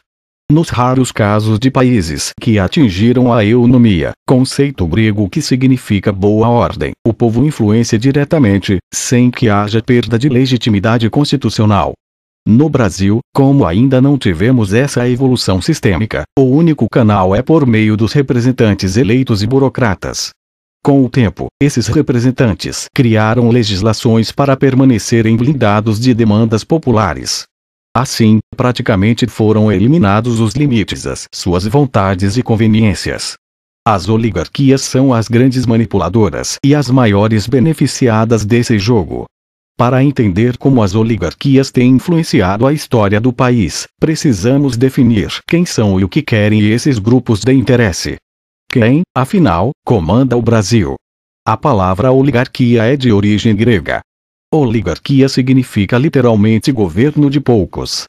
nos raros casos de países que atingiram a eunomia, conceito grego que significa boa ordem, o povo influencia diretamente, sem que haja perda de legitimidade constitucional. No Brasil, como ainda não tivemos essa evolução sistêmica, o único canal é por meio dos representantes eleitos e burocratas. Com o tempo, esses representantes criaram legislações para permanecerem blindados de demandas populares, Assim, praticamente foram eliminados os limites às suas vontades e conveniências. As oligarquias são as grandes manipuladoras e as maiores beneficiadas desse jogo. Para entender como as oligarquias têm influenciado a história do país, precisamos definir quem são e o que querem esses grupos de interesse. Quem, afinal, comanda o Brasil? A palavra oligarquia é de origem grega, Oligarquia significa literalmente governo de poucos.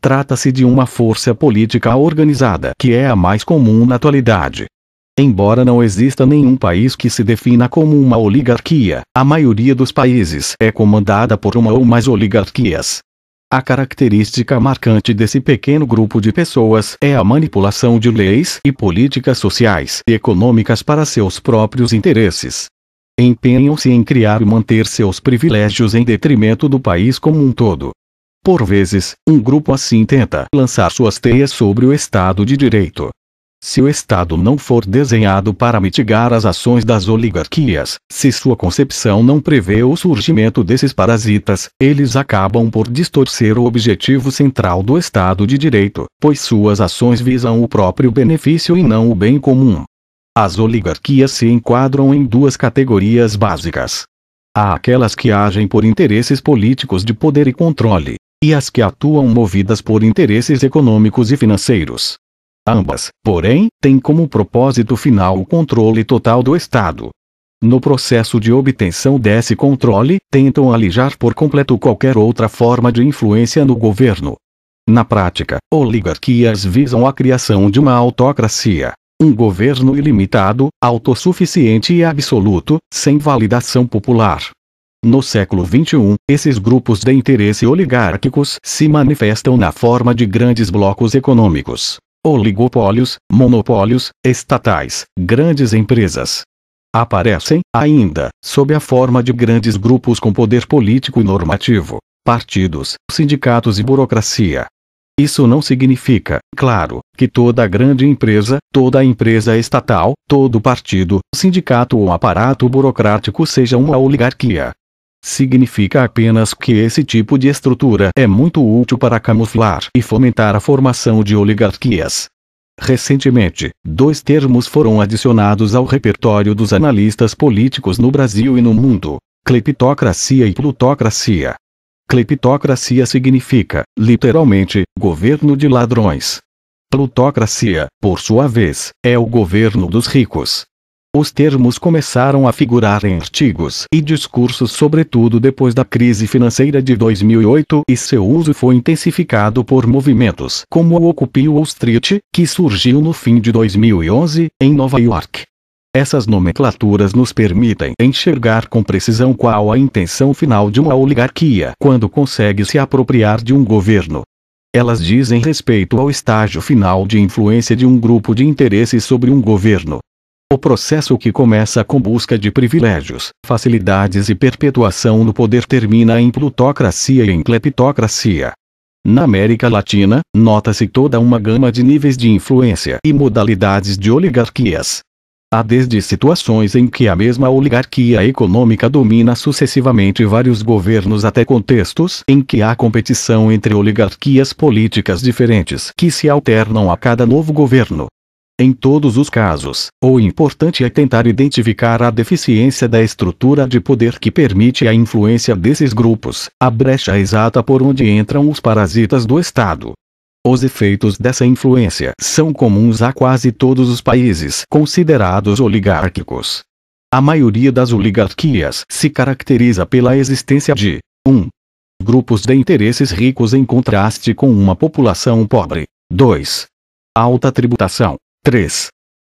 Trata-se de uma força política organizada que é a mais comum na atualidade. Embora não exista nenhum país que se defina como uma oligarquia, a maioria dos países é comandada por uma ou mais oligarquias. A característica marcante desse pequeno grupo de pessoas é a manipulação de leis e políticas sociais e econômicas para seus próprios interesses empenham-se em criar e manter seus privilégios em detrimento do país como um todo. Por vezes, um grupo assim tenta lançar suas teias sobre o Estado de Direito. Se o Estado não for desenhado para mitigar as ações das oligarquias, se sua concepção não prevê o surgimento desses parasitas, eles acabam por distorcer o objetivo central do Estado de Direito, pois suas ações visam o próprio benefício e não o bem comum. As oligarquias se enquadram em duas categorias básicas. Há aquelas que agem por interesses políticos de poder e controle, e as que atuam movidas por interesses econômicos e financeiros. Ambas, porém, têm como propósito final o controle total do Estado. No processo de obtenção desse controle, tentam alijar por completo qualquer outra forma de influência no governo. Na prática, oligarquias visam a criação de uma autocracia, um governo ilimitado, autossuficiente e absoluto, sem validação popular. No século XXI, esses grupos de interesse oligárquicos se manifestam na forma de grandes blocos econômicos, oligopólios, monopólios, estatais, grandes empresas. Aparecem, ainda, sob a forma de grandes grupos com poder político e normativo, partidos, sindicatos e burocracia, isso não significa, claro, que toda grande empresa, toda empresa estatal, todo partido, sindicato ou aparato burocrático seja uma oligarquia. Significa apenas que esse tipo de estrutura é muito útil para camuflar e fomentar a formação de oligarquias. Recentemente, dois termos foram adicionados ao repertório dos analistas políticos no Brasil e no mundo: cleptocracia e plutocracia. Cleptocracia significa, literalmente, governo de ladrões. Plutocracia, por sua vez, é o governo dos ricos. Os termos começaram a figurar em artigos e discursos, sobretudo depois da crise financeira de 2008, e seu uso foi intensificado por movimentos como o Occupy Wall Street, que surgiu no fim de 2011, em Nova York. Essas nomenclaturas nos permitem enxergar com precisão qual a intenção final de uma oligarquia quando consegue se apropriar de um governo. Elas dizem respeito ao estágio final de influência de um grupo de interesses sobre um governo. O processo que começa com busca de privilégios, facilidades e perpetuação no poder termina em plutocracia e em cleptocracia. Na América Latina, nota-se toda uma gama de níveis de influência e modalidades de oligarquias. Há desde situações em que a mesma oligarquia econômica domina sucessivamente vários governos até contextos em que há competição entre oligarquias políticas diferentes que se alternam a cada novo governo. Em todos os casos, o importante é tentar identificar a deficiência da estrutura de poder que permite a influência desses grupos, a brecha exata por onde entram os parasitas do Estado. Os efeitos dessa influência são comuns a quase todos os países considerados oligárquicos. A maioria das oligarquias se caracteriza pela existência de 1. Um, grupos de interesses ricos em contraste com uma população pobre. 2. Alta tributação. 3.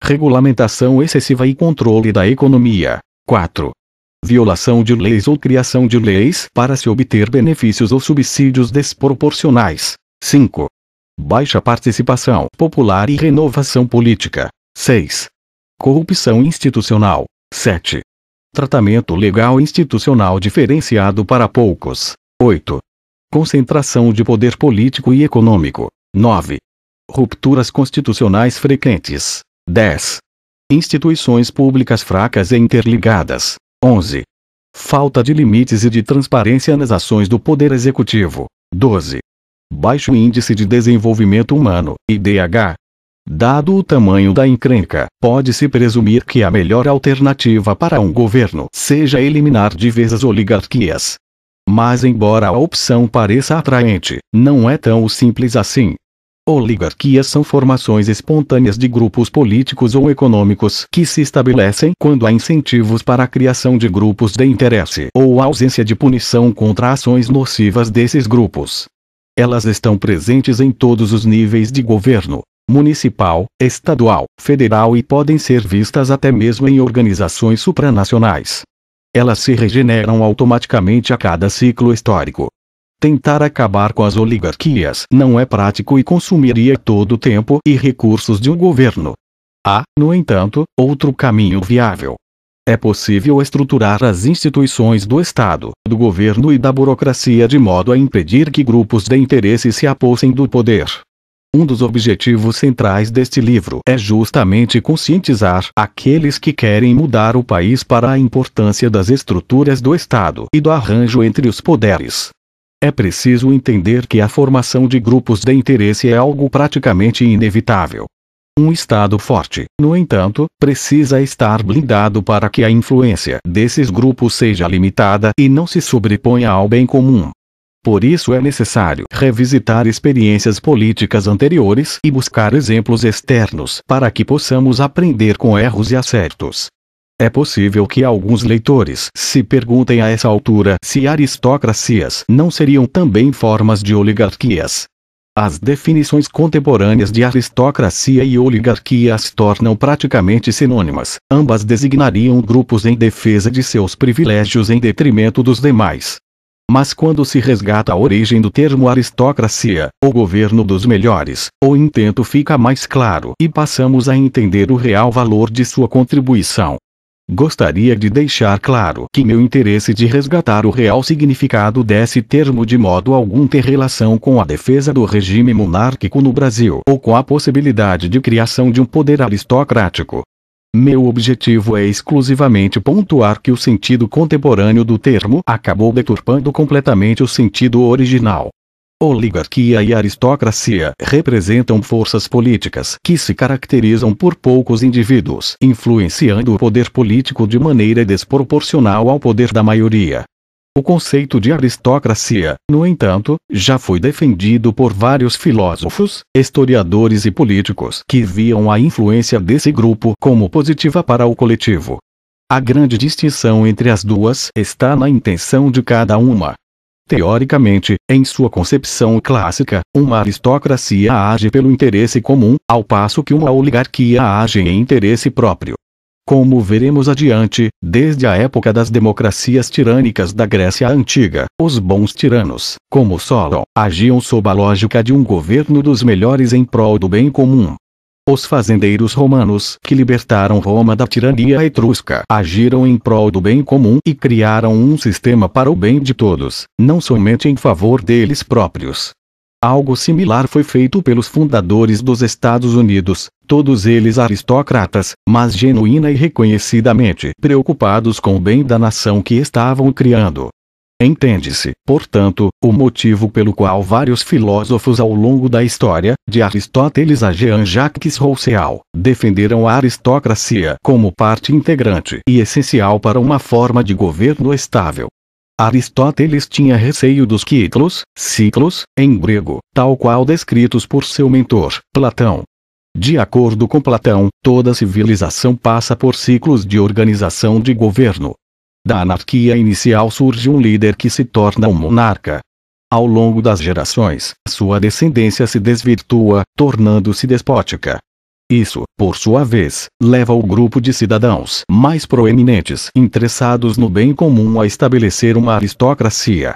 Regulamentação excessiva e controle da economia. 4. Violação de leis ou criação de leis para se obter benefícios ou subsídios desproporcionais. 5 baixa participação popular e renovação política. 6. Corrupção institucional. 7. Tratamento legal institucional diferenciado para poucos. 8. Concentração de poder político e econômico. 9. Rupturas constitucionais frequentes. 10. Instituições públicas fracas e interligadas. 11. Falta de limites e de transparência nas ações do Poder Executivo. 12 baixo índice de desenvolvimento humano, IDH. Dado o tamanho da encrenca, pode-se presumir que a melhor alternativa para um governo seja eliminar de vez as oligarquias. Mas, embora a opção pareça atraente, não é tão simples assim. Oligarquias são formações espontâneas de grupos políticos ou econômicos que se estabelecem quando há incentivos para a criação de grupos de interesse ou ausência de punição contra ações nocivas desses grupos. Elas estão presentes em todos os níveis de governo, municipal, estadual, federal e podem ser vistas até mesmo em organizações supranacionais. Elas se regeneram automaticamente a cada ciclo histórico. Tentar acabar com as oligarquias não é prático e consumiria todo o tempo e recursos de um governo. Há, no entanto, outro caminho viável. É possível estruturar as instituições do Estado, do governo e da burocracia de modo a impedir que grupos de interesse se apossem do poder. Um dos objetivos centrais deste livro é justamente conscientizar aqueles que querem mudar o país para a importância das estruturas do Estado e do arranjo entre os poderes. É preciso entender que a formação de grupos de interesse é algo praticamente inevitável. Um Estado forte, no entanto, precisa estar blindado para que a influência desses grupos seja limitada e não se sobreponha ao bem comum. Por isso é necessário revisitar experiências políticas anteriores e buscar exemplos externos para que possamos aprender com erros e acertos. É possível que alguns leitores se perguntem a essa altura se aristocracias não seriam também formas de oligarquias. As definições contemporâneas de aristocracia e oligarquia se tornam praticamente sinônimas. Ambas designariam grupos em defesa de seus privilégios em detrimento dos demais. Mas quando se resgata a origem do termo aristocracia, o governo dos melhores, o intento fica mais claro e passamos a entender o real valor de sua contribuição. Gostaria de deixar claro que meu interesse de resgatar o real significado desse termo de modo algum ter relação com a defesa do regime monárquico no Brasil ou com a possibilidade de criação de um poder aristocrático. Meu objetivo é exclusivamente pontuar que o sentido contemporâneo do termo acabou deturpando completamente o sentido original. Oligarquia e aristocracia representam forças políticas que se caracterizam por poucos indivíduos influenciando o poder político de maneira desproporcional ao poder da maioria. O conceito de aristocracia, no entanto, já foi defendido por vários filósofos, historiadores e políticos que viam a influência desse grupo como positiva para o coletivo. A grande distinção entre as duas está na intenção de cada uma. Teoricamente, em sua concepção clássica, uma aristocracia age pelo interesse comum, ao passo que uma oligarquia age em interesse próprio. Como veremos adiante, desde a época das democracias tirânicas da Grécia Antiga, os bons tiranos, como Solon, agiam sob a lógica de um governo dos melhores em prol do bem comum. Os fazendeiros romanos que libertaram Roma da tirania etrusca agiram em prol do bem comum e criaram um sistema para o bem de todos, não somente em favor deles próprios. Algo similar foi feito pelos fundadores dos Estados Unidos, todos eles aristocratas, mas genuína e reconhecidamente preocupados com o bem da nação que estavam criando. Entende-se, portanto, o motivo pelo qual vários filósofos ao longo da história, de Aristóteles a Jean-Jacques Rousseau, defenderam a aristocracia como parte integrante e essencial para uma forma de governo estável. Aristóteles tinha receio dos quitlos, ciclos, em grego, tal qual descritos por seu mentor, Platão. De acordo com Platão, toda civilização passa por ciclos de organização de governo, da anarquia inicial surge um líder que se torna um monarca. Ao longo das gerações, sua descendência se desvirtua, tornando-se despótica. Isso, por sua vez, leva o grupo de cidadãos mais proeminentes interessados no bem comum a estabelecer uma aristocracia.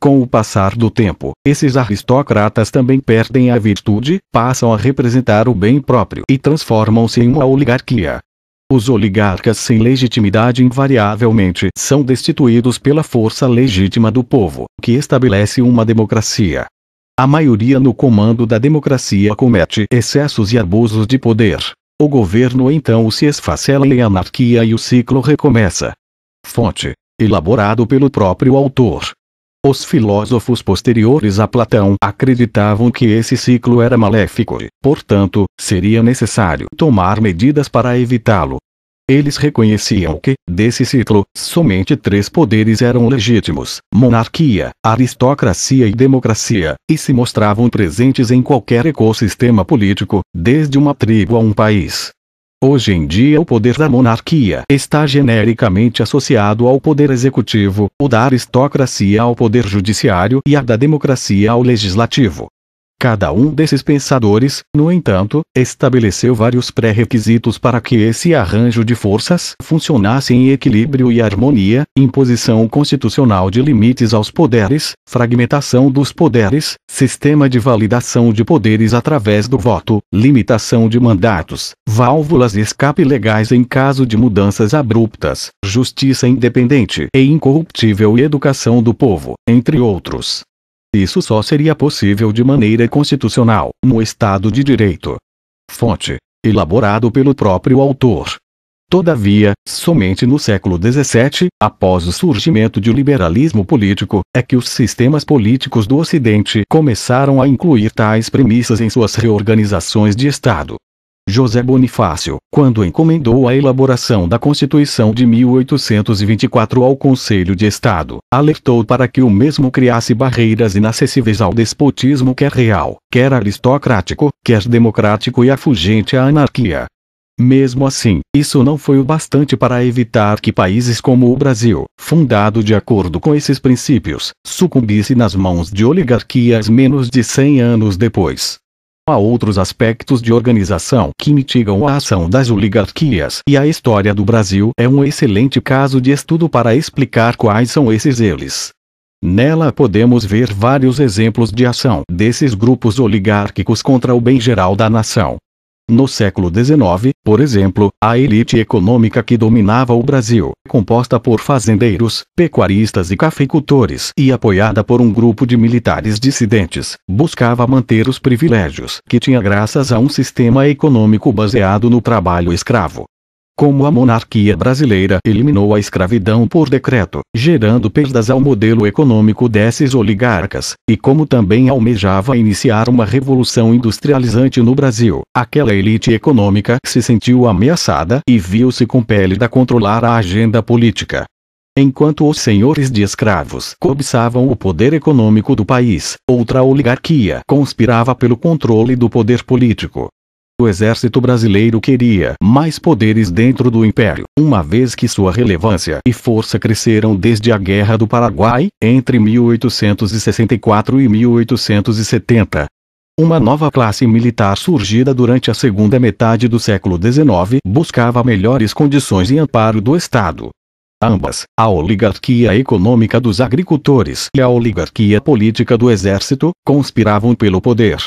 Com o passar do tempo, esses aristocratas também perdem a virtude, passam a representar o bem próprio e transformam-se em uma oligarquia. Os oligarcas sem legitimidade invariavelmente são destituídos pela força legítima do povo, que estabelece uma democracia. A maioria no comando da democracia comete excessos e abusos de poder. O governo então se esfacela em anarquia e o ciclo recomeça. Fonte: elaborado pelo próprio autor. Os filósofos posteriores a Platão acreditavam que esse ciclo era maléfico e, portanto, seria necessário tomar medidas para evitá-lo. Eles reconheciam que, desse ciclo, somente três poderes eram legítimos: monarquia, aristocracia e democracia, e se mostravam presentes em qualquer ecossistema político, desde uma tribo a um país. Hoje em dia, o poder da monarquia está genericamente associado ao poder executivo, o da aristocracia ao poder judiciário e a da democracia ao legislativo. Cada um desses pensadores, no entanto, estabeleceu vários pré-requisitos para que esse arranjo de forças funcionasse em equilíbrio e harmonia: imposição constitucional de limites aos poderes, fragmentação dos poderes, sistema de validação de poderes através do voto, limitação de mandatos, válvulas de escape legais em caso de mudanças abruptas, justiça independente e incorruptível e educação do povo, entre outros. Isso só seria possível de maneira constitucional, no Estado de Direito. Fonte: elaborado pelo próprio autor. Todavia, somente no século XVII, após o surgimento do liberalismo político, é que os sistemas políticos do Ocidente começaram a incluir tais premissas em suas reorganizações de Estado. José Bonifácio, quando encomendou a elaboração da Constituição de 1824 ao Conselho de Estado, alertou para que o mesmo criasse barreiras inacessíveis ao despotismo quer é real, quer aristocrático, quer é democrático e afugente à anarquia. Mesmo assim, isso não foi o bastante para evitar que países como o Brasil, fundado de acordo com esses princípios, sucumbisse nas mãos de oligarquias menos de 100 anos depois. Há outros aspectos de organização que mitigam a ação das oligarquias, e a história do Brasil é um excelente caso de estudo para explicar quais são esses eles. Nela podemos ver vários exemplos de ação desses grupos oligárquicos contra o bem geral da nação, no século XIX, por exemplo, a elite econômica que dominava o Brasil, composta por fazendeiros, pecuaristas e cafeicultores e apoiada por um grupo de militares dissidentes, buscava manter os privilégios que tinha graças a um sistema econômico baseado no trabalho escravo como a monarquia brasileira eliminou a escravidão por decreto, gerando perdas ao modelo econômico desses oligarcas, e como também almejava iniciar uma revolução industrializante no Brasil, aquela elite econômica se sentiu ameaçada e viu-se compelida a controlar a agenda política. Enquanto os senhores de escravos cobiçavam o poder econômico do país, outra oligarquia conspirava pelo controle do poder político. O exército brasileiro queria mais poderes dentro do império, uma vez que sua relevância e força cresceram desde a Guerra do Paraguai, entre 1864 e 1870. Uma nova classe militar surgida durante a segunda metade do século XIX buscava melhores condições e amparo do Estado. Ambas, a oligarquia econômica dos agricultores e a oligarquia política do exército, conspiravam pelo poder.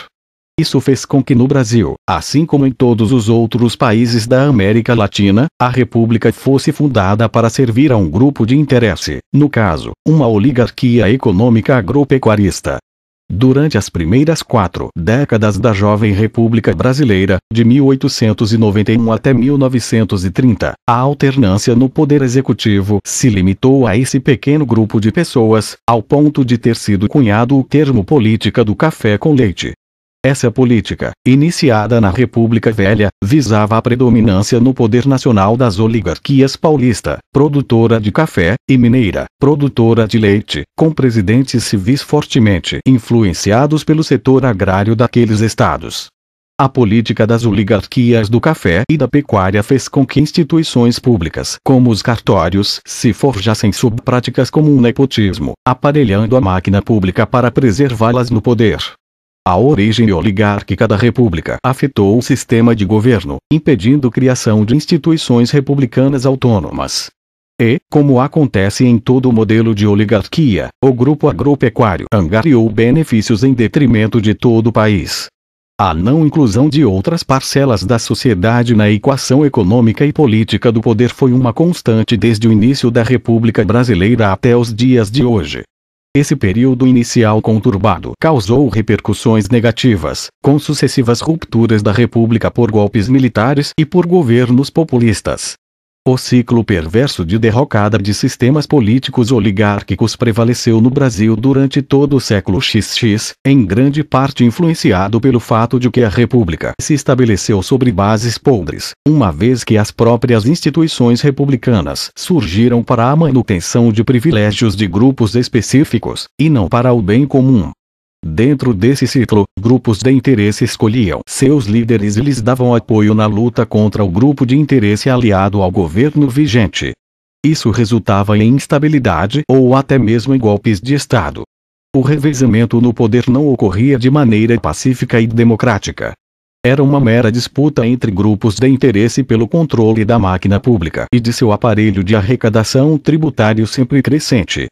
Isso fez com que no Brasil, assim como em todos os outros países da América Latina, a República fosse fundada para servir a um grupo de interesse, no caso, uma oligarquia econômica agropecuarista. Durante as primeiras quatro décadas da Jovem República Brasileira, de 1891 até 1930, a alternância no poder executivo se limitou a esse pequeno grupo de pessoas, ao ponto de ter sido cunhado o termo política do café com leite. Essa política, iniciada na República Velha, visava a predominância no poder nacional das oligarquias paulista, produtora de café, e mineira, produtora de leite, com presidentes civis fortemente influenciados pelo setor agrário daqueles estados. A política das oligarquias do café e da pecuária fez com que instituições públicas como os cartórios se forjassem sob práticas como o um nepotismo, aparelhando a máquina pública para preservá-las no poder. A origem oligárquica da República afetou o sistema de governo, impedindo criação de instituições republicanas autônomas. E, como acontece em todo modelo de oligarquia, o grupo agropecuário angariou benefícios em detrimento de todo o país. A não inclusão de outras parcelas da sociedade na equação econômica e política do poder foi uma constante desde o início da República Brasileira até os dias de hoje. Esse período inicial conturbado causou repercussões negativas, com sucessivas rupturas da República por golpes militares e por governos populistas. O ciclo perverso de derrocada de sistemas políticos oligárquicos prevaleceu no Brasil durante todo o século XX, em grande parte influenciado pelo fato de que a República se estabeleceu sobre bases podres, uma vez que as próprias instituições republicanas surgiram para a manutenção de privilégios de grupos específicos, e não para o bem comum. Dentro desse ciclo, grupos de interesse escolhiam seus líderes e lhes davam apoio na luta contra o grupo de interesse aliado ao governo vigente. Isso resultava em instabilidade ou até mesmo em golpes de Estado. O revezamento no poder não ocorria de maneira pacífica e democrática. Era uma mera disputa entre grupos de interesse pelo controle da máquina pública e de seu aparelho de arrecadação tributário sempre crescente.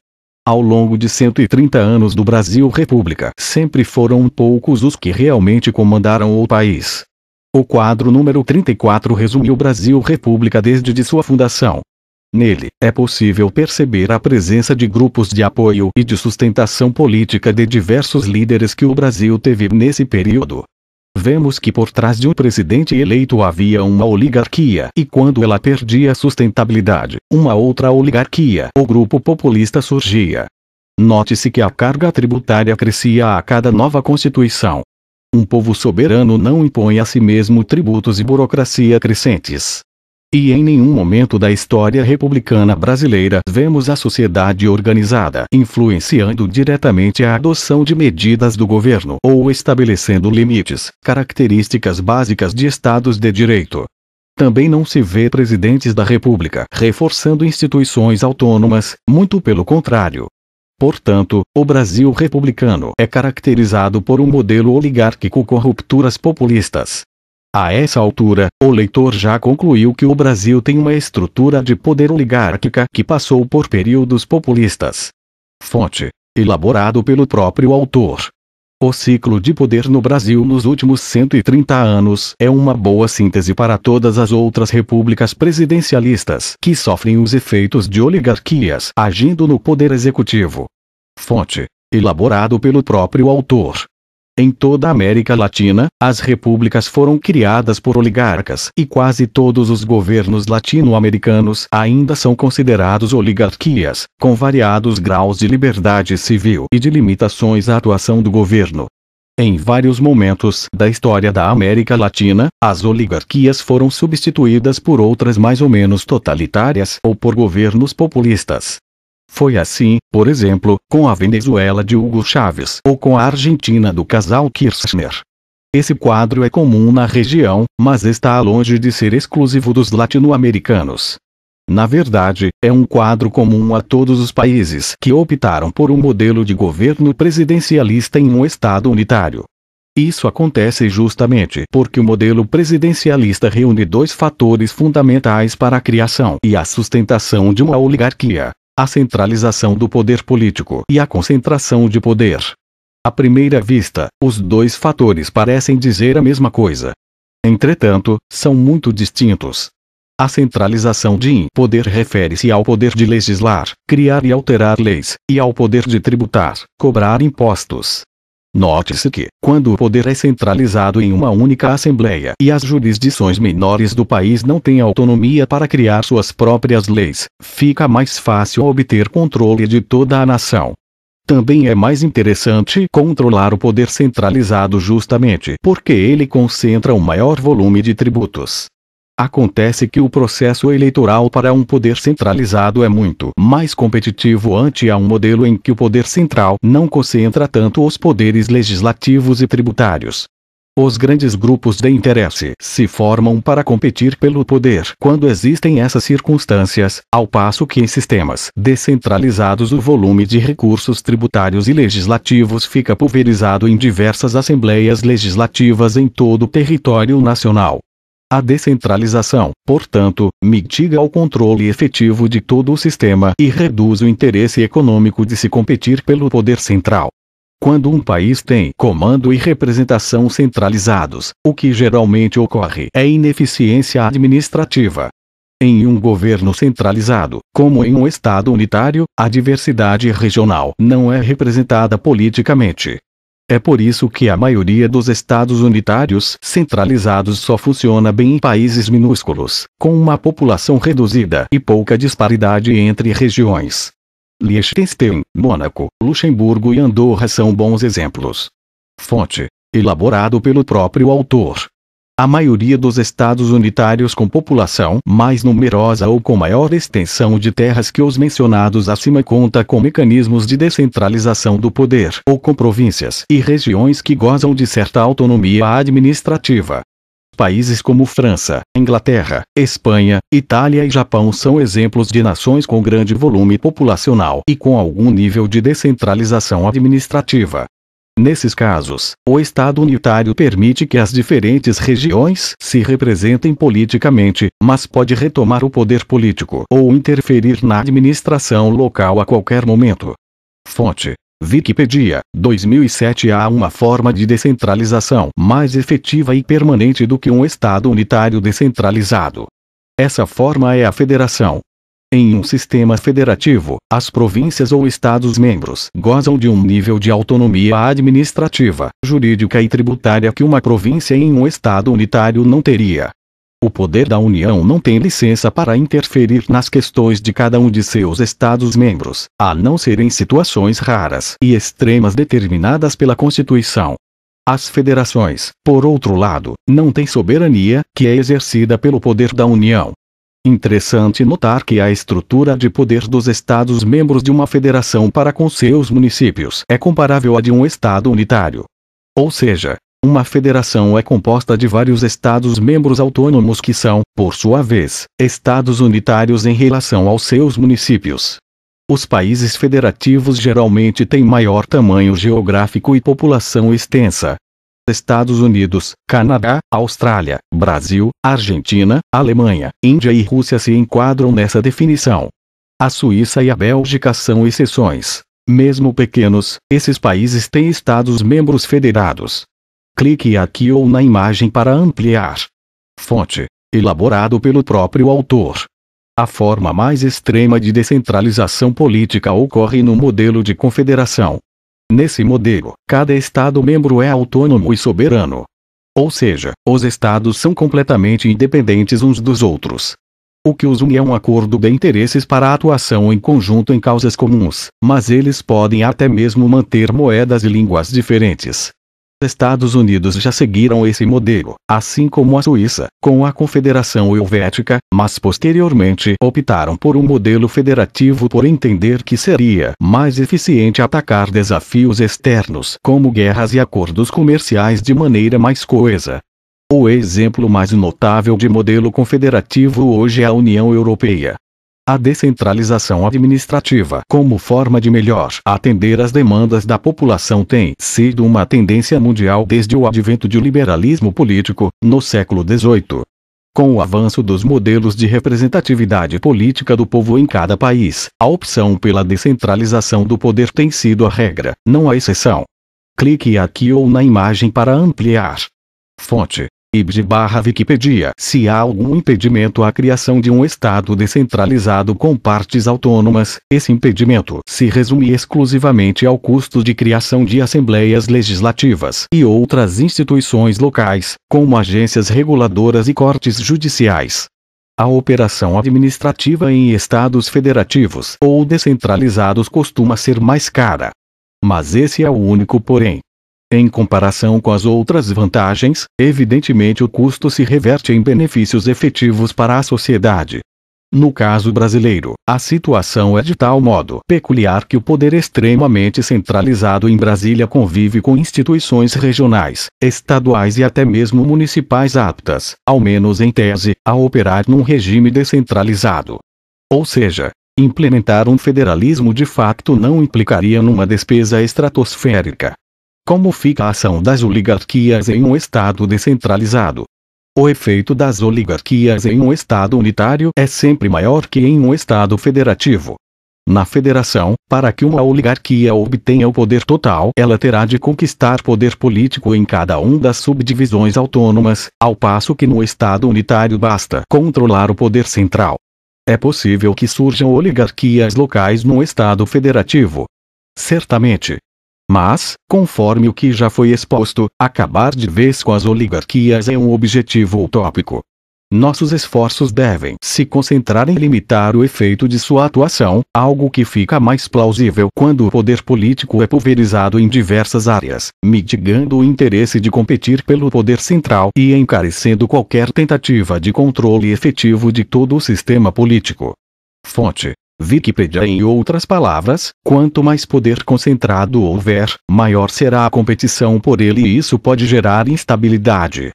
Ao longo de 130 anos do Brasil República, sempre foram poucos os que realmente comandaram o país. O quadro número 34 resume o Brasil República desde de sua fundação. Nele, é possível perceber a presença de grupos de apoio e de sustentação política de diversos líderes que o Brasil teve nesse período, Vemos que por trás de um presidente eleito havia uma oligarquia, e quando ela perdia sustentabilidade, uma outra oligarquia ou grupo populista surgia. Note-se que a carga tributária crescia a cada nova constituição. Um povo soberano não impõe a si mesmo tributos e burocracia crescentes. E em nenhum momento da história republicana brasileira vemos a sociedade organizada influenciando diretamente a adoção de medidas do governo ou estabelecendo limites, características básicas de estados de direito. Também não se vê presidentes da República reforçando instituições autônomas, muito pelo contrário. Portanto, o Brasil republicano é caracterizado por um modelo oligárquico com rupturas populistas, a essa altura, o leitor já concluiu que o Brasil tem uma estrutura de poder oligárquica que passou por períodos populistas. Fonte: elaborado pelo próprio autor. O ciclo de poder no Brasil nos últimos 130 anos é uma boa síntese para todas as outras repúblicas presidencialistas que sofrem os efeitos de oligarquias agindo no poder executivo. Fonte: elaborado pelo próprio autor. Em toda a América Latina, as repúblicas foram criadas por oligarcas e quase todos os governos latino-americanos ainda são considerados oligarquias, com variados graus de liberdade civil e de limitações à atuação do governo. Em vários momentos da história da América Latina, as oligarquias foram substituídas por outras mais ou menos totalitárias ou por governos populistas. Foi assim, por exemplo, com a Venezuela de Hugo Chávez ou com a Argentina do casal Kirchner. Esse quadro é comum na região, mas está longe de ser exclusivo dos latino-americanos. Na verdade, é um quadro comum a todos os países que optaram por um modelo de governo presidencialista em um Estado unitário. Isso acontece justamente porque o modelo presidencialista reúne dois fatores fundamentais para a criação e a sustentação de uma oligarquia: a centralização do poder político e a concentração de poder. À primeira vista, os dois fatores parecem dizer a mesma coisa. Entretanto, são muito distintos. A centralização de poder refere-se ao poder de legislar, criar e alterar leis, e ao poder de tributar, cobrar impostos, Note-se que, quando o poder é centralizado em uma única Assembleia e as jurisdições menores do país não têm autonomia para criar suas próprias leis, fica mais fácil obter controle de toda a nação. Também é mais interessante controlar o poder centralizado justamente porque ele concentra o maior volume de tributos. Acontece que o processo eleitoral para um poder centralizado é muito mais competitivo ante a um modelo em que o poder central não concentra tanto os poderes legislativos e tributários. Os grandes grupos de interesse se formam para competir pelo poder quando existem essas circunstâncias, ao passo que em sistemas descentralizados o volume de recursos tributários e legislativos fica pulverizado em diversas assembleias legislativas em todo o território nacional. A descentralização, portanto, mitiga o controle efetivo de todo o sistema e reduz o interesse econômico de se competir pelo poder central. Quando um país tem comando e representação centralizados, o que geralmente ocorre é ineficiência administrativa. Em um governo centralizado, como em um Estado unitário, a diversidade regional não é representada politicamente. É por isso que a maioria dos estados unitários centralizados só funciona bem em países minúsculos, com uma população reduzida e pouca disparidade entre regiões. Liechtenstein, Mônaco, Luxemburgo e Andorra são bons exemplos. Fonte: elaborado pelo próprio autor. A maioria dos estados unitários com população mais numerosa ou com maior extensão de terras que os mencionados acima conta com mecanismos de descentralização do poder ou com províncias e regiões que gozam de certa autonomia administrativa. Países como França, Inglaterra, Espanha, Itália e Japão são exemplos de nações com grande volume populacional e com algum nível de descentralização administrativa. Nesses casos, o Estado unitário permite que as diferentes regiões se representem politicamente, mas pode retomar o poder político ou interferir na administração local a qualquer momento. Fonte: Wikipedia, 2007 há uma forma de descentralização mais efetiva e permanente do que um Estado unitário descentralizado. Essa forma é a federação, em um sistema federativo, as províncias ou estados-membros gozam de um nível de autonomia administrativa, jurídica e tributária que uma província em um estado unitário não teria. O poder da União não tem licença para interferir nas questões de cada um de seus Estados-membros, a não ser em situações raras e extremas determinadas pela Constituição. As federações, por outro lado, não têm soberania, que é exercida pelo poder da União. Interessante notar que a estrutura de poder dos Estados-membros de uma federação para com seus municípios é comparável à de um Estado unitário. Ou seja, uma federação é composta de vários Estados-membros autônomos que são, por sua vez, Estados unitários em relação aos seus municípios. Os países federativos geralmente têm maior tamanho geográfico e população extensa, Estados Unidos, Canadá, Austrália, Brasil, Argentina, Alemanha, Índia e Rússia se enquadram nessa definição. A Suíça e a Bélgica são exceções. Mesmo pequenos, esses países têm Estados-membros federados. Clique aqui ou na imagem para ampliar. Fonte: Elaborado pelo próprio autor. A forma mais extrema de descentralização política ocorre no modelo de confederação, Nesse modelo, cada Estado-membro é autônomo e soberano. Ou seja, os Estados são completamente independentes uns dos outros. O que os une é um acordo de interesses para a atuação em conjunto em causas comuns, mas eles podem até mesmo manter moedas e línguas diferentes. Estados Unidos já seguiram esse modelo, assim como a Suíça, com a Confederação Helvética, mas posteriormente optaram por um modelo federativo por entender que seria mais eficiente atacar desafios externos como guerras e acordos comerciais de maneira mais coesa. O exemplo mais notável de modelo confederativo hoje é a União Europeia, a descentralização administrativa como forma de melhor atender às demandas da população tem sido uma tendência mundial desde o advento do liberalismo político, no século XVIII. Com o avanço dos modelos de representatividade política do povo em cada país, a opção pela descentralização do poder tem sido a regra, não a exceção. Clique aqui ou na imagem para ampliar. Fonte IBG barra Wikipedia. Se há algum impedimento à criação de um Estado descentralizado com partes autônomas, esse impedimento se resume exclusivamente ao custo de criação de assembleias legislativas e outras instituições locais, como agências reguladoras e cortes judiciais. A operação administrativa em estados federativos ou descentralizados costuma ser mais cara. Mas esse é o único porém. Em comparação com as outras vantagens, evidentemente o custo se reverte em benefícios efetivos para a sociedade. No caso brasileiro, a situação é de tal modo peculiar que o poder extremamente centralizado em Brasília convive com instituições regionais, estaduais e até mesmo municipais aptas, ao menos em tese, a operar num regime descentralizado. Ou seja, implementar um federalismo de facto não implicaria numa despesa estratosférica, como fica a ação das oligarquias em um Estado descentralizado? O efeito das oligarquias em um Estado unitário é sempre maior que em um Estado federativo. Na federação, para que uma oligarquia obtenha o poder total, ela terá de conquistar poder político em cada uma das subdivisões autônomas, ao passo que no Estado unitário basta controlar o poder central. É possível que surjam oligarquias locais no Estado federativo. Certamente, mas, conforme o que já foi exposto, acabar de vez com as oligarquias é um objetivo utópico. Nossos esforços devem se concentrar em limitar o efeito de sua atuação, algo que fica mais plausível quando o poder político é pulverizado em diversas áreas, mitigando o interesse de competir pelo poder central e encarecendo qualquer tentativa de controle efetivo de todo o sistema político. Fonte Wikipedia em outras palavras, quanto mais poder concentrado houver, maior será a competição por ele e isso pode gerar instabilidade.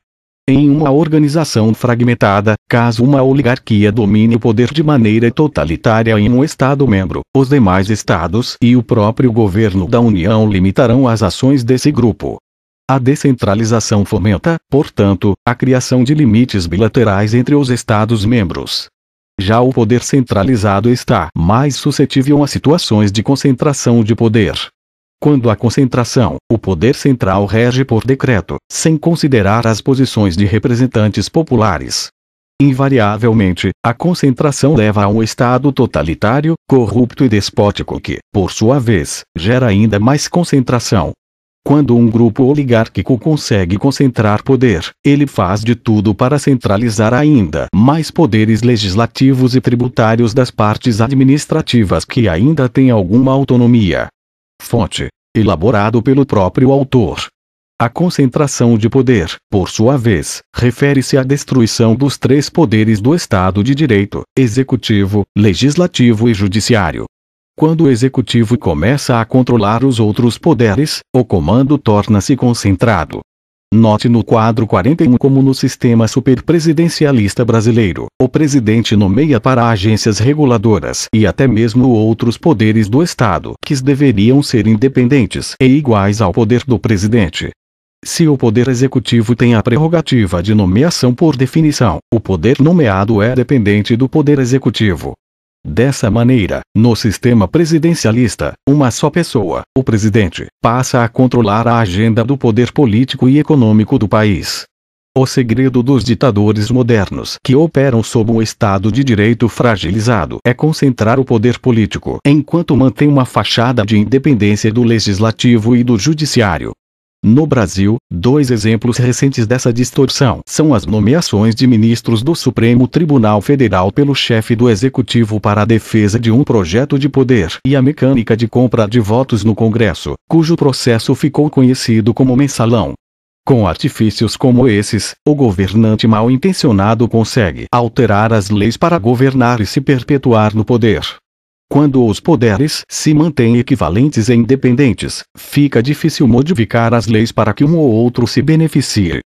Em uma organização fragmentada, caso uma oligarquia domine o poder de maneira totalitária em um Estado-membro, os demais Estados e o próprio governo da União limitarão as ações desse grupo. A descentralização fomenta, portanto, a criação de limites bilaterais entre os Estados-membros. Já o poder centralizado está mais suscetível a situações de concentração de poder. Quando a concentração, o poder central rege por decreto, sem considerar as posições de representantes populares. Invariavelmente, a concentração leva a um estado totalitário, corrupto e despótico que, por sua vez, gera ainda mais concentração, quando um grupo oligárquico consegue concentrar poder, ele faz de tudo para centralizar ainda mais poderes legislativos e tributários das partes administrativas que ainda têm alguma autonomia. Fonte: elaborado pelo próprio autor. A concentração de poder, por sua vez, refere-se à destruição dos três poderes do Estado de Direito: executivo, legislativo e judiciário. Quando o executivo começa a controlar os outros poderes, o comando torna-se concentrado. Note no quadro 41 como no sistema superpresidencialista brasileiro, o presidente nomeia para agências reguladoras e até mesmo outros poderes do Estado que deveriam ser independentes e iguais ao poder do presidente. Se o poder executivo tem a prerrogativa de nomeação por definição, o poder nomeado é dependente do poder executivo. Dessa maneira, no sistema presidencialista, uma só pessoa, o presidente, passa a controlar a agenda do poder político e econômico do país. O segredo dos ditadores modernos que operam sob um Estado de direito fragilizado é concentrar o poder político enquanto mantém uma fachada de independência do legislativo e do judiciário. No Brasil, dois exemplos recentes dessa distorção são as nomeações de ministros do Supremo Tribunal Federal pelo chefe do Executivo para a defesa de um projeto de poder e a mecânica de compra de votos no Congresso, cujo processo ficou conhecido como mensalão. Com artifícios como esses, o governante mal intencionado consegue alterar as leis para governar e se perpetuar no poder. Quando os poderes se mantêm equivalentes e independentes, fica difícil modificar as leis para que um ou outro se beneficie.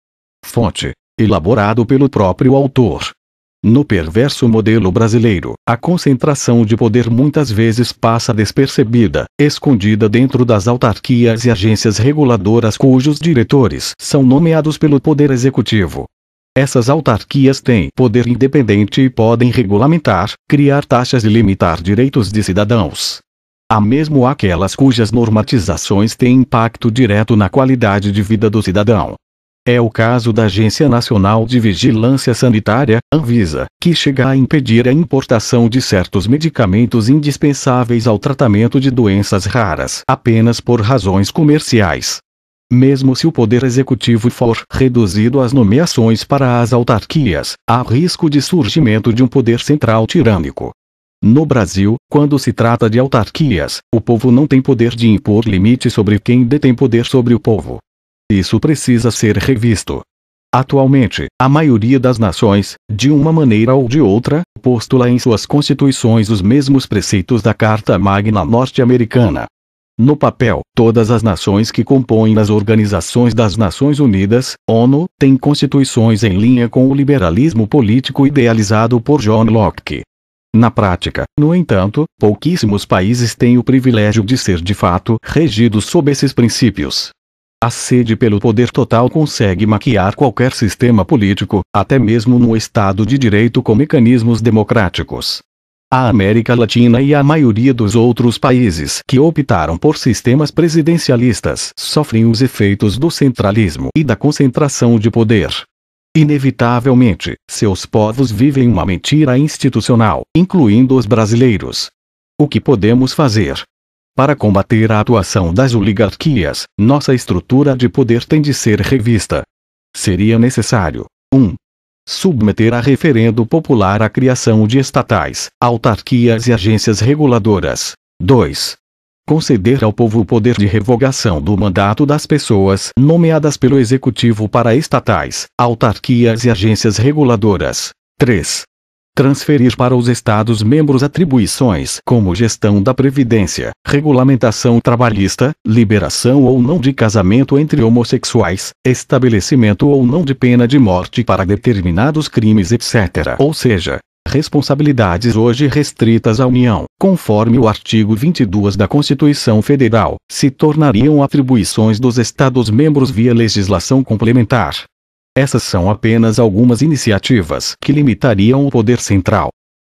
Fonte: elaborado pelo próprio autor. No perverso modelo brasileiro, a concentração de poder muitas vezes passa despercebida, escondida dentro das autarquias e agências reguladoras cujos diretores são nomeados pelo Poder Executivo, essas autarquias têm poder independente e podem regulamentar, criar taxas e limitar direitos de cidadãos. Há mesmo aquelas cujas normatizações têm impacto direto na qualidade de vida do cidadão. É o caso da Agência Nacional de Vigilância Sanitária, Anvisa, que chega a impedir a importação de certos medicamentos indispensáveis ao tratamento de doenças raras apenas por razões comerciais, mesmo se o poder executivo for reduzido às nomeações para as autarquias, há risco de surgimento de um poder central tirânico. No Brasil, quando se trata de autarquias, o povo não tem poder de impor limite sobre quem detém poder sobre o povo. Isso precisa ser revisto. Atualmente, a maioria das nações, de uma maneira ou de outra, postula em suas constituições os mesmos preceitos da Carta Magna norte-americana. No papel, todas as nações que compõem as Organizações das Nações Unidas, ONU, têm constituições em linha com o liberalismo político idealizado por John Locke. Na prática, no entanto, pouquíssimos países têm o privilégio de ser de fato regidos sob esses princípios. A sede pelo poder total consegue maquiar qualquer sistema político, até mesmo no Estado de Direito com mecanismos democráticos a América Latina e a maioria dos outros países que optaram por sistemas presidencialistas sofrem os efeitos do centralismo e da concentração de poder. Inevitavelmente, seus povos vivem uma mentira institucional, incluindo os brasileiros. O que podemos fazer? Para combater a atuação das oligarquias, nossa estrutura de poder tem de ser revista. Seria necessário 1. Um, submeter a referendo popular a criação de estatais, autarquias e agências reguladoras. 2. Conceder ao povo o poder de revogação do mandato das pessoas nomeadas pelo Executivo para estatais, autarquias e agências reguladoras. 3 transferir para os Estados-membros atribuições como gestão da Previdência, regulamentação trabalhista, liberação ou não de casamento entre homossexuais, estabelecimento ou não de pena de morte para determinados crimes, etc. Ou seja, responsabilidades hoje restritas à União, conforme o artigo 22 da Constituição Federal, se tornariam atribuições dos Estados-membros via legislação complementar. Essas são apenas algumas iniciativas que limitariam o poder central.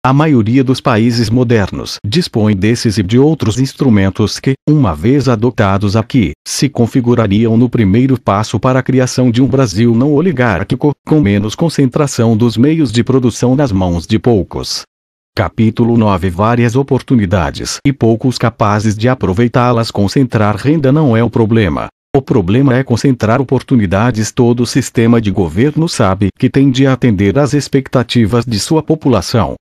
A maioria dos países modernos dispõe desses e de outros instrumentos que, uma vez adotados aqui, se configurariam no primeiro passo para a criação de um Brasil não oligárquico, com menos concentração dos meios de produção nas mãos de poucos. Capítulo 9 Várias oportunidades e poucos capazes de aproveitá-las. Concentrar renda não é o problema, o problema é concentrar oportunidades. Todo sistema de governo sabe que tem de atender às expectativas de sua população.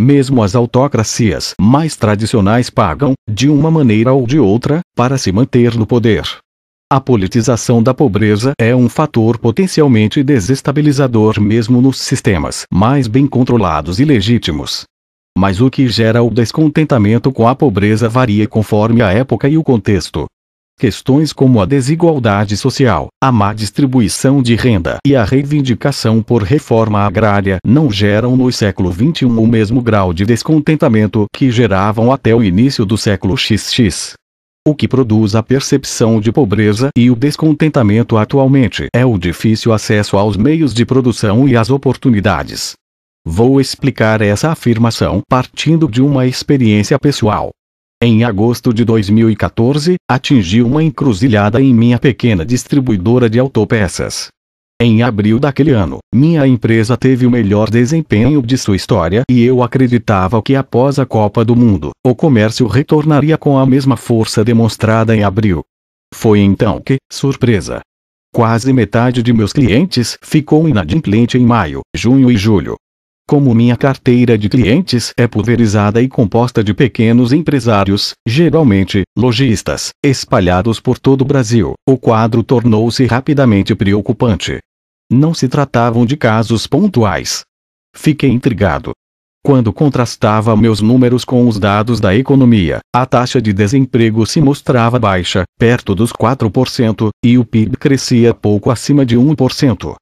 Mesmo as autocracias mais tradicionais pagam, de uma maneira ou de outra, para se manter no poder. A politização da pobreza é um fator potencialmente desestabilizador mesmo nos sistemas mais bem controlados e legítimos. Mas o que gera o descontentamento com a pobreza varia conforme a época e o contexto. Questões como a desigualdade social, a má distribuição de renda e a reivindicação por reforma agrária não geram no século XXI o mesmo grau de descontentamento que geravam até o início do século XX. O que produz a percepção de pobreza e o descontentamento atualmente é o difícil acesso aos meios de produção e às oportunidades. Vou explicar essa afirmação partindo de uma experiência pessoal. Em agosto de 2014, atingi uma encruzilhada em minha pequena distribuidora de autopeças. Em abril daquele ano, minha empresa teve o melhor desempenho de sua história e eu acreditava que após a Copa do Mundo, o comércio retornaria com a mesma força demonstrada em abril. Foi então que, surpresa! Quase metade de meus clientes ficou inadimplente em maio, junho e julho, como minha carteira de clientes é pulverizada e composta de pequenos empresários, geralmente lojistas, espalhados por todo o Brasil, o quadro tornou-se rapidamente preocupante. Não se tratavam de casos pontuais. Fiquei intrigado. Quando contrastava meus números com os dados da economia, a taxa de desemprego se mostrava baixa, perto dos 4%, e o PIB crescia pouco acima de 1%.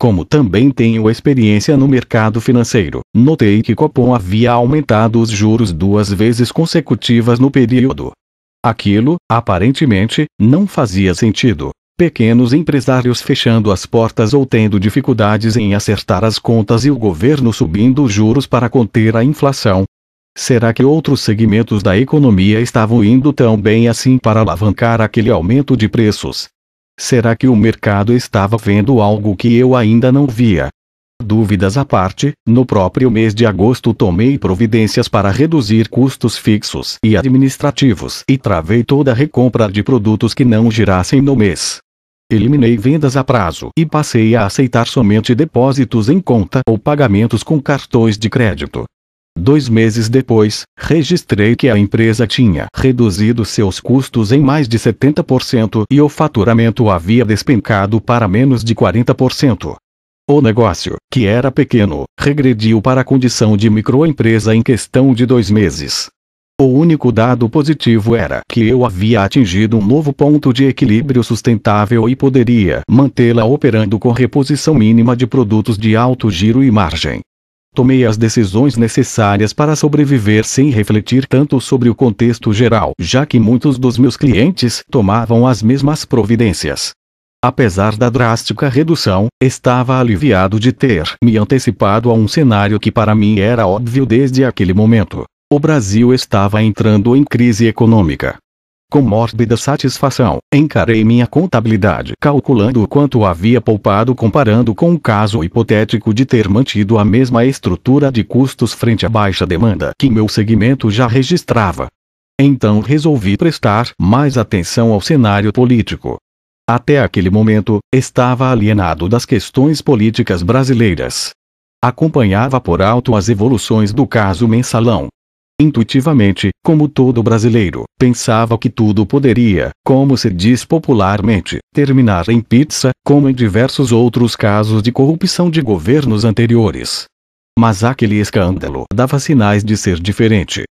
Como também tenho experiência no mercado financeiro, notei que Copom havia aumentado os juros duas vezes consecutivas no período. Aquilo, aparentemente, não fazia sentido. Pequenos empresários fechando as portas ou tendo dificuldades em acertar as contas e o governo subindo os juros para conter a inflação. Será que outros segmentos da economia estavam indo tão bem assim para alavancar aquele aumento de preços? Será que o mercado estava vendo algo que eu ainda não via? Dúvidas à parte, no próprio mês de agosto tomei providências para reduzir custos fixos e administrativos e travei toda a recompra de produtos que não girassem no mês. Eliminei vendas a prazo e passei a aceitar somente depósitos em conta ou pagamentos com cartões de crédito. Dois meses depois, registrei que a empresa tinha reduzido seus custos em mais de 70% e o faturamento havia despencado para menos de 40%. O negócio, que era pequeno, regrediu para a condição de microempresa em questão de dois meses. O único dado positivo era que eu havia atingido um novo ponto de equilíbrio sustentável e poderia mantê-la operando com reposição mínima de produtos de alto giro e margem. Tomei as decisões necessárias para sobreviver sem refletir tanto sobre o contexto geral, já que muitos dos meus clientes tomavam as mesmas providências. Apesar da drástica redução, estava aliviado de ter me antecipado a um cenário que para mim era óbvio desde aquele momento. O Brasil estava entrando em crise econômica. Com mórbida satisfação, encarei minha contabilidade calculando o quanto havia poupado comparando com o caso hipotético de ter mantido a mesma estrutura de custos frente à baixa demanda que meu segmento já registrava. Então resolvi prestar mais atenção ao cenário político. Até aquele momento, estava alienado das questões políticas brasileiras. Acompanhava por alto as evoluções do caso mensalão, intuitivamente, como todo brasileiro, pensava que tudo poderia, como se diz popularmente, terminar em pizza, como em diversos outros casos de corrupção de governos anteriores. Mas aquele escândalo dava sinais de ser diferente.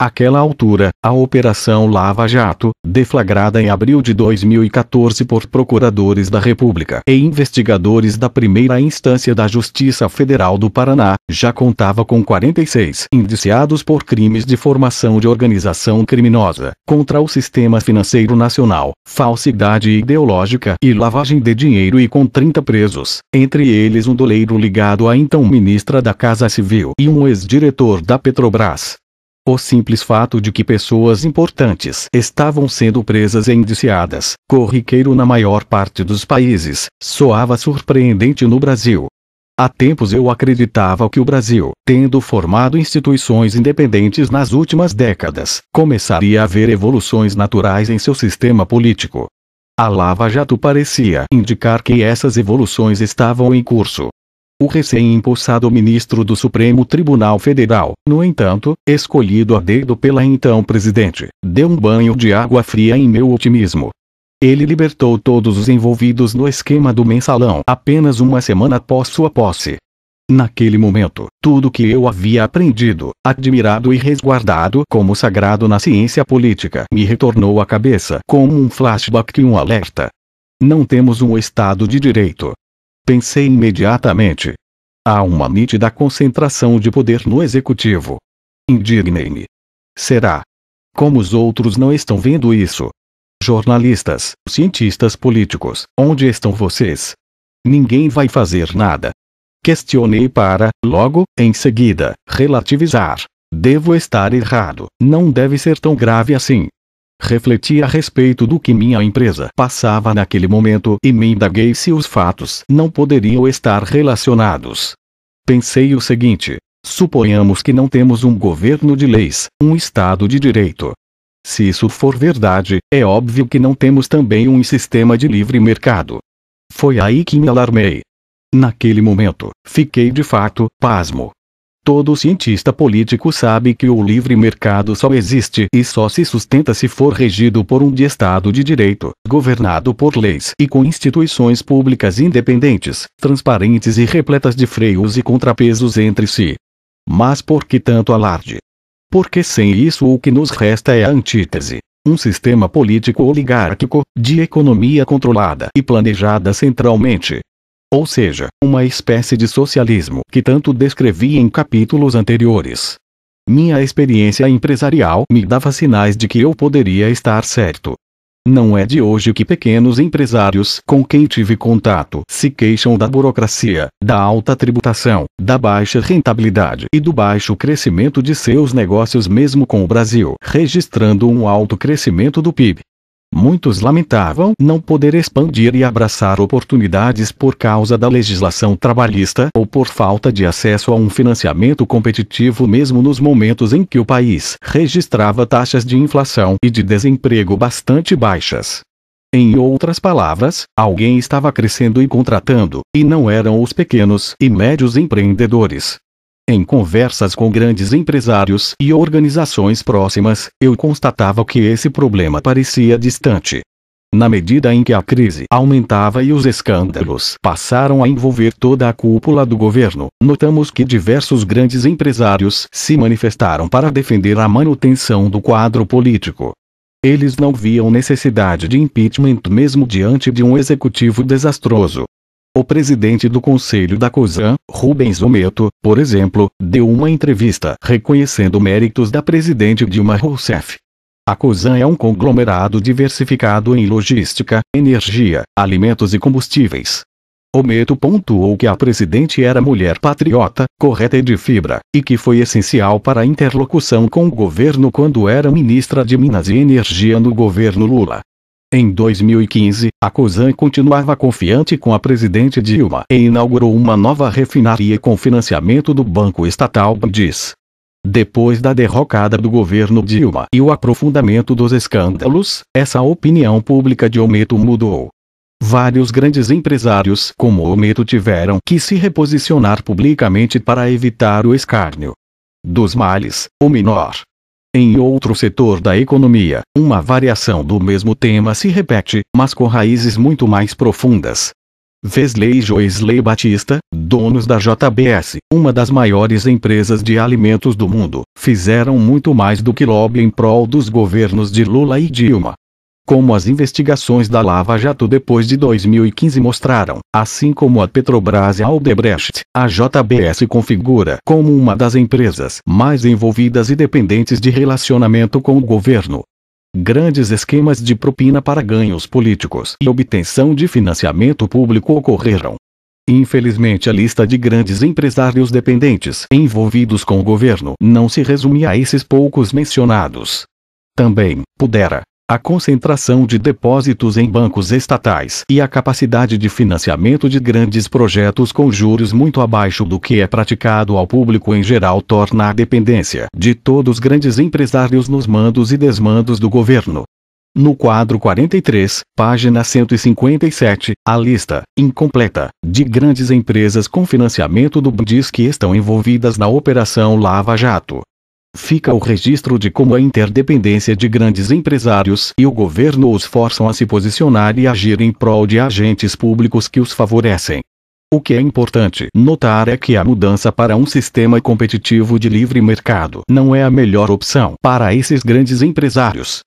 Aquela altura, a Operação Lava Jato, deflagrada em abril de 2014 por procuradores da República e investigadores da primeira instância da Justiça Federal do Paraná, já contava com 46 indiciados por crimes de formação de organização criminosa, contra o sistema financeiro nacional, falsidade ideológica e lavagem de dinheiro e com 30 presos, entre eles um doleiro ligado à então ministra da Casa Civil e um ex-diretor da Petrobras. O simples fato de que pessoas importantes estavam sendo presas e indiciadas, corriqueiro na maior parte dos países, soava surpreendente no Brasil. Há tempos eu acreditava que o Brasil, tendo formado instituições independentes nas últimas décadas, começaria a ver evoluções naturais em seu sistema político. A Lava Jato parecia indicar que essas evoluções estavam em curso, o recém-impulsado ministro do Supremo Tribunal Federal, no entanto, escolhido a dedo pela então presidente, deu um banho de água fria em meu otimismo. Ele libertou todos os envolvidos no esquema do mensalão apenas uma semana após sua posse. Naquele momento, tudo que eu havia aprendido, admirado e resguardado como sagrado na ciência política me retornou à cabeça como um flashback e um alerta. Não temos um Estado de Direito, Pensei imediatamente. Há uma nítida concentração de poder no executivo. Indignei-me. Será? Como os outros não estão vendo isso? Jornalistas, cientistas políticos, onde estão vocês? Ninguém vai fazer nada. Questionei para, logo, em seguida, relativizar. Devo estar errado, não deve ser tão grave assim, Refleti a respeito do que minha empresa passava naquele momento e me indaguei se os fatos não poderiam estar relacionados. Pensei o seguinte: suponhamos que não temos um governo de leis, um Estado de direito. Se isso for verdade, é óbvio que não temos também um sistema de livre mercado. Foi aí que me alarmei. Naquele momento, fiquei de fato pasmo. Todo cientista político sabe que o livre mercado só existe e só se sustenta se for regido por um de Estado de Direito, governado por leis e com instituições públicas independentes, transparentes e repletas de freios e contrapesos entre si. Mas por que tanto alarde? Porque sem isso o que nos resta é a antítese. Um sistema político oligárquico, de economia controlada e planejada centralmente, ou seja, uma espécie de socialismo que tanto descrevi em capítulos anteriores. Minha experiência empresarial me dava sinais de que eu poderia estar certo. Não é de hoje que pequenos empresários com quem tive contato se queixam da burocracia, da alta tributação, da baixa rentabilidade e do baixo crescimento de seus negócios, mesmo com o Brasil registrando um alto crescimento do PIB. Muitos lamentavam não poder expandir e abraçar oportunidades por causa da legislação trabalhista ou por falta de acesso a um financiamento competitivo, mesmo nos momentos em que o país registrava taxas de inflação e de desemprego bastante baixas. Em outras palavras, alguém estava crescendo e contratando, e não eram os pequenos e médios empreendedores, em conversas com grandes empresários e organizações próximas, eu constatava que esse problema parecia distante. Na medida em que a crise aumentava e os escândalos passaram a envolver toda a cúpula do governo, notamos que diversos grandes empresários se manifestaram para defender a manutenção do quadro político. Eles não viam necessidade de impeachment mesmo diante de um executivo desastroso. O presidente do Conselho da COSAN, Rubens Ometo, por exemplo, deu uma entrevista reconhecendo méritos da presidente Dilma Rousseff. A COSAN é um conglomerado diversificado em logística, energia, alimentos e combustíveis. Ometo pontuou que a presidente era mulher patriota, correta e de fibra, e que foi essencial para a interlocução com o governo quando era ministra de Minas e Energia no governo Lula. Em 2015, a Cosan continuava confiante com a presidente Dilma e inaugurou uma nova refinaria com financiamento do banco estatal Bandes. Depois da derrocada do governo Dilma e o aprofundamento dos escândalos, essa opinião pública de Ometo mudou. Vários grandes empresários como Ometo tiveram que se reposicionar publicamente para evitar o escárnio. Dos males, o menor. Em outro setor da economia, uma variação do mesmo tema se repete, mas com raízes muito mais profundas. Vesley e Joisley Batista, donos da JBS, uma das maiores empresas de alimentos do mundo, fizeram muito mais do que lobby em prol dos governos de Lula e Dilma, como as investigações da Lava Jato depois de 2015 mostraram, assim como a Petrobras e a Aldebrecht, a JBS configura como uma das empresas mais envolvidas e dependentes de relacionamento com o governo. Grandes esquemas de propina para ganhos políticos e obtenção de financiamento público ocorreram. Infelizmente, a lista de grandes empresários dependentes envolvidos com o governo não se resume a esses poucos mencionados. Também, pudera, a concentração de depósitos em bancos estatais e a capacidade de financiamento de grandes projetos com juros muito abaixo do que é praticado ao público em geral torna a dependência de todos os grandes empresários nos mandos e desmandos do governo. No quadro 43, página 157, a lista, incompleta, de grandes empresas com financiamento do BDIS que estão envolvidas na Operação Lava Jato Fica o registro de como a interdependência de grandes empresários e o governo os forçam a se posicionar e agir em prol de agentes públicos que os favorecem. O que é importante notar é que a mudança para um sistema competitivo de livre mercado não é a melhor opção para esses grandes empresários.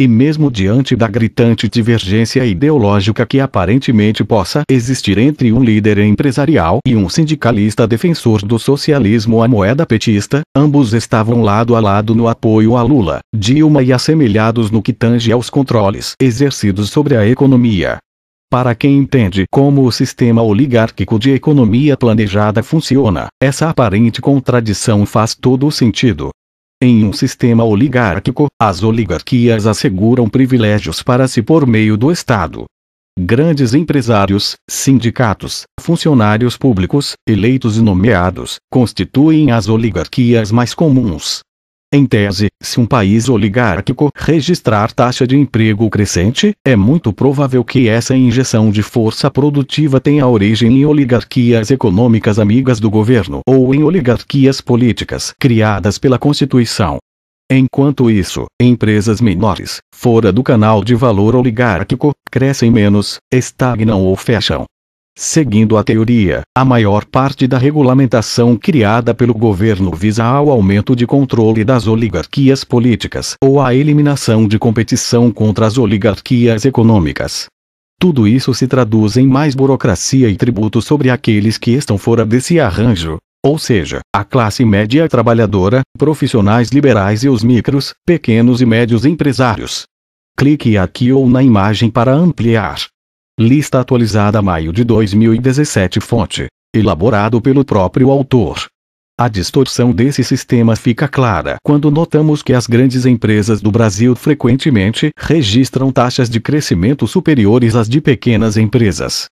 E mesmo diante da gritante divergência ideológica que aparentemente possa existir entre um líder empresarial e um sindicalista defensor do socialismo à moeda petista, ambos estavam lado a lado no apoio a Lula, Dilma e assemelhados no que tange aos controles exercidos sobre a economia. Para quem entende como o sistema oligárquico de economia planejada funciona, essa aparente contradição faz todo o sentido. Em um sistema oligárquico, as oligarquias asseguram privilégios para si por meio do Estado. Grandes empresários, sindicatos, funcionários públicos, eleitos e nomeados, constituem as oligarquias mais comuns. Em tese, se um país oligárquico registrar taxa de emprego crescente, é muito provável que essa injeção de força produtiva tenha origem em oligarquias econômicas amigas do governo ou em oligarquias políticas criadas pela Constituição. Enquanto isso, empresas menores, fora do canal de valor oligárquico, crescem menos, estagnam ou fecham, Seguindo a teoria, a maior parte da regulamentação criada pelo governo visa ao aumento de controle das oligarquias políticas ou à eliminação de competição contra as oligarquias econômicas. Tudo isso se traduz em mais burocracia e tributo sobre aqueles que estão fora desse arranjo, ou seja, a classe média trabalhadora, profissionais liberais e os micros, pequenos e médios empresários. Clique aqui ou na imagem para ampliar. Lista atualizada maio de 2017 fonte. Elaborado pelo próprio autor. A distorção desse sistema fica clara quando notamos que as grandes empresas do Brasil frequentemente registram taxas de crescimento superiores às de pequenas empresas.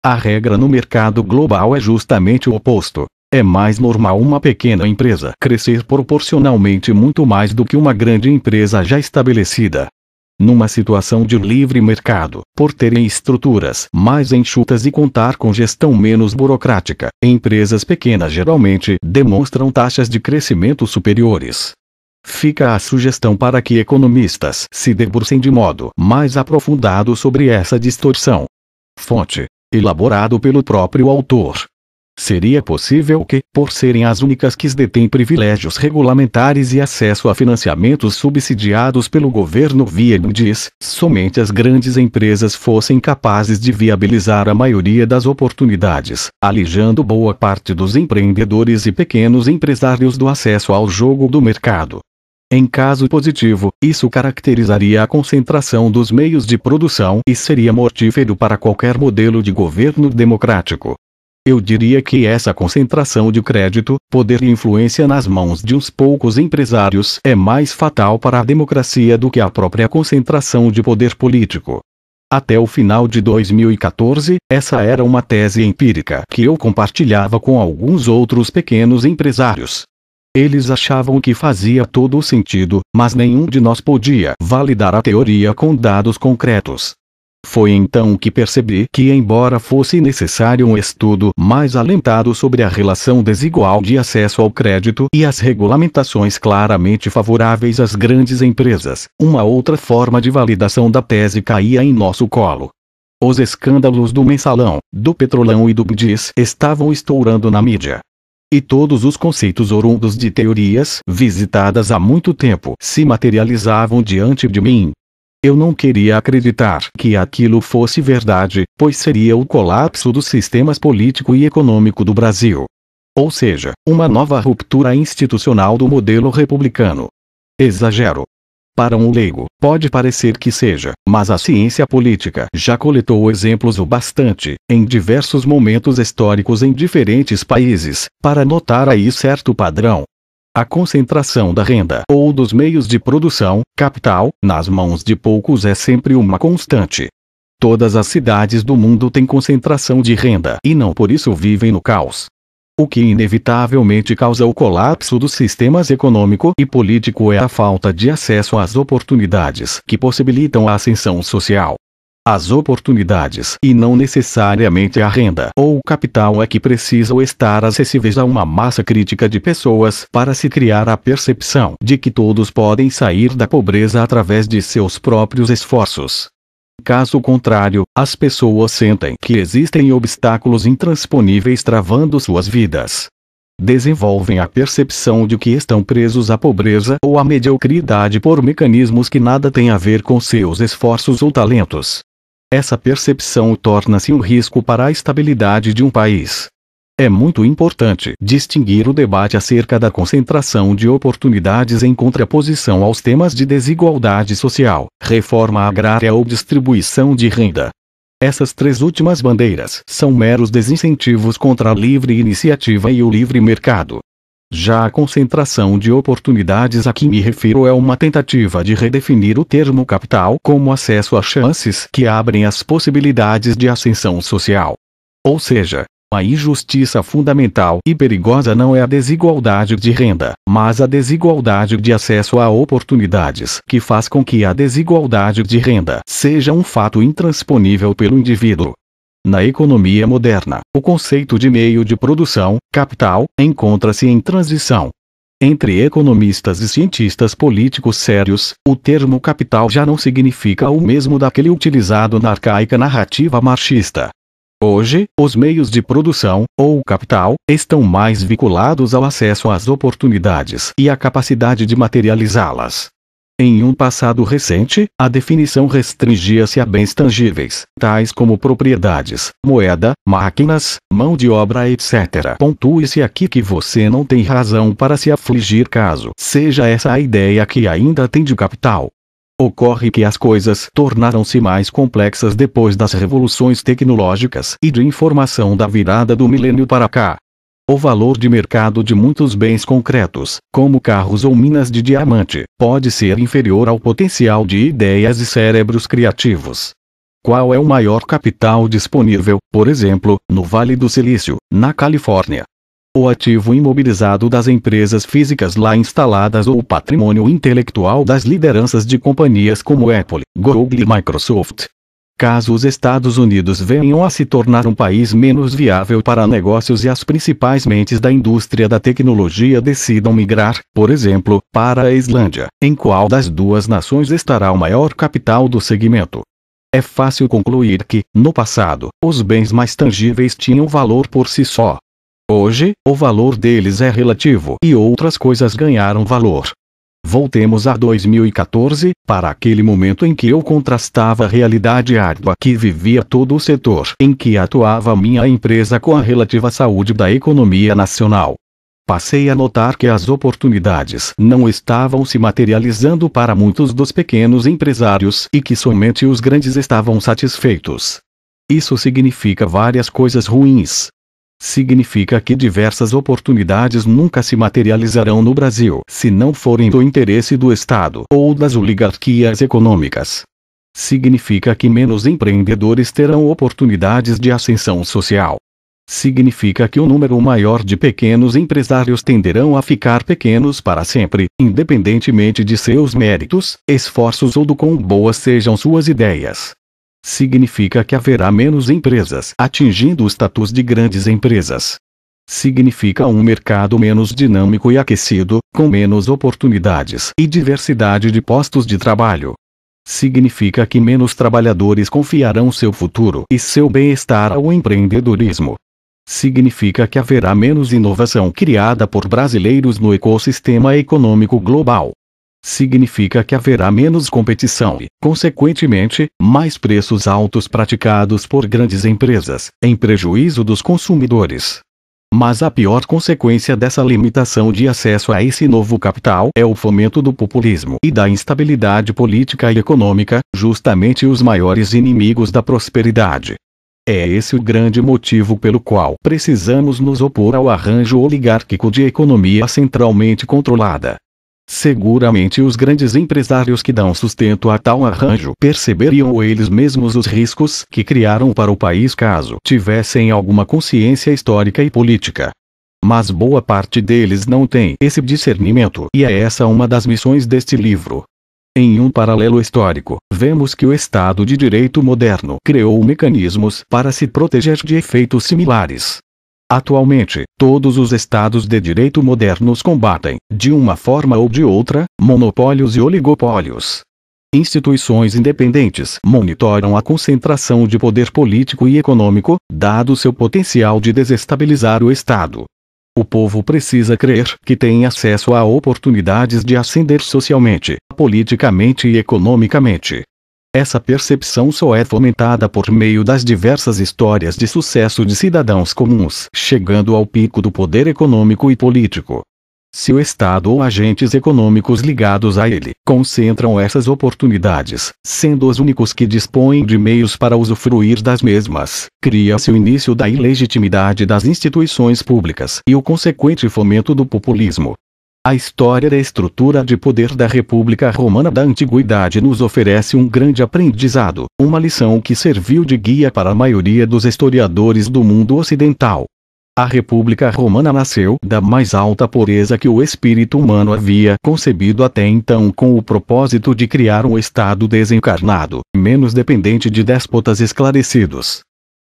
A regra no mercado global é justamente o oposto. É mais normal uma pequena empresa crescer proporcionalmente muito mais do que uma grande empresa já estabelecida numa situação de livre mercado, por terem estruturas mais enxutas e contar com gestão menos burocrática. Empresas pequenas geralmente demonstram taxas de crescimento superiores. Fica a sugestão para que economistas se debrucem de modo mais aprofundado sobre essa distorção. Fonte: elaborado pelo próprio autor. Seria possível que, por serem as únicas que detêm privilégios regulamentares e acesso a financiamentos subsidiados pelo governo via NUDIS, somente as grandes empresas fossem capazes de viabilizar a maioria das oportunidades, alijando boa parte dos empreendedores e pequenos empresários do acesso ao jogo do mercado. Em caso positivo, isso caracterizaria a concentração dos meios de produção e seria mortífero para qualquer modelo de governo democrático. Eu diria que essa concentração de crédito, poder e influência nas mãos de uns poucos empresários é mais fatal para a democracia do que a própria concentração de poder político. Até o final de 2014, essa era uma tese empírica que eu compartilhava com alguns outros pequenos empresários. Eles achavam que fazia todo o sentido, mas nenhum de nós podia validar a teoria com dados concretos. Foi então que percebi que, embora fosse necessário um estudo mais alentado sobre a relação desigual de acesso ao crédito e as regulamentações claramente favoráveis às grandes empresas, uma outra forma de validação da tese caía em nosso colo. Os escândalos do mensalão, do petrolão e do BDIS estavam estourando na mídia. E todos os conceitos oriundos de teorias visitadas há muito tempo se materializavam diante de mim, eu não queria acreditar que aquilo fosse verdade, pois seria o colapso dos sistemas político e econômico do Brasil. Ou seja, uma nova ruptura institucional do modelo republicano. Exagero. Para um leigo, pode parecer que seja, mas a ciência política já coletou exemplos o bastante, em diversos momentos históricos em diferentes países, para notar aí certo padrão a concentração da renda ou dos meios de produção, capital, nas mãos de poucos é sempre uma constante. Todas as cidades do mundo têm concentração de renda e não por isso vivem no caos. O que inevitavelmente causa o colapso dos sistemas econômico e político é a falta de acesso às oportunidades que possibilitam a ascensão social. As oportunidades e não necessariamente a renda ou o capital é que precisam estar acessíveis a uma massa crítica de pessoas para se criar a percepção de que todos podem sair da pobreza através de seus próprios esforços. Caso contrário, as pessoas sentem que existem obstáculos intransponíveis travando suas vidas. Desenvolvem a percepção de que estão presos à pobreza ou à mediocridade por mecanismos que nada têm a ver com seus esforços ou talentos essa percepção torna-se um risco para a estabilidade de um país. É muito importante distinguir o debate acerca da concentração de oportunidades em contraposição aos temas de desigualdade social, reforma agrária ou distribuição de renda. Essas três últimas bandeiras são meros desincentivos contra a livre iniciativa e o livre mercado. Já a concentração de oportunidades a que me refiro é uma tentativa de redefinir o termo capital como acesso a chances que abrem as possibilidades de ascensão social. Ou seja, a injustiça fundamental e perigosa não é a desigualdade de renda, mas a desigualdade de acesso a oportunidades, que faz com que a desigualdade de renda seja um fato intransponível pelo indivíduo, na economia moderna, o conceito de meio de produção, capital, encontra-se em transição. Entre economistas e cientistas políticos sérios, o termo capital já não significa o mesmo daquele utilizado na arcaica narrativa marxista. Hoje, os meios de produção, ou capital, estão mais vinculados ao acesso às oportunidades e à capacidade de materializá-las. Em um passado recente, a definição restringia-se a bens tangíveis, tais como propriedades, moeda, máquinas, mão de obra, etc. Pontue-se aqui que você não tem razão para se afligir caso seja essa a ideia que ainda tem de capital. Ocorre que as coisas tornaram-se mais complexas depois das revoluções tecnológicas e de informação da virada do milênio para cá. O valor de mercado de muitos bens concretos, como carros ou minas de diamante, pode ser inferior ao potencial de ideias e cérebros criativos. Qual é o maior capital disponível, por exemplo, no Vale do Silício, na Califórnia? O ativo imobilizado das empresas físicas lá instaladas ou o patrimônio intelectual das lideranças de companhias como Apple, Google e Microsoft. Caso os Estados Unidos venham a se tornar um país menos viável para negócios e as principais mentes da indústria da tecnologia decidam migrar, por exemplo, para a Islândia, em qual das duas nações estará o maior capital do segmento? É fácil concluir que, no passado, os bens mais tangíveis tinham valor por si só. Hoje, o valor deles é relativo e outras coisas ganharam valor, Voltemos a 2014, para aquele momento em que eu contrastava a realidade árdua que vivia todo o setor em que atuava minha empresa com a relativa saúde da economia nacional. Passei a notar que as oportunidades não estavam se materializando para muitos dos pequenos empresários e que somente os grandes estavam satisfeitos. Isso significa várias coisas ruins, significa que diversas oportunidades nunca se materializarão no Brasil se não forem do interesse do Estado ou das oligarquias econômicas. Significa que menos empreendedores terão oportunidades de ascensão social. Significa que o um número maior de pequenos empresários tenderão a ficar pequenos para sempre, independentemente de seus méritos, esforços ou do quão boas sejam suas ideias significa que haverá menos empresas atingindo o status de grandes empresas. Significa um mercado menos dinâmico e aquecido, com menos oportunidades e diversidade de postos de trabalho. Significa que menos trabalhadores confiarão seu futuro e seu bem-estar ao empreendedorismo. Significa que haverá menos inovação criada por brasileiros no ecossistema econômico global significa que haverá menos competição e, consequentemente, mais preços altos praticados por grandes empresas, em prejuízo dos consumidores. Mas a pior consequência dessa limitação de acesso a esse novo capital é o fomento do populismo e da instabilidade política e econômica, justamente os maiores inimigos da prosperidade. É esse o grande motivo pelo qual precisamos nos opor ao arranjo oligárquico de economia centralmente controlada, Seguramente os grandes empresários que dão sustento a tal arranjo perceberiam eles mesmos os riscos que criaram para o país caso tivessem alguma consciência histórica e política. Mas boa parte deles não tem esse discernimento, e é essa uma das missões deste livro. Em um paralelo histórico, vemos que o Estado de Direito moderno criou mecanismos para se proteger de efeitos similares. Atualmente, todos os estados de direito modernos combatem, de uma forma ou de outra, monopólios e oligopólios. Instituições independentes monitoram a concentração de poder político e econômico, dado seu potencial de desestabilizar o Estado. O povo precisa crer que tem acesso a oportunidades de ascender socialmente, politicamente e economicamente. Essa percepção só é fomentada por meio das diversas histórias de sucesso de cidadãos comuns chegando ao pico do poder econômico e político. Se o Estado ou agentes econômicos ligados a ele concentram essas oportunidades, sendo os únicos que dispõem de meios para usufruir das mesmas, cria-se o início da ilegitimidade das instituições públicas e o consequente fomento do populismo, a história da estrutura de poder da República Romana da Antiguidade nos oferece um grande aprendizado, uma lição que serviu de guia para a maioria dos historiadores do mundo ocidental. A República Romana nasceu da mais alta pureza que o espírito humano havia concebido até então com o propósito de criar um Estado desencarnado, menos dependente de déspotas esclarecidos,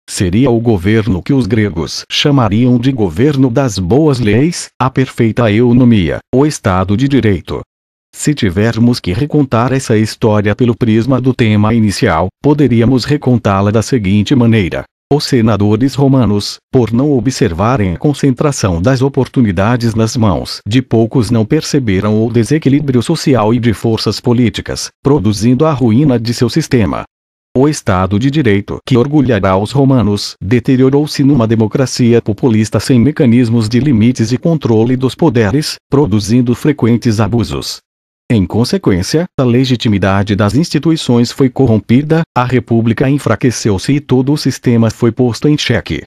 Seria o governo que os gregos chamariam de governo das boas leis, a perfeita eunomia, o Estado de Direito. Se tivermos que recontar essa história pelo prisma do tema inicial, poderíamos recontá-la da seguinte maneira. Os senadores romanos, por não observarem a concentração das oportunidades nas mãos de poucos, não perceberam o desequilíbrio social e de forças políticas, produzindo a ruína de seu sistema. O Estado de Direito que orgulhará os romanos deteriorou-se numa democracia populista sem mecanismos de limites e controle dos poderes, produzindo frequentes abusos. Em consequência, a legitimidade das instituições foi corrompida, a república enfraqueceu-se e todo o sistema foi posto em xeque.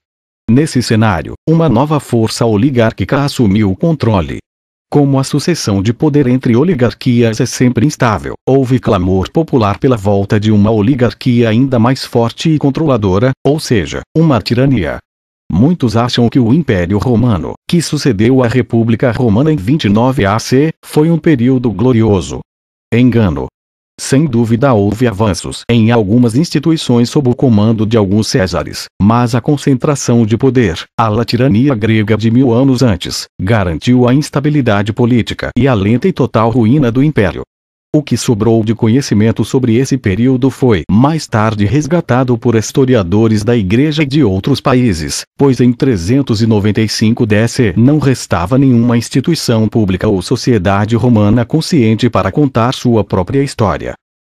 Nesse cenário, uma nova força oligárquica assumiu o controle, como a sucessão de poder entre oligarquias é sempre instável, houve clamor popular pela volta de uma oligarquia ainda mais forte e controladora, ou seja, uma tirania. Muitos acham que o Império Romano, que sucedeu à República Romana em 29 AC, foi um período glorioso. Engano, sem dúvida houve avanços em algumas instituições sob o comando de alguns Césares, mas a concentração de poder, a latirania grega de mil anos antes, garantiu a instabilidade política e a lenta e total ruína do império. O que sobrou de conhecimento sobre esse período foi mais tarde resgatado por historiadores da Igreja e de outros países, pois em 395 DC não restava nenhuma instituição pública ou sociedade romana consciente para contar sua própria história.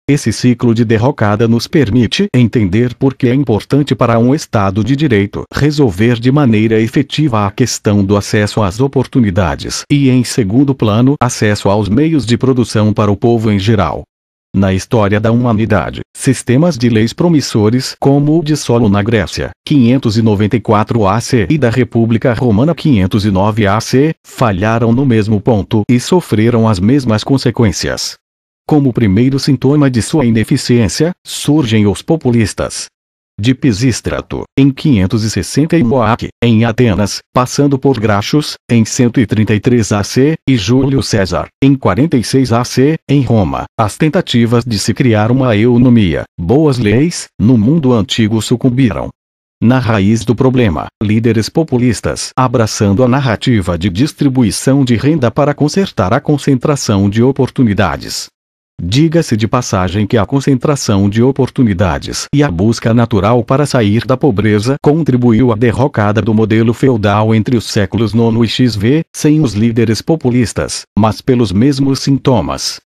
Esse ciclo de derrocada nos permite entender por que é importante para um Estado de direito resolver de maneira efetiva a questão do acesso às oportunidades e, em segundo plano, acesso aos meios de produção para o povo em geral. Na história da humanidade, sistemas de leis promissores como o de Solo na Grécia, 594 AC e da República Romana 509 AC, falharam no mesmo ponto e sofreram as mesmas consequências. Como primeiro sintoma de sua ineficiência, surgem os populistas. De Pisístrato, em 560 e Moac, em Atenas, passando por Graxos, em 133 AC, e Júlio César, em 46 AC, em Roma, as tentativas de se criar uma eunomia, boas leis, no mundo antigo sucumbiram. Na raiz do problema, líderes populistas abraçando a narrativa de distribuição de renda para consertar a concentração de oportunidades Diga-se de passagem que a concentração de oportunidades e a busca natural para sair da pobreza contribuiu à derrocada do modelo feudal entre os séculos IX e XV, sem os líderes populistas, mas pelos mesmos sintomas.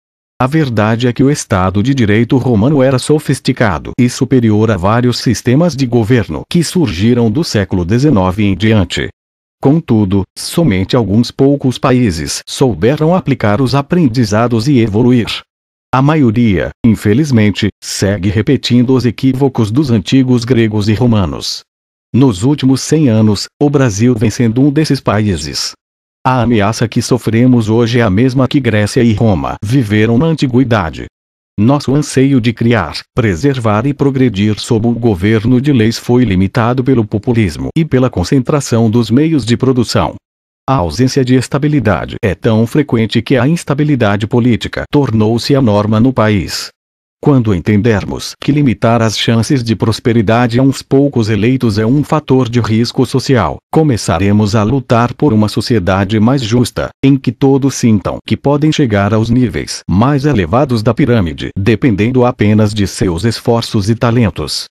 A verdade é que o Estado de Direito romano era sofisticado e superior a vários sistemas de governo que surgiram do século XIX em diante. Contudo, somente alguns poucos países souberam aplicar os aprendizados e evoluir. A maioria, infelizmente, segue repetindo os equívocos dos antigos gregos e romanos. Nos últimos 100 anos, o Brasil vem sendo um desses países. A ameaça que sofremos hoje é a mesma que Grécia e Roma viveram na antiguidade. Nosso anseio de criar, preservar e progredir sob o governo de leis foi limitado pelo populismo e pela concentração dos meios de produção. A ausência de estabilidade é tão frequente que a instabilidade política tornou-se a norma no país. Quando entendermos que limitar as chances de prosperidade a uns poucos eleitos é um fator de risco social, começaremos a lutar por uma sociedade mais justa, em que todos sintam que podem chegar aos níveis mais elevados da pirâmide, dependendo apenas de seus esforços e talentos.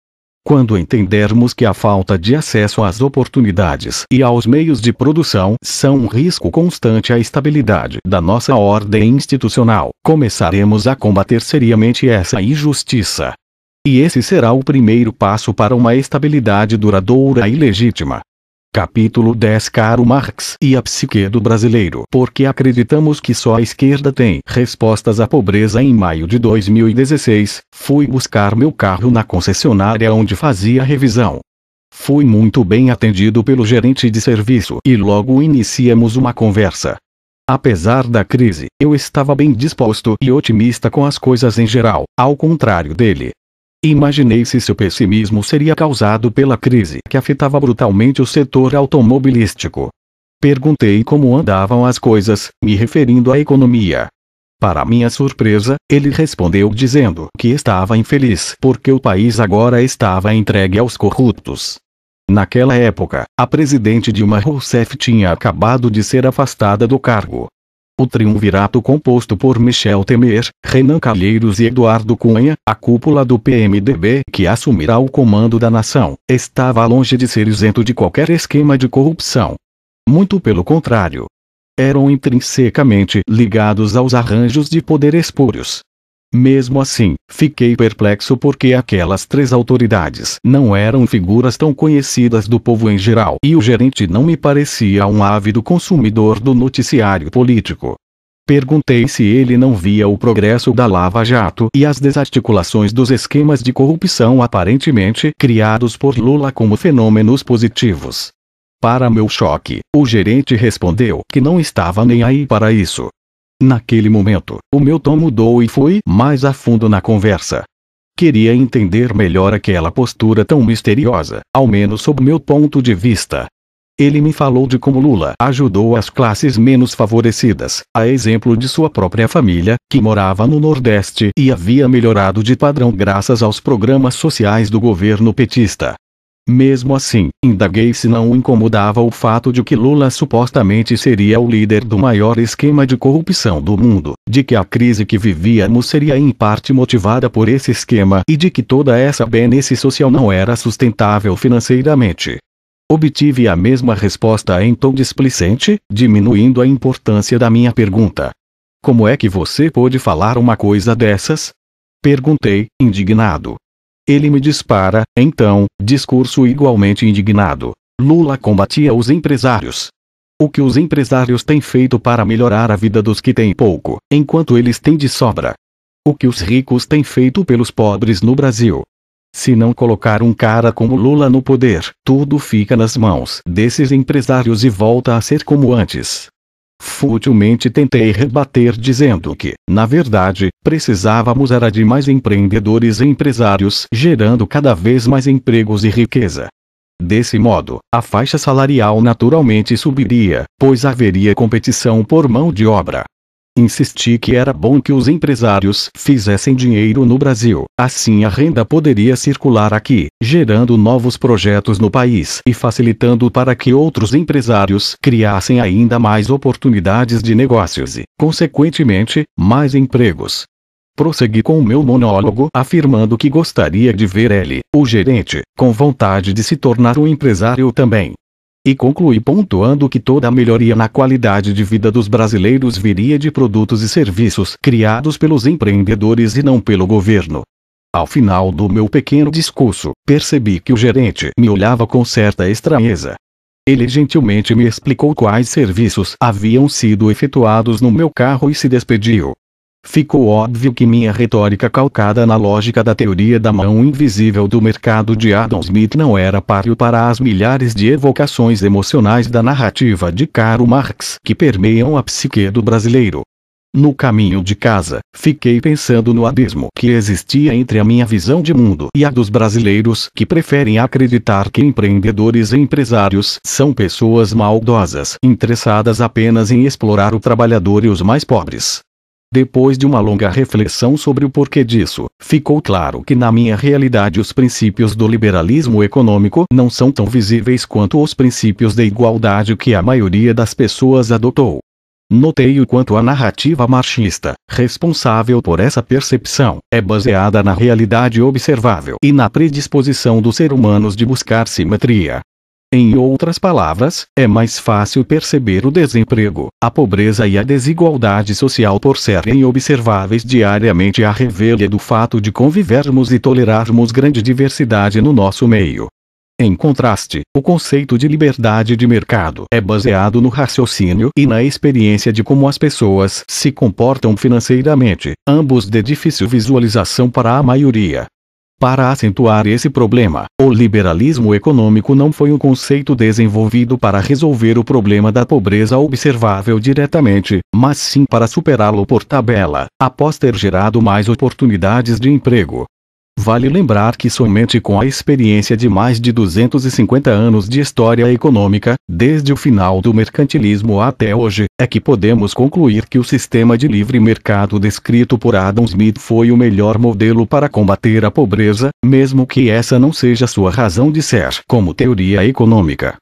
Quando entendermos que a falta de acesso às oportunidades e aos meios de produção são um risco constante à estabilidade da nossa ordem institucional, começaremos a combater seriamente essa injustiça. E esse será o primeiro passo para uma estabilidade duradoura e legítima. Capítulo 10 Caro Marx e a psique do brasileiro Porque acreditamos que só a esquerda tem respostas à pobreza Em maio de 2016, fui buscar meu carro na concessionária onde fazia revisão. Fui muito bem atendido pelo gerente de serviço e logo iniciamos uma conversa. Apesar da crise, eu estava bem disposto e otimista com as coisas em geral, ao contrário dele, imaginei se seu pessimismo seria causado pela crise que afetava brutalmente o setor automobilístico. Perguntei como andavam as coisas, me referindo à economia. Para minha surpresa, ele respondeu dizendo que estava infeliz porque o país agora estava entregue aos corruptos. Naquela época, a presidente Dilma Rousseff tinha acabado de ser afastada do cargo o triunvirato composto por Michel Temer, Renan Calheiros e Eduardo Cunha, a cúpula do PMDB que assumirá o comando da nação, estava longe de ser isento de qualquer esquema de corrupção. Muito pelo contrário. Eram intrinsecamente ligados aos arranjos de poderes puros mesmo assim, fiquei perplexo porque aquelas três autoridades não eram figuras tão conhecidas do povo em geral e o gerente não me parecia um ávido consumidor do noticiário político. Perguntei se ele não via o progresso da Lava Jato e as desarticulações dos esquemas de corrupção aparentemente criados por Lula como fenômenos positivos. Para meu choque, o gerente respondeu que não estava nem aí para isso. Naquele momento, o meu tom mudou e fui mais a fundo na conversa. Queria entender melhor aquela postura tão misteriosa, ao menos sob meu ponto de vista. Ele me falou de como Lula ajudou as classes menos favorecidas, a exemplo de sua própria família, que morava no Nordeste e havia melhorado de padrão graças aos programas sociais do governo petista. Mesmo assim, indaguei se não o incomodava o fato de que Lula supostamente seria o líder do maior esquema de corrupção do mundo, de que a crise que vivíamos seria em parte motivada por esse esquema e de que toda essa benesse social não era sustentável financeiramente. Obtive a mesma resposta em tom displicente, diminuindo a importância da minha pergunta. Como é que você pôde falar uma coisa dessas? Perguntei, indignado. Ele me dispara, então, discurso igualmente indignado. Lula combatia os empresários. O que os empresários têm feito para melhorar a vida dos que têm pouco, enquanto eles têm de sobra? O que os ricos têm feito pelos pobres no Brasil? Se não colocar um cara como Lula no poder, tudo fica nas mãos desses empresários e volta a ser como antes. Futilmente tentei rebater dizendo que, na verdade, precisávamos era de mais empreendedores e empresários gerando cada vez mais empregos e riqueza. Desse modo, a faixa salarial naturalmente subiria, pois haveria competição por mão de obra. Insisti que era bom que os empresários fizessem dinheiro no Brasil. Assim a renda poderia circular aqui, gerando novos projetos no país e facilitando para que outros empresários criassem ainda mais oportunidades de negócios e, consequentemente, mais empregos. Prossegui com o meu monólogo afirmando que gostaria de ver ele, o gerente, com vontade de se tornar um empresário também. E conclui pontuando que toda a melhoria na qualidade de vida dos brasileiros viria de produtos e serviços criados pelos empreendedores e não pelo governo. Ao final do meu pequeno discurso, percebi que o gerente me olhava com certa estranheza. Ele gentilmente me explicou quais serviços haviam sido efetuados no meu carro e se despediu, ficou óbvio que minha retórica calcada na lógica da teoria da mão invisível do mercado de Adam Smith não era páreo para as milhares de evocações emocionais da narrativa de Karl Marx que permeiam a psique do brasileiro. No caminho de casa, fiquei pensando no abismo que existia entre a minha visão de mundo e a dos brasileiros que preferem acreditar que empreendedores e empresários são pessoas maldosas interessadas apenas em explorar o trabalhador e os mais pobres. Depois de uma longa reflexão sobre o porquê disso, ficou claro que na minha realidade os princípios do liberalismo econômico não são tão visíveis quanto os princípios da igualdade que a maioria das pessoas adotou. Notei o quanto a narrativa marxista, responsável por essa percepção, é baseada na realidade observável e na predisposição dos seres humanos de buscar simetria, em outras palavras, é mais fácil perceber o desemprego, a pobreza e a desigualdade social por serem observáveis diariamente à revelia do fato de convivermos e tolerarmos grande diversidade no nosso meio. Em contraste, o conceito de liberdade de mercado é baseado no raciocínio e na experiência de como as pessoas se comportam financeiramente, ambos de difícil visualização para a maioria. Para acentuar esse problema, o liberalismo econômico não foi um conceito desenvolvido para resolver o problema da pobreza observável diretamente, mas sim para superá-lo por tabela, após ter gerado mais oportunidades de emprego, Vale lembrar que somente com a experiência de mais de 250 anos de história econômica, desde o final do mercantilismo até hoje, é que podemos concluir que o sistema de livre mercado descrito por Adam Smith foi o melhor modelo para combater a pobreza, mesmo que essa não seja sua razão de ser como teoria econômica.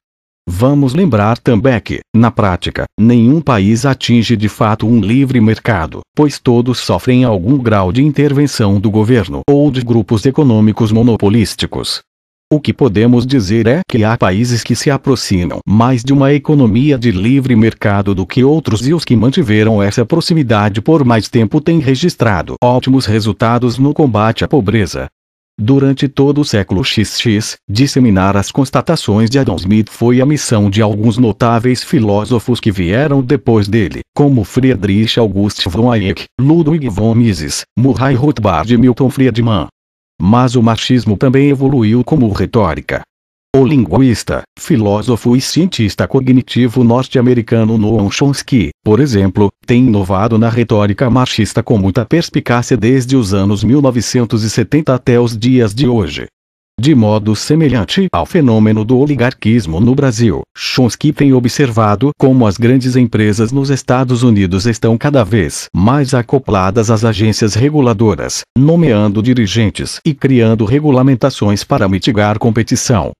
Vamos lembrar também que, na prática, nenhum país atinge de fato um livre mercado, pois todos sofrem algum grau de intervenção do governo ou de grupos econômicos monopolísticos. O que podemos dizer é que há países que se aproximam mais de uma economia de livre mercado do que outros e os que mantiveram essa proximidade por mais tempo têm registrado ótimos resultados no combate à pobreza, Durante todo o século XX, disseminar as constatações de Adam Smith foi a missão de alguns notáveis filósofos que vieram depois dele, como Friedrich August von Hayek, Ludwig von Mises, Murray Rothbard e Milton Friedman. Mas o machismo também evoluiu como retórica, o linguista, filósofo e cientista cognitivo norte-americano Noam Chomsky, por exemplo, tem inovado na retórica machista com muita perspicácia desde os anos 1970 até os dias de hoje. De modo semelhante ao fenômeno do oligarquismo no Brasil, Chomsky tem observado como as grandes empresas nos Estados Unidos estão cada vez mais acopladas às agências reguladoras, nomeando dirigentes e criando regulamentações para mitigar competição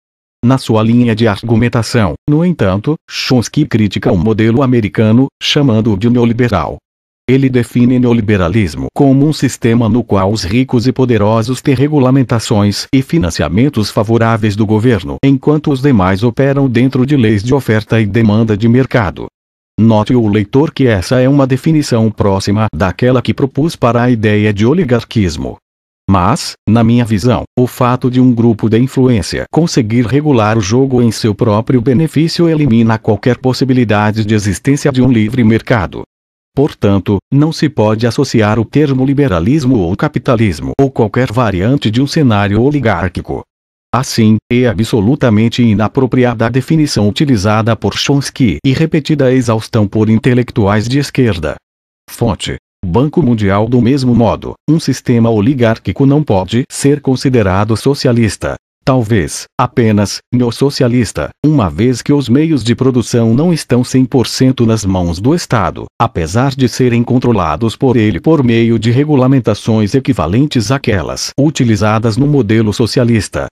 na sua linha de argumentação. No entanto, Chomsky critica o modelo americano, chamando-o de neoliberal. Ele define neoliberalismo como um sistema no qual os ricos e poderosos têm regulamentações e financiamentos favoráveis do governo, enquanto os demais operam dentro de leis de oferta e demanda de mercado. Note o leitor que essa é uma definição próxima daquela que propus para a ideia de oligarquismo. Mas, na minha visão, o fato de um grupo de influência conseguir regular o jogo em seu próprio benefício elimina qualquer possibilidade de existência de um livre mercado. Portanto, não se pode associar o termo liberalismo ou capitalismo ou qualquer variante de um cenário oligárquico. Assim, é absolutamente inapropriada a definição utilizada por Chomsky e repetida a exaustão por intelectuais de esquerda. Fonte: Banco Mundial do mesmo modo, um sistema oligárquico não pode ser considerado socialista. Talvez, apenas, neossocialista, uma vez que os meios de produção não estão 100% nas mãos do Estado, apesar de serem controlados por ele por meio de regulamentações equivalentes àquelas utilizadas no modelo socialista.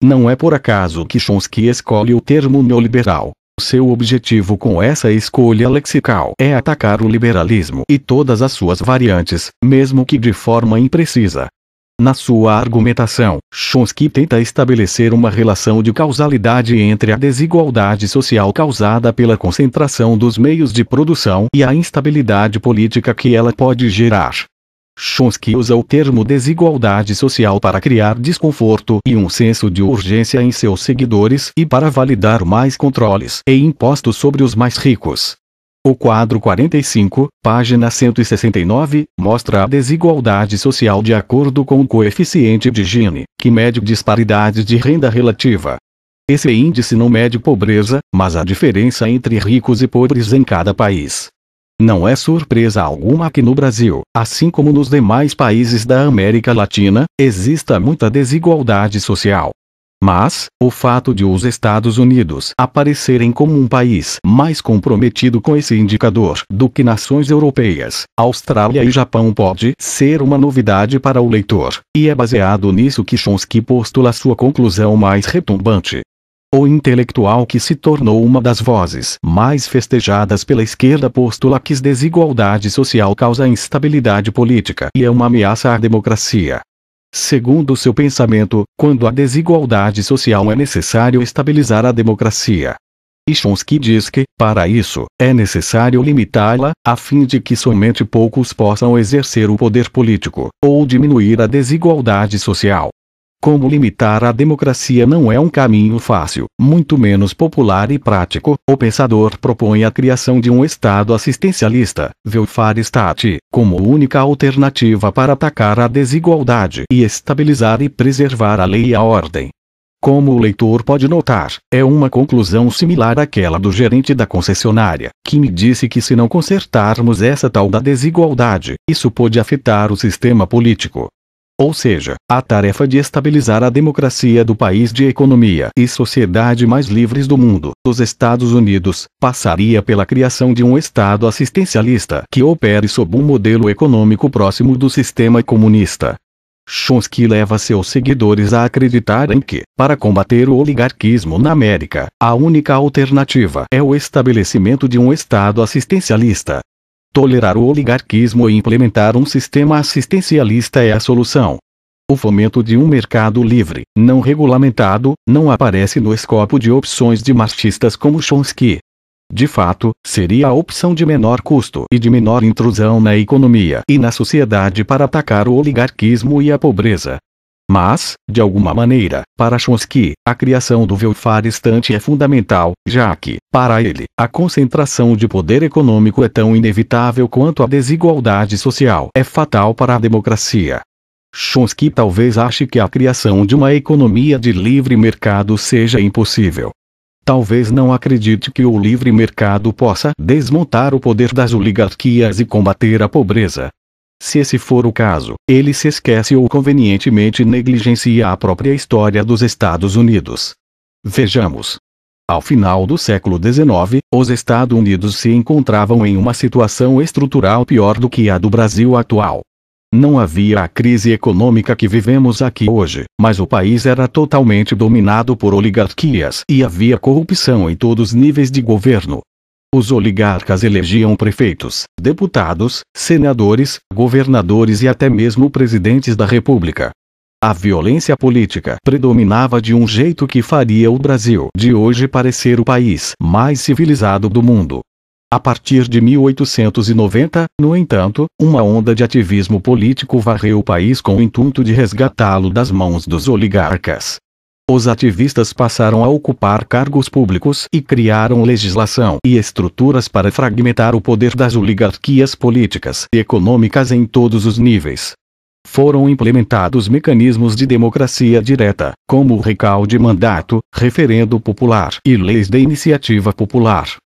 Não é por acaso que Chomsky escolhe o termo neoliberal, seu objetivo com essa escolha lexical é atacar o liberalismo e todas as suas variantes, mesmo que de forma imprecisa. Na sua argumentação, Chomsky tenta estabelecer uma relação de causalidade entre a desigualdade social causada pela concentração dos meios de produção e a instabilidade política que ela pode gerar. Chomsky usa o termo desigualdade social para criar desconforto e um senso de urgência em seus seguidores e para validar mais controles e impostos sobre os mais ricos. O quadro 45, página 169, mostra a desigualdade social de acordo com o coeficiente de Gini, que mede disparidades de renda relativa. Esse índice não mede pobreza, mas a diferença entre ricos e pobres em cada país. Não é surpresa alguma que no Brasil, assim como nos demais países da América Latina, exista muita desigualdade social. Mas, o fato de os Estados Unidos aparecerem como um país mais comprometido com esse indicador do que nações europeias, Austrália e Japão pode ser uma novidade para o leitor, e é baseado nisso que Chomsky postula sua conclusão mais retumbante. O intelectual que se tornou uma das vozes mais festejadas pela esquerda postula que desigualdade social causa instabilidade política e é uma ameaça à democracia. Segundo seu pensamento, quando há desigualdade social é necessário estabilizar a democracia. Chomsky diz que, para isso, é necessário limitá-la, a fim de que somente poucos possam exercer o poder político, ou diminuir a desigualdade social. Como limitar a democracia não é um caminho fácil, muito menos popular e prático. O pensador propõe a criação de um Estado assistencialista, state, como única alternativa para atacar a desigualdade e estabilizar e preservar a lei e a ordem. Como o leitor pode notar, é uma conclusão similar àquela do gerente da concessionária, que me disse que se não consertarmos essa tal da desigualdade, isso pode afetar o sistema político ou seja, a tarefa de estabilizar a democracia do país de economia e sociedade mais livres do mundo, os Estados Unidos, passaria pela criação de um Estado assistencialista que opere sob um modelo econômico próximo do sistema comunista. Chomsky leva seus seguidores a acreditarem que, para combater o oligarquismo na América, a única alternativa é o estabelecimento de um Estado assistencialista, Tolerar o oligarquismo e implementar um sistema assistencialista é a solução. O fomento de um mercado livre, não regulamentado, não aparece no escopo de opções de marxistas como Chomsky. De fato, seria a opção de menor custo e de menor intrusão na economia e na sociedade para atacar o oligarquismo e a pobreza. Mas, de alguma maneira, para Chomsky, a criação do welfare estante é fundamental, já que, para ele, a concentração de poder econômico é tão inevitável quanto a desigualdade social é fatal para a democracia. Chomsky talvez ache que a criação de uma economia de livre mercado seja impossível. Talvez não acredite que o livre mercado possa desmontar o poder das oligarquias e combater a pobreza, se esse for o caso, ele se esquece ou convenientemente negligencia a própria história dos Estados Unidos. Vejamos. Ao final do século XIX, os Estados Unidos se encontravam em uma situação estrutural pior do que a do Brasil atual. Não havia a crise econômica que vivemos aqui hoje, mas o país era totalmente dominado por oligarquias e havia corrupção em todos os níveis de governo, os oligarcas elegiam prefeitos, deputados, senadores, governadores e até mesmo presidentes da República. A violência política predominava de um jeito que faria o Brasil de hoje parecer o país mais civilizado do mundo. A partir de 1890, no entanto, uma onda de ativismo político varreu o país com o intuito de resgatá-lo das mãos dos oligarcas os ativistas passaram a ocupar cargos públicos e criaram legislação e estruturas para fragmentar o poder das oligarquias políticas e econômicas em todos os níveis. Foram implementados mecanismos de democracia direta, como o recal de mandato, referendo popular e leis de iniciativa popular.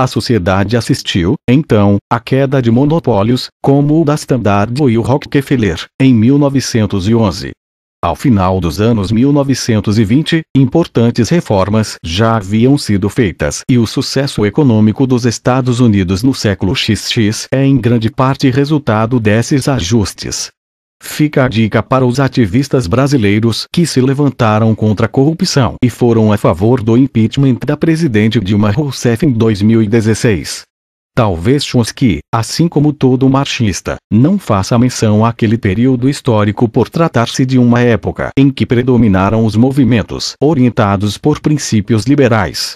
A sociedade assistiu, então, à queda de monopólios, como o da Standard e o Rockefeller, em 1911, ao final dos anos 1920, importantes reformas já haviam sido feitas e o sucesso econômico dos Estados Unidos no século XX é em grande parte resultado desses ajustes. Fica a dica para os ativistas brasileiros que se levantaram contra a corrupção e foram a favor do impeachment da presidente Dilma Rousseff em 2016. Talvez Chomsky, assim como todo marxista, não faça menção àquele período histórico por tratar-se de uma época em que predominaram os movimentos orientados por princípios liberais.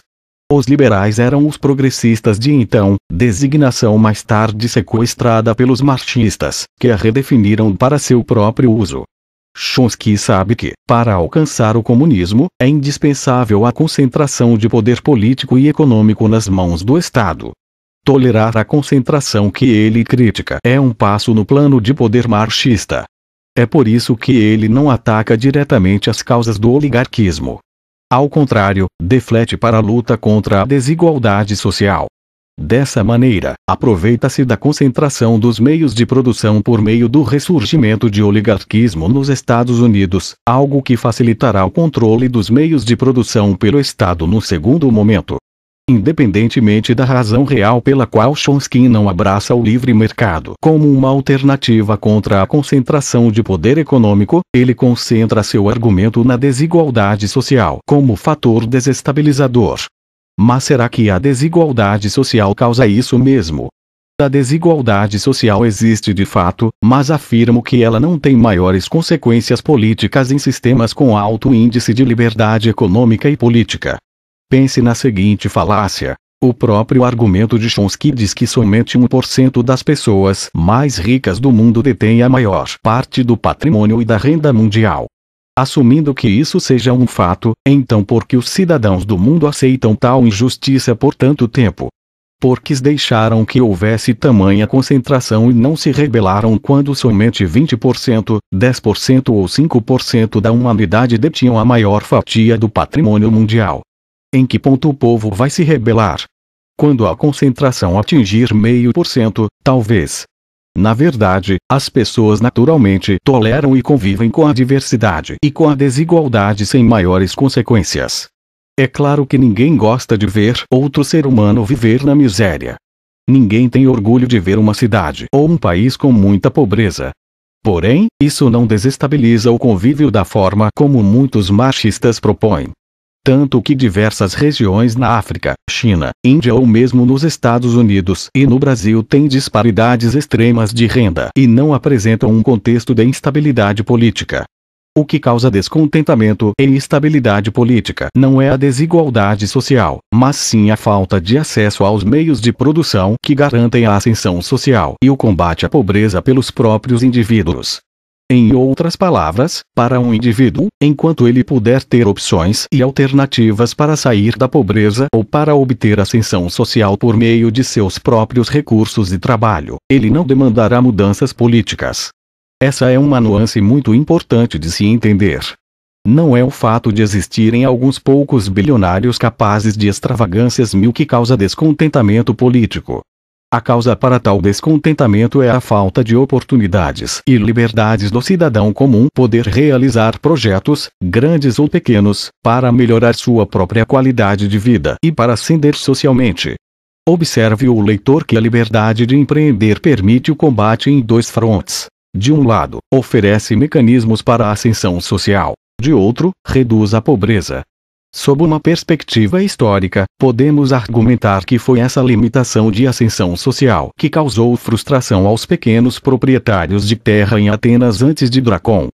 Os liberais eram os progressistas de então, designação mais tarde sequestrada pelos marxistas, que a redefiniram para seu próprio uso. Chomsky sabe que, para alcançar o comunismo, é indispensável a concentração de poder político e econômico nas mãos do Estado. Tolerar a concentração que ele critica é um passo no plano de poder marxista. É por isso que ele não ataca diretamente as causas do oligarquismo. Ao contrário, deflete para a luta contra a desigualdade social. Dessa maneira, aproveita-se da concentração dos meios de produção por meio do ressurgimento de oligarquismo nos Estados Unidos, algo que facilitará o controle dos meios de produção pelo Estado no segundo momento independentemente da razão real pela qual Chomsky não abraça o livre mercado como uma alternativa contra a concentração de poder econômico, ele concentra seu argumento na desigualdade social como fator desestabilizador. Mas será que a desigualdade social causa isso mesmo? A desigualdade social existe de fato, mas afirmo que ela não tem maiores consequências políticas em sistemas com alto índice de liberdade econômica e política. Pense na seguinte falácia. O próprio argumento de Chomsky diz que somente 1% das pessoas mais ricas do mundo detêm a maior parte do patrimônio e da renda mundial. Assumindo que isso seja um fato, então por que os cidadãos do mundo aceitam tal injustiça por tanto tempo? Porque deixaram que houvesse tamanha concentração e não se rebelaram quando somente 20%, 10% ou 5% da humanidade detinham a maior fatia do patrimônio mundial. Em que ponto o povo vai se rebelar? Quando a concentração atingir meio por cento, talvez. Na verdade, as pessoas naturalmente toleram e convivem com a diversidade e com a desigualdade sem maiores consequências. É claro que ninguém gosta de ver outro ser humano viver na miséria. Ninguém tem orgulho de ver uma cidade ou um país com muita pobreza. Porém, isso não desestabiliza o convívio da forma como muitos machistas propõem tanto que diversas regiões na África, China, Índia ou mesmo nos Estados Unidos e no Brasil têm disparidades extremas de renda e não apresentam um contexto de instabilidade política. O que causa descontentamento e instabilidade política não é a desigualdade social, mas sim a falta de acesso aos meios de produção que garantem a ascensão social e o combate à pobreza pelos próprios indivíduos. Em outras palavras, para um indivíduo, enquanto ele puder ter opções e alternativas para sair da pobreza ou para obter ascensão social por meio de seus próprios recursos de trabalho, ele não demandará mudanças políticas. Essa é uma nuance muito importante de se entender. Não é o fato de existirem alguns poucos bilionários capazes de extravagâncias mil que causa descontentamento político. A causa para tal descontentamento é a falta de oportunidades e liberdades do cidadão comum poder realizar projetos, grandes ou pequenos, para melhorar sua própria qualidade de vida e para ascender socialmente. Observe o leitor que a liberdade de empreender permite o combate em dois frontes. De um lado, oferece mecanismos para a ascensão social. De outro, reduz a pobreza, Sob uma perspectiva histórica, podemos argumentar que foi essa limitação de ascensão social que causou frustração aos pequenos proprietários de terra em Atenas antes de Dracon.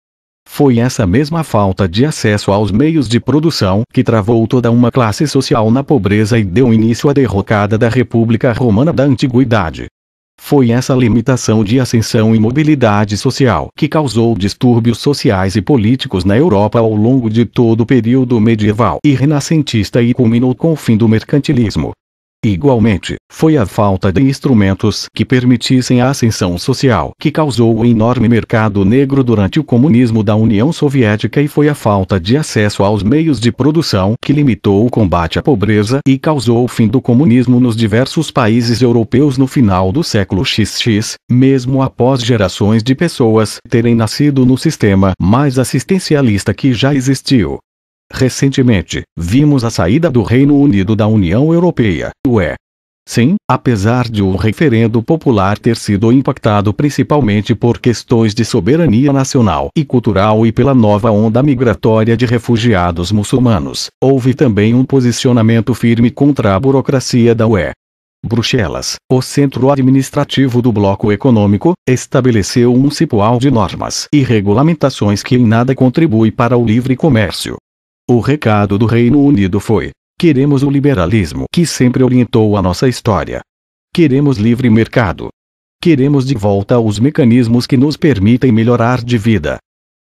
Foi essa mesma falta de acesso aos meios de produção que travou toda uma classe social na pobreza e deu início à derrocada da República Romana da Antiguidade. Foi essa limitação de ascensão e mobilidade social que causou distúrbios sociais e políticos na Europa ao longo de todo o período medieval e renascentista e culminou com o fim do mercantilismo. Igualmente, foi a falta de instrumentos que permitissem a ascensão social que causou o enorme mercado negro durante o comunismo da União Soviética e foi a falta de acesso aos meios de produção que limitou o combate à pobreza e causou o fim do comunismo nos diversos países europeus no final do século XX, mesmo após gerações de pessoas terem nascido no sistema mais assistencialista que já existiu. Recentemente, vimos a saída do Reino Unido da União Europeia, UE. Sim, apesar de o referendo popular ter sido impactado principalmente por questões de soberania nacional e cultural e pela nova onda migratória de refugiados muçulmanos, houve também um posicionamento firme contra a burocracia da UE. Bruxelas, o centro administrativo do bloco econômico, estabeleceu um cipual de normas e regulamentações que em nada contribui para o livre comércio, o recado do Reino Unido foi: queremos o liberalismo que sempre orientou a nossa história. Queremos livre mercado. Queremos de volta os mecanismos que nos permitem melhorar de vida.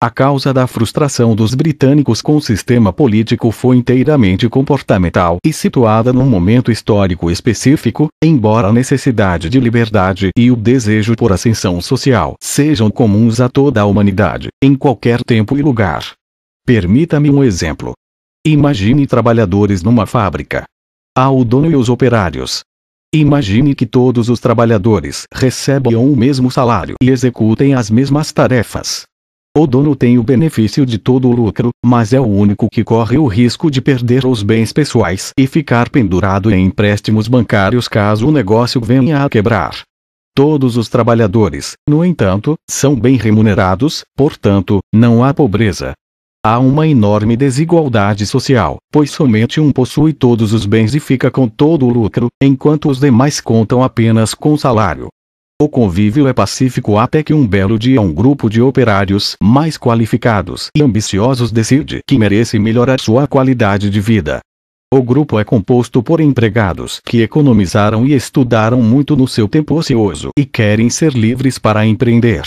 A causa da frustração dos britânicos com o sistema político foi inteiramente comportamental e situada num momento histórico específico, embora a necessidade de liberdade e o desejo por ascensão social sejam comuns a toda a humanidade, em qualquer tempo e lugar. Permita-me um exemplo. Imagine trabalhadores numa fábrica. Há o dono e os operários. Imagine que todos os trabalhadores recebam o mesmo salário e executem as mesmas tarefas. O dono tem o benefício de todo o lucro, mas é o único que corre o risco de perder os bens pessoais e ficar pendurado em empréstimos bancários caso o negócio venha a quebrar. Todos os trabalhadores, no entanto, são bem remunerados, portanto, não há pobreza, Há uma enorme desigualdade social, pois somente um possui todos os bens e fica com todo o lucro, enquanto os demais contam apenas com salário. O convívio é pacífico até que um belo dia um grupo de operários mais qualificados e ambiciosos decide que merece melhorar sua qualidade de vida. O grupo é composto por empregados que economizaram e estudaram muito no seu tempo ocioso e querem ser livres para empreender.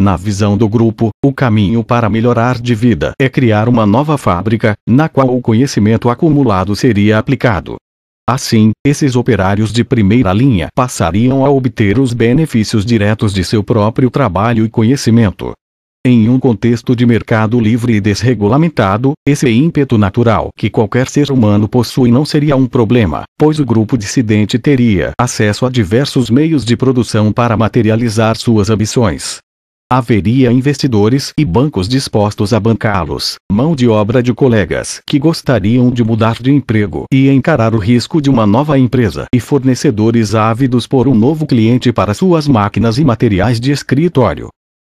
Na visão do grupo, o caminho para melhorar de vida é criar uma nova fábrica, na qual o conhecimento acumulado seria aplicado. Assim, esses operários de primeira linha passariam a obter os benefícios diretos de seu próprio trabalho e conhecimento. Em um contexto de mercado livre e desregulamentado, esse ímpeto natural que qualquer ser humano possui não seria um problema, pois o grupo dissidente teria acesso a diversos meios de produção para materializar suas ambições. Haveria investidores e bancos dispostos a bancá-los, mão de obra de colegas que gostariam de mudar de emprego e encarar o risco de uma nova empresa e fornecedores ávidos por um novo cliente para suas máquinas e materiais de escritório.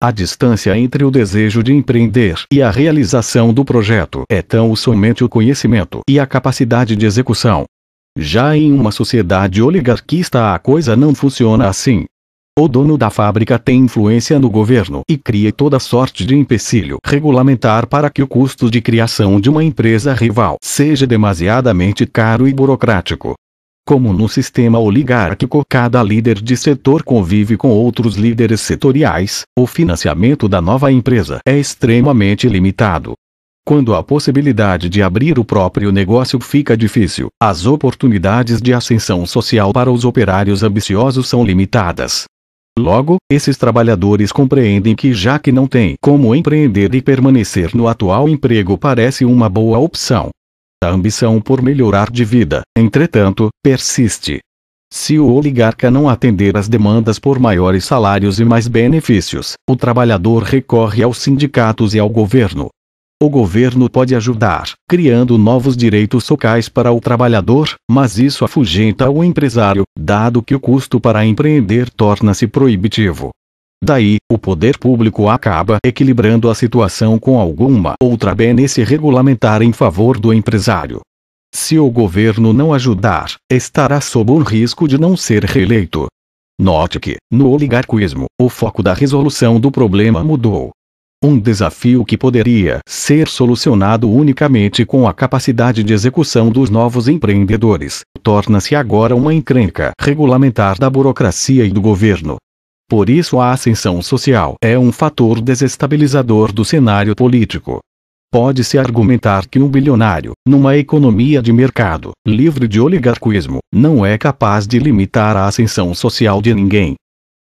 A distância entre o desejo de empreender e a realização do projeto é tão somente o conhecimento e a capacidade de execução. Já em uma sociedade oligarquista a coisa não funciona assim. O dono da fábrica tem influência no governo e cria toda sorte de empecilho regulamentar para que o custo de criação de uma empresa rival seja demasiadamente caro e burocrático. Como no sistema oligárquico, cada líder de setor convive com outros líderes setoriais, o financiamento da nova empresa é extremamente limitado. Quando a possibilidade de abrir o próprio negócio fica difícil, as oportunidades de ascensão social para os operários ambiciosos são limitadas. Logo, esses trabalhadores compreendem que já que não tem como empreender e permanecer no atual emprego parece uma boa opção. A ambição por melhorar de vida, entretanto, persiste. Se o oligarca não atender às demandas por maiores salários e mais benefícios, o trabalhador recorre aos sindicatos e ao governo, o governo pode ajudar, criando novos direitos sociais para o trabalhador, mas isso afugenta o empresário, dado que o custo para empreender torna-se proibitivo. Daí, o poder público acaba equilibrando a situação com alguma outra benesse regulamentar em favor do empresário. Se o governo não ajudar, estará sob o risco de não ser reeleito. Note que, no oligarquismo, o foco da resolução do problema mudou. Um desafio que poderia ser solucionado unicamente com a capacidade de execução dos novos empreendedores, torna-se agora uma encrenca regulamentar da burocracia e do governo. Por isso, a ascensão social é um fator desestabilizador do cenário político. Pode-se argumentar que um bilionário, numa economia de mercado, livre de oligarquismo, não é capaz de limitar a ascensão social de ninguém.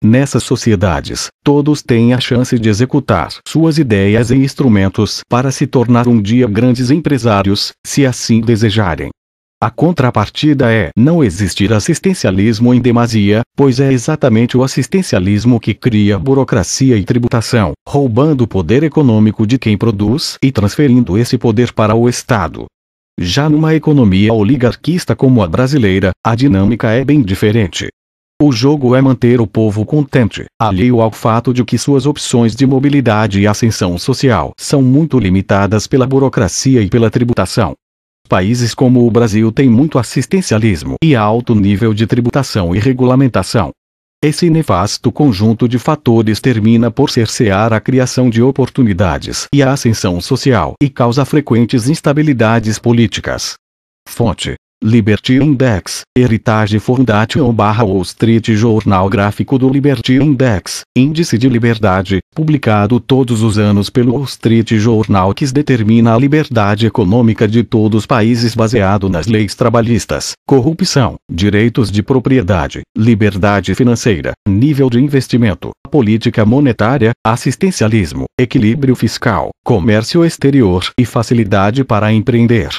Nessas sociedades, todos têm a chance de executar suas ideias e instrumentos para se tornar um dia grandes empresários, se assim desejarem. A contrapartida é não existir assistencialismo em demasia, pois é exatamente o assistencialismo que cria burocracia e tributação, roubando o poder econômico de quem produz e transferindo esse poder para o Estado. Já numa economia oligarquista como a brasileira, a dinâmica é bem diferente. O jogo é manter o povo contente, alheio ao fato de que suas opções de mobilidade e ascensão social são muito limitadas pela burocracia e pela tributação. Países como o Brasil têm muito assistencialismo e alto nível de tributação e regulamentação. Esse nefasto conjunto de fatores termina por cercear a criação de oportunidades e a ascensão social e causa frequentes instabilidades políticas. Fonte Liberty Index, Heritage Foundation barra Wall Street Jornal Gráfico do Liberty Index, Índice de Liberdade, publicado todos os anos pelo Wall Street Journal que determina a liberdade econômica de todos os países baseado nas leis trabalhistas, corrupção, direitos de propriedade, liberdade financeira, nível de investimento, política monetária, assistencialismo, equilíbrio fiscal, comércio exterior e facilidade para empreender.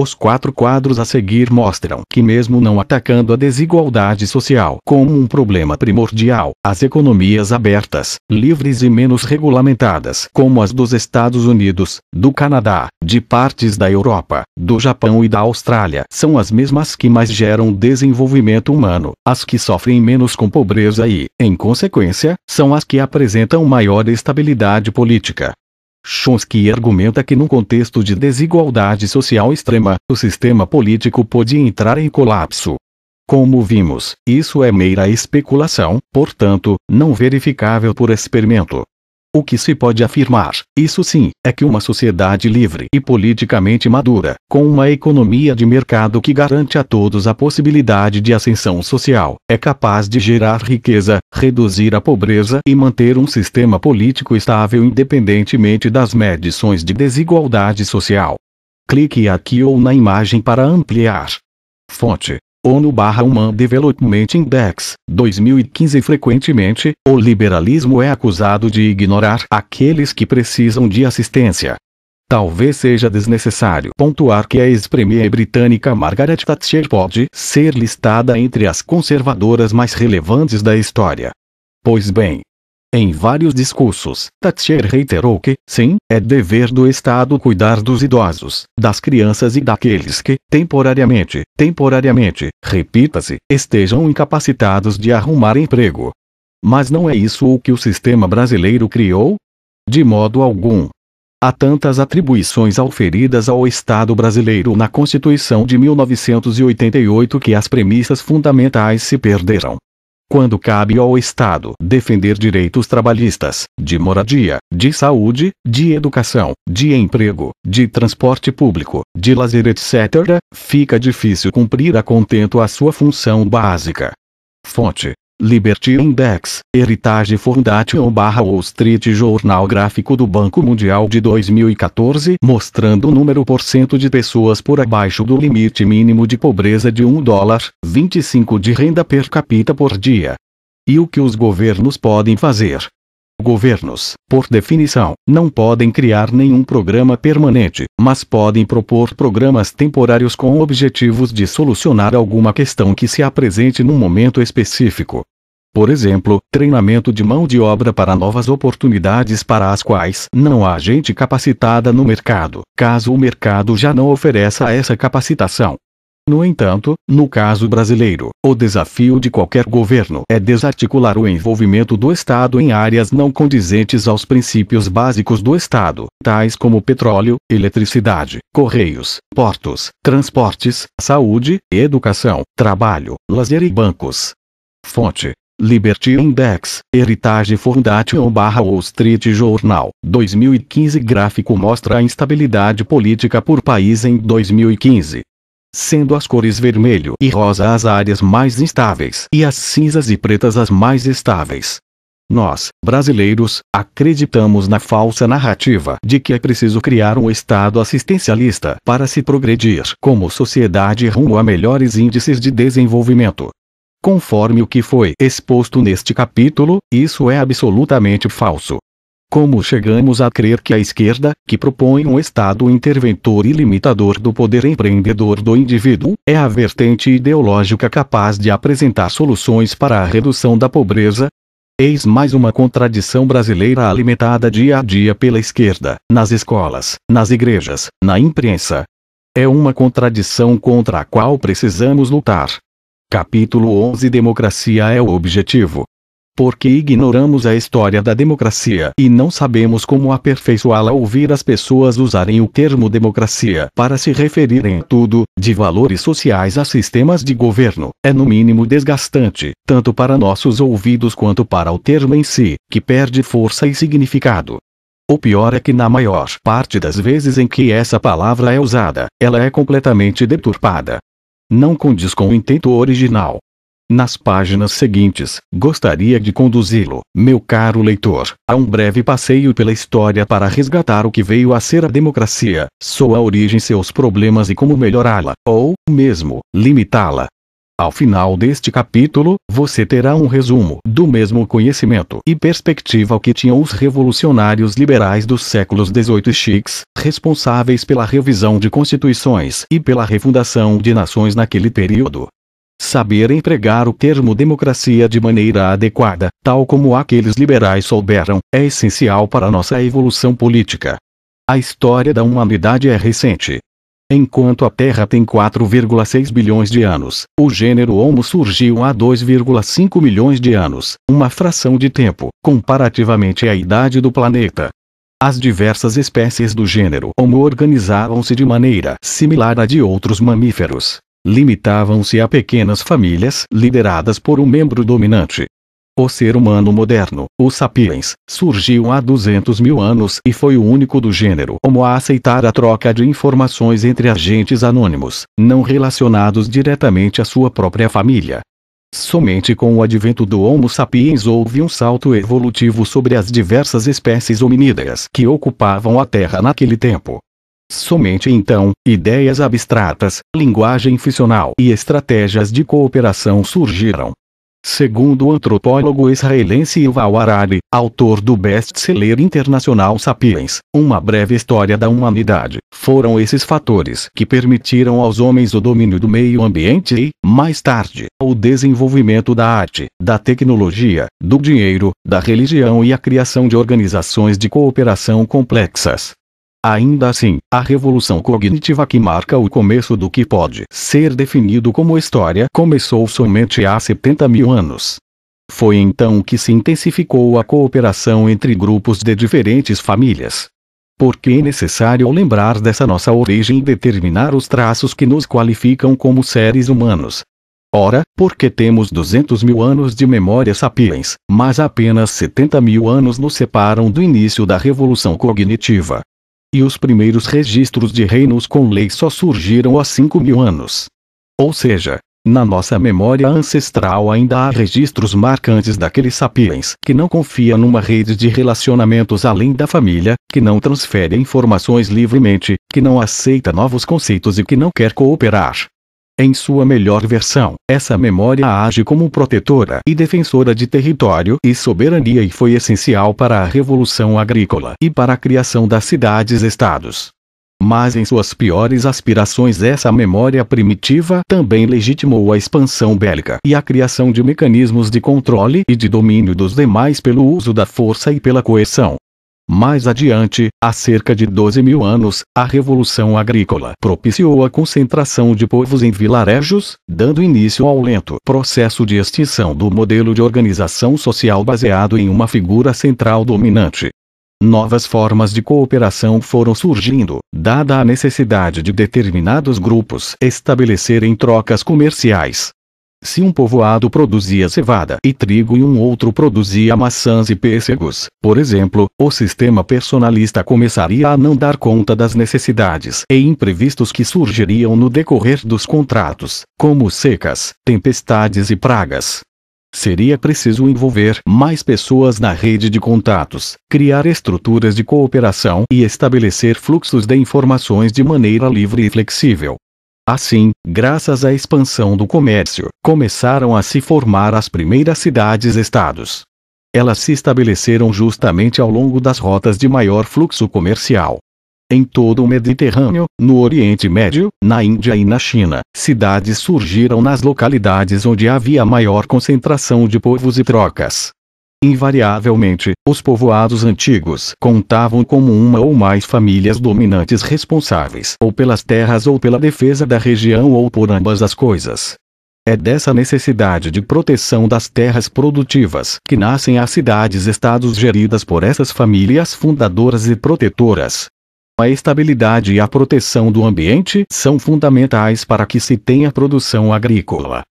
Os quatro quadros a seguir mostram que, mesmo não atacando a desigualdade social como um problema primordial, as economias abertas, livres e menos regulamentadas, como as dos Estados Unidos, do Canadá, de partes da Europa, do Japão e da Austrália, são as mesmas que mais geram desenvolvimento humano, as que sofrem menos com pobreza e, em consequência, são as que apresentam maior estabilidade política, Chomsky argumenta que num contexto de desigualdade social extrema, o sistema político pode entrar em colapso. Como vimos, isso é meira especulação, portanto, não verificável por experimento. O que se pode afirmar, isso sim, é que uma sociedade livre e politicamente madura, com uma economia de mercado que garante a todos a possibilidade de ascensão social, é capaz de gerar riqueza, reduzir a pobreza e manter um sistema político estável independentemente das medições de desigualdade social. Clique aqui ou na imagem para ampliar. Fonte ONU-Human Development Index, 2015 Frequentemente, o liberalismo é acusado de ignorar aqueles que precisam de assistência. Talvez seja desnecessário pontuar que a ex-premier britânica Margaret Thatcher pode ser listada entre as conservadoras mais relevantes da história. Pois bem, em vários discursos, Thatcher reiterou que, sim, é dever do Estado cuidar dos idosos, das crianças e daqueles que, temporariamente, temporariamente, repita-se, estejam incapacitados de arrumar emprego. Mas não é isso o que o sistema brasileiro criou? De modo algum. Há tantas atribuições auferidas ao Estado brasileiro na Constituição de 1988 que as premissas fundamentais se perderam quando cabe ao Estado defender direitos trabalhistas, de moradia, de saúde, de educação, de emprego, de transporte público, de lazer, etc., fica difícil cumprir a contento a sua função básica. Fonte: Liberty Index, Heritage Foundation barra Wall Street Jornal Gráfico do Banco Mundial de 2014 mostrando o número por cento de pessoas por abaixo do limite mínimo de pobreza de 1 dólar, 25 de renda per capita por dia. E o que os governos podem fazer? Governos, por definição, não podem criar nenhum programa permanente, mas podem propor programas temporários com objetivos de solucionar alguma questão que se apresente num momento específico. Por exemplo, treinamento de mão de obra para novas oportunidades para as quais não há gente capacitada no mercado, caso o mercado já não ofereça essa capacitação. No entanto, no caso brasileiro, o desafio de qualquer governo é desarticular o envolvimento do Estado em áreas não condizentes aos princípios básicos do Estado, tais como petróleo, eletricidade, correios, portos, transportes, saúde, educação, trabalho, lazer e bancos. Fonte: Liberty Index, Heritage Foundation barra Wall Street Journal, 2015 Gráfico mostra a instabilidade política por país em 2015 sendo as cores vermelho e rosa as áreas mais instáveis e as cinzas e pretas as mais estáveis. Nós, brasileiros, acreditamos na falsa narrativa de que é preciso criar um Estado assistencialista para se progredir como sociedade rumo a melhores índices de desenvolvimento. Conforme o que foi exposto neste capítulo, isso é absolutamente falso. Como chegamos a crer que a esquerda, que propõe um Estado interventor e limitador do poder empreendedor do indivíduo, é a vertente ideológica capaz de apresentar soluções para a redução da pobreza? Eis mais uma contradição brasileira alimentada dia a dia pela esquerda, nas escolas, nas igrejas, na imprensa. É uma contradição contra a qual precisamos lutar. Capítulo 11 Democracia é o objetivo porque ignoramos a história da democracia e não sabemos como aperfeiçoá-la. Ouvir as pessoas usarem o termo democracia para se referirem a tudo, de valores sociais a sistemas de governo, é no mínimo desgastante, tanto para nossos ouvidos quanto para o termo em si, que perde força e significado. O pior é que, na maior parte das vezes em que essa palavra é usada, ela é completamente deturpada. Não condiz com o intento original. Nas páginas seguintes, gostaria de conduzi-lo, meu caro leitor, a um breve passeio pela história para resgatar o que veio a ser a democracia, sua origem, seus problemas e como melhorá-la, ou, mesmo, limitá-la. Ao final deste capítulo, você terá um resumo do mesmo conhecimento e perspectiva que tinham os revolucionários liberais dos séculos XVIII e XIX, responsáveis pela revisão de constituições e pela refundação de nações naquele período saber empregar o termo democracia de maneira adequada, tal como aqueles liberais souberam, é essencial para nossa evolução política. A história da humanidade é recente. Enquanto a Terra tem 4,6 bilhões de anos, o gênero Homo surgiu há 2,5 milhões de anos, uma fração de tempo, comparativamente à idade do planeta. As diversas espécies do gênero Homo organizavam-se de maneira similar à de outros mamíferos, limitavam-se a pequenas famílias lideradas por um membro dominante. O ser humano moderno, o sapiens, surgiu há 200 mil anos e foi o único do gênero Homo a aceitar a troca de informações entre agentes anônimos, não relacionados diretamente à sua própria família. Somente com o advento do Homo sapiens houve um salto evolutivo sobre as diversas espécies hominídeas que ocupavam a Terra naquele tempo. Somente então, ideias abstratas, linguagem ficcional e estratégias de cooperação surgiram. Segundo o antropólogo israelense Yuval Harari, autor do best-seller internacional Sapiens, Uma Breve História da Humanidade, foram esses fatores que permitiram aos homens o domínio do meio ambiente e, mais tarde, o desenvolvimento da arte, da tecnologia, do dinheiro, da religião e a criação de organizações de cooperação complexas. Ainda assim, a revolução cognitiva que marca o começo do que pode ser definido como história começou somente há 70 mil anos. Foi então que se intensificou a cooperação entre grupos de diferentes famílias. Porque é necessário lembrar dessa nossa origem e determinar os traços que nos qualificam como seres humanos. Ora, porque temos 200 mil anos de memória sapiens, mas apenas 70 mil anos nos separam do início da revolução cognitiva e os primeiros registros de reinos com lei só surgiram há 5 mil anos. Ou seja, na nossa memória ancestral ainda há registros marcantes daqueles sapiens que não confia numa rede de relacionamentos além da família, que não transfere informações livremente, que não aceita novos conceitos e que não quer cooperar. Em sua melhor versão, essa memória age como protetora e defensora de território e soberania e foi essencial para a Revolução Agrícola e para a criação das cidades-estados. Mas em suas piores aspirações, essa memória primitiva também legitimou a expansão bélica e a criação de mecanismos de controle e de domínio dos demais pelo uso da força e pela coerção. Mais adiante, há cerca de 12 mil anos, a Revolução Agrícola propiciou a concentração de povos em vilarejos, dando início ao lento processo de extinção do modelo de organização social baseado em uma figura central dominante. Novas formas de cooperação foram surgindo, dada a necessidade de determinados grupos estabelecerem trocas comerciais, se um povoado produzia cevada e trigo e um outro produzia maçãs e pêssegos, por exemplo, o sistema personalista começaria a não dar conta das necessidades e imprevistos que surgiriam no decorrer dos contratos, como secas, tempestades e pragas. Seria preciso envolver mais pessoas na rede de contatos, criar estruturas de cooperação e estabelecer fluxos de informações de maneira livre e flexível, Assim, graças à expansão do comércio, começaram a se formar as primeiras cidades-estados. Elas se estabeleceram justamente ao longo das rotas de maior fluxo comercial. Em todo o Mediterrâneo, no Oriente Médio, na Índia e na China, cidades surgiram nas localidades onde havia maior concentração de povos e trocas. Invariavelmente, os povoados antigos contavam como uma ou mais famílias dominantes responsáveis ou pelas terras ou pela defesa da região ou por ambas as coisas. É dessa necessidade de proteção das terras produtivas que nascem as cidades-estados geridas por essas famílias fundadoras e protetoras. A estabilidade e a proteção do ambiente são fundamentais para que se tenha produção agrícola,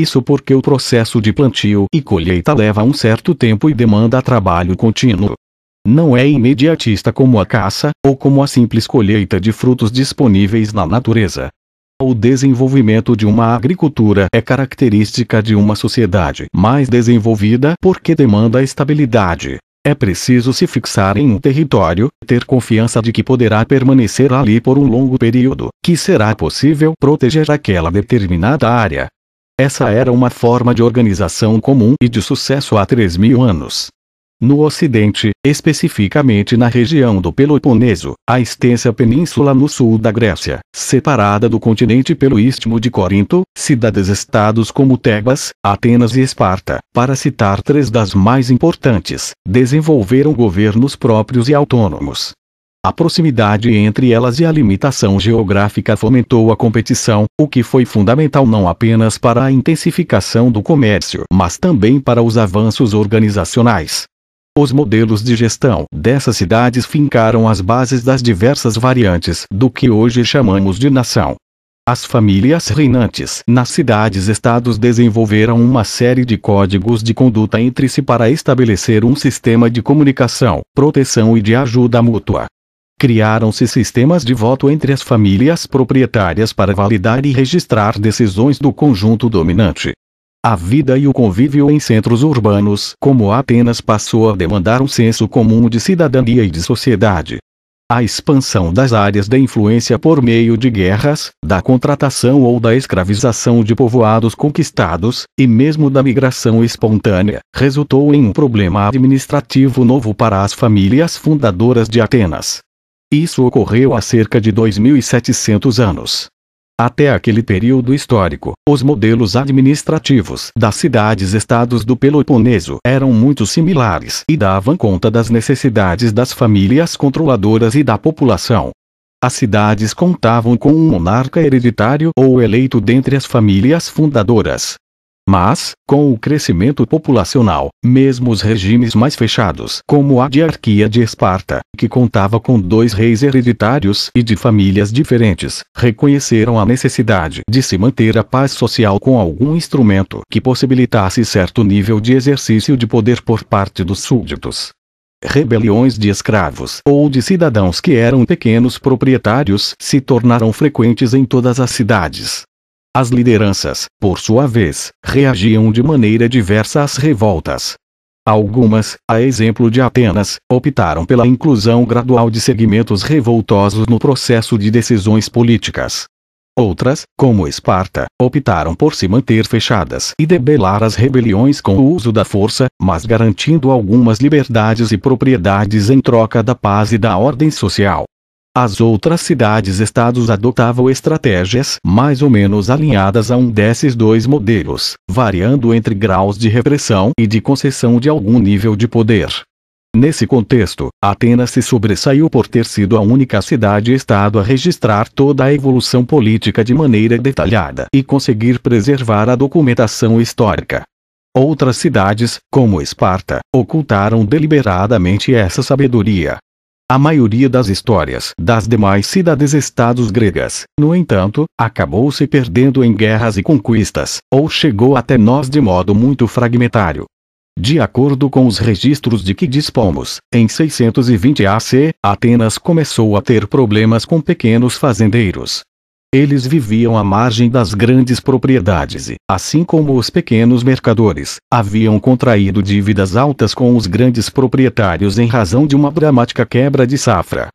isso porque o processo de plantio e colheita leva um certo tempo e demanda trabalho contínuo. Não é imediatista como a caça, ou como a simples colheita de frutos disponíveis na natureza. O desenvolvimento de uma agricultura é característica de uma sociedade mais desenvolvida porque demanda estabilidade. É preciso se fixar em um território, ter confiança de que poderá permanecer ali por um longo período, que será possível proteger aquela determinada área, essa era uma forma de organização comum e de sucesso há 3 mil anos. No Ocidente, especificamente na região do Peloponeso, a extensa península no sul da Grécia, separada do continente pelo Istmo de Corinto, cidades-estados como Tebas, Atenas e Esparta, para citar três das mais importantes, desenvolveram governos próprios e autônomos. A proximidade entre elas e a limitação geográfica fomentou a competição, o que foi fundamental não apenas para a intensificação do comércio, mas também para os avanços organizacionais. Os modelos de gestão dessas cidades fincaram as bases das diversas variantes do que hoje chamamos de nação. As famílias reinantes nas cidades-estados desenvolveram uma série de códigos de conduta entre si para estabelecer um sistema de comunicação, proteção e de ajuda mútua. Criaram-se sistemas de voto entre as famílias proprietárias para validar e registrar decisões do conjunto dominante. A vida e o convívio em centros urbanos, como Atenas, passou a demandar um senso comum de cidadania e de sociedade. A expansão das áreas de influência por meio de guerras, da contratação ou da escravização de povoados conquistados, e mesmo da migração espontânea, resultou em um problema administrativo novo para as famílias fundadoras de Atenas. Isso ocorreu há cerca de 2.700 anos. Até aquele período histórico, os modelos administrativos das cidades-estados do Peloponeso eram muito similares e davam conta das necessidades das famílias controladoras e da população. As cidades contavam com um monarca hereditário ou eleito dentre as famílias fundadoras, mas, com o crescimento populacional, mesmo os regimes mais fechados, como a diarquia de Esparta, que contava com dois reis hereditários e de famílias diferentes, reconheceram a necessidade de se manter a paz social com algum instrumento que possibilitasse certo nível de exercício de poder por parte dos súditos. rebeliões de escravos ou de cidadãos que eram pequenos proprietários se tornaram frequentes em todas as cidades. As lideranças, por sua vez, reagiam de maneira diversa às revoltas. Algumas, a exemplo de Atenas, optaram pela inclusão gradual de segmentos revoltosos no processo de decisões políticas. Outras, como Esparta, optaram por se manter fechadas e debelar as rebeliões com o uso da força, mas garantindo algumas liberdades e propriedades em troca da paz e da ordem social. As outras cidades-estados adotavam estratégias mais ou menos alinhadas a um desses dois modelos, variando entre graus de repressão e de concessão de algum nível de poder. Nesse contexto, Atenas se sobressaiu por ter sido a única cidade-estado a registrar toda a evolução política de maneira detalhada e conseguir preservar a documentação histórica. Outras cidades, como Esparta, ocultaram deliberadamente essa sabedoria, a maioria das histórias das demais cidades-estados gregas, no entanto, acabou se perdendo em guerras e conquistas, ou chegou até nós de modo muito fragmentário. De acordo com os registros de que dispomos, em 620 AC, Atenas começou a ter problemas com pequenos fazendeiros, eles viviam à margem das grandes propriedades e, assim como os pequenos mercadores, haviam contraído dívidas altas com os grandes proprietários em razão de uma dramática quebra de safra.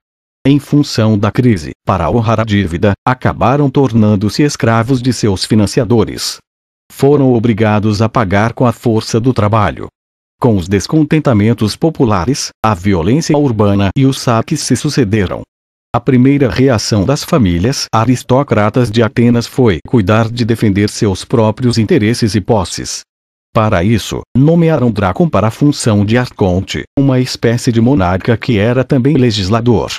Em função da crise, para honrar a dívida, acabaram tornando-se escravos de seus financiadores. Foram obrigados a pagar com a força do trabalho. Com os descontentamentos populares, a violência urbana e os saques se sucederam. A primeira reação das famílias aristocratas de Atenas foi cuidar de defender seus próprios interesses e posses. Para isso, nomearam Dracon para a função de arconte, uma espécie de monarca que era também legislador.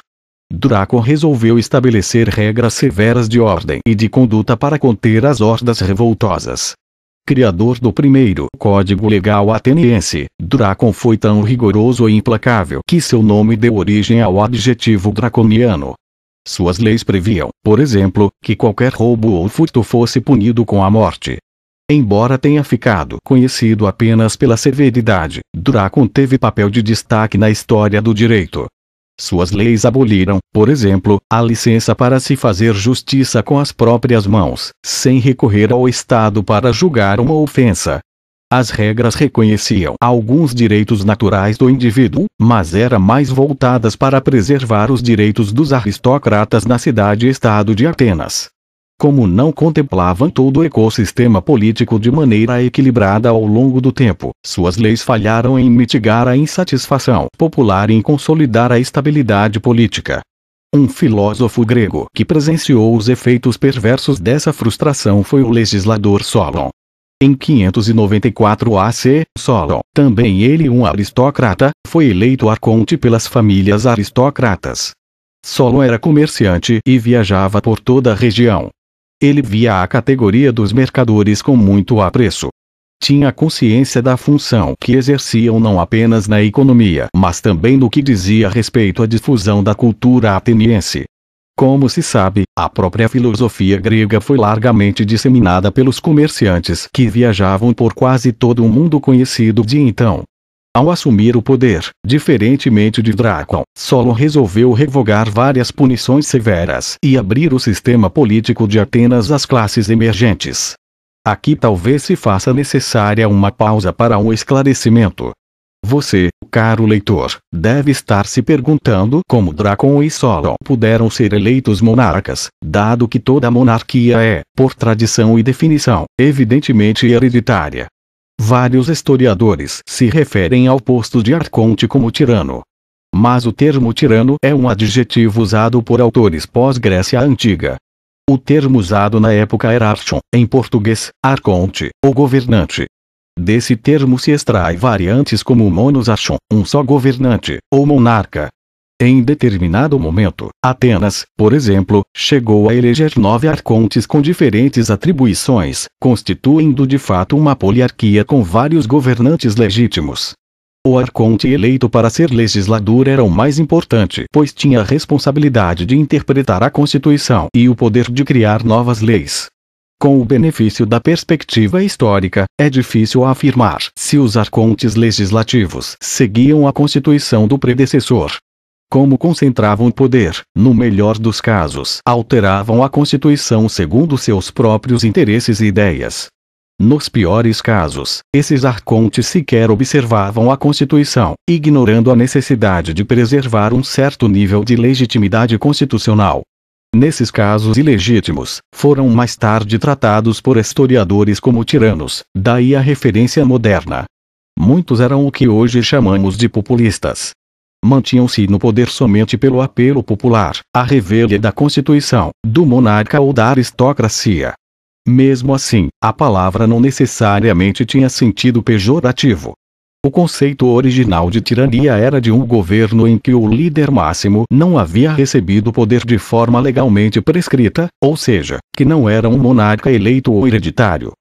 Draco resolveu estabelecer regras severas de ordem e de conduta para conter as hordas revoltosas, Criador do primeiro Código Legal Ateniense, Dracon foi tão rigoroso e implacável que seu nome deu origem ao adjetivo draconiano. Suas leis previam, por exemplo, que qualquer roubo ou furto fosse punido com a morte. Embora tenha ficado conhecido apenas pela severidade, Dracon teve papel de destaque na história do direito, suas leis aboliram, por exemplo, a licença para se fazer justiça com as próprias mãos, sem recorrer ao Estado para julgar uma ofensa. As regras reconheciam alguns direitos naturais do indivíduo, mas eram mais voltadas para preservar os direitos dos aristocratas na cidade-estado de Atenas como não contemplavam todo o ecossistema político de maneira equilibrada ao longo do tempo. Suas leis falharam em mitigar a insatisfação popular e em consolidar a estabilidade política. Um filósofo grego que presenciou os efeitos perversos dessa frustração foi o legislador Solon. Em 594 AC, Solon, também ele um aristocrata, foi eleito arconte pelas famílias aristocratas. Solon era comerciante e viajava por toda a região, ele via a categoria dos mercadores com muito apreço. Tinha consciência da função que exerciam não apenas na economia, mas também no que dizia respeito à difusão da cultura ateniense. Como se sabe, a própria filosofia grega foi largamente disseminada pelos comerciantes que viajavam por quase todo o mundo conhecido de então. Ao assumir o poder, diferentemente de Drácon, Solon resolveu revogar várias punições severas e abrir o sistema político de Atenas às classes emergentes. Aqui talvez se faça necessária uma pausa para um esclarecimento. Você, caro leitor, deve estar se perguntando como Drácon e Solon puderam ser eleitos monarcas, dado que toda monarquia é, por tradição e definição, evidentemente hereditária, Vários historiadores se referem ao posto de Arconte como tirano. Mas o termo tirano é um adjetivo usado por autores pós-Grécia Antiga. O termo usado na época era archon, em português, arconte, ou governante. Desse termo se extrai variantes como monos archon, um só governante, ou monarca, em determinado momento, Atenas, por exemplo, chegou a eleger nove arcontes com diferentes atribuições, constituindo de fato uma poliarquia com vários governantes legítimos. O arconte eleito para ser legislador era o mais importante, pois tinha a responsabilidade de interpretar a Constituição e o poder de criar novas leis. Com o benefício da perspectiva histórica, é difícil afirmar se os arcontes legislativos seguiam a constituição do predecessor, como concentravam o poder, no melhor dos casos, alteravam a Constituição segundo seus próprios interesses e ideias. Nos piores casos, esses arcontes sequer observavam a Constituição, ignorando a necessidade de preservar um certo nível de legitimidade constitucional. Nesses casos ilegítimos, foram mais tarde tratados por historiadores como tiranos, daí a referência moderna. Muitos eram o que hoje chamamos de populistas, mantinham-se no poder somente pelo apelo popular, a revelia da Constituição, do monarca ou da aristocracia. Mesmo assim, a palavra não necessariamente tinha sentido pejorativo. O conceito original de tirania era de um governo em que o líder máximo não havia recebido poder de forma legalmente prescrita, ou seja, que não era um monarca eleito ou hereditário.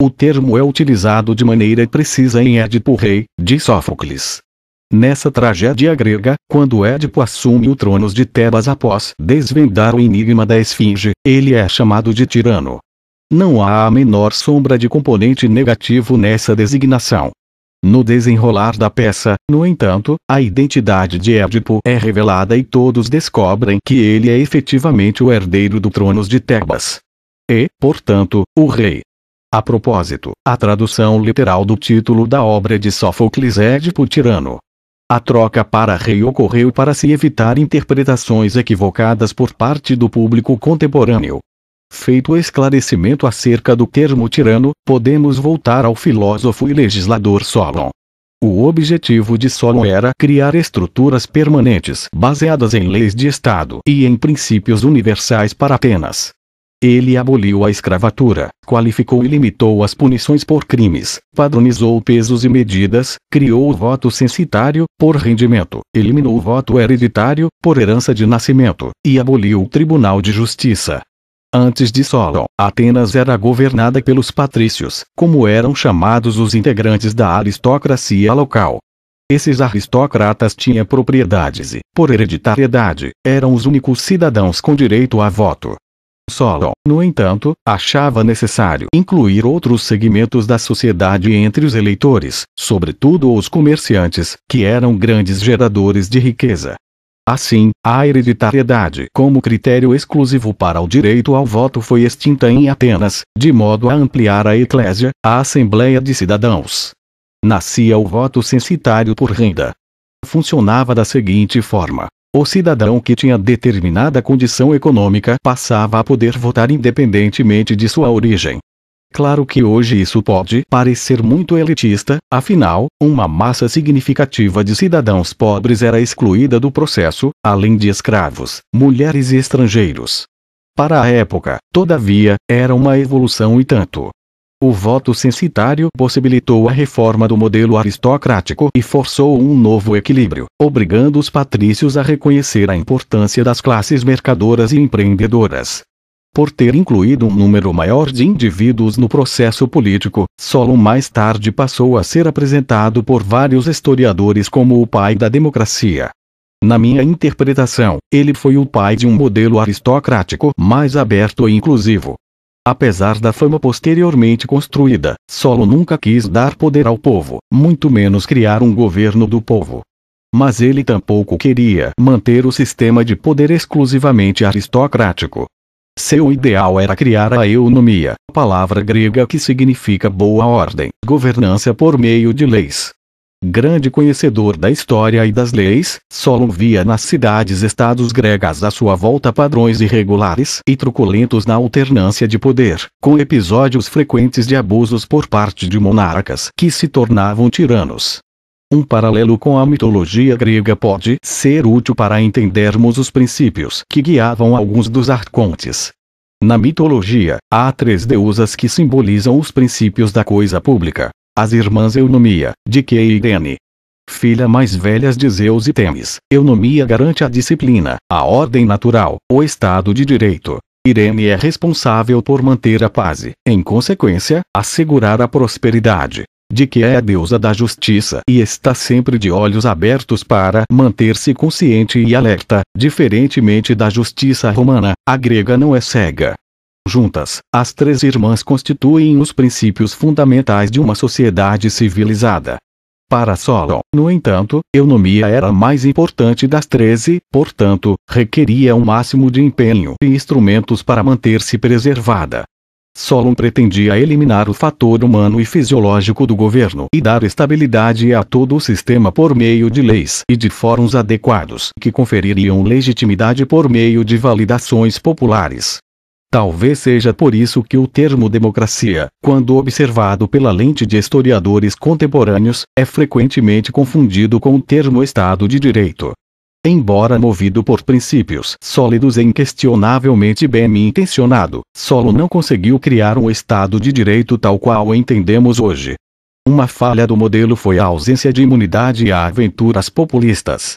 O termo é utilizado de maneira precisa em Édipo Rei, de Sófocles. Nessa tragédia grega, quando Édipo assume o trono de Tebas após desvendar o enigma da esfinge, ele é chamado de tirano. Não há a menor sombra de componente negativo nessa designação. No desenrolar da peça, no entanto, a identidade de Édipo é revelada e todos descobrem que ele é efetivamente o herdeiro do trono de Tebas. E, portanto, o rei. A propósito, a tradução literal do título da obra é de Sófocles é Édipo Tirano. A troca para rei ocorreu para se evitar interpretações equivocadas por parte do público contemporâneo. Feito o esclarecimento acerca do termo tirano, podemos voltar ao filósofo e legislador Solon. O objetivo de Solon era criar estruturas permanentes baseadas em leis de Estado e em princípios universais para Atenas. Ele aboliu a escravatura, qualificou e limitou as punições por crimes, padronizou pesos e medidas, criou o voto censitário, por rendimento, eliminou o voto hereditário, por herança de nascimento, e aboliu o Tribunal de Justiça. Antes de Solon, Atenas era governada pelos patrícios, como eram chamados os integrantes da aristocracia local. Esses aristocratas tinham propriedades e, por hereditariedade, eram os únicos cidadãos com direito a voto. Solon, no entanto, achava necessário incluir outros segmentos da sociedade entre os eleitores, sobretudo os comerciantes, que eram grandes geradores de riqueza. Assim, a hereditariedade como critério exclusivo para o direito ao voto foi extinta em Atenas, de modo a ampliar a eclésia, a assembleia de cidadãos. Nascia o voto censitário por renda. Funcionava da seguinte forma: o cidadão que tinha determinada condição econômica passava a poder votar independentemente de sua origem. Claro que hoje isso pode parecer muito elitista, afinal, uma massa significativa de cidadãos pobres era excluída do processo, além de escravos, mulheres e estrangeiros. Para a época, todavia, era uma evolução e tanto. O voto censitário possibilitou a reforma do modelo aristocrático e forçou um novo equilíbrio, obrigando os patrícios a reconhecer a importância das classes mercadoras e empreendedoras. Por ter incluído um número maior de indivíduos no processo político, Solon mais tarde passou a ser apresentado por vários historiadores como o pai da democracia. Na minha interpretação, ele foi o pai de um modelo aristocrático mais aberto e inclusivo, Apesar da fama posteriormente construída, Solo nunca quis dar poder ao povo, muito menos criar um governo do povo. Mas ele tampouco queria manter o sistema de poder exclusivamente aristocrático. Seu ideal era criar a eunomia, palavra grega que significa boa ordem, governança por meio de leis, grande conhecedor da história e das leis, Solon via nas cidades-estados gregas à sua volta padrões irregulares e truculentos na alternância de poder, com episódios frequentes de abusos por parte de monarcas que se tornavam tiranos. Um paralelo com a mitologia grega pode ser útil para entendermos os princípios que guiavam alguns dos arcontes. Na mitologia, há três deusas que simbolizam os princípios da coisa pública: as irmãs Eunomia, Dike e Irene. Filha mais velhas de Zeus e Temis, Eunomia garante a disciplina, a ordem natural, o Estado de Direito. Irene é responsável por manter a paz e, em consequência, assegurar a prosperidade de que é a deusa da justiça e está sempre de olhos abertos para manter-se consciente e alerta, diferentemente da justiça romana, a grega não é cega, Juntas, as três irmãs constituem os princípios fundamentais de uma sociedade civilizada. Para Solon, no entanto, eunomia era a mais importante das treze, portanto, requeria um máximo de empenho e instrumentos para manter-se preservada. Solon pretendia eliminar o fator humano e fisiológico do governo e dar estabilidade a todo o sistema por meio de leis e de fóruns adequados que confeririam legitimidade por meio de validações populares. Talvez seja por isso que o termo democracia, quando observado pela lente de historiadores contemporâneos, é frequentemente confundido com o termo Estado de Direito. Embora movido por princípios sólidos e inquestionavelmente bem intencionado, Solo não conseguiu criar um Estado de Direito tal qual entendemos hoje. Uma falha do modelo foi a ausência de imunidade a aventuras populistas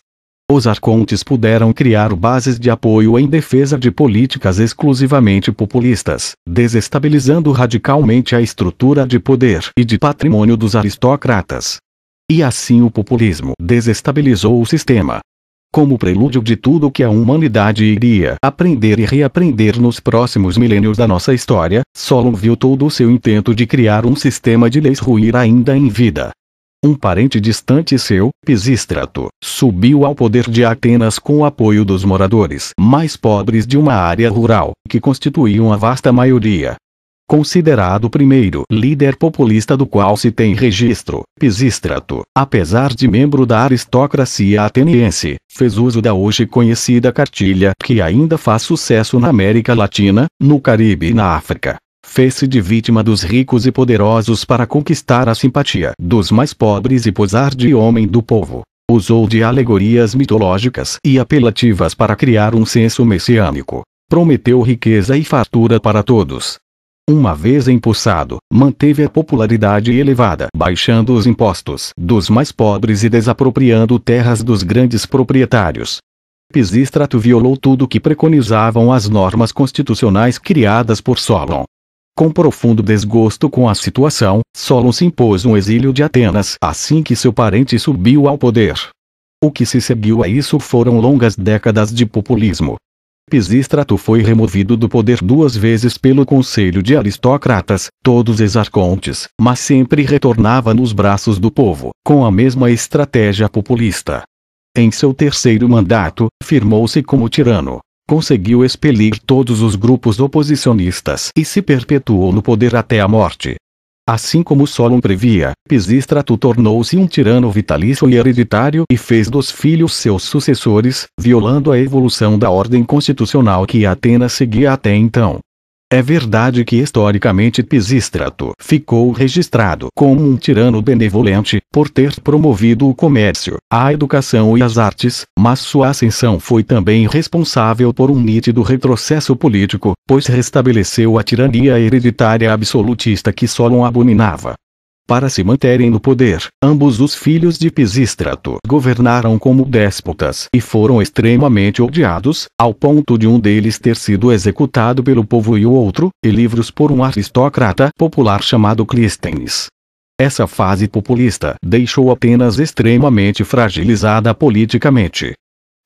os arcontes puderam criar bases de apoio em defesa de políticas exclusivamente populistas, desestabilizando radicalmente a estrutura de poder e de patrimônio dos aristocratas. E assim o populismo desestabilizou o sistema. Como prelúdio de tudo o que a humanidade iria aprender e reaprender nos próximos milênios da nossa história, Solon viu todo o seu intento de criar um sistema de leis ruir ainda em vida um parente distante seu, Pisístrato, subiu ao poder de Atenas com o apoio dos moradores mais pobres de uma área rural, que constituíam a vasta maioria. Considerado o primeiro líder populista do qual se tem registro, Pisístrato, apesar de membro da aristocracia ateniense, fez uso da hoje conhecida cartilha que ainda faz sucesso na América Latina, no Caribe e na África fez-se de vítima dos ricos e poderosos para conquistar a simpatia dos mais pobres e posar de homem do povo. Usou de alegorias mitológicas e apelativas para criar um senso messiânico. Prometeu riqueza e fartura para todos. Uma vez empossado, manteve a popularidade elevada, baixando os impostos dos mais pobres e desapropriando terras dos grandes proprietários. Pisístrato violou tudo que preconizavam as normas constitucionais criadas por Solon. Com profundo desgosto com a situação, Solon se impôs um exílio de Atenas assim que seu parente subiu ao poder. O que se seguiu a isso foram longas décadas de populismo. Pisístrato foi removido do poder duas vezes pelo conselho de aristocratas, todos exarcontes, mas sempre retornava nos braços do povo, com a mesma estratégia populista. Em seu terceiro mandato, firmou-se como tirano, conseguiu expelir todos os grupos oposicionistas e se perpetuou no poder até a morte. Assim como Solon previa, Pisístrato tornou-se um tirano vitalício e hereditário e fez dos filhos seus sucessores, violando a evolução da ordem constitucional que Atenas seguia até então. É verdade que historicamente Pisístrato ficou registrado como um tirano benevolente, por ter promovido o comércio, a educação e as artes, mas sua ascensão foi também responsável por um nítido retrocesso político, pois restabeleceu a tirania hereditária absolutista que Solon abominava. Para se manterem no poder, ambos os filhos de Pisístrato governaram como déspotas e foram extremamente odiados, ao ponto de um deles ter sido executado pelo povo e o outro, e livros por um aristocrata popular chamado Clístenes. Essa fase populista deixou Atenas extremamente fragilizada politicamente.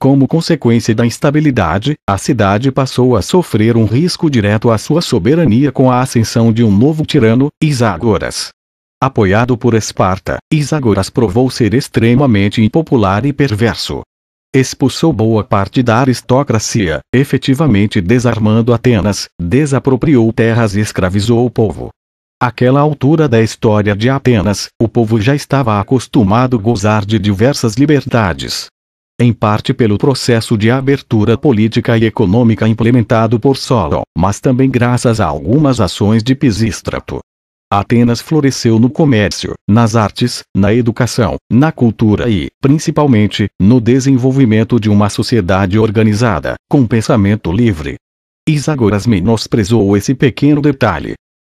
Como consequência da instabilidade, a cidade passou a sofrer um risco direto à sua soberania com a ascensão de um novo tirano, Isagoras apoiado por Esparta, Isagoras provou ser extremamente impopular e perverso. Expulsou boa parte da aristocracia, efetivamente desarmando Atenas, desapropriou terras e escravizou o povo. Àquela altura da história de Atenas, o povo já estava acostumado a gozar de diversas liberdades. Em parte pelo processo de abertura política e econômica implementado por Solon, mas também graças a algumas ações de Pisístrato, Atenas floresceu no comércio, nas artes, na educação, na cultura e, principalmente, no desenvolvimento de uma sociedade organizada, com pensamento livre. Isagoras menosprezou esse pequeno detalhe.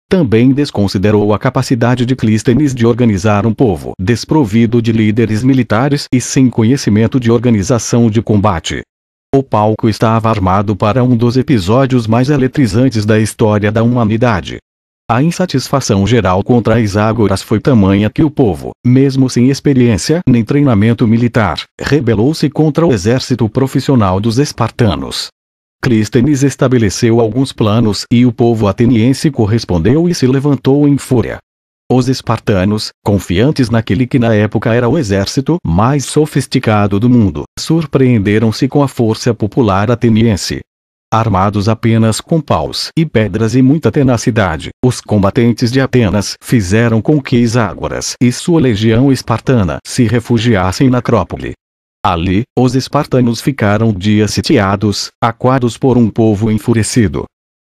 Também desconsiderou a capacidade de Clístenes de organizar um povo desprovido de líderes militares e sem conhecimento de organização de combate. O palco estava armado para um dos episódios mais eletrizantes da história da humanidade. A insatisfação geral contra as ágoras foi tamanha que o povo, mesmo sem experiência nem treinamento militar, rebelou-se contra o exército profissional dos espartanos. Clístenes estabeleceu alguns planos e o povo ateniense correspondeu e se levantou em fúria. Os espartanos, confiantes naquele que na época era o exército mais sofisticado do mundo, surpreenderam-se com a força popular ateniense, Armados apenas com paus e pedras e muita tenacidade, os combatentes de Atenas fizeram com que Iságoras e sua legião espartana se refugiassem na Acrópole. Ali, os espartanos ficaram dias sitiados, aquados por um povo enfurecido.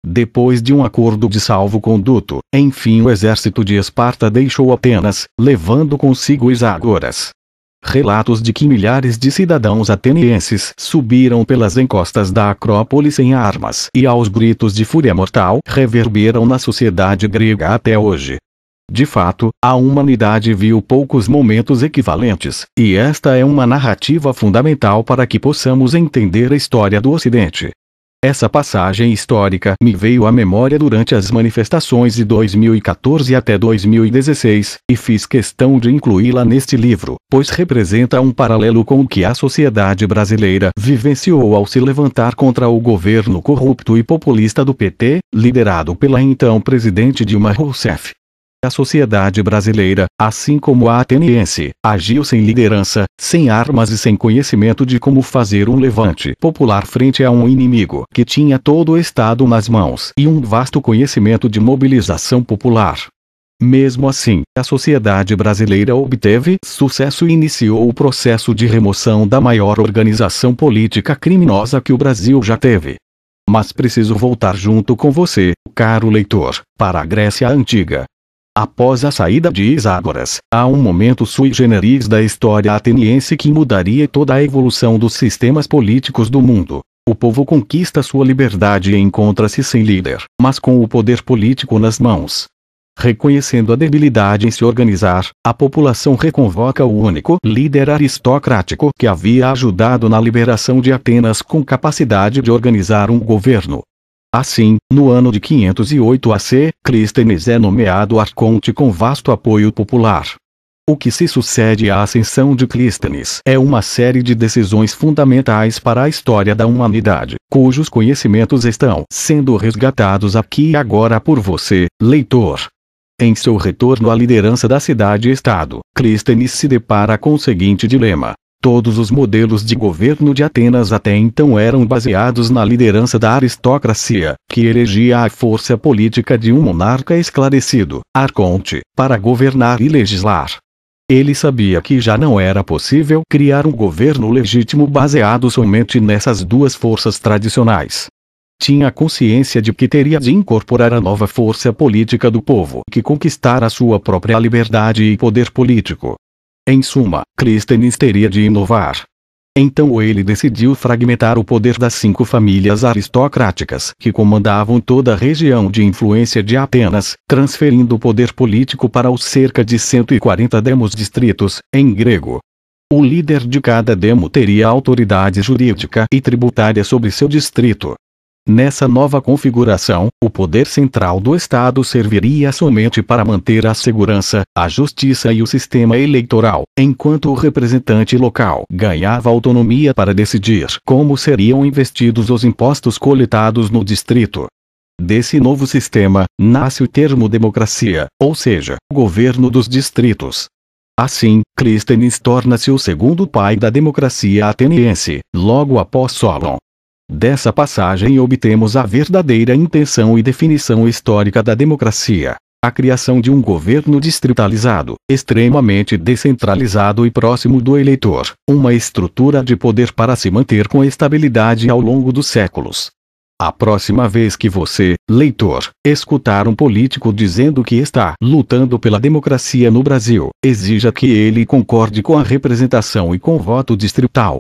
Depois de um acordo de salvo-conduto, enfim o exército de Esparta deixou Atenas, levando consigo Iságoras, Relatos de que milhares de cidadãos atenienses subiram pelas encostas da Acrópole sem armas e aos gritos de fúria mortal reverberam na sociedade grega até hoje. De fato, a humanidade viu poucos momentos equivalentes, e esta é uma narrativa fundamental para que possamos entender a história do Ocidente. Essa passagem histórica me veio à memória durante as manifestações de 2014 até 2016, e fiz questão de incluí-la neste livro, pois representa um paralelo com o que a sociedade brasileira vivenciou ao se levantar contra o governo corrupto e populista do PT, liderado pela então presidente Dilma Rousseff. A sociedade brasileira, assim como a ateniense, agiu sem liderança, sem armas e sem conhecimento de como fazer um levante popular frente a um inimigo que tinha todo o Estado nas mãos e um vasto conhecimento de mobilização popular. Mesmo assim, a sociedade brasileira obteve sucesso e iniciou o processo de remoção da maior organização política criminosa que o Brasil já teve. Mas preciso voltar junto com você, caro leitor, para a Grécia Antiga, Após a saída de Iságoras, há um momento sui generis da história ateniense que mudaria toda a evolução dos sistemas políticos do mundo. O povo conquista sua liberdade e encontra-se sem líder, mas com o poder político nas mãos. Reconhecendo a debilidade em se organizar, a população reconvoca o único líder aristocrático que havia ajudado na liberação de Atenas com capacidade de organizar um governo. Assim, no ano de 508 AC, Clístenes é nomeado arconte com vasto apoio popular. O que se sucede à ascensão de Clístenes é uma série de decisões fundamentais para a história da humanidade, cujos conhecimentos estão sendo resgatados aqui e agora por você, leitor. Em seu retorno à liderança da cidade-estado, Clístenes se depara com o seguinte dilema: Todos os modelos de governo de Atenas até então eram baseados na liderança da aristocracia, que elegia a força política de um monarca esclarecido, arconte, para governar e legislar. Ele sabia que já não era possível criar um governo legítimo baseado somente nessas duas forças tradicionais tinha consciência de que teria de incorporar a nova força política do povo que conquistara sua própria liberdade e poder político. Em suma, Christenens teria de inovar. Então ele decidiu fragmentar o poder das cinco famílias aristocráticas que comandavam toda a região de influência de Atenas, transferindo o poder político para os cerca de 140 demos distritos, em grego. O líder de cada demo teria autoridade jurídica e tributária sobre seu distrito. Nessa nova configuração, o poder central do Estado serviria somente para manter a segurança, a justiça e o sistema eleitoral, enquanto o representante local ganhava autonomia para decidir como seriam investidos os impostos coletados no distrito. Desse novo sistema, nasce o termo democracia, ou seja, governo dos distritos. Assim, Clístenes torna-se o segundo pai da democracia ateniense, logo após Solon, Dessa passagem obtemos a verdadeira intenção e definição histórica da democracia. A criação de um governo distritalizado, extremamente descentralizado e próximo do eleitor, uma estrutura de poder para se manter com estabilidade ao longo dos séculos. A próxima vez que você, leitor, escutar um político dizendo que está lutando pela democracia no Brasil, exija que ele concorde com a representação e com o voto distrital.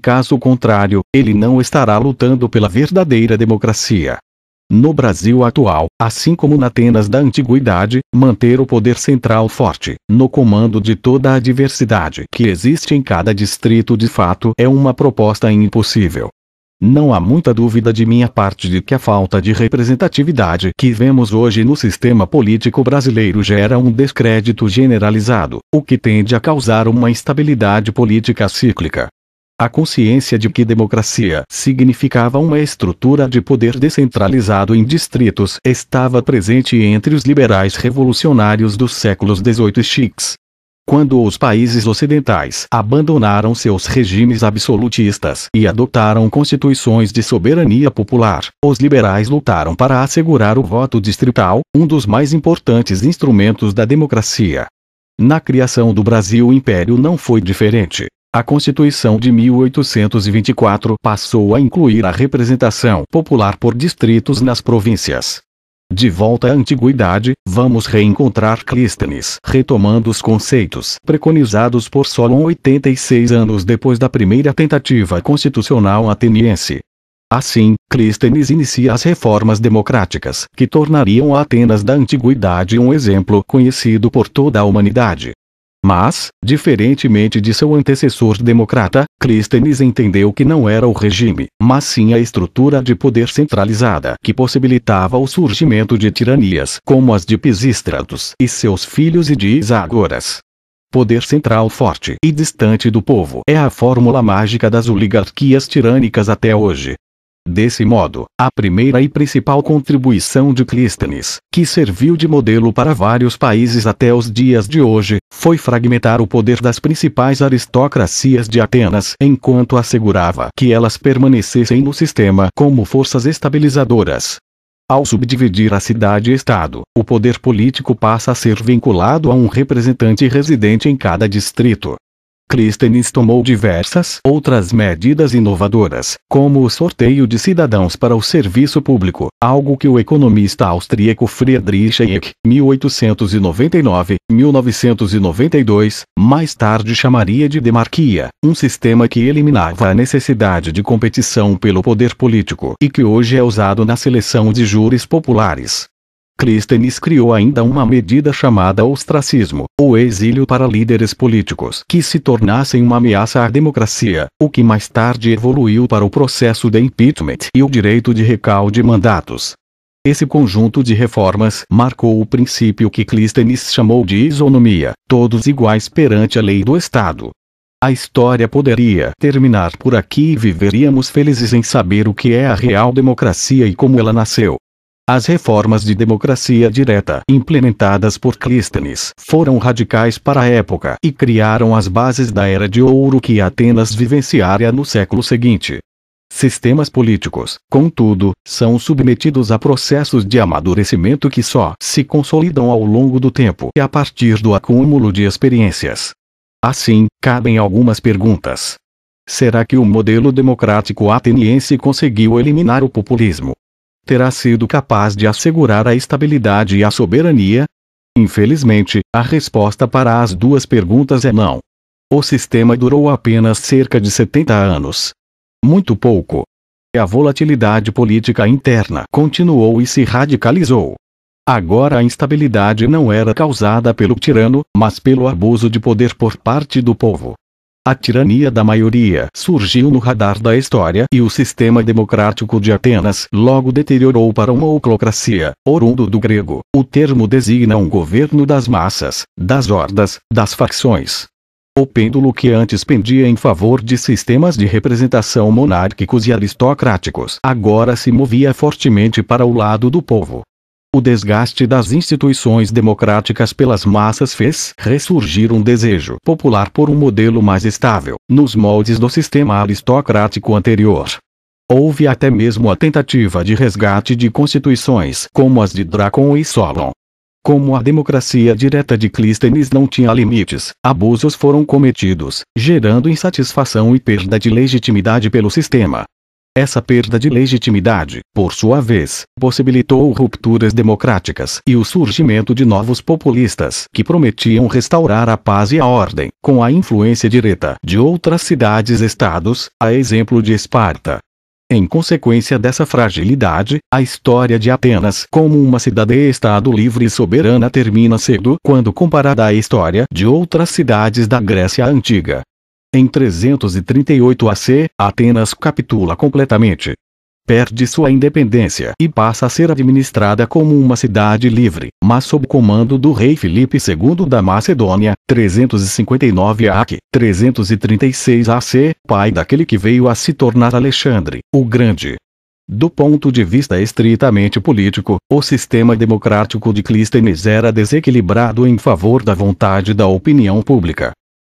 Caso contrário, ele não estará lutando pela verdadeira democracia. No Brasil atual, assim como na Atenas da antiguidade, manter o poder central forte, no comando de toda a diversidade que existe em cada distrito de fato é uma proposta impossível. Não há muita dúvida de minha parte de que a falta de representatividade que vemos hoje no sistema político brasileiro gera um descrédito generalizado, o que tende a causar uma instabilidade política cíclica. A consciência de que democracia significava uma estrutura de poder descentralizado em distritos estava presente entre os liberais revolucionários dos séculos XVIII e X. Quando os países ocidentais abandonaram seus regimes absolutistas e adotaram constituições de soberania popular, os liberais lutaram para assegurar o voto distrital, um dos mais importantes instrumentos da democracia. Na criação do Brasil o Império não foi diferente. A Constituição de 1824 passou a incluir a representação popular por distritos nas províncias. De volta à antiguidade, vamos reencontrar Clístenes retomando os conceitos preconizados por Solon 86 anos depois da primeira tentativa constitucional ateniense. Assim, Clístenes inicia as reformas democráticas que tornariam a Atenas da antiguidade um exemplo conhecido por toda a humanidade. Mas, diferentemente de seu antecessor democrata, Clístenes entendeu que não era o regime, mas sim a estrutura de poder centralizada que possibilitava o surgimento de tiranias como as de Pisístratos e seus filhos e de Iságoras. Poder central forte e distante do povo é a fórmula mágica das oligarquias tirânicas até hoje, Desse modo, a primeira e principal contribuição de Clístenes, que serviu de modelo para vários países até os dias de hoje, foi fragmentar o poder das principais aristocracias de Atenas enquanto assegurava que elas permanecessem no sistema como forças estabilizadoras. Ao subdividir a cidade-estado, o poder político passa a ser vinculado a um representante residente em cada distrito, Clístenes tomou diversas outras medidas inovadoras, como o sorteio de cidadãos para o serviço público, algo que o economista austríaco Friedrich Hayek, 1899-1992, mais tarde chamaria de demarquia, um sistema que eliminava a necessidade de competição pelo poder político e que hoje é usado na seleção de júris populares. Clístenes criou ainda uma medida chamada ostracismo, ou exílio para líderes políticos que se tornassem uma ameaça à democracia, o que mais tarde evoluiu para o processo de impeachment e o direito de recall de mandatos. Esse conjunto de reformas marcou o princípio que Clístenes chamou de isonomia, todos iguais perante a lei do Estado. A história poderia terminar por aqui e viveríamos felizes em saber o que é a real democracia e como ela nasceu, as reformas de democracia direta implementadas por Clístenes foram radicais para a época e criaram as bases da era de ouro que Atenas vivenciaria no século seguinte. Sistemas políticos, contudo, são submetidos a processos de amadurecimento que só se consolidam ao longo do tempo e a partir do acúmulo de experiências. Assim, cabem algumas perguntas. Será que o modelo democrático ateniense conseguiu eliminar o populismo, terá sido capaz de assegurar a estabilidade e a soberania? Infelizmente, a resposta para as duas perguntas é não. O sistema durou apenas cerca de 70 anos. Muito pouco. A volatilidade política interna continuou e se radicalizou. Agora a instabilidade não era causada pelo tirano, mas pelo abuso de poder por parte do povo. A tirania da maioria surgiu no radar da história e o sistema democrático de Atenas logo deteriorou para uma oclocracia, orundo do grego. O termo designa um governo das massas, das hordas, das facções. O pêndulo que antes pendia em favor de sistemas de representação monárquicos e aristocráticos agora se movia fortemente para o lado do povo o desgaste das instituições democráticas pelas massas fez ressurgir um desejo popular por um modelo mais estável, nos moldes do sistema aristocrático anterior. Houve até mesmo a tentativa de resgate de constituições como as de Dracon e Solon. Como a democracia direta de Clístenes não tinha limites, abusos foram cometidos, gerando insatisfação e perda de legitimidade pelo sistema. Essa perda de legitimidade, por sua vez, possibilitou rupturas democráticas e o surgimento de novos populistas que prometiam restaurar a paz e a ordem, com a influência direta de outras cidades-estados, a exemplo de Esparta. Em consequência dessa fragilidade, a história de Atenas como uma cidade-estado livre e soberana termina cedo quando comparada à história de outras cidades da Grécia Antiga. Em 338 AC, Atenas capitula completamente. Perde sua independência e passa a ser administrada como uma cidade livre, mas sob comando do rei Filipe II da Macedônia, 359 AC, 336 AC, pai daquele que veio a se tornar Alexandre, o Grande. Do ponto de vista estritamente político, o sistema democrático de Clístenes era desequilibrado em favor da vontade da opinião pública.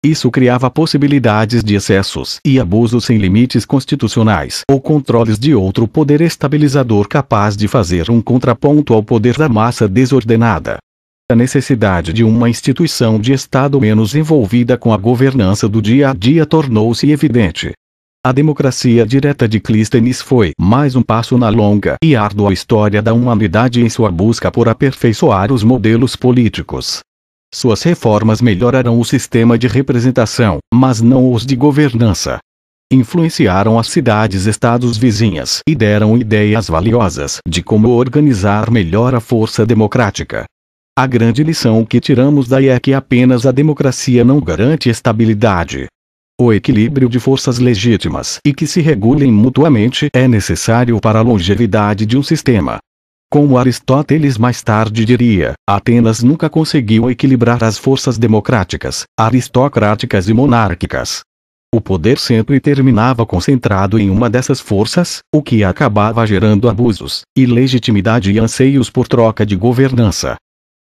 Isso criava possibilidades de excessos e abusos sem limites constitucionais ou controles de outro poder estabilizador capaz de fazer um contraponto ao poder da massa desordenada. A necessidade de uma instituição de Estado menos envolvida com a governança do dia a dia tornou-se evidente. A democracia direta de Clístenes foi mais um passo na longa e árdua história da humanidade em sua busca por aperfeiçoar os modelos políticos. Suas reformas melhoraram o sistema de representação, mas não os de governança. Influenciaram as cidades-estados vizinhas e deram ideias valiosas de como organizar melhor a força democrática. A grande lição que tiramos daí é que apenas a democracia não garante estabilidade. O equilíbrio de forças legítimas e que se regulem mutuamente é necessário para a longevidade de um sistema. Como Aristóteles mais tarde diria, Atenas nunca conseguiu equilibrar as forças democráticas, aristocráticas e monárquicas. O poder sempre terminava concentrado em uma dessas forças, o que acabava gerando abusos, ilegitimidade e anseios por troca de governança.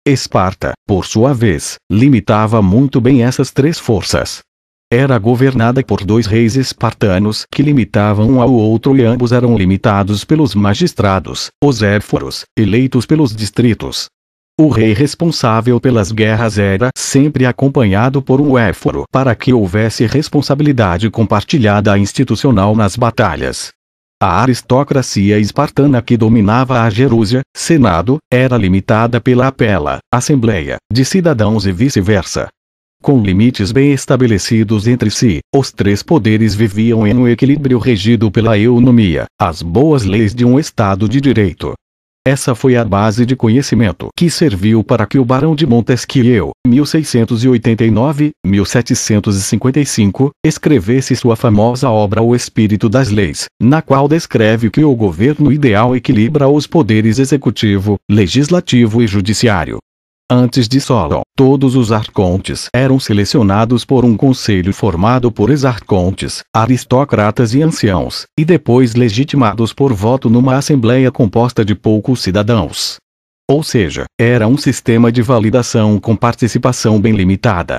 Esparta, por sua vez, limitava muito bem essas três forças era governada por dois reis espartanos que limitavam um ao outro e ambos eram limitados pelos magistrados, os éforos, eleitos pelos distritos. O rei responsável pelas guerras era sempre acompanhado por um éforo para que houvesse responsabilidade compartilhada institucional nas batalhas. A aristocracia espartana que dominava a Jerúsia, Senado, era limitada pela apela, Assembleia, de cidadãos e vice-versa com limites bem estabelecidos entre si, os três poderes viviam em um equilíbrio regido pela eunomia, as boas leis de um Estado de direito. Essa foi a base de conhecimento que serviu para que o Barão de Montesquieu, 1689-1755, escrevesse sua famosa obra O Espírito das Leis, na qual descreve que o governo ideal equilibra os poderes executivo, legislativo e judiciário, Antes de Solon, todos os arcontes eram selecionados por um conselho formado por exarcontes, aristocratas e anciãos, e depois legitimados por voto numa assembleia composta de poucos cidadãos. Ou seja, era um sistema de validação com participação bem limitada.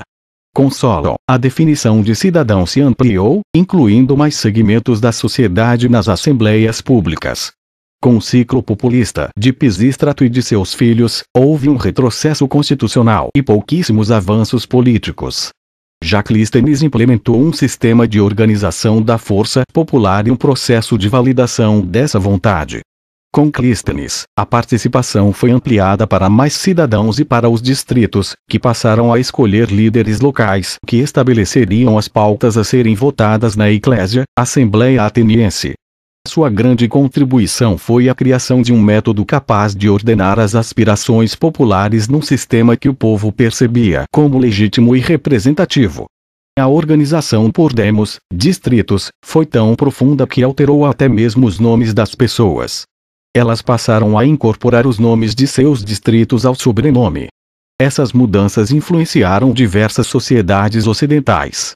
Com Solon, a definição de cidadão se ampliou, incluindo mais segmentos da sociedade nas assembleias públicas, com o ciclo populista de Pisístrato e de seus filhos, houve um retrocesso constitucional e pouquíssimos avanços políticos. Jaclisthenes implementou um sistema de organização da força popular e um processo de validação dessa vontade. Com Clístenes, a participação foi ampliada para mais cidadãos e para os distritos, que passaram a escolher líderes locais que estabeleceriam as pautas a serem votadas na Eclésia, Assembleia Ateniense, sua grande contribuição foi a criação de um método capaz de ordenar as aspirações populares num sistema que o povo percebia como legítimo e representativo. A organização por demos, distritos, foi tão profunda que alterou até mesmo os nomes das pessoas. Elas passaram a incorporar os nomes de seus distritos ao sobrenome. Essas mudanças influenciaram diversas sociedades ocidentais,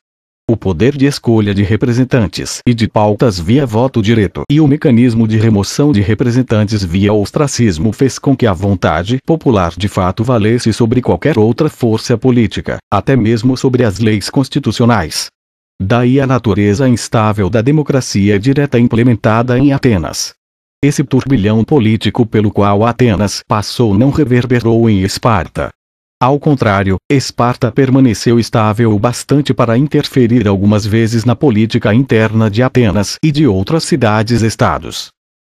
o poder de escolha de representantes e de pautas via voto direto e o mecanismo de remoção de representantes via ostracismo fez com que a vontade popular de fato valesse sobre qualquer outra força política, até mesmo sobre as leis constitucionais. Daí a natureza instável da democracia direta implementada em Atenas. Esse turbilhão político pelo qual Atenas passou não reverberou em Esparta, ao contrário, Esparta permaneceu estável o bastante para interferir algumas vezes na política interna de Atenas e de outras cidades-estados.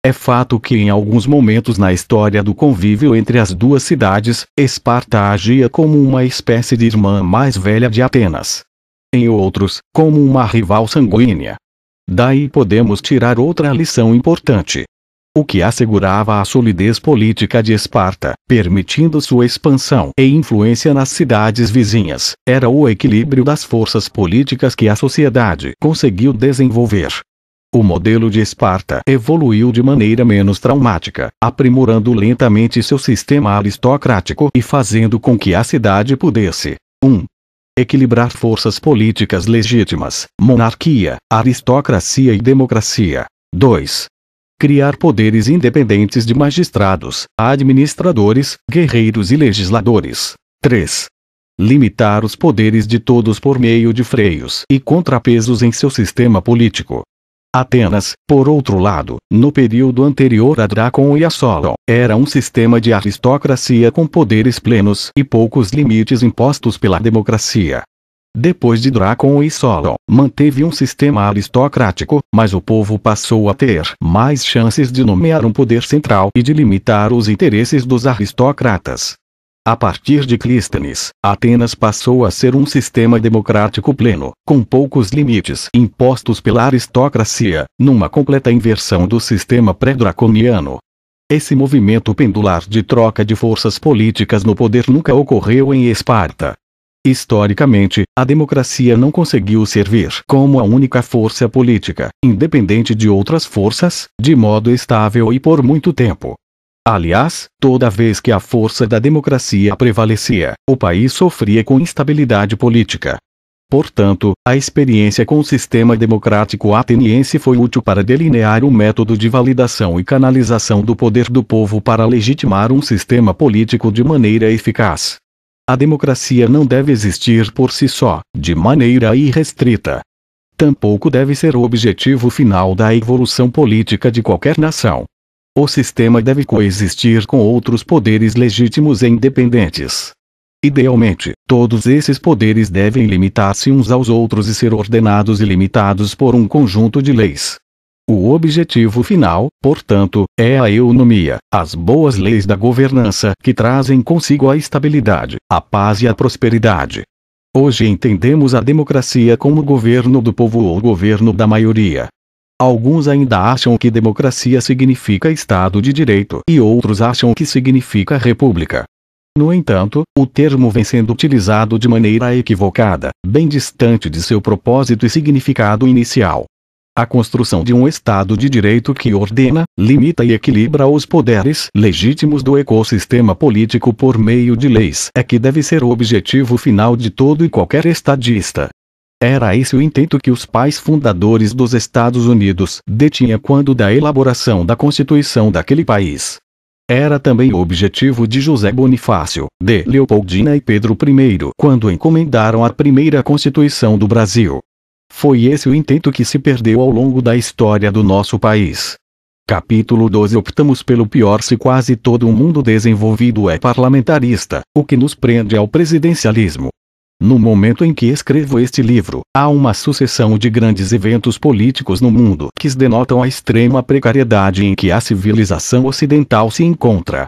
É fato que em alguns momentos na história do convívio entre as duas cidades, Esparta agia como uma espécie de irmã mais velha de Atenas. Em outros, como uma rival sanguínea. Daí podemos tirar outra lição importante o que assegurava a solidez política de Esparta, permitindo sua expansão e influência nas cidades vizinhas. Era o equilíbrio das forças políticas que a sociedade conseguiu desenvolver. O modelo de Esparta evoluiu de maneira menos traumática, aprimorando lentamente seu sistema aristocrático e fazendo com que a cidade pudesse 1. Um, equilibrar forças políticas legítimas, monarquia, aristocracia e democracia. 2 criar poderes independentes de magistrados, administradores, guerreiros e legisladores. 3. Limitar os poderes de todos por meio de freios e contrapesos em seu sistema político. Atenas, por outro lado, no período anterior a Drácon e a Solon, era um sistema de aristocracia com poderes plenos e poucos limites impostos pela democracia. Depois de Drácon e Solon, manteve um sistema aristocrático, mas o povo passou a ter mais chances de nomear um poder central e de limitar os interesses dos aristocratas. A partir de Clístenes, Atenas passou a ser um sistema democrático pleno, com poucos limites impostos pela aristocracia, numa completa inversão do sistema pré-draconiano. Esse movimento pendular de troca de forças políticas no poder nunca ocorreu em Esparta, Historicamente, a democracia não conseguiu servir como a única força política, independente de outras forças, de modo estável e por muito tempo. Aliás, toda vez que a força da democracia prevalecia, o país sofria com instabilidade política. Portanto, a experiência com o sistema democrático ateniense foi útil para delinear o método de validação e canalização do poder do povo para legitimar um sistema político de maneira eficaz. A democracia não deve existir por si só, de maneira irrestrita. Tampouco deve ser o objetivo final da evolução política de qualquer nação. O sistema deve coexistir com outros poderes legítimos e independentes. Idealmente, todos esses poderes devem limitar-se uns aos outros e ser ordenados e limitados por um conjunto de leis. O objetivo final, portanto, é a eunomia, as boas leis da governança que trazem consigo a estabilidade, a paz e a prosperidade. Hoje entendemos a democracia como governo do povo ou governo da maioria. Alguns ainda acham que democracia significa Estado de Direito e outros acham que significa República. No entanto, o termo vem sendo utilizado de maneira equivocada, bem distante de seu propósito e significado inicial. A construção de um Estado de direito que ordena, limita e equilibra os poderes legítimos do ecossistema político por meio de leis é que deve ser o objetivo final de todo e qualquer estadista. Era esse o intento que os pais fundadores dos Estados Unidos detinham quando da elaboração da Constituição daquele país. Era também o objetivo de José Bonifácio, de Leopoldina e Pedro I quando encomendaram a primeira Constituição do Brasil. Foi esse o intento que se perdeu ao longo da história do nosso país. Capítulo 12 Optamos pelo pior se quase todo o mundo desenvolvido é parlamentarista, o que nos prende ao presidencialismo. No momento em que escrevo este livro, há uma sucessão de grandes eventos políticos no mundo que denotam a extrema precariedade em que a civilização ocidental se encontra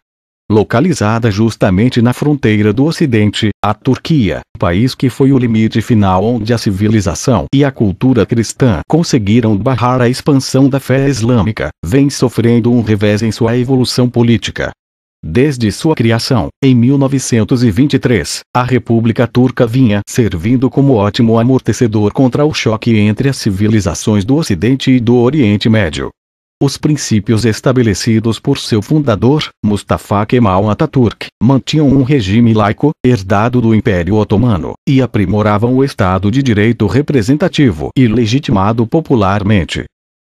localizada justamente na fronteira do Ocidente, a Turquia, país que foi o limite final onde a civilização e a cultura cristã conseguiram barrar a expansão da fé islâmica, vem sofrendo um revés em sua evolução política. Desde sua criação, em 1923, a República Turca vinha servindo como ótimo amortecedor contra o choque entre as civilizações do Ocidente e do Oriente Médio. Os princípios estabelecidos por seu fundador, Mustafa Kemal Atatürk, mantinham um regime laico, herdado do Império Otomano, e aprimoravam o Estado de Direito representativo e legitimado popularmente.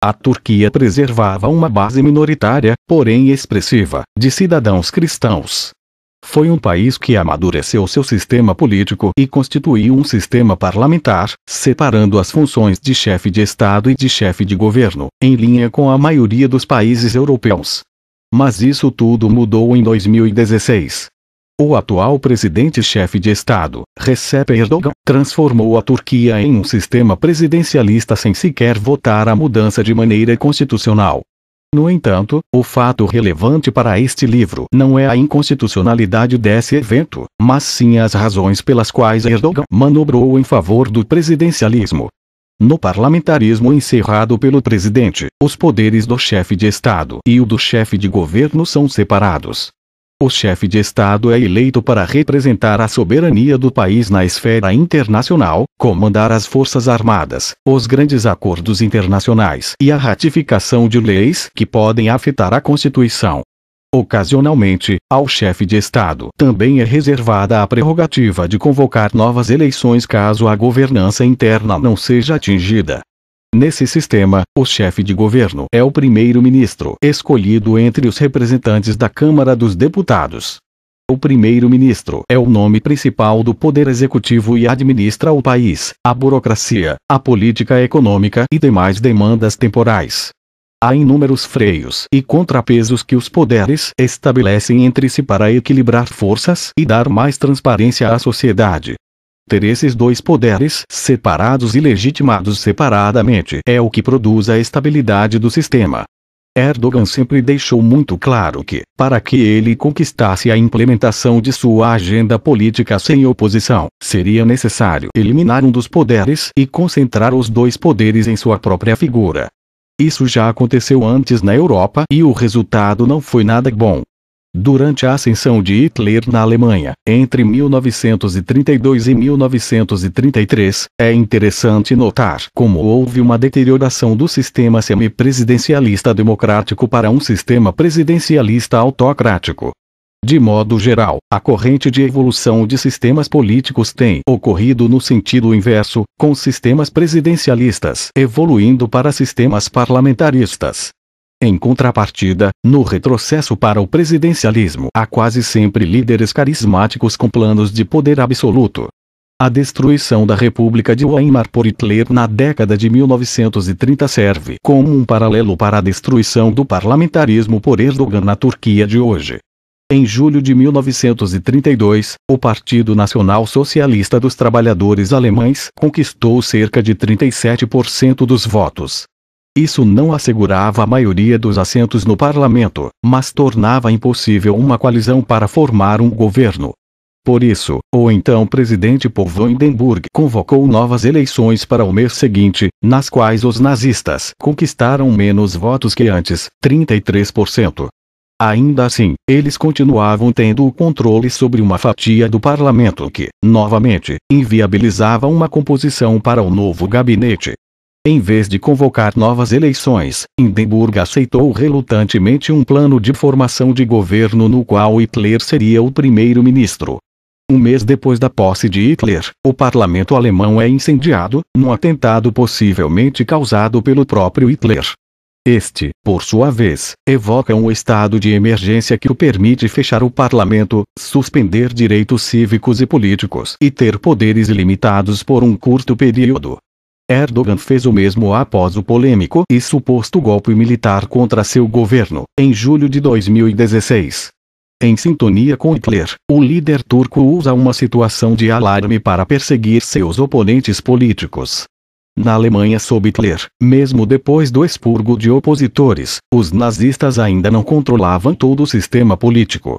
A Turquia preservava uma base minoritária, porém expressiva, de cidadãos cristãos, foi um país que amadureceu seu sistema político e constituiu um sistema parlamentar, separando as funções de chefe de Estado e de chefe de governo, em linha com a maioria dos países europeus. Mas isso tudo mudou em 2016. O atual presidente-chefe de Estado, Recep Erdogan, transformou a Turquia em um sistema presidencialista sem sequer votar a mudança de maneira constitucional. No entanto, o fato relevante para este livro não é a inconstitucionalidade desse evento, mas sim as razões pelas quais Erdogan manobrou em favor do presidencialismo. No parlamentarismo encerrado pelo presidente, os poderes do chefe de Estado e o do chefe de governo são separados o chefe de Estado é eleito para representar a soberania do país na esfera internacional, comandar as Forças Armadas, os grandes acordos internacionais e a ratificação de leis que podem afetar a Constituição. Ocasionalmente, ao chefe de Estado também é reservada a prerrogativa de convocar novas eleições caso a governança interna não seja atingida. Nesse sistema, o chefe de governo é o primeiro-ministro, escolhido entre os representantes da Câmara dos Deputados. O primeiro-ministro é o nome principal do poder executivo e administra o país, a burocracia, a política econômica e demais demandas temporais. Há inúmeros freios e contrapesos que os poderes estabelecem entre si para equilibrar forças e dar mais transparência à sociedade. Ter esses dois poderes separados e legitimados separadamente é o que produz a estabilidade do sistema. Erdogan sempre deixou muito claro que, para que ele conquistasse a implementação de sua agenda política sem oposição, seria necessário eliminar um dos poderes e concentrar os dois poderes em sua própria figura. Isso já aconteceu antes na Europa e o resultado não foi nada bom. Durante a ascensão de Hitler na Alemanha, entre 1932 e 1933, é interessante notar como houve uma deterioração do sistema semipresidencialista democrático para um sistema presidencialista autocrático. De modo geral, a corrente de evolução de sistemas políticos tem ocorrido no sentido inverso, com sistemas presidencialistas evoluindo para sistemas parlamentaristas. Em contrapartida, no retrocesso para o presidencialismo há quase sempre líderes carismáticos com planos de poder absoluto. A destruição da República de Weimar por Hitler na década de 1930 serve como um paralelo para a destruição do parlamentarismo por Erdogan na Turquia de hoje. Em julho de 1932, o Partido Nacional Socialista dos Trabalhadores Alemães conquistou cerca de 37% dos votos, isso não assegurava a maioria dos assentos no parlamento, mas tornava impossível uma coalizão para formar um governo. Por isso, o então presidente Paul Vandenberg convocou novas eleições para o mês seguinte, nas quais os nazistas conquistaram menos votos que antes, 33%. Ainda assim, eles continuavam tendo o controle sobre uma fatia do parlamento que, novamente, inviabilizava uma composição para o novo gabinete. Em vez de convocar novas eleições, Hindenburg aceitou relutantemente um plano de formação de governo no qual Hitler seria o primeiro-ministro. Um mês depois da posse de Hitler, o parlamento alemão é incendiado, num atentado possivelmente causado pelo próprio Hitler. Este, por sua vez, evoca um estado de emergência que o permite fechar o parlamento, suspender direitos cívicos e políticos e ter poderes ilimitados por um curto período. Erdogan fez o mesmo após o polêmico e suposto golpe militar contra seu governo, em julho de 2016. Em sintonia com Hitler, o líder turco usa uma situação de alarme para perseguir seus oponentes políticos. Na Alemanha sob Hitler, mesmo depois do expurgo de opositores, os nazistas ainda não controlavam todo o sistema político.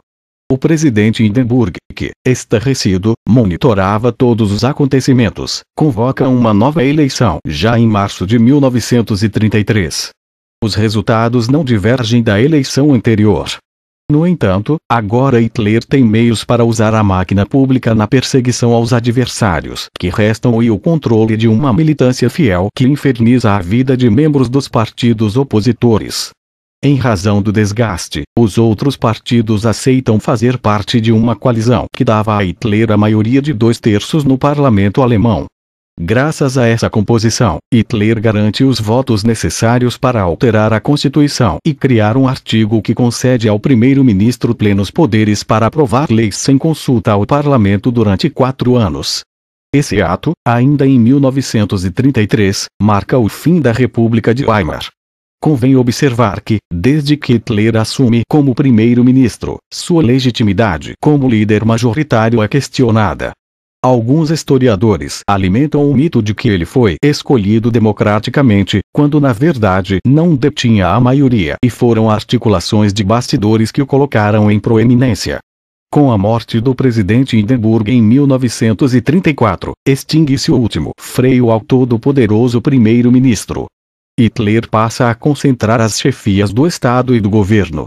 O presidente Hindenburg, que, estarrecido, monitorava todos os acontecimentos, convoca uma nova eleição já em março de 1933. Os resultados não divergem da eleição anterior. No entanto, agora Hitler tem meios para usar a máquina pública na perseguição aos adversários que restam e o controle de uma militância fiel que inferniza a vida de membros dos partidos opositores. Em razão do desgaste, os outros partidos aceitam fazer parte de uma coalizão que dava a Hitler a maioria de dois terços no parlamento alemão. Graças a essa composição, Hitler garante os votos necessários para alterar a Constituição e criar um artigo que concede ao primeiro-ministro plenos poderes para aprovar leis sem consulta ao parlamento durante quatro anos. Esse ato, ainda em 1933, marca o fim da República de Weimar, Convém observar que, desde que Hitler assume como primeiro-ministro, sua legitimidade como líder majoritário é questionada. Alguns historiadores alimentam o mito de que ele foi escolhido democraticamente, quando na verdade não detinha a maioria e foram articulações de bastidores que o colocaram em proeminência. Com a morte do presidente Hindenburg em 1934, extingue-se o último freio ao todo-poderoso primeiro-ministro, Hitler passa a concentrar as chefias do Estado e do governo.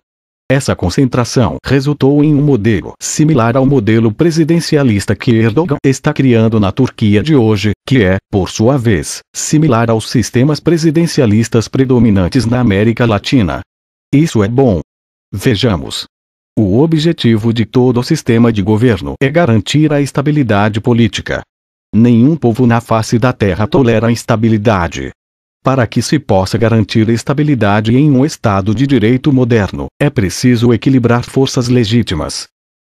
Essa concentração resultou em um modelo similar ao modelo presidencialista que Erdogan está criando na Turquia de hoje, que é, por sua vez, similar aos sistemas presidencialistas predominantes na América Latina. Isso é bom. Vejamos. O objetivo de todo o sistema de governo é garantir a estabilidade política. Nenhum povo na face da terra tolera a instabilidade, para que se possa garantir a estabilidade em um Estado de direito moderno, é preciso equilibrar forças legítimas.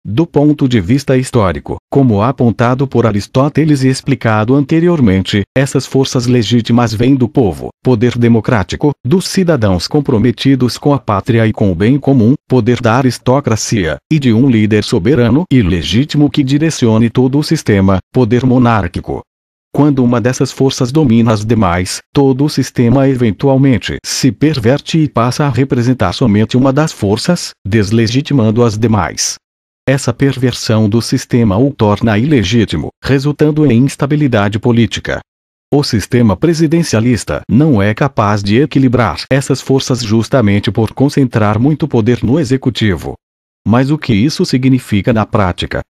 Do ponto de vista histórico, como apontado por Aristóteles e explicado anteriormente, essas forças legítimas vêm do povo, poder democrático, dos cidadãos comprometidos com a pátria e com o bem comum, poder da aristocracia, e de um líder soberano e legítimo que direcione todo o sistema, poder monárquico. Quando uma dessas forças domina as demais, todo o sistema eventualmente se perverte e passa a representar somente uma das forças, deslegitimando as demais. Essa perversão do sistema o torna ilegítimo, resultando em instabilidade política. O sistema presidencialista não é capaz de equilibrar essas forças justamente por concentrar muito poder no executivo. Mas o que isso significa na prática?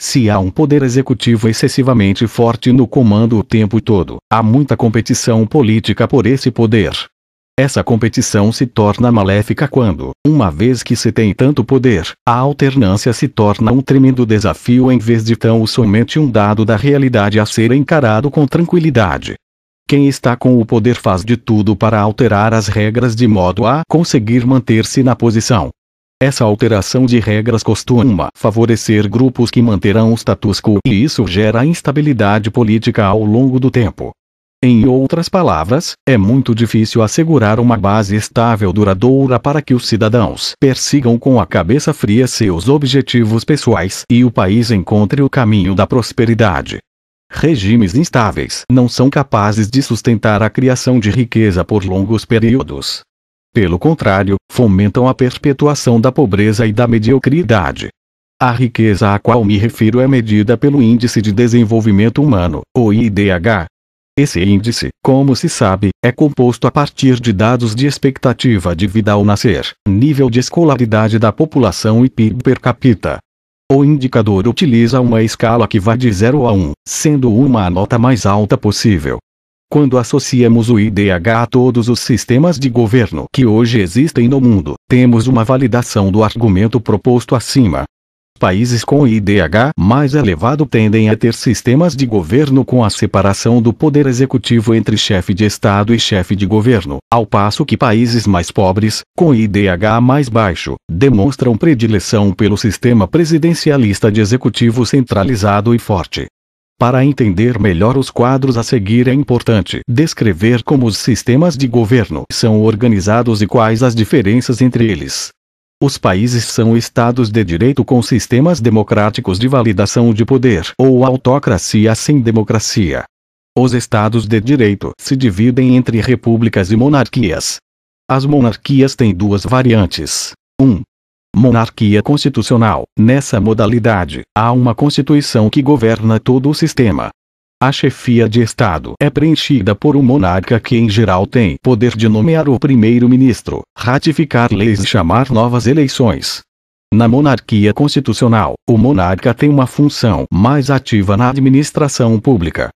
Se há um poder executivo excessivamente forte no comando o tempo todo, há muita competição política por esse poder. Essa competição se torna maléfica quando, uma vez que se tem tanto poder, a alternância se torna um tremendo desafio em vez de tão somente um dado da realidade a ser encarado com tranquilidade. Quem está com o poder faz de tudo para alterar as regras de modo a conseguir manter-se na posição, essa alteração de regras costuma favorecer grupos que manterão o status quo e isso gera instabilidade política ao longo do tempo. Em outras palavras, é muito difícil assegurar uma base estável duradoura para que os cidadãos persigam com a cabeça fria seus objetivos pessoais e o país encontre o caminho da prosperidade. Regimes instáveis não são capazes de sustentar a criação de riqueza por longos períodos. Pelo contrário, fomentam a perpetuação da pobreza e da mediocridade. A riqueza a qual me refiro é medida pelo Índice de Desenvolvimento Humano, ou IDH. Esse índice, como se sabe, é composto a partir de dados de expectativa de vida ao nascer, nível de escolaridade da população e PIB per capita. O indicador utiliza uma escala que vai de 0 a 1, sendo uma a nota mais alta possível, quando associamos o IDH a todos os sistemas de governo que hoje existem no mundo, temos uma validação do argumento proposto acima. Países com IDH mais elevado tendem a ter sistemas de governo com a separação do poder executivo entre chefe de Estado e chefe de governo, ao passo que países mais pobres, com IDH mais baixo, demonstram predileção pelo sistema presidencialista de executivo centralizado e forte. Para entender melhor os quadros a seguir é importante descrever como os sistemas de governo são organizados e quais as diferenças entre eles. Os países são estados de direito com sistemas democráticos de validação de poder ou autocracia sem democracia. Os estados de direito se dividem entre repúblicas e monarquias. As monarquias têm duas variantes. 1. Um, monarquia constitucional. Nessa modalidade, há uma constituição que governa todo o sistema. A chefia de Estado é preenchida por um monarca que, em geral, tem poder de nomear o primeiro-ministro, ratificar leis e chamar novas eleições. Na monarquia constitucional, o monarca tem uma função mais ativa na administração pública.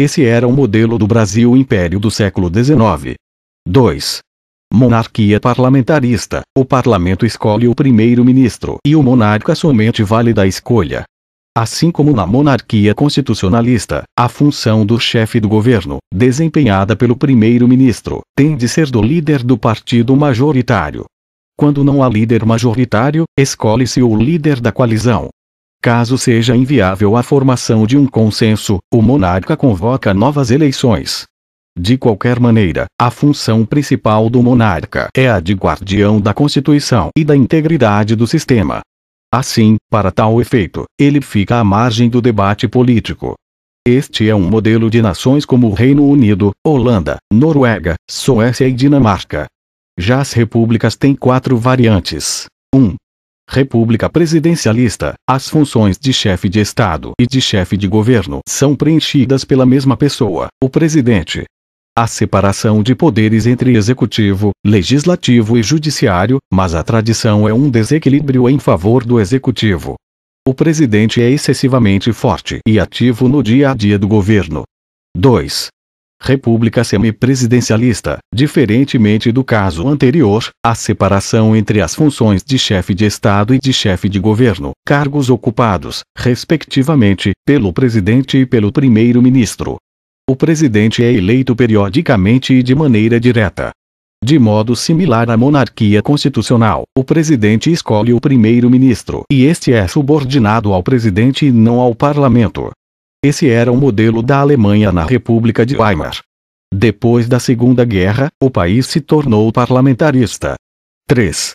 Esse era o modelo do Brasil Império do século XIX. 2. Monarquia parlamentarista. O parlamento escolhe o primeiro-ministro e o monarca somente vale da escolha. Assim como na monarquia constitucionalista, a função do chefe do governo, desempenhada pelo primeiro-ministro, tem de ser do líder do partido majoritário. Quando não há líder majoritário, escolhe-se o líder da coalizão. Caso seja inviável a formação de um consenso, o monarca convoca novas eleições. De qualquer maneira, a função principal do monarca é a de guardião da Constituição e da integridade do sistema. Assim, para tal efeito, ele fica à margem do debate político. Este é um modelo de nações como o Reino Unido, Holanda, Noruega, Suécia e Dinamarca. Já as repúblicas têm quatro variantes. 1. Um, República presidencialista, as funções de chefe de Estado e de chefe de governo são preenchidas pela mesma pessoa, o presidente a separação de poderes entre executivo, legislativo e judiciário, mas a tradição é um desequilíbrio em favor do executivo. O presidente é excessivamente forte e ativo no dia a dia do governo. 2. República semipresidencialista. Diferentemente do caso anterior, a separação entre as funções de chefe de Estado e de chefe de governo, cargos ocupados, respectivamente, pelo presidente e pelo primeiro-ministro, o presidente é eleito periodicamente e de maneira direta. De modo similar à monarquia constitucional, o presidente escolhe o primeiro-ministro e este é subordinado ao presidente e não ao parlamento. Esse era o modelo da Alemanha na República de Weimar. Depois da Segunda Guerra, o país se tornou parlamentarista. 3.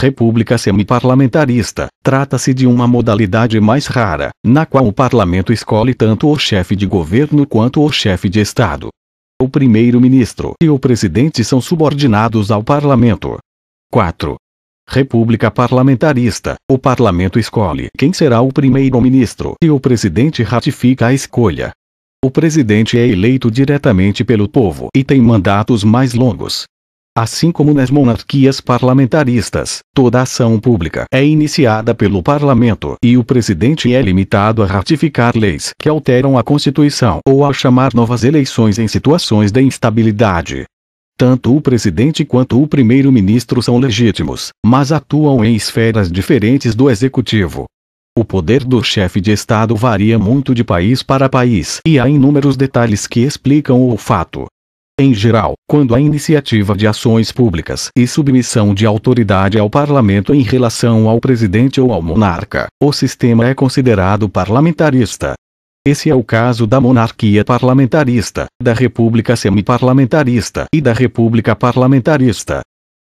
República semiparlamentarista, trata-se de uma modalidade mais rara, na qual o parlamento escolhe tanto o chefe de governo quanto o chefe de Estado. O primeiro-ministro e o presidente são subordinados ao parlamento. 4. República parlamentarista. O parlamento escolhe quem será o primeiro-ministro e o presidente ratifica a escolha. O presidente é eleito diretamente pelo povo e tem mandatos mais longos, Assim como nas monarquias parlamentaristas, toda ação pública é iniciada pelo parlamento e o presidente é limitado a ratificar leis que alteram a Constituição ou a chamar novas eleições em situações de instabilidade. Tanto o presidente quanto o primeiro-ministro são legítimos, mas atuam em esferas diferentes do executivo. O poder do chefe de Estado varia muito de país para país e há inúmeros detalhes que explicam o fato em geral, quando a iniciativa de ações públicas e submissão de autoridade ao parlamento em relação ao presidente ou ao monarca, o sistema é considerado parlamentarista. Esse é o caso da monarquia parlamentarista, da república semiparlamentarista e da república parlamentarista.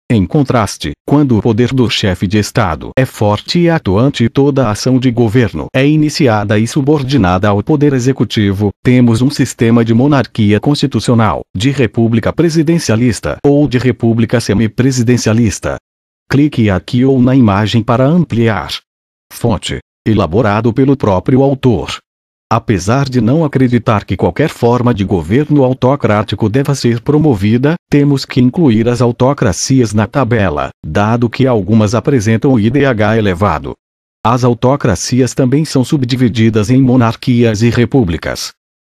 Em contraste, quando o poder do chefe de Estado é forte e atuante e toda ação de governo é iniciada e subordinada ao poder executivo, temos um sistema de monarquia constitucional, de república presidencialista ou de república semipresidencialista. Clique aqui ou na imagem para ampliar. Fonte: elaborado pelo próprio autor. Apesar de não acreditar que qualquer forma de governo autocrático deva ser promovida, temos que incluir as autocracias na tabela, dado que algumas apresentam o IDH elevado. As autocracias também são subdivididas em monarquias e repúblicas.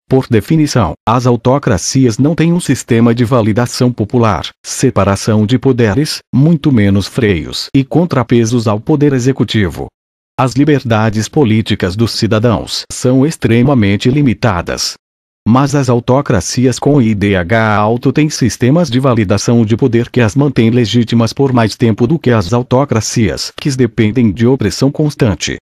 Por definição, as autocracias não têm um sistema de validação popular, separação de poderes, muito menos freios e contrapesos ao poder executivo, as liberdades políticas dos cidadãos são extremamente limitadas. Mas as autocracias com IDH alto têm sistemas de validação de poder que as mantêm legítimas por mais tempo do que as autocracias que dependem de opressão constante.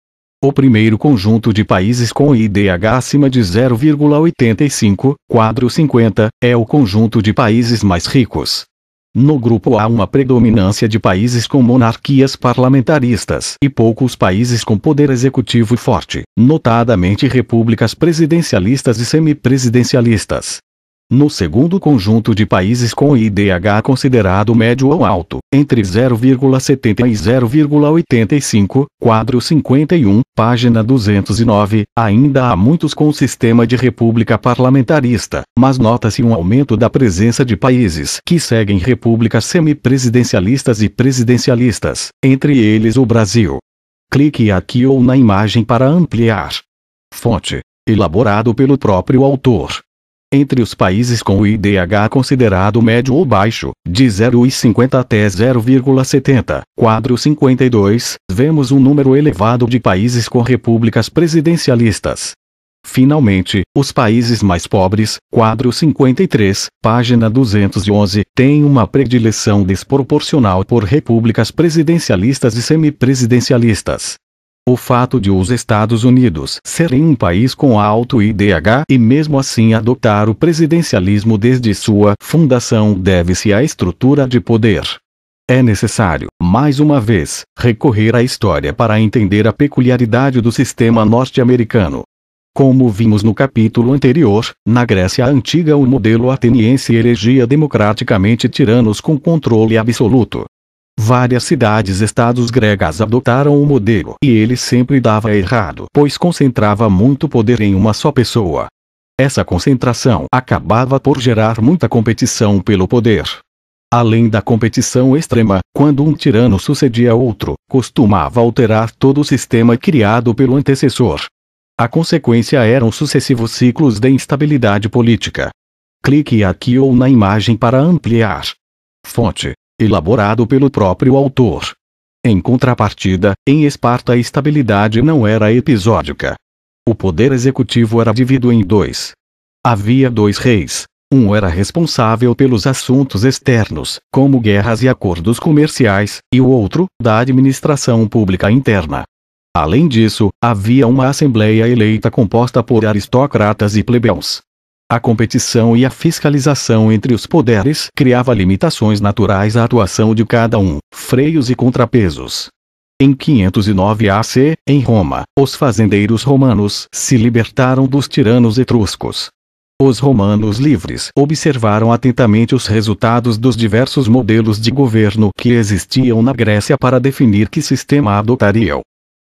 O primeiro conjunto de países com IDH acima de 0,85, quadro 50, é o conjunto de países mais ricos. No grupo há uma predominância de países com monarquias parlamentaristas e poucos países com poder executivo forte, notadamente repúblicas presidencialistas e semipresidencialistas. No segundo conjunto de países com IDH considerado médio ou alto, entre 0,70 e 0,85, quadro 51, página 209, ainda há muitos com sistema de república parlamentarista, mas nota-se um aumento da presença de países que seguem repúblicas semipresidencialistas e presidencialistas, entre eles o Brasil. Clique aqui ou na imagem para ampliar. Fonte: elaborado pelo próprio autor. Entre os países com o IDH considerado médio ou baixo, de 0,50 até 0,70, quadro 52, vemos um número elevado de países com repúblicas presidencialistas. Finalmente, os países mais pobres, quadro 53, página 211, têm uma predileção desproporcional por repúblicas presidencialistas e semipresidencialistas. O fato de os Estados Unidos serem um país com alto IDH e mesmo assim adotar o presidencialismo desde sua fundação deve-se à estrutura de poder. É necessário, mais uma vez, recorrer à história para entender a peculiaridade do sistema norte-americano. Como vimos no capítulo anterior, na Grécia Antiga o modelo ateniense elegia democraticamente tiranos com controle absoluto, Várias cidades-estados gregas adotaram o modelo e ele sempre dava errado, pois concentrava muito poder em uma só pessoa. Essa concentração acabava por gerar muita competição pelo poder. Além da competição extrema, quando um tirano sucedia outro, costumava alterar todo o sistema criado pelo antecessor. A consequência eram sucessivos ciclos de instabilidade política. Clique aqui ou na imagem para ampliar. Fonte elaborado pelo próprio autor. Em contrapartida, em Esparta a estabilidade não era episódica. O poder executivo era dividido em dois. Havia dois reis. Um era responsável pelos assuntos externos, como guerras e acordos comerciais, e o outro, da administração pública interna. Além disso, havia uma assembleia eleita composta por aristocratas e plebeus. A competição e a fiscalização entre os poderes criava limitações naturais à atuação de cada um, freios e contrapesos. Em 509 AC, em Roma, os fazendeiros romanos se libertaram dos tiranos etruscos. Os romanos livres observaram atentamente os resultados dos diversos modelos de governo que existiam na Grécia para definir que sistema adotariam.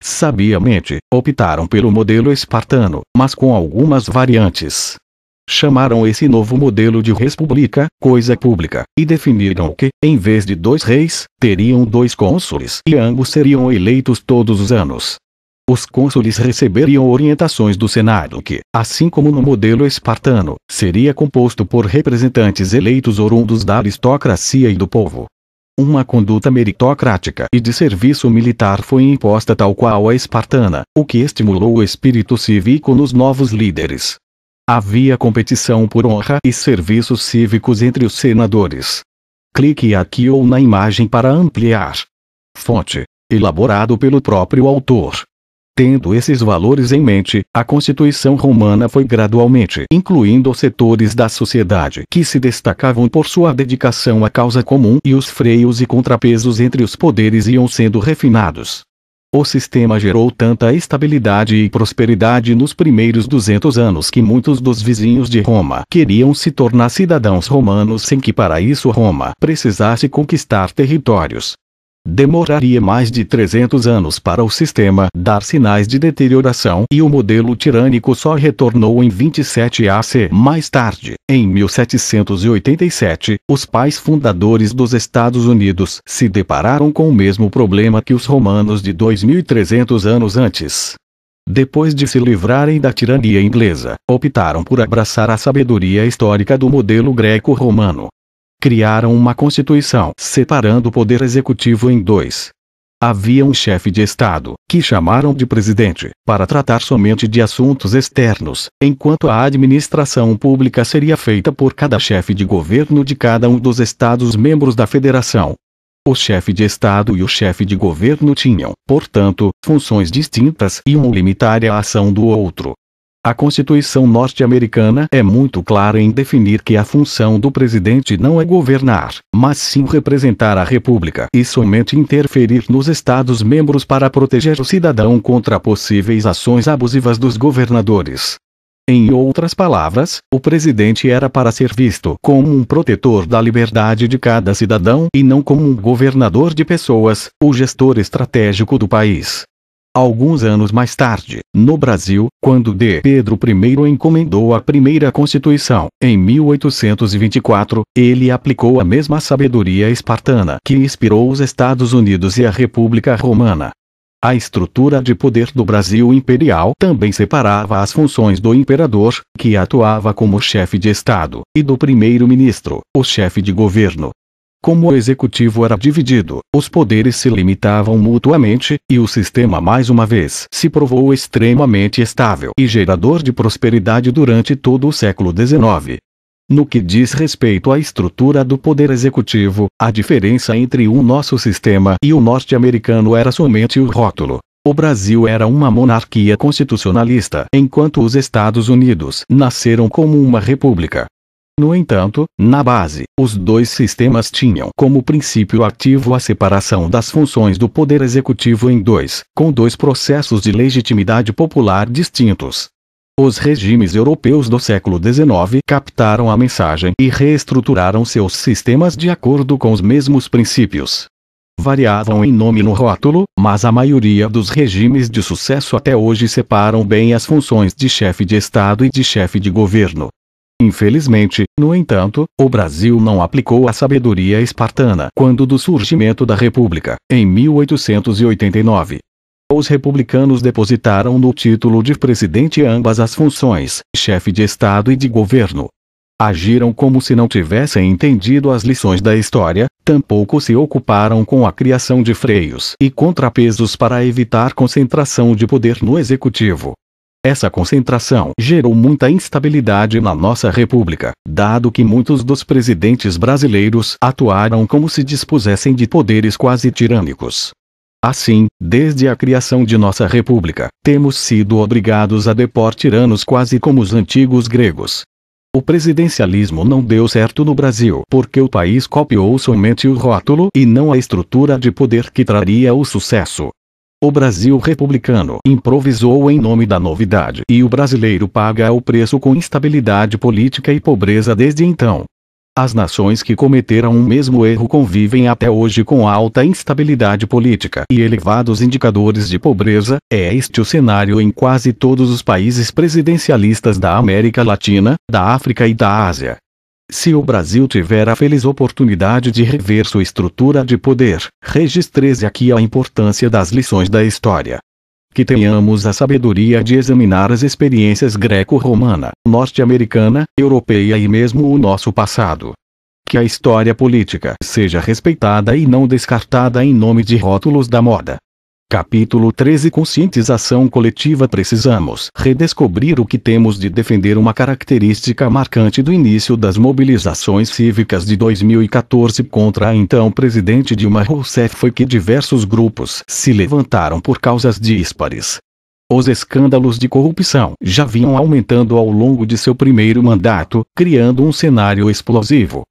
Sabiamente, optaram pelo modelo espartano, mas com algumas variantes. Chamaram esse novo modelo de república, coisa pública, e definiram que, em vez de dois reis, teriam dois cônsules e ambos seriam eleitos todos os anos. Os cônsules receberiam orientações do Senado que, assim como no modelo espartano, seria composto por representantes eleitos oriundos da aristocracia e do povo. Uma conduta meritocrática e de serviço militar foi imposta tal qual a espartana, o que estimulou o espírito cívico nos novos líderes. Havia competição por honra e serviços cívicos entre os senadores. Clique aqui ou na imagem para ampliar. Fonte: elaborado pelo próprio autor. Tendo esses valores em mente, a Constituição Romana foi gradualmente incluindo setores da sociedade que se destacavam por sua dedicação à causa comum e os freios e contrapesos entre os poderes iam sendo refinados. O sistema gerou tanta estabilidade e prosperidade nos primeiros 200 anos que muitos dos vizinhos de Roma queriam se tornar cidadãos romanos sem que para isso Roma precisasse conquistar territórios. Demoraria mais de 300 anos para o sistema dar sinais de deterioração e o modelo tirânico só retornou em 27 AC mais tarde. Em 1787, os pais fundadores dos Estados Unidos se depararam com o mesmo problema que os romanos de 2300 anos antes. Depois de se livrarem da tirania inglesa, optaram por abraçar a sabedoria histórica do modelo greco-romano criaram uma constituição, separando o poder executivo em dois. Havia um chefe de Estado, que chamaram de presidente, para tratar somente de assuntos externos, enquanto a administração pública seria feita por cada chefe de governo de cada um dos Estados membros da Federação. O chefe de Estado e o chefe de governo tinham, portanto, funções distintas e um limitava a ação do outro. A Constituição norte-americana é muito clara em definir que a função do presidente não é governar, mas sim representar a República e somente interferir nos Estados-membros para proteger o cidadão contra possíveis ações abusivas dos governadores. Em outras palavras, o presidente era para ser visto como um protetor da liberdade de cada cidadão e não como um governador de pessoas, o gestor estratégico do país. Alguns anos mais tarde, no Brasil, quando D. Pedro I encomendou a primeira Constituição, em 1824, ele aplicou a mesma sabedoria espartana que inspirou os Estados Unidos e a República Romana. A estrutura de poder do Brasil imperial também separava as funções do imperador, que atuava como chefe de Estado, e do primeiro-ministro, o chefe de governo, como o executivo era dividido, os poderes se limitavam mutuamente, e o sistema mais uma vez se provou extremamente estável e gerador de prosperidade durante todo o século XIX. No que diz respeito à estrutura do poder executivo, a diferença entre o nosso sistema e o norte-americano era somente o rótulo. O Brasil era uma monarquia constitucionalista, enquanto os Estados Unidos nasceram como uma república. No entanto, na base, os dois sistemas tinham como princípio ativo a separação das funções do poder executivo em dois, com dois processos de legitimidade popular distintos. Os regimes europeus do século XIX captaram a mensagem e reestruturaram seus sistemas de acordo com os mesmos princípios. Variavam em nome no rótulo, mas a maioria dos regimes de sucesso até hoje separam bem as funções de chefe de Estado e de chefe de governo. Infelizmente, no entanto, o Brasil não aplicou a sabedoria espartana quando do surgimento da República, em 1889. Os republicanos depositaram no título de presidente ambas as funções, chefe de Estado e de governo. Agiram como se não tivessem entendido as lições da história, tampouco se ocuparam com a criação de freios e contrapesos para evitar concentração de poder no executivo. Essa concentração gerou muita instabilidade na nossa república, dado que muitos dos presidentes brasileiros atuaram como se dispusessem de poderes quase tirânicos. Assim, desde a criação de nossa república, temos sido obrigados a depor tiranos quase como os antigos gregos. O presidencialismo não deu certo no Brasil porque o país copiou somente o rótulo e não a estrutura de poder que traria o sucesso. O Brasil republicano improvisou em nome da novidade e o brasileiro paga o preço com instabilidade política e pobreza desde então. As nações que cometeram o mesmo erro convivem até hoje com alta instabilidade política e elevados indicadores de pobreza, é este o cenário em quase todos os países presidencialistas da América Latina, da África e da Ásia. Se o Brasil tiver a feliz oportunidade de rever sua estrutura de poder, registre-se aqui a importância das lições da história. Que tenhamos a sabedoria de examinar as experiências greco-romana, norte-americana, europeia e mesmo o nosso passado. Que a história política seja respeitada e não descartada em nome de rótulos da moda. Capítulo 13 Conscientização coletiva Precisamos redescobrir o que temos de defender uma característica marcante do início das mobilizações cívicas de 2014 contra a então presidente Dilma Rousseff foi que diversos grupos se levantaram por causas díspares. Os escândalos de corrupção já vinham aumentando ao longo de seu primeiro mandato, criando um cenário explosivo,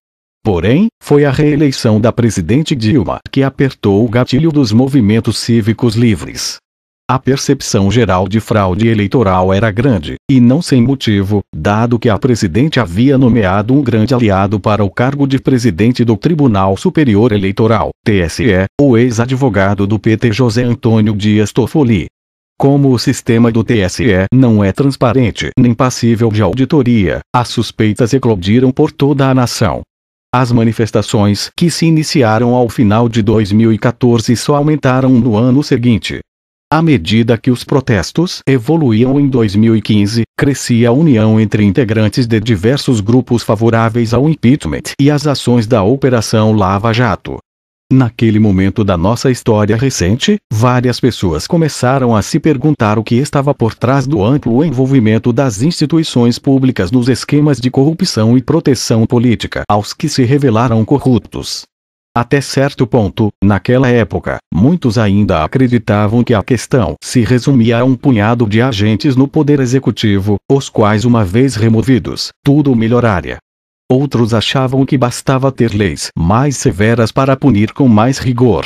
Porém, foi a reeleição da presidente Dilma que apertou o gatilho dos movimentos cívicos livres. A percepção geral de fraude eleitoral era grande, e não sem motivo, dado que a presidente havia nomeado um grande aliado para o cargo de presidente do Tribunal Superior Eleitoral, TSE, o ex-advogado do PT José Antônio Dias Toffoli. Como o sistema do TSE não é transparente nem passível de auditoria, as suspeitas eclodiram por toda a nação, as manifestações que se iniciaram ao final de 2014 só aumentaram no ano seguinte. À medida que os protestos evoluíam em 2015, crescia a união entre integrantes de diversos grupos favoráveis ao impeachment e às ações da Operação Lava Jato. Naquele momento da nossa história recente, várias pessoas começaram a se perguntar o que estava por trás do amplo envolvimento das instituições públicas nos esquemas de corrupção e proteção política aos que se revelaram corruptos. Até certo ponto, naquela época, muitos ainda acreditavam que a questão se resumia a um punhado de agentes no poder executivo, os quais, uma vez removidos, tudo melhoraria. Outros achavam que bastava ter leis mais severas para punir com mais rigor.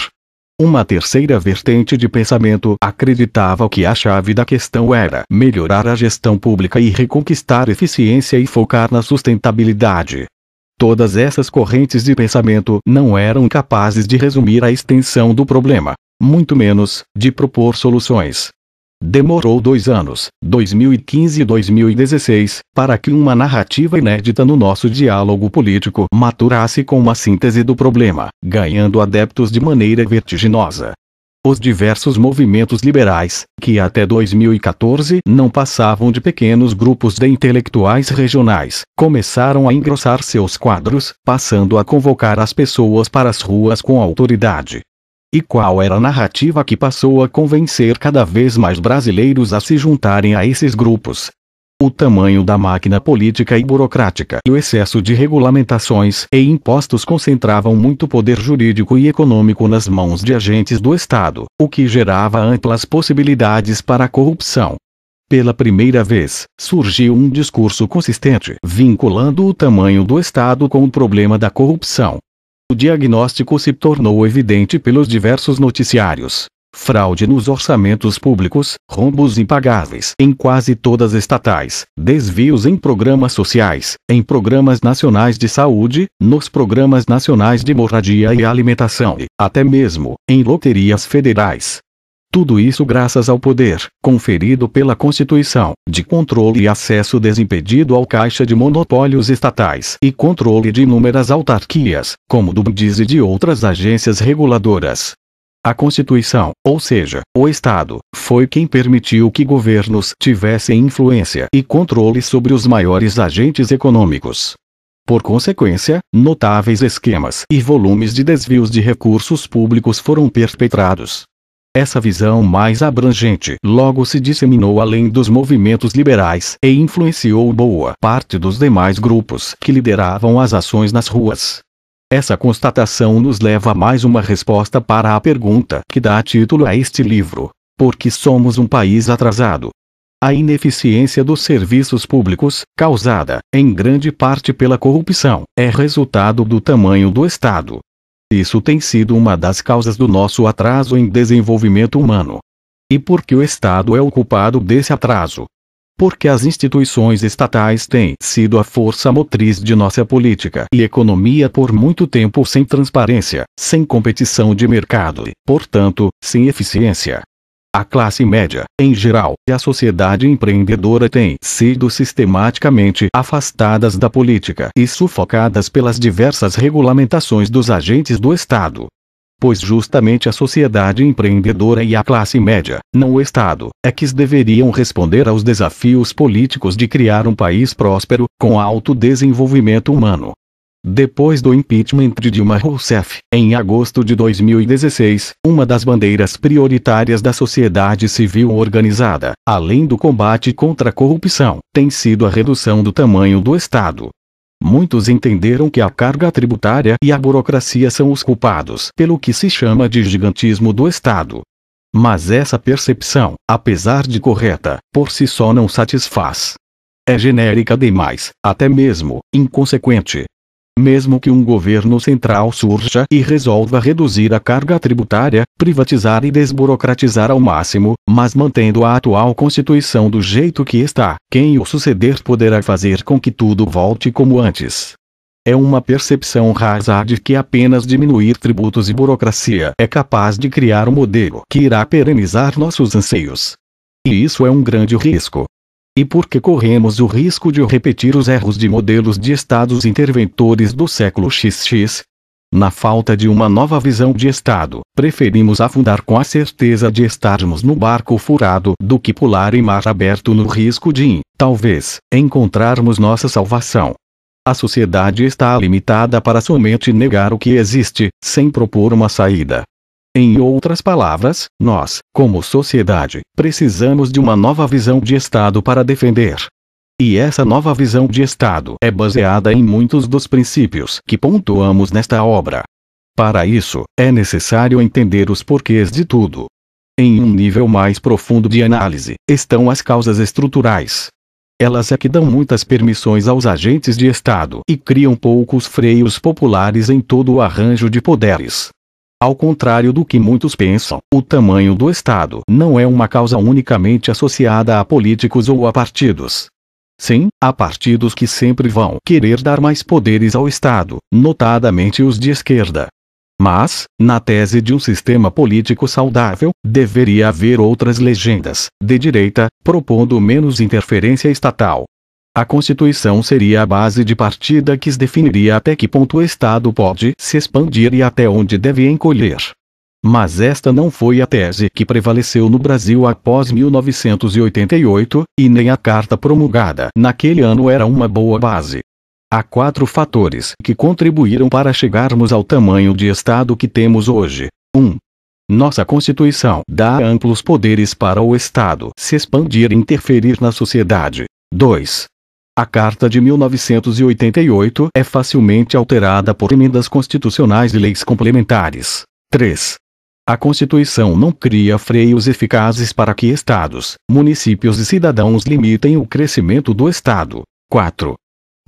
Uma terceira vertente de pensamento acreditava que a chave da questão era melhorar a gestão pública e reconquistar eficiência e focar na sustentabilidade. Todas essas correntes de pensamento não eram capazes de resumir a extensão do problema, muito menos de propor soluções. Demorou dois anos, 2015 e 2016, para que uma narrativa inédita no nosso diálogo político maturasse com uma síntese do problema, ganhando adeptos de maneira vertiginosa. Os diversos movimentos liberais, que até 2014 não passavam de pequenos grupos de intelectuais regionais, começaram a engrossar seus quadros, passando a convocar as pessoas para as ruas com autoridade. E qual era a narrativa que passou a convencer cada vez mais brasileiros a se juntarem a esses grupos? O tamanho da máquina política e burocrática e o excesso de regulamentações e impostos concentravam muito poder jurídico e econômico nas mãos de agentes do Estado, o que gerava amplas possibilidades para a corrupção. Pela primeira vez, surgiu um discurso consistente vinculando o tamanho do Estado com o problema da corrupção. O diagnóstico se tornou evidente pelos diversos noticiários. Fraude nos orçamentos públicos, rombos impagáveis em quase todas estatais, desvios em programas sociais, em programas nacionais de saúde, nos programas nacionais de moradia e alimentação e, até mesmo, em loterias federais. Tudo isso graças ao poder, conferido pela Constituição, de controle e acesso desimpedido ao caixa de monopólios estatais e controle de inúmeras autarquias, como do BDIS e de outras agências reguladoras. A Constituição, ou seja, o Estado, foi quem permitiu que governos tivessem influência e controle sobre os maiores agentes econômicos. Por consequência, notáveis esquemas e volumes de desvios de recursos públicos foram perpetrados, essa visão mais abrangente logo se disseminou além dos movimentos liberais e influenciou boa parte dos demais grupos que lideravam as ações nas ruas. Essa constatação nos leva a mais uma resposta para a pergunta que dá título a este livro: Por que somos um país atrasado? A ineficiência dos serviços públicos, causada, em grande parte pela corrupção, é resultado do tamanho do Estado isso tem sido uma das causas do nosso atraso em desenvolvimento humano. E por que o Estado é o culpado desse atraso? Porque as instituições estatais têm sido a força motriz de nossa política e economia por muito tempo sem transparência, sem competição de mercado e, portanto, sem eficiência. A classe média, em geral, e a sociedade empreendedora têm sido sistematicamente afastadas da política e sufocadas pelas diversas regulamentações dos agentes do Estado. Pois justamente a sociedade empreendedora e a classe média, não o Estado, é que deveriam responder aos desafios políticos de criar um país próspero, com alto desenvolvimento humano, depois do impeachment de Dilma Rousseff, em agosto de 2016, uma das bandeiras prioritárias da sociedade civil organizada, além do combate contra a corrupção, tem sido a redução do tamanho do Estado. Muitos entenderam que a carga tributária e a burocracia são os culpados pelo que se chama de gigantismo do Estado. Mas essa percepção, apesar de correta, por si só não satisfaz é genérica demais, até mesmo inconsequente, mesmo que um governo central surja e resolva reduzir a carga tributária, privatizar e desburocratizar ao máximo, mas mantendo a atual Constituição do jeito que está, quem o suceder poderá fazer com que tudo volte como antes. É uma percepção rasa de que apenas diminuir tributos e burocracia é capaz de criar um modelo que irá perenizar nossos anseios. E isso é um grande risco, e porque corremos o risco de repetir os erros de modelos de Estados interventores do século XX, na falta de uma nova visão de Estado, preferimos afundar com a certeza de estarmos no barco furado do que pular em mar aberto no risco de, talvez, encontrarmos nossa salvação. A sociedade está limitada para somente negar o que existe, sem propor uma saída. Em outras palavras, nós, como sociedade, precisamos de uma nova visão de Estado para defender. E essa nova visão de Estado é baseada em muitos dos princípios que pontuamos nesta obra. Para isso, é necessário entender os porquês de tudo. Em um nível mais profundo de análise, estão as causas estruturais, elas é que dão muitas permissões aos agentes de Estado e criam poucos freios populares em todo o arranjo de poderes. Ao contrário do que muitos pensam, o tamanho do Estado não é uma causa unicamente associada a políticos ou a partidos. Sim, há partidos que sempre vão querer dar mais poderes ao Estado, notadamente os de esquerda. Mas, na tese de um sistema político saudável, deveria haver outras legendas, de direita, propondo menos interferência estatal, a Constituição seria a base de partida que definiria até que ponto o Estado pode se expandir e até onde deve encolher. Mas esta não foi a tese que prevaleceu no Brasil após 1988, e nem a carta promulgada naquele ano era uma boa base. Há quatro fatores que contribuíram para chegarmos ao tamanho de Estado que temos hoje. 1. Um, nossa Constituição dá amplos poderes para o Estado se expandir e interferir na sociedade. 2. A Carta de 1988 é facilmente alterada por emendas constitucionais e leis complementares. 3. A Constituição não cria freios eficazes para que estados, municípios e cidadãos limitem o crescimento do Estado. 4.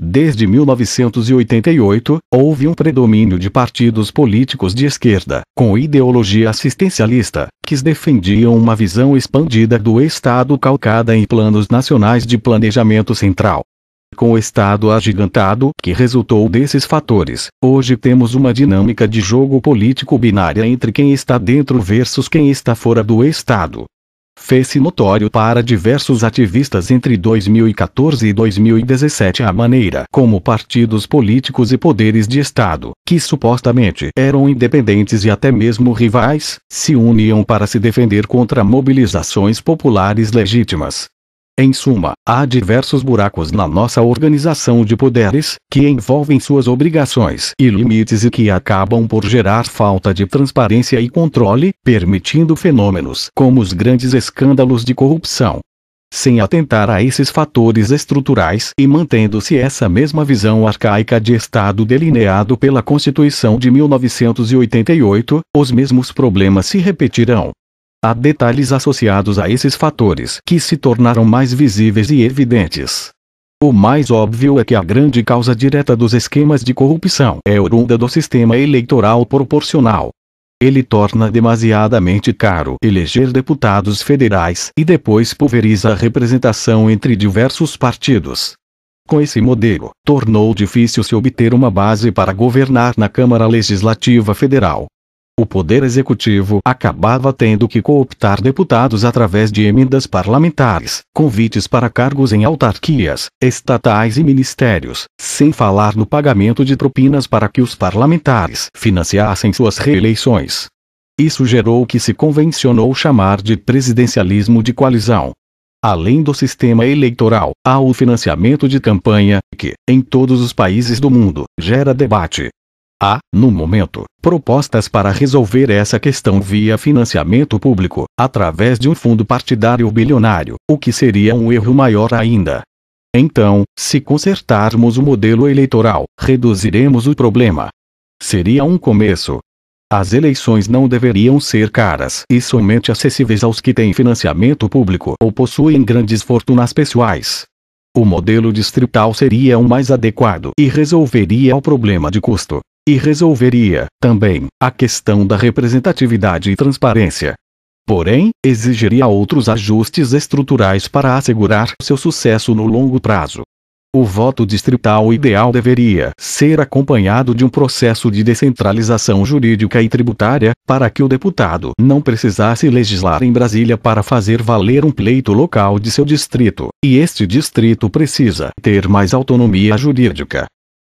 Desde 1988, houve um predomínio de partidos políticos de esquerda, com ideologia assistencialista, que defendiam uma visão expandida do Estado calcada em planos nacionais de planejamento central com o Estado agigantado que resultou desses fatores. Hoje temos uma dinâmica de jogo político binária entre quem está dentro versus quem está fora do Estado fez-se notório para diversos ativistas entre 2014 e 2017 a maneira como partidos políticos e poderes de Estado, que supostamente eram independentes e até mesmo rivais, se uniam para se defender contra mobilizações populares legítimas. Em suma, há diversos buracos na nossa organização de poderes, que envolvem suas obrigações e limites e que acabam por gerar falta de transparência e controle, permitindo fenômenos como os grandes escândalos de corrupção. Sem atentar a esses fatores estruturais e mantendo-se essa mesma visão arcaica de Estado delineado pela Constituição de 1988, os mesmos problemas se repetirão. Há detalhes associados a esses fatores que se tornaram mais visíveis e evidentes. O mais óbvio é que a grande causa direta dos esquemas de corrupção é oriunda do sistema eleitoral proporcional. Ele torna demasiadamente caro eleger deputados federais e depois pulveriza a representação entre diversos partidos. Com esse modelo, tornou difícil se obter uma base para governar na Câmara Legislativa Federal, o Poder Executivo acabava tendo que cooptar deputados através de emendas parlamentares, convites para cargos em autarquias, estatais e ministérios, sem falar no pagamento de propinas para que os parlamentares financiassem suas reeleições. Isso gerou o que se convencionou chamar de presidencialismo de coalizão. Além do sistema eleitoral, há o financiamento de campanha, que, em todos os países do mundo, gera debate, Há, no momento, propostas para resolver essa questão via financiamento público, através de um fundo partidário bilionário, o que seria um erro maior ainda. Então, se consertarmos o modelo eleitoral, reduziremos o problema. Seria um começo. As eleições não deveriam ser caras e somente acessíveis aos que têm financiamento público ou possuem grandes fortunas pessoais. O modelo distrital seria o mais adequado e resolveria o problema de custo. E resolveria, também, a questão da representatividade e transparência. Porém, exigiria outros ajustes estruturais para assegurar seu sucesso no longo prazo. O voto distrital ideal deveria ser acompanhado de um processo de descentralização jurídica e tributária, para que o deputado não precisasse legislar em Brasília para fazer valer um pleito local de seu distrito, e este distrito precisa ter mais autonomia jurídica,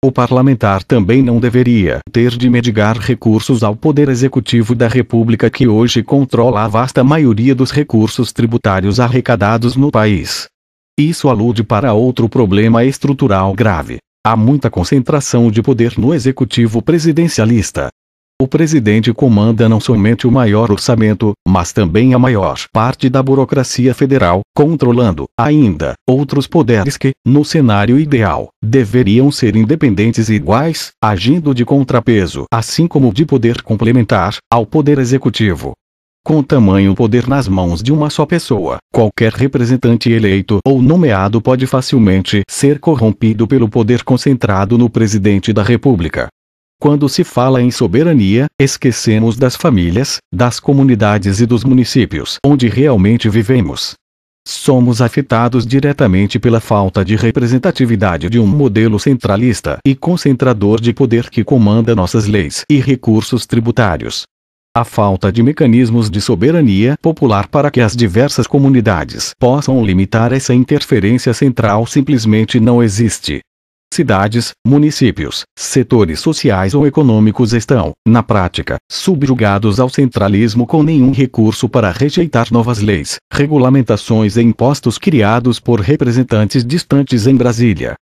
o parlamentar também não deveria ter de medigar recursos ao Poder Executivo da República que hoje controla a vasta maioria dos recursos tributários arrecadados no país. Isso alude para outro problema estrutural grave. Há muita concentração de poder no executivo presidencialista, o presidente comanda não somente o maior orçamento, mas também a maior parte da burocracia federal, controlando, ainda, outros poderes que, no cenário ideal, deveriam ser independentes e iguais, agindo de contrapeso, assim como de poder complementar, ao poder executivo. Com tamanho poder nas mãos de uma só pessoa, qualquer representante eleito ou nomeado pode facilmente ser corrompido pelo poder concentrado no presidente da República. Quando se fala em soberania, esquecemos das famílias, das comunidades e dos municípios onde realmente vivemos. Somos afetados diretamente pela falta de representatividade de um modelo centralista e concentrador de poder que comanda nossas leis e recursos tributários. A falta de mecanismos de soberania popular para que as diversas comunidades possam limitar essa interferência central simplesmente não existe cidades, municípios, setores sociais ou econômicos estão, na prática, subjugados ao centralismo com nenhum recurso para rejeitar novas leis, regulamentações e impostos criados por representantes distantes em Brasília.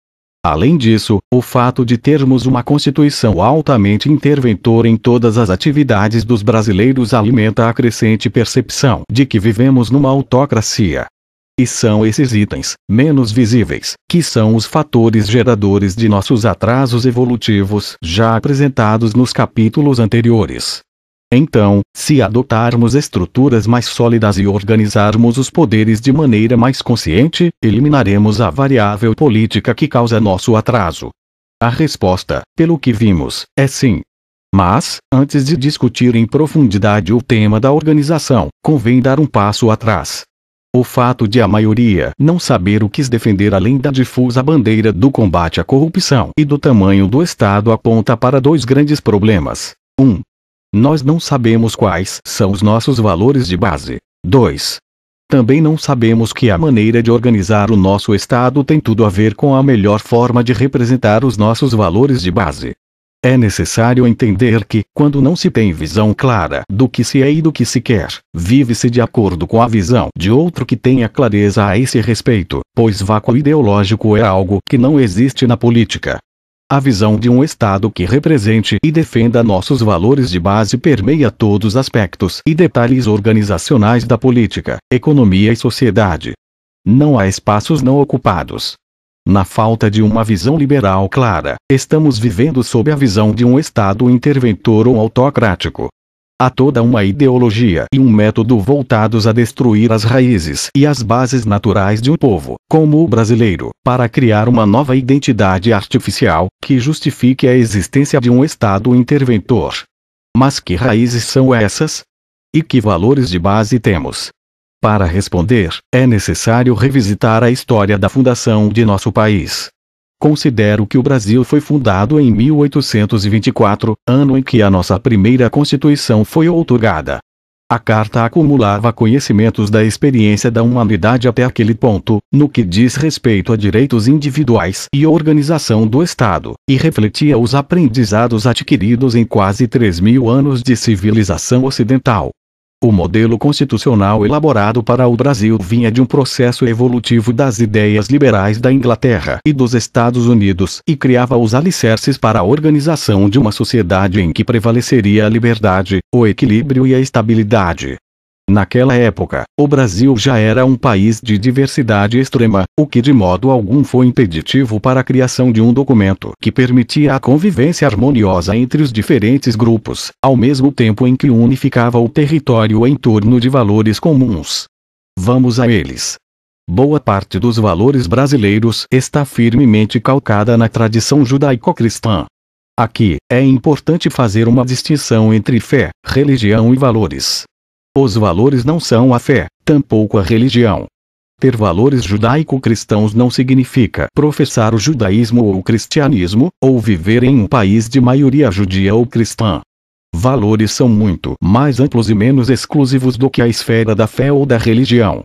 Além disso, o fato de termos uma Constituição altamente interventora em todas as atividades dos brasileiros alimenta a crescente percepção de que vivemos numa autocracia. E são esses itens, menos visíveis, que são os fatores geradores de nossos atrasos evolutivos já apresentados nos capítulos anteriores. Então, se adotarmos estruturas mais sólidas e organizarmos os poderes de maneira mais consciente, eliminaremos a variável política que causa nosso atraso. A resposta, pelo que vimos, é sim. Mas, antes de discutir em profundidade o tema da organização, convém dar um passo atrás. O fato de a maioria não saber o que defender além da difusa bandeira do combate à corrupção e do tamanho do Estado aponta para dois grandes problemas. 1. Um, nós não sabemos quais são os nossos valores de base. 2. Também não sabemos que a maneira de organizar o nosso Estado tem tudo a ver com a melhor forma de representar os nossos valores de base. É necessário entender que, quando não se tem visão clara do que se é e do que se quer, vive-se de acordo com a visão de outro que tenha clareza a esse respeito, pois vácuo ideológico é algo que não existe na política. A visão de um Estado que represente e defenda nossos valores de base permeia todos os aspectos e detalhes organizacionais da política, economia e sociedade. Não há espaços não ocupados. Na falta de uma visão liberal clara, estamos vivendo sob a visão de um Estado interventor ou autocrático. Há toda uma ideologia e um método voltados a destruir as raízes e as bases naturais de um povo, como o brasileiro, para criar uma nova identidade artificial que justifique a existência de um Estado interventor. Mas que raízes são essas? E que valores de base temos? Para responder, é necessário revisitar a história da fundação de nosso país. Considero que o Brasil foi fundado em 1824, ano em que a nossa primeira Constituição foi outorgada. A carta acumulava conhecimentos da experiência da humanidade até aquele ponto, no que diz respeito a direitos individuais e organização do Estado, e refletia os aprendizados adquiridos em quase 3 mil anos de civilização ocidental, o modelo constitucional elaborado para o Brasil vinha de um processo evolutivo das ideias liberais da Inglaterra e dos Estados Unidos e criava os alicerces para a organização de uma sociedade em que prevaleceria a liberdade, o equilíbrio e a estabilidade. Naquela época, o Brasil já era um país de diversidade extrema, o que de modo algum foi impeditivo para a criação de um documento que permitia a convivência harmoniosa entre os diferentes grupos, ao mesmo tempo em que unificava o território em torno de valores comuns. Vamos a eles. Boa parte dos valores brasileiros está firmemente calcada na tradição judaico-cristã. Aqui, é importante fazer uma distinção entre fé, religião e valores. Os valores não são a fé, tampouco a religião. Ter valores judaico-cristãos não significa professar o judaísmo ou o cristianismo, ou viver em um país de maioria judia ou cristã. Valores são muito mais amplos e menos exclusivos do que a esfera da fé ou da religião.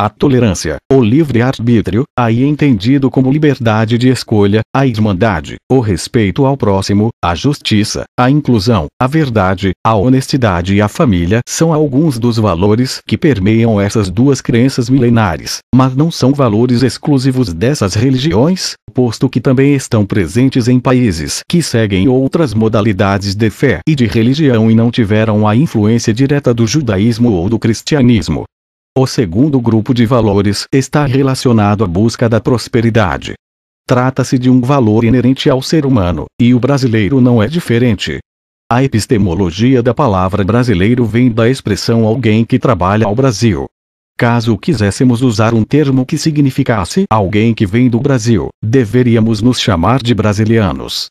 A tolerância, o livre-arbítrio, aí entendido como liberdade de escolha, a irmandade, o respeito ao próximo, a justiça, a inclusão, a verdade, a honestidade e a família são alguns dos valores que permeiam essas duas crenças milenares, mas não são valores exclusivos dessas religiões, posto que também estão presentes em países que seguem outras modalidades de fé e de religião e não tiveram a influência direta do judaísmo ou do cristianismo. O segundo grupo de valores está relacionado à busca da prosperidade. Trata-se de um valor inerente ao ser humano, e o brasileiro não é diferente. A epistemologia da palavra brasileiro vem da expressão alguém que trabalha ao Brasil. Caso quiséssemos usar um termo que significasse alguém que vem do Brasil, deveríamos nos chamar de brasileiros.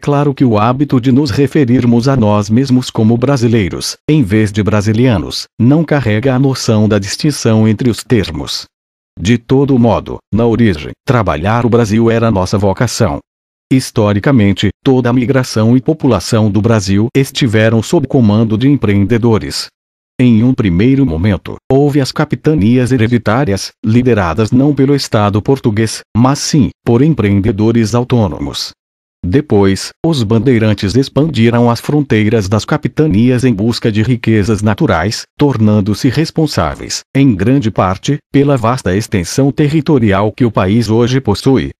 Claro que o hábito de nos referirmos a nós mesmos como brasileiros, em vez de brasilianos, não carrega a noção da distinção entre os termos. De todo modo, na origem, trabalhar o Brasil era nossa vocação. Historicamente, toda a migração e população do Brasil estiveram sob comando de empreendedores, em um primeiro momento, houve as capitanias hereditárias, lideradas não pelo Estado português, mas sim por empreendedores autônomos. Depois, os bandeirantes expandiram as fronteiras das capitanias em busca de riquezas naturais, tornando-se responsáveis, em grande parte, pela vasta extensão territorial que o país hoje possui.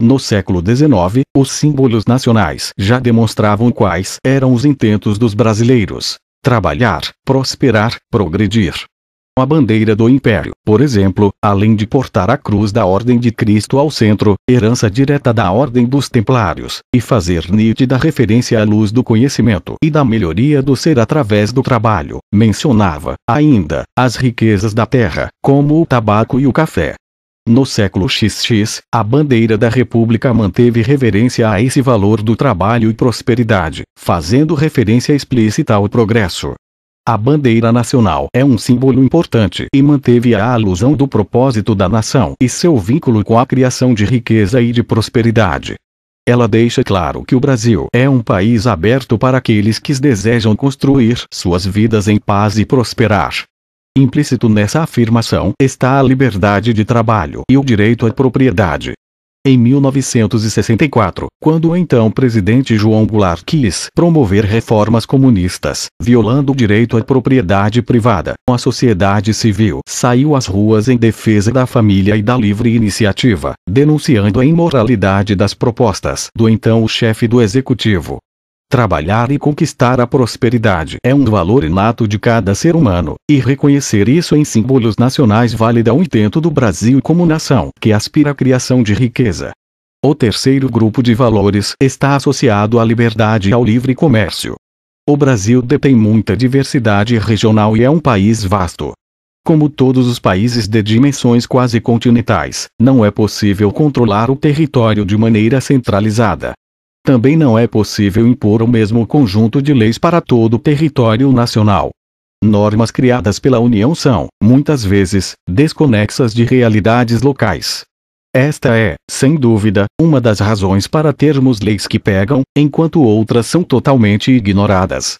No século XIX, os símbolos nacionais já demonstravam quais eram os intentos dos brasileiros: trabalhar, prosperar, progredir a bandeira do império. Por exemplo, além de portar a cruz da Ordem de Cristo ao centro, herança direta da Ordem dos Templários, e fazer nítida referência à luz do conhecimento e da melhoria do ser através do trabalho, mencionava, ainda, as riquezas da terra, como o tabaco e o café. No século XX, a bandeira da República manteve reverência a esse valor do trabalho e prosperidade, fazendo referência explícita ao progresso, a bandeira nacional é um símbolo importante e manteve a alusão do propósito da nação e seu vínculo com a criação de riqueza e de prosperidade. Ela deixa claro que o Brasil é um país aberto para aqueles que desejam construir suas vidas em paz e prosperar. Implícito nessa afirmação está a liberdade de trabalho e o direito à propriedade, em 1964, quando o então presidente João Goulart quis promover reformas comunistas, violando o direito à propriedade privada. A sociedade civil saiu às ruas em defesa da família e da livre iniciativa, denunciando a imoralidade das propostas do então chefe do executivo. Trabalhar e conquistar a prosperidade é um valor inato de cada ser humano, e reconhecer isso em símbolos nacionais vale o um intento do Brasil como nação que aspira à criação de riqueza. O terceiro grupo de valores está associado à liberdade e ao livre comércio. O Brasil detém muita diversidade regional e é um país vasto. Como todos os países de dimensões quase continentais, não é possível controlar o território de maneira centralizada, também não é possível impor o mesmo conjunto de leis para todo o território nacional. Normas criadas pela União são, muitas vezes, desconexas de realidades locais. Esta é, sem dúvida, uma das razões para termos leis que pegam, enquanto outras são totalmente ignoradas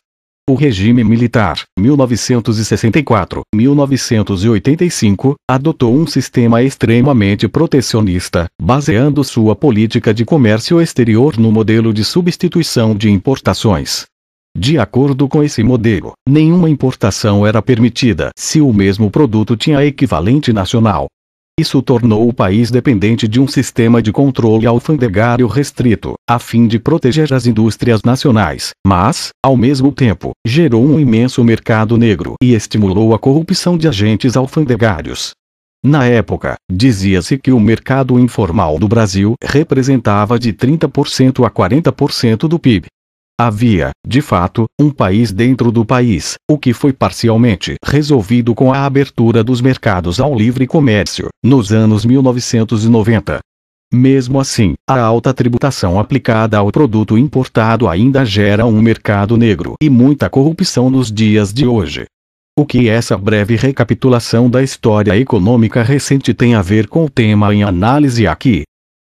o regime militar, 1964-1985, adotou um sistema extremamente protecionista, baseando sua política de comércio exterior no modelo de substituição de importações. De acordo com esse modelo, nenhuma importação era permitida se o mesmo produto tinha equivalente nacional, isso tornou o país dependente de um sistema de controle alfandegário restrito, a fim de proteger as indústrias nacionais, mas, ao mesmo tempo, gerou um imenso mercado negro e estimulou a corrupção de agentes alfandegários. Na época, dizia-se que o mercado informal do Brasil representava de 30% a 40% do PIB, Havia, de fato, um país dentro do país, o que foi parcialmente resolvido com a abertura dos mercados ao livre comércio, nos anos 1990. Mesmo assim, a alta tributação aplicada ao produto importado ainda gera um mercado negro e muita corrupção nos dias de hoje. O que essa breve recapitulação da história econômica recente tem a ver com o tema em análise aqui?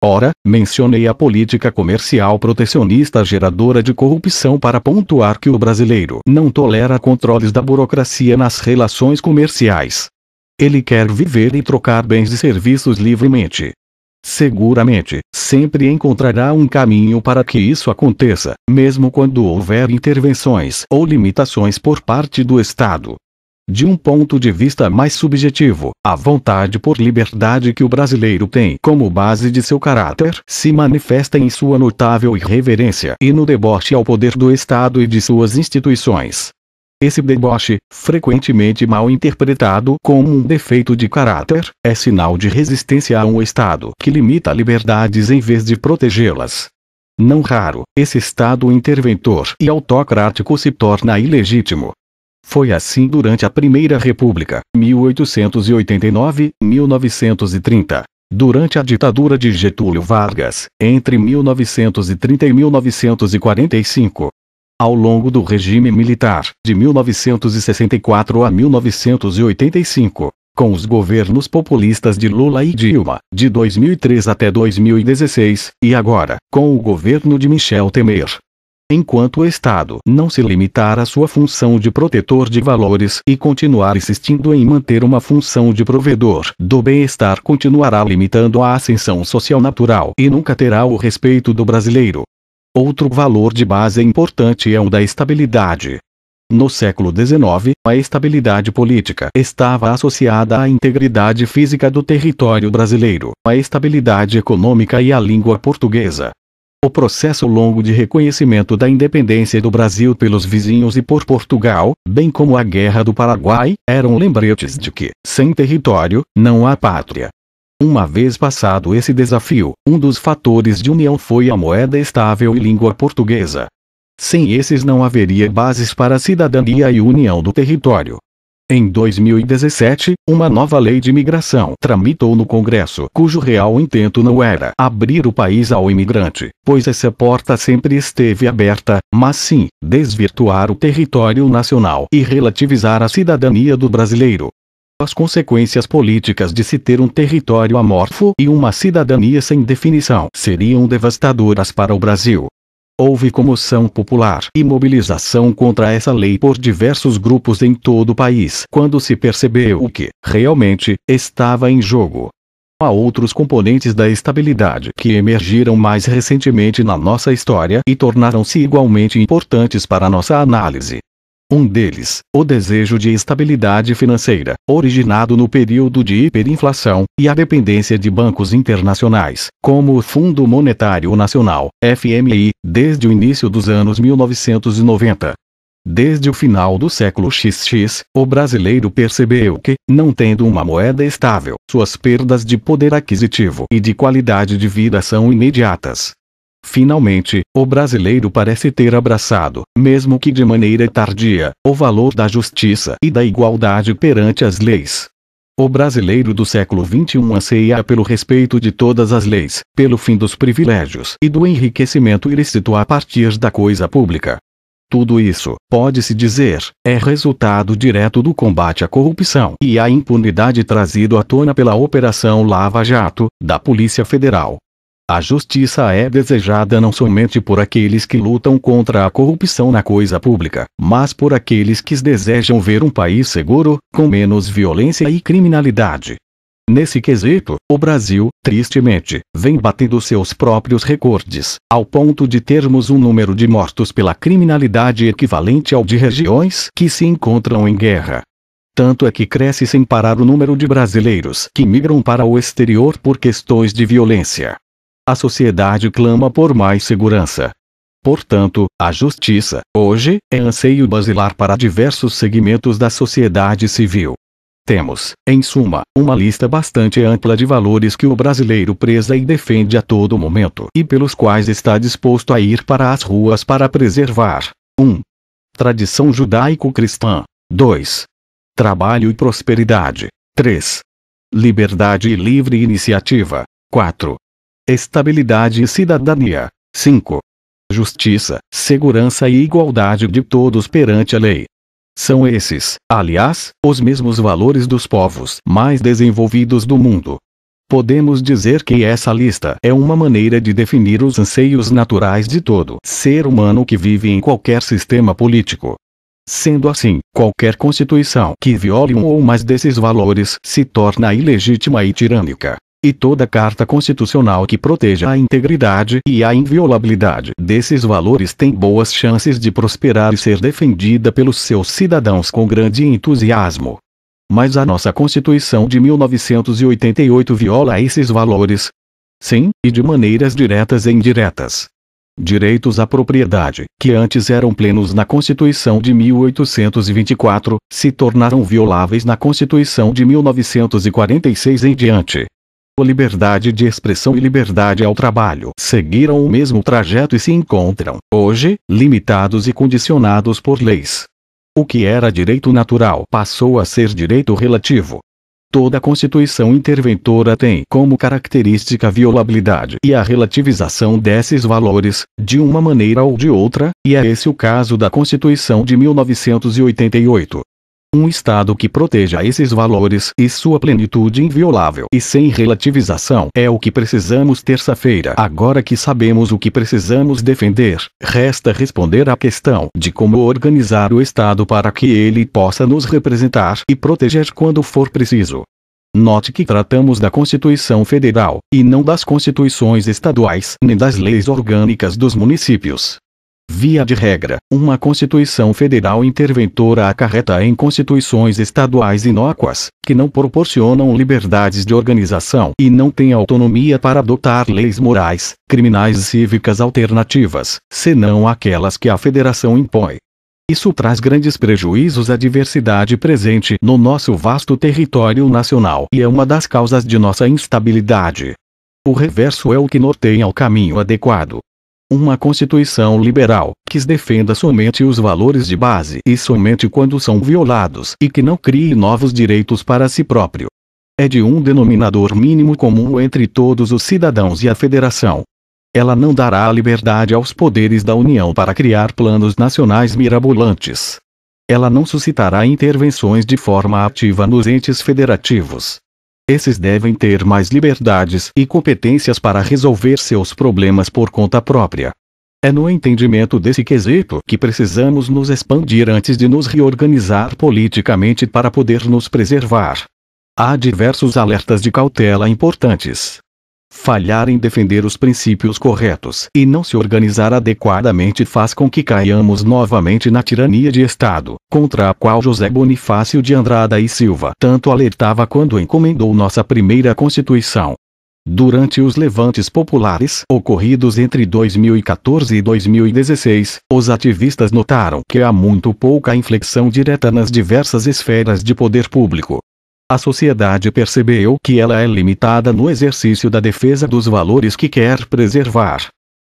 Ora, mencionei a política comercial protecionista geradora de corrupção para pontuar que o brasileiro não tolera controles da burocracia nas relações comerciais. Ele quer viver e trocar bens e serviços livremente. Seguramente, sempre encontrará um caminho para que isso aconteça, mesmo quando houver intervenções ou limitações por parte do Estado. De um ponto de vista mais subjetivo, a vontade por liberdade que o brasileiro tem como base de seu caráter se manifesta em sua notável irreverência e no deboche ao poder do Estado e de suas instituições. Esse deboche, frequentemente mal interpretado como um defeito de caráter, é sinal de resistência a um Estado que limita liberdades em vez de protegê-las. Não raro, esse Estado interventor e autocrático se torna ilegítimo, foi assim durante a Primeira República, 1889-1930. Durante a ditadura de Getúlio Vargas, entre 1930 e 1945. Ao longo do regime militar, de 1964 a 1985, com os governos populistas de Lula e Dilma, de 2003 até 2016, e agora, com o governo de Michel Temer, enquanto o Estado não se limitar à sua função de protetor de valores e continuar insistindo em manter uma função de provedor do bem-estar, continuará limitando a ascensão social natural e nunca terá o respeito do brasileiro. Outro valor de base importante é o da estabilidade. No século XIX, a estabilidade política estava associada à integridade física do território brasileiro, à estabilidade econômica e à língua portuguesa. O processo longo de reconhecimento da independência do Brasil pelos vizinhos e por Portugal, bem como a Guerra do Paraguai, eram lembretes de que, sem território, não há pátria. Uma vez passado esse desafio, um dos fatores de união foi a moeda estável e língua portuguesa. Sem esses não haveria bases para a cidadania e união do território. Em 2017, uma nova lei de imigração tramitou no Congresso, cujo real intento não era abrir o país ao imigrante, pois essa porta sempre esteve aberta, mas sim desvirtuar o território nacional e relativizar a cidadania do brasileiro. As consequências políticas de se ter um território amorfo e uma cidadania sem definição seriam devastadoras para o Brasil. Houve comoção popular e mobilização contra essa lei por diversos grupos em todo o país quando se percebeu o que, realmente, estava em jogo. Há outros componentes da estabilidade que emergiram mais recentemente na nossa história e tornaram-se igualmente importantes para nossa análise. Um deles, o desejo de estabilidade financeira, originado no período de hiperinflação, e a dependência de bancos internacionais, como o Fundo Monetário Nacional, FMI, desde o início dos anos 1990. Desde o final do século XX, o brasileiro percebeu que, não tendo uma moeda estável, suas perdas de poder aquisitivo e de qualidade de vida são imediatas. Finalmente, o brasileiro parece ter abraçado, mesmo que de maneira tardia, o valor da justiça e da igualdade perante as leis. O brasileiro do século XXI anseia pelo respeito de todas as leis, pelo fim dos privilégios e do enriquecimento ilícito a partir da coisa pública. Tudo isso, pode-se dizer, é resultado direto do combate à corrupção e à impunidade trazido à tona pela Operação Lava Jato, da Polícia Federal, a justiça é desejada não somente por aqueles que lutam contra a corrupção na coisa pública, mas por aqueles que desejam ver um país seguro, com menos violência e criminalidade. Nesse quesito, o Brasil, tristemente, vem batendo seus próprios recordes, ao ponto de termos um número de mortos pela criminalidade equivalente ao de regiões que se encontram em guerra. Tanto é que cresce sem parar o número de brasileiros que migram para o exterior por questões de violência a sociedade clama por mais segurança. Portanto, a justiça, hoje, é anseio basilar para diversos segmentos da sociedade civil. Temos, em suma, uma lista bastante ampla de valores que o brasileiro preza e defende a todo momento e pelos quais está disposto a ir para as ruas para preservar. 1. Tradição judaico-cristã. 2. Trabalho e prosperidade. 3. Liberdade e livre iniciativa. 4 estabilidade e cidadania. 5. Justiça, segurança e igualdade de todos perante a lei. São esses, aliás, os mesmos valores dos povos mais desenvolvidos do mundo. Podemos dizer que essa lista é uma maneira de definir os anseios naturais de todo ser humano que vive em qualquer sistema político. Sendo assim, qualquer constituição que viole um ou mais desses valores se torna ilegítima e tirânica e toda carta constitucional que proteja a integridade e a inviolabilidade desses valores tem boas chances de prosperar e ser defendida pelos seus cidadãos com grande entusiasmo. Mas a nossa Constituição de 1988 viola esses valores. Sim, e de maneiras diretas e indiretas. Direitos à propriedade, que antes eram plenos na Constituição de 1824, se tornaram violáveis na Constituição de 1946 em diante liberdade de expressão e liberdade ao trabalho seguiram o mesmo trajeto e se encontram, hoje, limitados e condicionados por leis. O que era direito natural passou a ser direito relativo. Toda Constituição interventora tem como característica a violabilidade e a relativização desses valores, de uma maneira ou de outra, e é esse o caso da Constituição de 1988. Um Estado que proteja esses valores e sua plenitude inviolável e sem relativização é o que precisamos terça-feira. Agora que sabemos o que precisamos defender, resta responder à questão de como organizar o Estado para que ele possa nos representar e proteger quando for preciso. Note que tratamos da Constituição Federal, e não das constituições estaduais nem das leis orgânicas dos municípios. Via de regra, uma Constituição federal interventora acarreta em constituições estaduais inócuas, que não proporcionam liberdades de organização e não têm autonomia para adotar leis morais, criminais e cívicas alternativas, senão aquelas que a federação impõe. Isso traz grandes prejuízos à diversidade presente no nosso vasto território nacional e é uma das causas de nossa instabilidade. O reverso é o que norteia o caminho adequado, uma Constituição liberal, que defenda somente os valores de base e somente quando são violados e que não crie novos direitos para si próprio. É de um denominador mínimo comum entre todos os cidadãos e a Federação. Ela não dará a liberdade aos poderes da União para criar planos nacionais mirabolantes. Ela não suscitará intervenções de forma ativa nos entes federativos esses devem ter mais liberdades e competências para resolver seus problemas por conta própria. É no entendimento desse quesito que precisamos nos expandir antes de nos reorganizar politicamente para poder nos preservar. Há diversos alertas de cautela importantes. Falhar em defender os princípios corretos e não se organizar adequadamente faz com que caiamos novamente na tirania de Estado, contra a qual José Bonifácio de Andrada e Silva tanto alertava quando encomendou nossa primeira Constituição. Durante os levantes populares ocorridos entre 2014 e 2016, os ativistas notaram que há muito pouca inflexão direta nas diversas esferas de poder público, a sociedade percebeu que ela é limitada no exercício da defesa dos valores que quer preservar.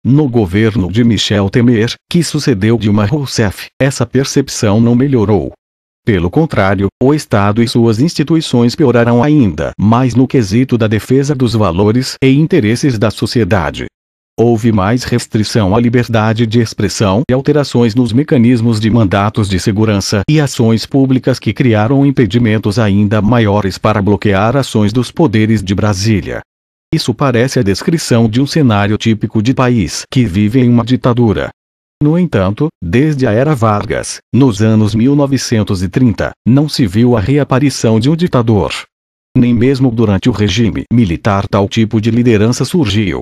No governo de Michel Temer, que sucedeu Dilma Rousseff, essa percepção não melhorou. Pelo contrário, o Estado e suas instituições pioraram ainda mais no quesito da defesa dos valores e interesses da sociedade houve mais restrição à liberdade de expressão e alterações nos mecanismos de mandatos de segurança e ações públicas que criaram impedimentos ainda maiores para bloquear ações dos poderes de Brasília. Isso parece a descrição de um cenário típico de país que vive em uma ditadura. No entanto, desde a era Vargas, nos anos 1930, não se viu a reaparição de um ditador. Nem mesmo durante o regime militar tal tipo de liderança surgiu,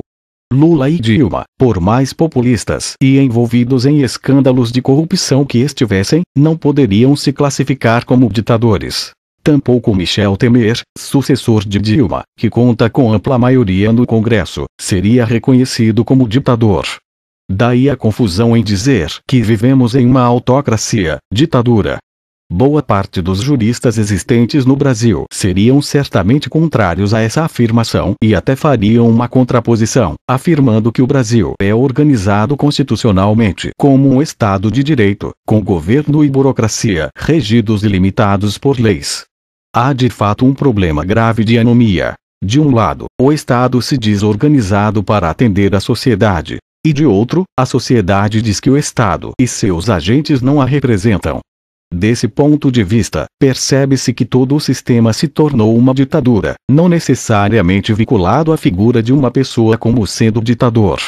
Lula e Dilma, por mais populistas e envolvidos em escândalos de corrupção que estivessem, não poderiam se classificar como ditadores. Tampouco Michel Temer, sucessor de Dilma, que conta com ampla maioria no Congresso, seria reconhecido como ditador. Daí a confusão em dizer que vivemos em uma autocracia, ditadura, Boa parte dos juristas existentes no Brasil seriam certamente contrários a essa afirmação e até fariam uma contraposição, afirmando que o Brasil é organizado constitucionalmente como um Estado de direito, com governo e burocracia regidos e limitados por leis. Há de fato um problema grave de anomia. De um lado, o Estado se diz organizado para atender a sociedade, e de outro, a sociedade diz que o Estado e seus agentes não a representam, Desse ponto de vista, percebe-se que todo o sistema se tornou uma ditadura, não necessariamente vinculado à figura de uma pessoa como sendo ditador.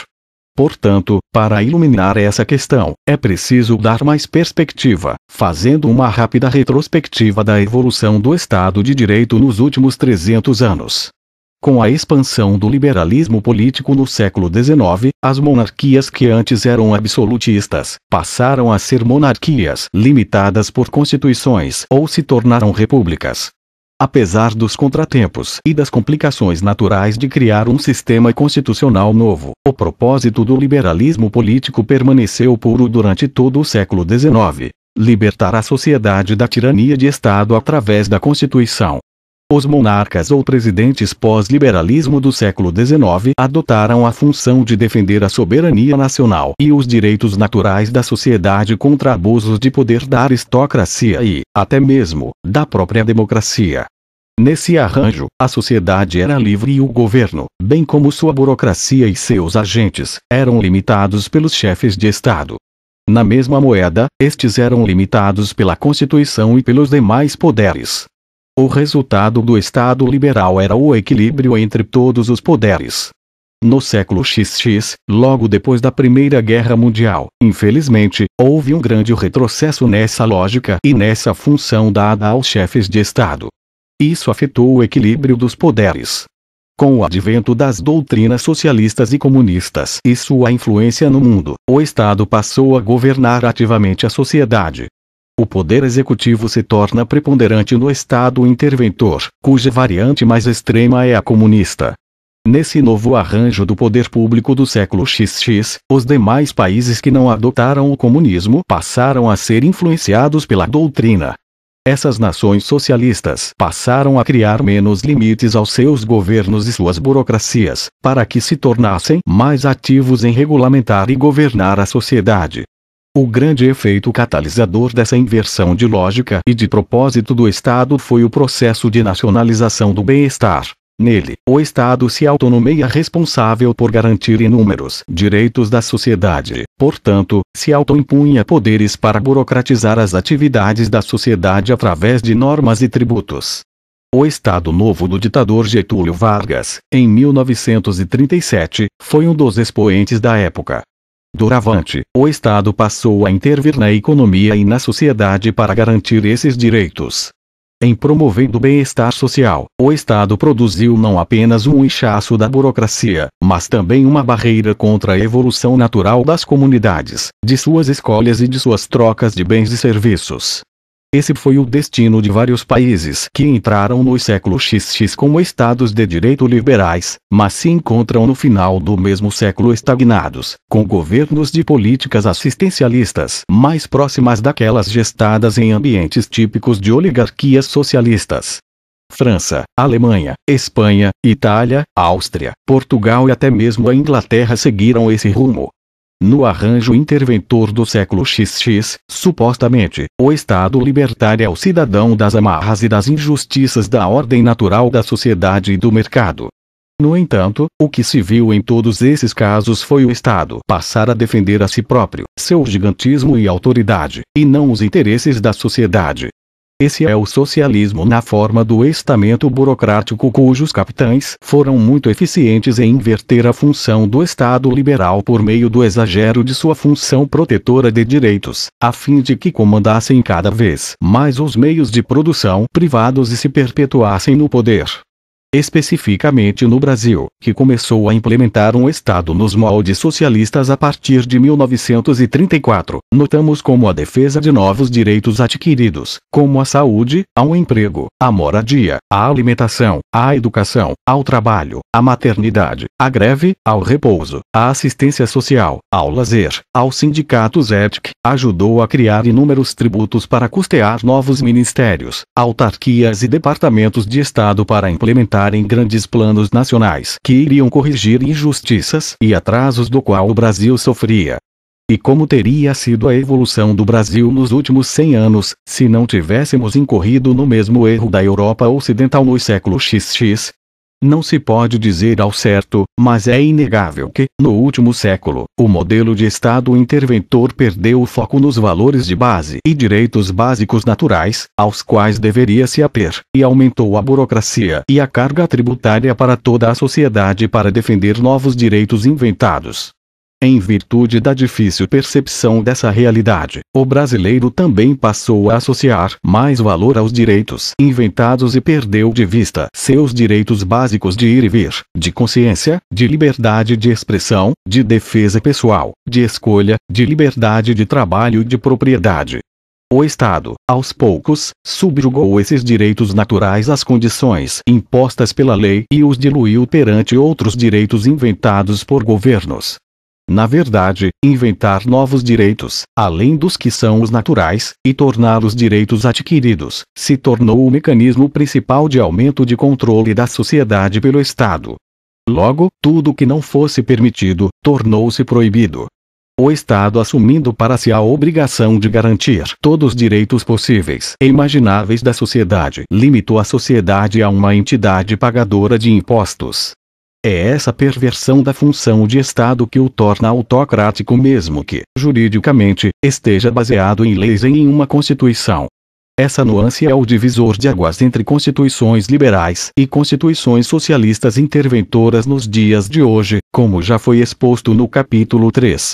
Portanto, para iluminar essa questão, é preciso dar mais perspectiva, fazendo uma rápida retrospectiva da evolução do Estado de Direito nos últimos 300 anos. Com a expansão do liberalismo político no século XIX, as monarquias que antes eram absolutistas passaram a ser monarquias limitadas por constituições ou se tornaram repúblicas. Apesar dos contratempos e das complicações naturais de criar um sistema constitucional novo, o propósito do liberalismo político permaneceu puro durante todo o século XIX libertar a sociedade da tirania de Estado através da Constituição. Os monarcas ou presidentes pós-liberalismo do século XIX adotaram a função de defender a soberania nacional e os direitos naturais da sociedade contra abusos de poder da aristocracia e, até mesmo, da própria democracia. Nesse arranjo, a sociedade era livre e o governo, bem como sua burocracia e seus agentes, eram limitados pelos chefes de Estado. Na mesma moeda, estes eram limitados pela Constituição e pelos demais poderes. O resultado do Estado liberal era o equilíbrio entre todos os poderes. No século XX, logo depois da Primeira Guerra Mundial, infelizmente, houve um grande retrocesso nessa lógica e nessa função dada aos chefes de Estado. Isso afetou o equilíbrio dos poderes. Com o advento das doutrinas socialistas e comunistas e sua influência no mundo, o Estado passou a governar ativamente a sociedade, o poder executivo se torna preponderante no Estado interventor, cuja variante mais extrema é a comunista. Nesse novo arranjo do poder público do século XX, os demais países que não adotaram o comunismo passaram a ser influenciados pela doutrina. Essas nações socialistas passaram a criar menos limites aos seus governos e suas burocracias, para que se tornassem mais ativos em regulamentar e governar a sociedade. O grande efeito catalisador dessa inversão de lógica e de propósito do Estado foi o processo de nacionalização do bem-estar. Nele, o Estado se autonomeia responsável por garantir inúmeros direitos da sociedade, portanto, se autoimpunha poderes para burocratizar as atividades da sociedade através de normas e tributos. O Estado Novo do ditador Getúlio Vargas, em 1937, foi um dos expoentes da época, Doravante, o Estado passou a intervir na economia e na sociedade para garantir esses direitos. Em promovendo o bem-estar social, o Estado produziu não apenas um inchaço da burocracia, mas também uma barreira contra a evolução natural das comunidades, de suas escolhas e de suas trocas de bens e serviços. Esse foi o destino de vários países que entraram no século XX como estados de direito liberais, mas se encontram no final do mesmo século estagnados, com governos de políticas assistencialistas mais próximas daquelas gestadas em ambientes típicos de oligarquias socialistas. França, Alemanha, Espanha, Itália, Áustria, Portugal e até mesmo a Inglaterra seguiram esse rumo, no arranjo interventor do século XX, supostamente, o Estado libertaria é o cidadão das amarras e das injustiças da ordem natural da sociedade e do mercado. No entanto, o que se viu em todos esses casos foi o Estado passar a defender a si próprio, seu gigantismo e autoridade, e não os interesses da sociedade. Esse é o socialismo na forma do estamento burocrático cujos capitães foram muito eficientes em inverter a função do Estado liberal por meio do exagero de sua função protetora de direitos, a fim de que comandassem cada vez mais os meios de produção privados e se perpetuassem no poder especificamente no Brasil, que começou a implementar um Estado nos moldes socialistas a partir de 1934, notamos como a defesa de novos direitos adquiridos, como a saúde, ao emprego, à moradia, à alimentação, à educação, ao trabalho, à maternidade, à greve, ao repouso, à assistência social, ao lazer, aos sindicatos ETIC, ajudou a criar inúmeros tributos para custear novos ministérios, autarquias e departamentos de Estado para implementar em grandes planos nacionais que iriam corrigir injustiças e atrasos do qual o Brasil sofria. E como teria sido a evolução do Brasil nos últimos 100 anos, se não tivéssemos incorrido no mesmo erro da Europa Ocidental no século XX, não se pode dizer ao certo, mas é inegável que, no último século, o modelo de Estado interventor perdeu o foco nos valores de base e direitos básicos naturais, aos quais deveria se ater, e aumentou a burocracia e a carga tributária para toda a sociedade para defender novos direitos inventados. Em virtude da difícil percepção dessa realidade, o brasileiro também passou a associar mais valor aos direitos inventados e perdeu de vista seus direitos básicos de ir e vir, de consciência, de liberdade de expressão, de defesa pessoal, de escolha, de liberdade de trabalho e de propriedade. O Estado, aos poucos, subjugou esses direitos naturais às condições impostas pela lei e os diluiu perante outros direitos inventados por governos, na verdade, inventar novos direitos, além dos que são os naturais, e tornar os direitos adquiridos, se tornou o mecanismo principal de aumento de controle da sociedade pelo Estado. Logo, tudo que não fosse permitido, tornou-se proibido. O Estado assumindo para si a obrigação de garantir todos os direitos possíveis e imagináveis da sociedade, limitou a sociedade a uma entidade pagadora de impostos, é essa perversão da função de Estado que o torna autocrático, mesmo que, juridicamente, esteja baseado em leis e em uma Constituição. Essa nuance é o divisor de águas entre constituições liberais e constituições socialistas interventoras nos dias de hoje, como já foi exposto no capítulo 3.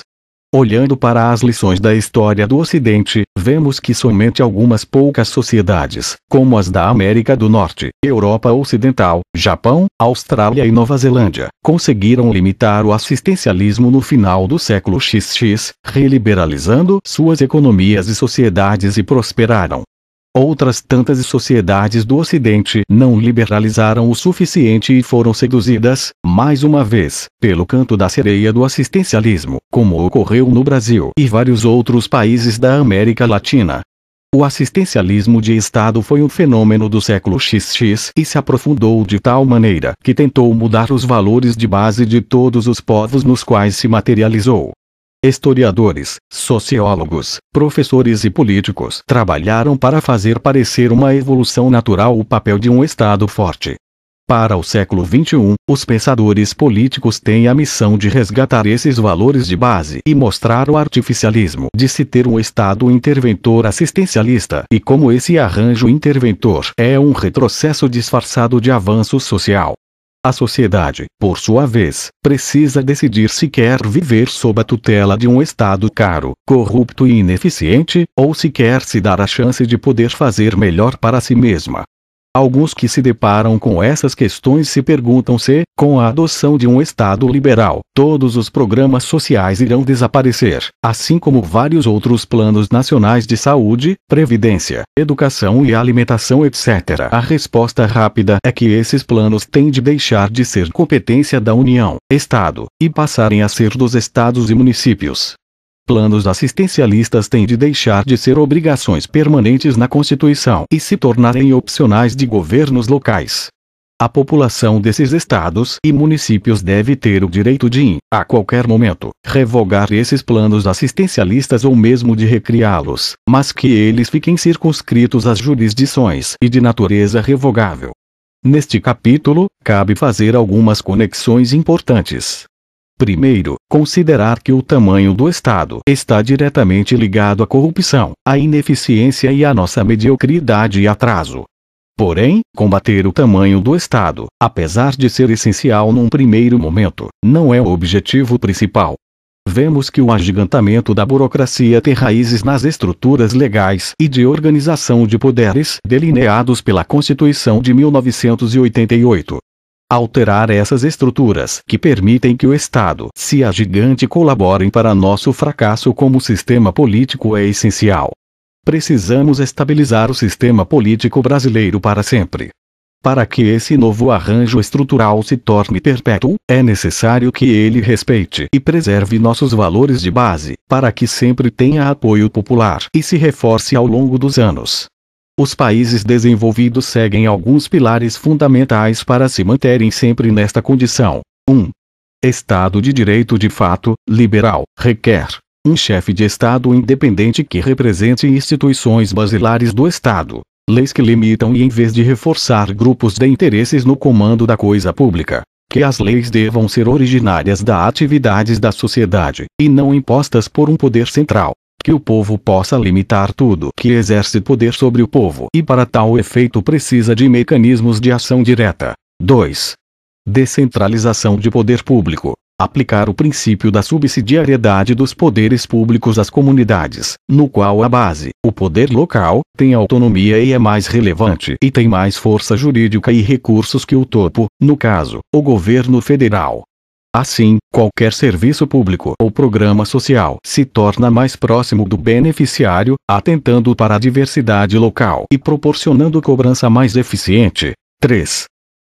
Olhando para as lições da história do Ocidente, vemos que somente algumas poucas sociedades, como as da América do Norte, Europa Ocidental, Japão, Austrália e Nova Zelândia, conseguiram limitar o assistencialismo no final do século XX, reliberalizando suas economias e sociedades e prosperaram. Outras tantas sociedades do Ocidente não liberalizaram o suficiente e foram seduzidas, mais uma vez, pelo canto da sereia do assistencialismo, como ocorreu no Brasil e vários outros países da América Latina. O assistencialismo de Estado foi um fenômeno do século XX e se aprofundou de tal maneira que tentou mudar os valores de base de todos os povos nos quais se materializou historiadores, sociólogos, professores e políticos trabalharam para fazer parecer uma evolução natural o papel de um Estado forte. Para o século XXI, os pensadores políticos têm a missão de resgatar esses valores de base e mostrar o artificialismo de se ter um Estado interventor assistencialista e como esse arranjo interventor é um retrocesso disfarçado de avanço social. A sociedade, por sua vez, precisa decidir se quer viver sob a tutela de um Estado caro, corrupto e ineficiente, ou se quer se dar a chance de poder fazer melhor para si mesma. Alguns que se deparam com essas questões se perguntam se, com a adoção de um Estado liberal, todos os programas sociais irão desaparecer, assim como vários outros planos nacionais de saúde, previdência, educação e alimentação, etc. A resposta rápida é que esses planos têm de deixar de ser competência da União, Estado, e passarem a ser dos Estados e municípios planos assistencialistas têm de deixar de ser obrigações permanentes na Constituição e se tornarem opcionais de governos locais. A população desses estados e municípios deve ter o direito de, a qualquer momento, revogar esses planos assistencialistas ou mesmo de recriá-los, mas que eles fiquem circunscritos às jurisdições e de natureza revogável. Neste capítulo, cabe fazer algumas conexões importantes. Primeiro, considerar que o tamanho do Estado está diretamente ligado à corrupção, à ineficiência e à nossa mediocridade e atraso. Porém, combater o tamanho do Estado, apesar de ser essencial num primeiro momento, não é o objetivo principal. Vemos que o agigantamento da burocracia tem raízes nas estruturas legais e de organização de poderes delineados pela Constituição de 1988, alterar essas estruturas que permitem que o Estado se agigante colaborem para nosso fracasso como sistema político é essencial. Precisamos estabilizar o sistema político brasileiro para sempre. Para que esse novo arranjo estrutural se torne perpétuo, é necessário que ele respeite e preserve nossos valores de base, para que sempre tenha apoio popular e se reforce ao longo dos anos. Os países desenvolvidos seguem alguns pilares fundamentais para se manterem sempre nesta condição. 1. Um, Estado de Direito de fato, liberal, requer um chefe de Estado independente que represente instituições basilares do Estado, leis que limitam e em vez de reforçar grupos de interesses no comando da coisa pública, que as leis devam ser originárias das atividades da sociedade e não impostas por um poder central que o povo possa limitar tudo que exerce poder sobre o povo e para tal efeito precisa de mecanismos de ação direta. 2. Decentralização de poder público. Aplicar o princípio da subsidiariedade dos poderes públicos às comunidades, no qual a base, o poder local, tem autonomia e é mais relevante e tem mais força jurídica e recursos que o topo, no caso, o governo federal. Assim, qualquer serviço público ou programa social se torna mais próximo do beneficiário, atentando para a diversidade local e proporcionando cobrança mais eficiente. 3.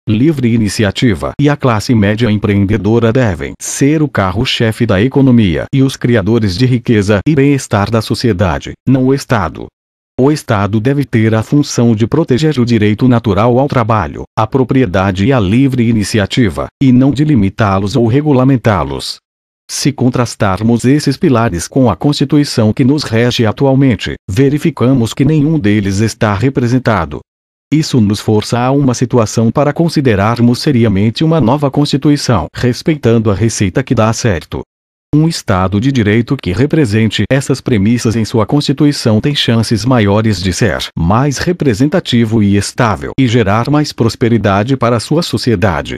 Livre iniciativa e a classe média empreendedora devem ser o carro-chefe da economia e os criadores de riqueza e bem-estar da sociedade, não o Estado. O Estado deve ter a função de proteger o direito natural ao trabalho, a propriedade e a livre iniciativa, e não de limitá-los ou regulamentá-los. Se contrastarmos esses pilares com a Constituição que nos rege atualmente, verificamos que nenhum deles está representado. Isso nos força a uma situação para considerarmos seriamente uma nova Constituição, respeitando a receita que dá certo, um Estado de direito que represente essas premissas em sua Constituição tem chances maiores de ser mais representativo e estável e gerar mais prosperidade para sua sociedade.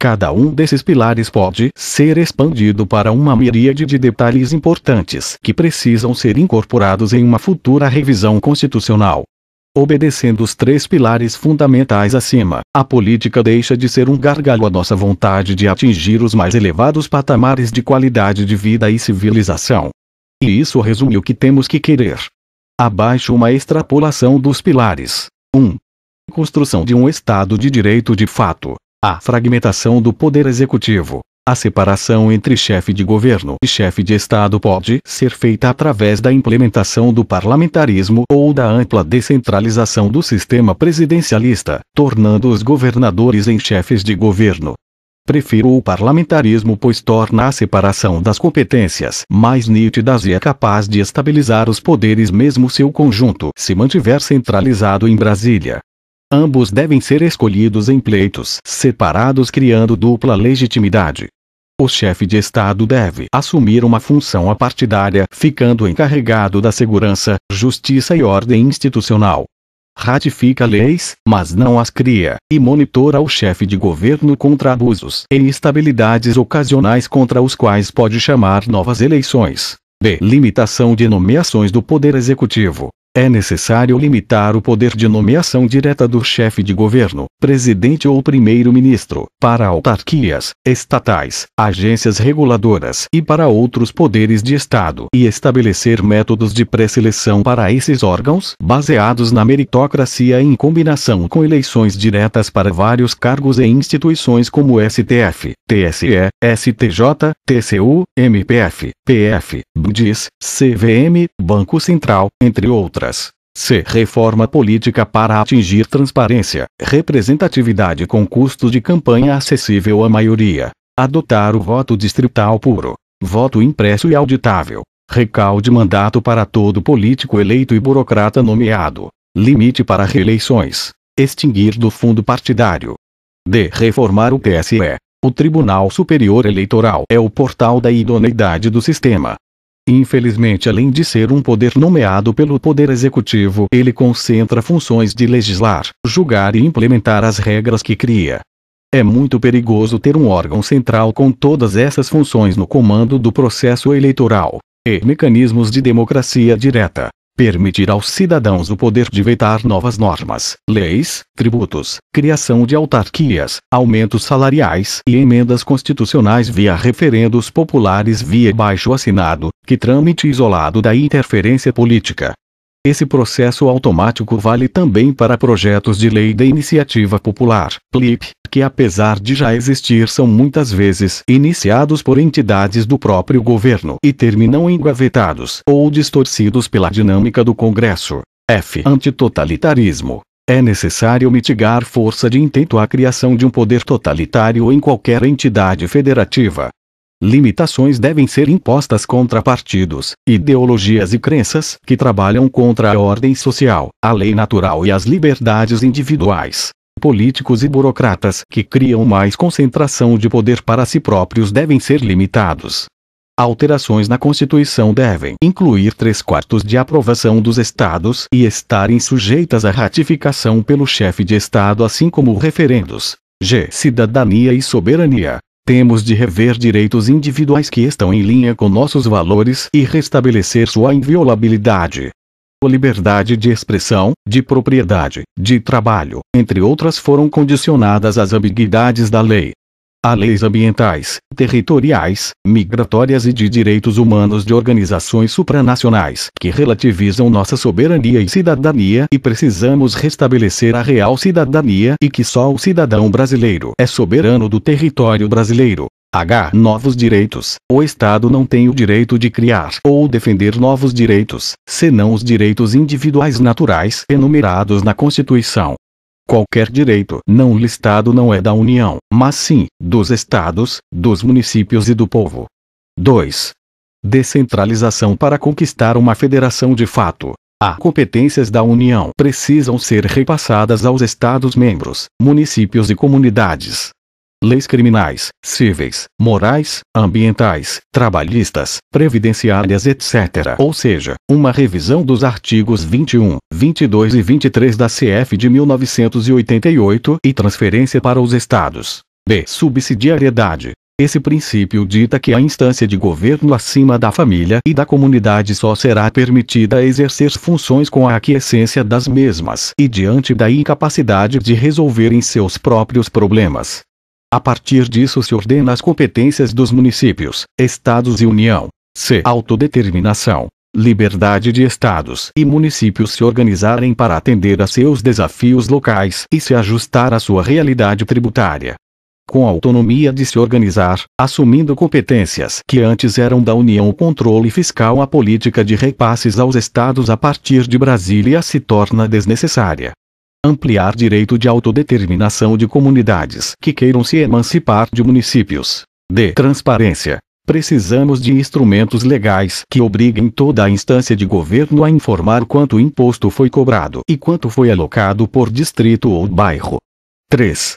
Cada um desses pilares pode ser expandido para uma miríade de detalhes importantes que precisam ser incorporados em uma futura revisão constitucional. Obedecendo os três pilares fundamentais acima, a política deixa de ser um gargalo à nossa vontade de atingir os mais elevados patamares de qualidade de vida e civilização. E isso resume o que temos que querer. Abaixo uma extrapolação dos pilares. 1. Construção de um Estado de Direito de fato. A fragmentação do poder executivo, a separação entre chefe de governo e chefe de Estado pode ser feita através da implementação do parlamentarismo ou da ampla descentralização do sistema presidencialista, tornando os governadores em chefes de governo. Prefiro o parlamentarismo pois torna a separação das competências mais nítidas e é capaz de estabilizar os poderes mesmo se o conjunto se mantiver centralizado em Brasília. Ambos devem ser escolhidos em pleitos separados, criando dupla legitimidade. O chefe de Estado deve assumir uma função apartidária, ficando encarregado da segurança, justiça e ordem institucional. Ratifica leis, mas não as cria, e monitora o chefe de governo contra abusos e instabilidades ocasionais contra os quais pode chamar novas eleições. B. Limitação de nomeações do Poder Executivo. É necessário limitar o poder de nomeação direta do chefe de governo, presidente ou primeiro-ministro, para autarquias, estatais, agências reguladoras e para outros poderes de Estado e estabelecer métodos de pré-seleção para esses órgãos, baseados na meritocracia em combinação com eleições diretas para vários cargos e instituições como STF, TSE, STJ, TCU, MPF, PF, BDIS, CVM, Banco Central, entre outras. C. Reforma política para atingir transparência, representatividade com custo de campanha acessível à maioria. Adotar o voto distrital puro, voto impresso e auditável. Recalde mandato para todo político eleito e burocrata nomeado. Limite para reeleições. Extinguir do fundo partidário. D. Reformar o TSE. O Tribunal Superior Eleitoral é o portal da idoneidade do sistema. Infelizmente além de ser um poder nomeado pelo Poder Executivo, ele concentra funções de legislar, julgar e implementar as regras que cria. É muito perigoso ter um órgão central com todas essas funções no comando do processo eleitoral e mecanismos de democracia direta permitir aos cidadãos o poder de vetar novas normas, leis, tributos, criação de autarquias, aumentos salariais e emendas constitucionais via referendos populares via baixo assinado, que trâmite isolado da interferência política. Esse processo automático vale também para projetos de lei de iniciativa popular, PLIP, que apesar de já existir são muitas vezes iniciados por entidades do próprio governo e terminam engavetados ou distorcidos pela dinâmica do Congresso. F. Antitotalitarismo. É necessário mitigar força de intento à criação de um poder totalitário em qualquer entidade federativa. Limitações devem ser impostas contra partidos, ideologias e crenças que trabalham contra a ordem social, a lei natural e as liberdades individuais políticos e burocratas que criam mais concentração de poder para si próprios devem ser limitados. Alterações na Constituição devem incluir três quartos de aprovação dos estados e estarem sujeitas à ratificação pelo chefe de estado, assim como referendos. G. Cidadania e soberania. Temos de rever direitos individuais que estão em linha com nossos valores e restabelecer sua inviolabilidade liberdade de expressão, de propriedade, de trabalho, entre outras foram condicionadas às ambiguidades da lei. A leis ambientais, territoriais, migratórias e de direitos humanos de organizações supranacionais que relativizam nossa soberania e cidadania e precisamos restabelecer a real cidadania e que só o cidadão brasileiro é soberano do território brasileiro. H. Novos direitos. O Estado não tem o direito de criar ou defender novos direitos, senão os direitos individuais naturais enumerados na Constituição. Qualquer direito não listado não é da União, mas sim dos Estados, dos municípios e do povo. 2. Decentralização para conquistar uma federação de fato. A competências da União precisam ser repassadas aos Estados-membros, municípios e comunidades leis criminais, cíveis, morais, ambientais, trabalhistas, previdenciárias, etc. Ou seja, uma revisão dos artigos 21, 22 e 23 da CF de 1988 e transferência para os estados. B. Subsidiariedade. Esse princípio dita que a instância de governo acima da família e da comunidade só será permitida a exercer funções com a aquiescência das mesmas e diante da incapacidade de resolverem seus próprios problemas. A partir disso se ordena as competências dos municípios, estados e União. C. Autodeterminação. Liberdade de estados e municípios se organizarem para atender a seus desafios locais e se ajustar à sua realidade tributária com a autonomia de se organizar, assumindo competências que antes eram da União. O controle fiscal, a política de repasses aos estados a partir de Brasília se torna desnecessária ampliar direito de autodeterminação de comunidades que queiram se emancipar de municípios. D. Transparência. Precisamos de instrumentos legais que obriguem toda a instância de governo a informar quanto imposto foi cobrado e quanto foi alocado por distrito ou bairro. 3.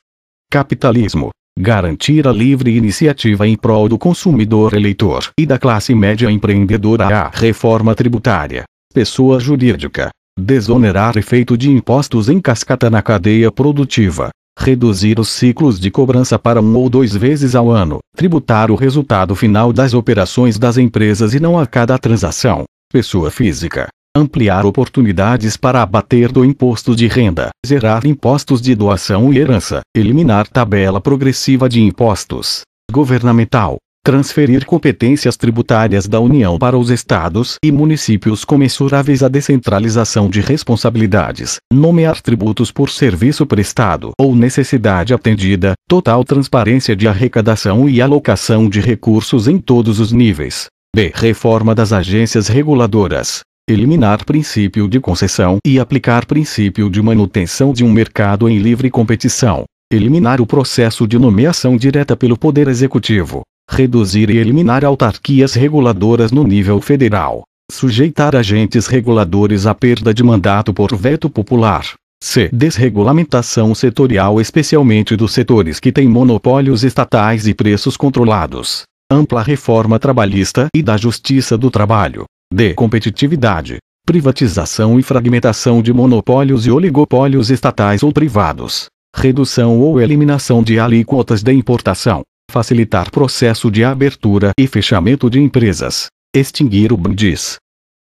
Capitalismo. Garantir a livre iniciativa em prol do consumidor eleitor e da classe média empreendedora A reforma tributária. Pessoa jurídica desonerar efeito de impostos em cascata na cadeia produtiva, reduzir os ciclos de cobrança para um ou dois vezes ao ano, tributar o resultado final das operações das empresas e não a cada transação, pessoa física, ampliar oportunidades para abater do imposto de renda, zerar impostos de doação e herança, eliminar tabela progressiva de impostos governamental, transferir competências tributárias da União para os estados e municípios comensuráveis à descentralização de responsabilidades, nomear tributos por serviço prestado ou necessidade atendida, total transparência de arrecadação e alocação de recursos em todos os níveis. B. Reforma das agências reguladoras. Eliminar princípio de concessão e aplicar princípio de manutenção de um mercado em livre competição. Eliminar o processo de nomeação direta pelo Poder Executivo, reduzir e eliminar autarquias reguladoras no nível federal, sujeitar agentes reguladores à perda de mandato por veto popular. C. Desregulamentação setorial, especialmente dos setores que têm monopólios estatais e preços controlados. Ampla reforma trabalhista e da justiça do trabalho. D. Competitividade, privatização e fragmentação de monopólios e oligopólios estatais ou privados. Redução ou eliminação de alíquotas de importação facilitar processo de abertura e fechamento de empresas, extinguir o BNDES.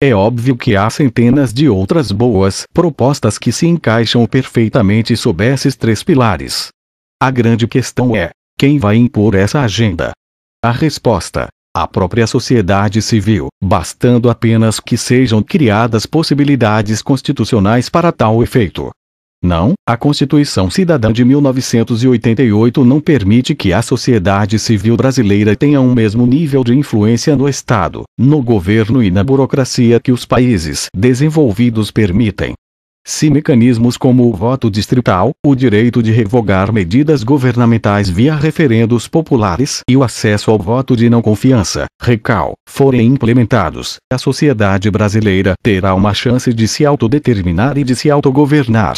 É óbvio que há centenas de outras boas propostas que se encaixam perfeitamente sob esses três pilares. A grande questão é: quem vai impor essa agenda? A resposta: a própria sociedade civil, bastando apenas que sejam criadas possibilidades constitucionais para tal efeito. Não, a Constituição Cidadã de 1988 não permite que a sociedade civil brasileira tenha um mesmo nível de influência no Estado, no governo e na burocracia que os países desenvolvidos permitem. Se mecanismos como o voto distrital, o direito de revogar medidas governamentais via referendos populares e o acesso ao voto de não confiança, recal, forem implementados, a sociedade brasileira terá uma chance de se autodeterminar e de se autogovernar.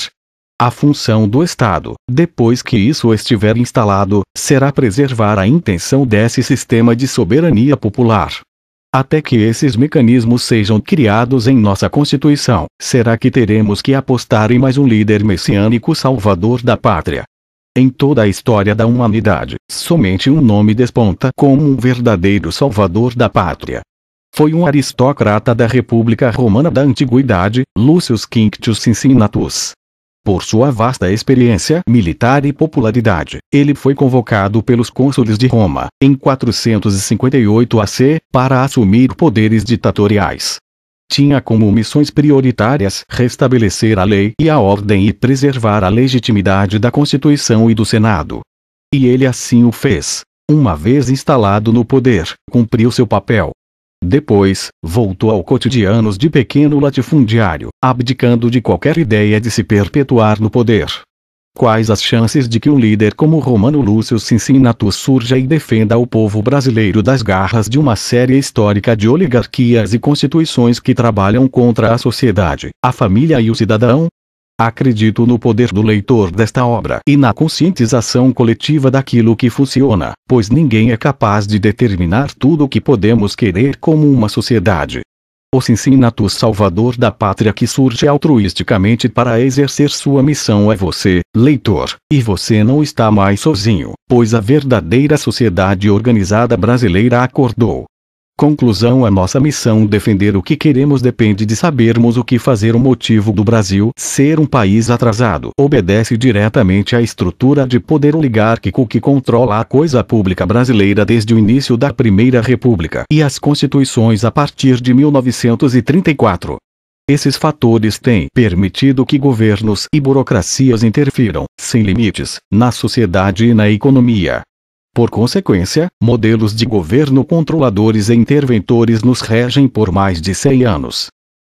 A função do Estado, depois que isso estiver instalado, será preservar a intenção desse sistema de soberania popular. Até que esses mecanismos sejam criados em nossa Constituição, será que teremos que apostar em mais um líder messiânico salvador da pátria? Em toda a história da humanidade, somente um nome desponta como um verdadeiro salvador da pátria. Foi um aristocrata da República Romana da Antiguidade, Lúcius Quinctius Cincinnatus. Por sua vasta experiência militar e popularidade, ele foi convocado pelos cônsules de Roma, em 458 AC, para assumir poderes ditatoriais. Tinha como missões prioritárias restabelecer a lei e a ordem e preservar a legitimidade da Constituição e do Senado. E ele assim o fez. Uma vez instalado no poder, cumpriu seu papel, depois, voltou ao cotidianos de pequeno latifundiário, abdicando de qualquer ideia de se perpetuar no poder. Quais as chances de que um líder como Romano Lúcio Cincinnatus surja e defenda o povo brasileiro das garras de uma série histórica de oligarquias e constituições que trabalham contra a sociedade, a família e o cidadão? Acredito no poder do leitor desta obra e na conscientização coletiva daquilo que funciona, pois ninguém é capaz de determinar tudo o que podemos querer como uma sociedade. O Cincinnato Salvador da Pátria que surge altruisticamente para exercer sua missão é você, leitor, e você não está mais sozinho, pois a verdadeira sociedade organizada brasileira acordou Conclusão A nossa missão é defender o que queremos depende de sabermos o que fazer o motivo do Brasil ser um país atrasado obedece diretamente à estrutura de poder oligárquico que controla a coisa pública brasileira desde o início da Primeira República e as constituições a partir de 1934. Esses fatores têm permitido que governos e burocracias interfiram, sem limites, na sociedade e na economia, por consequência, modelos de governo controladores e interventores nos regem por mais de 100 anos.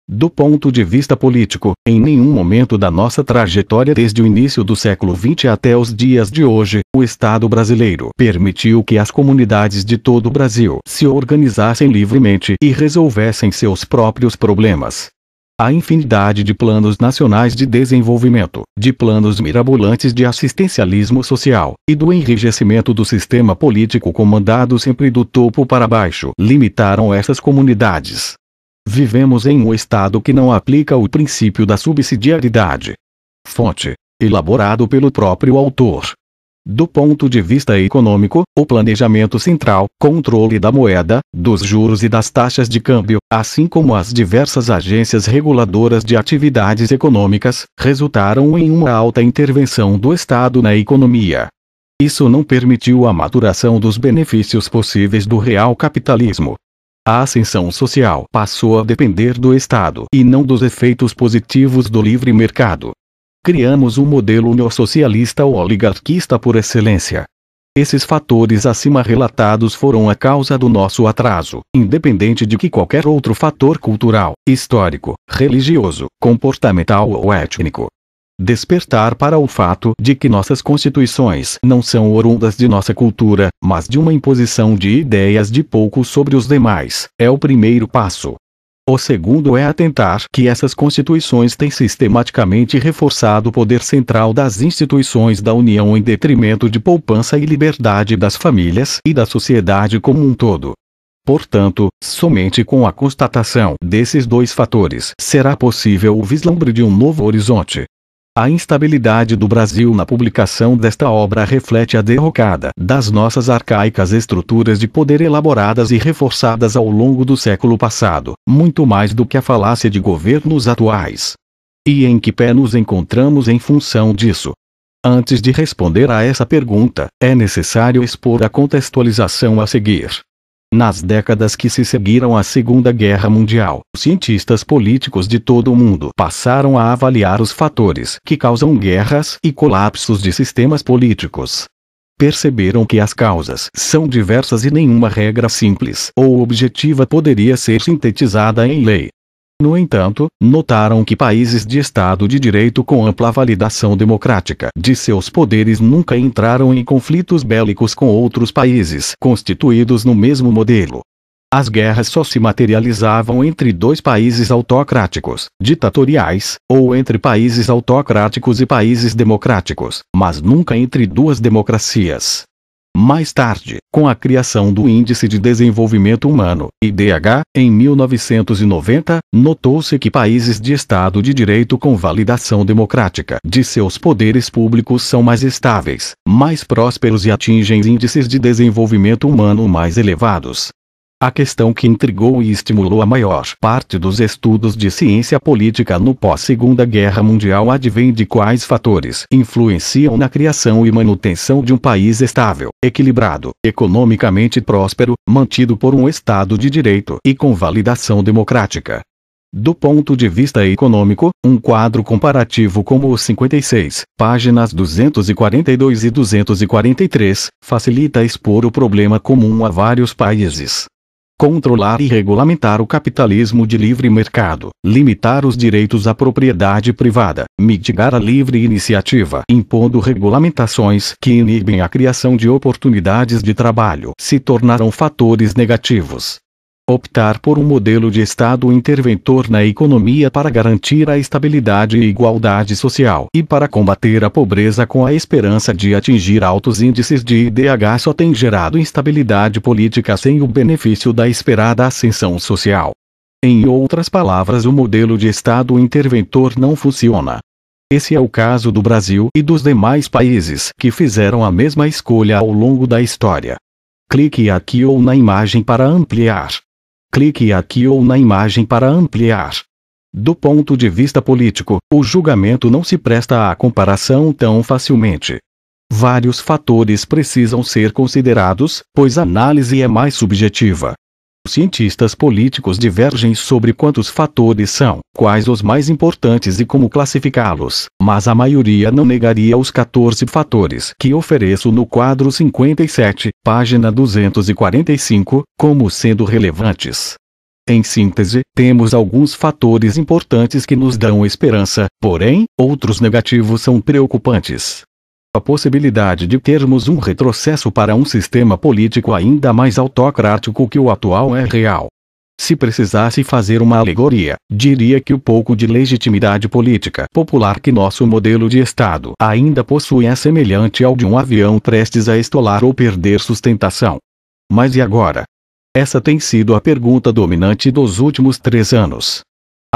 Do ponto de vista político, em nenhum momento da nossa trajetória desde o início do século XX até os dias de hoje, o Estado brasileiro permitiu que as comunidades de todo o Brasil se organizassem livremente e resolvessem seus próprios problemas a infinidade de planos nacionais de desenvolvimento, de planos mirabolantes de assistencialismo social, e do enrijecimento do sistema político comandado sempre do topo para baixo, limitaram essas comunidades. Vivemos em um Estado que não aplica o princípio da subsidiariedade. Fonte: elaborado pelo próprio autor. Do ponto de vista econômico, o planejamento central, controle da moeda, dos juros e das taxas de câmbio, assim como as diversas agências reguladoras de atividades econômicas, resultaram em uma alta intervenção do Estado na economia. Isso não permitiu a maturação dos benefícios possíveis do real capitalismo. A ascensão social passou a depender do Estado e não dos efeitos positivos do livre mercado criamos o um modelo neossocialista ou oligarquista por excelência. Esses fatores acima relatados foram a causa do nosso atraso, independente de que qualquer outro fator cultural, histórico, religioso, comportamental ou étnico. Despertar para o fato de que nossas constituições não são oriundas de nossa cultura, mas de uma imposição de ideias de pouco sobre os demais, é o primeiro passo. O segundo é atentar que essas constituições têm sistematicamente reforçado o poder central das instituições da União em detrimento de poupança e liberdade das famílias e da sociedade como um todo. Portanto, somente com a constatação desses dois fatores será possível o vislumbre de um novo horizonte, a instabilidade do Brasil na publicação desta obra reflete a derrocada das nossas arcaicas estruturas de poder elaboradas e reforçadas ao longo do século passado, muito mais do que a falácia de governos atuais. E em que pé nos encontramos em função disso? Antes de responder a essa pergunta, é necessário expor a contextualização a seguir. Nas décadas que se seguiram à Segunda Guerra Mundial, cientistas políticos de todo o mundo passaram a avaliar os fatores que causam guerras e colapsos de sistemas políticos. Perceberam que as causas são diversas e nenhuma regra simples ou objetiva poderia ser sintetizada em lei. No entanto, notaram que países de Estado de Direito com ampla validação democrática de seus poderes nunca entraram em conflitos bélicos com outros países constituídos no mesmo modelo. As guerras só se materializavam entre dois países autocráticos, ditatoriais, ou entre países autocráticos e países democráticos, mas nunca entre duas democracias. Mais tarde, com a criação do Índice de Desenvolvimento Humano, IDH, em 1990, notou-se que países de Estado de Direito com validação democrática de seus poderes públicos são mais estáveis, mais prósperos e atingem índices de desenvolvimento humano mais elevados a questão que intrigou e estimulou a maior parte dos estudos de ciência política no pós-Segunda Guerra Mundial advém de quais fatores influenciam na criação e manutenção de um país estável, equilibrado, economicamente próspero, mantido por um Estado de direito e com validação democrática. Do ponto de vista econômico, um quadro comparativo como o 56, páginas 242 e 243, facilita expor o problema comum a vários países controlar e regulamentar o capitalismo de livre mercado, limitar os direitos à propriedade privada, mitigar a livre iniciativa, impondo regulamentações que inibem a criação de oportunidades de trabalho, se tornaram fatores negativos optar por um modelo de Estado interventor na economia para garantir a estabilidade e igualdade social e para combater a pobreza com a esperança de atingir altos índices de IDH só tem gerado instabilidade política sem o benefício da esperada ascensão social. Em outras palavras, o modelo de Estado interventor não funciona. Esse é o caso do Brasil e dos demais países que fizeram a mesma escolha ao longo da história. Clique aqui ou na imagem para ampliar. Clique aqui ou na imagem para ampliar. Do ponto de vista político, o julgamento não se presta à comparação tão facilmente. Vários fatores precisam ser considerados, pois a análise é mais subjetiva. Cientistas políticos divergem sobre quantos fatores são, quais os mais importantes e como classificá-los, mas a maioria não negaria os 14 fatores que ofereço no quadro 57, página 245, como sendo relevantes. Em síntese, temos alguns fatores importantes que nos dão esperança, porém, outros negativos são preocupantes a possibilidade de termos um retrocesso para um sistema político ainda mais autocrático que o atual é real. Se precisasse fazer uma alegoria, diria que o pouco de legitimidade política popular que nosso modelo de Estado ainda possui é semelhante ao de um avião prestes a estolar ou perder sustentação. Mas e agora? Essa tem sido a pergunta dominante dos últimos três anos.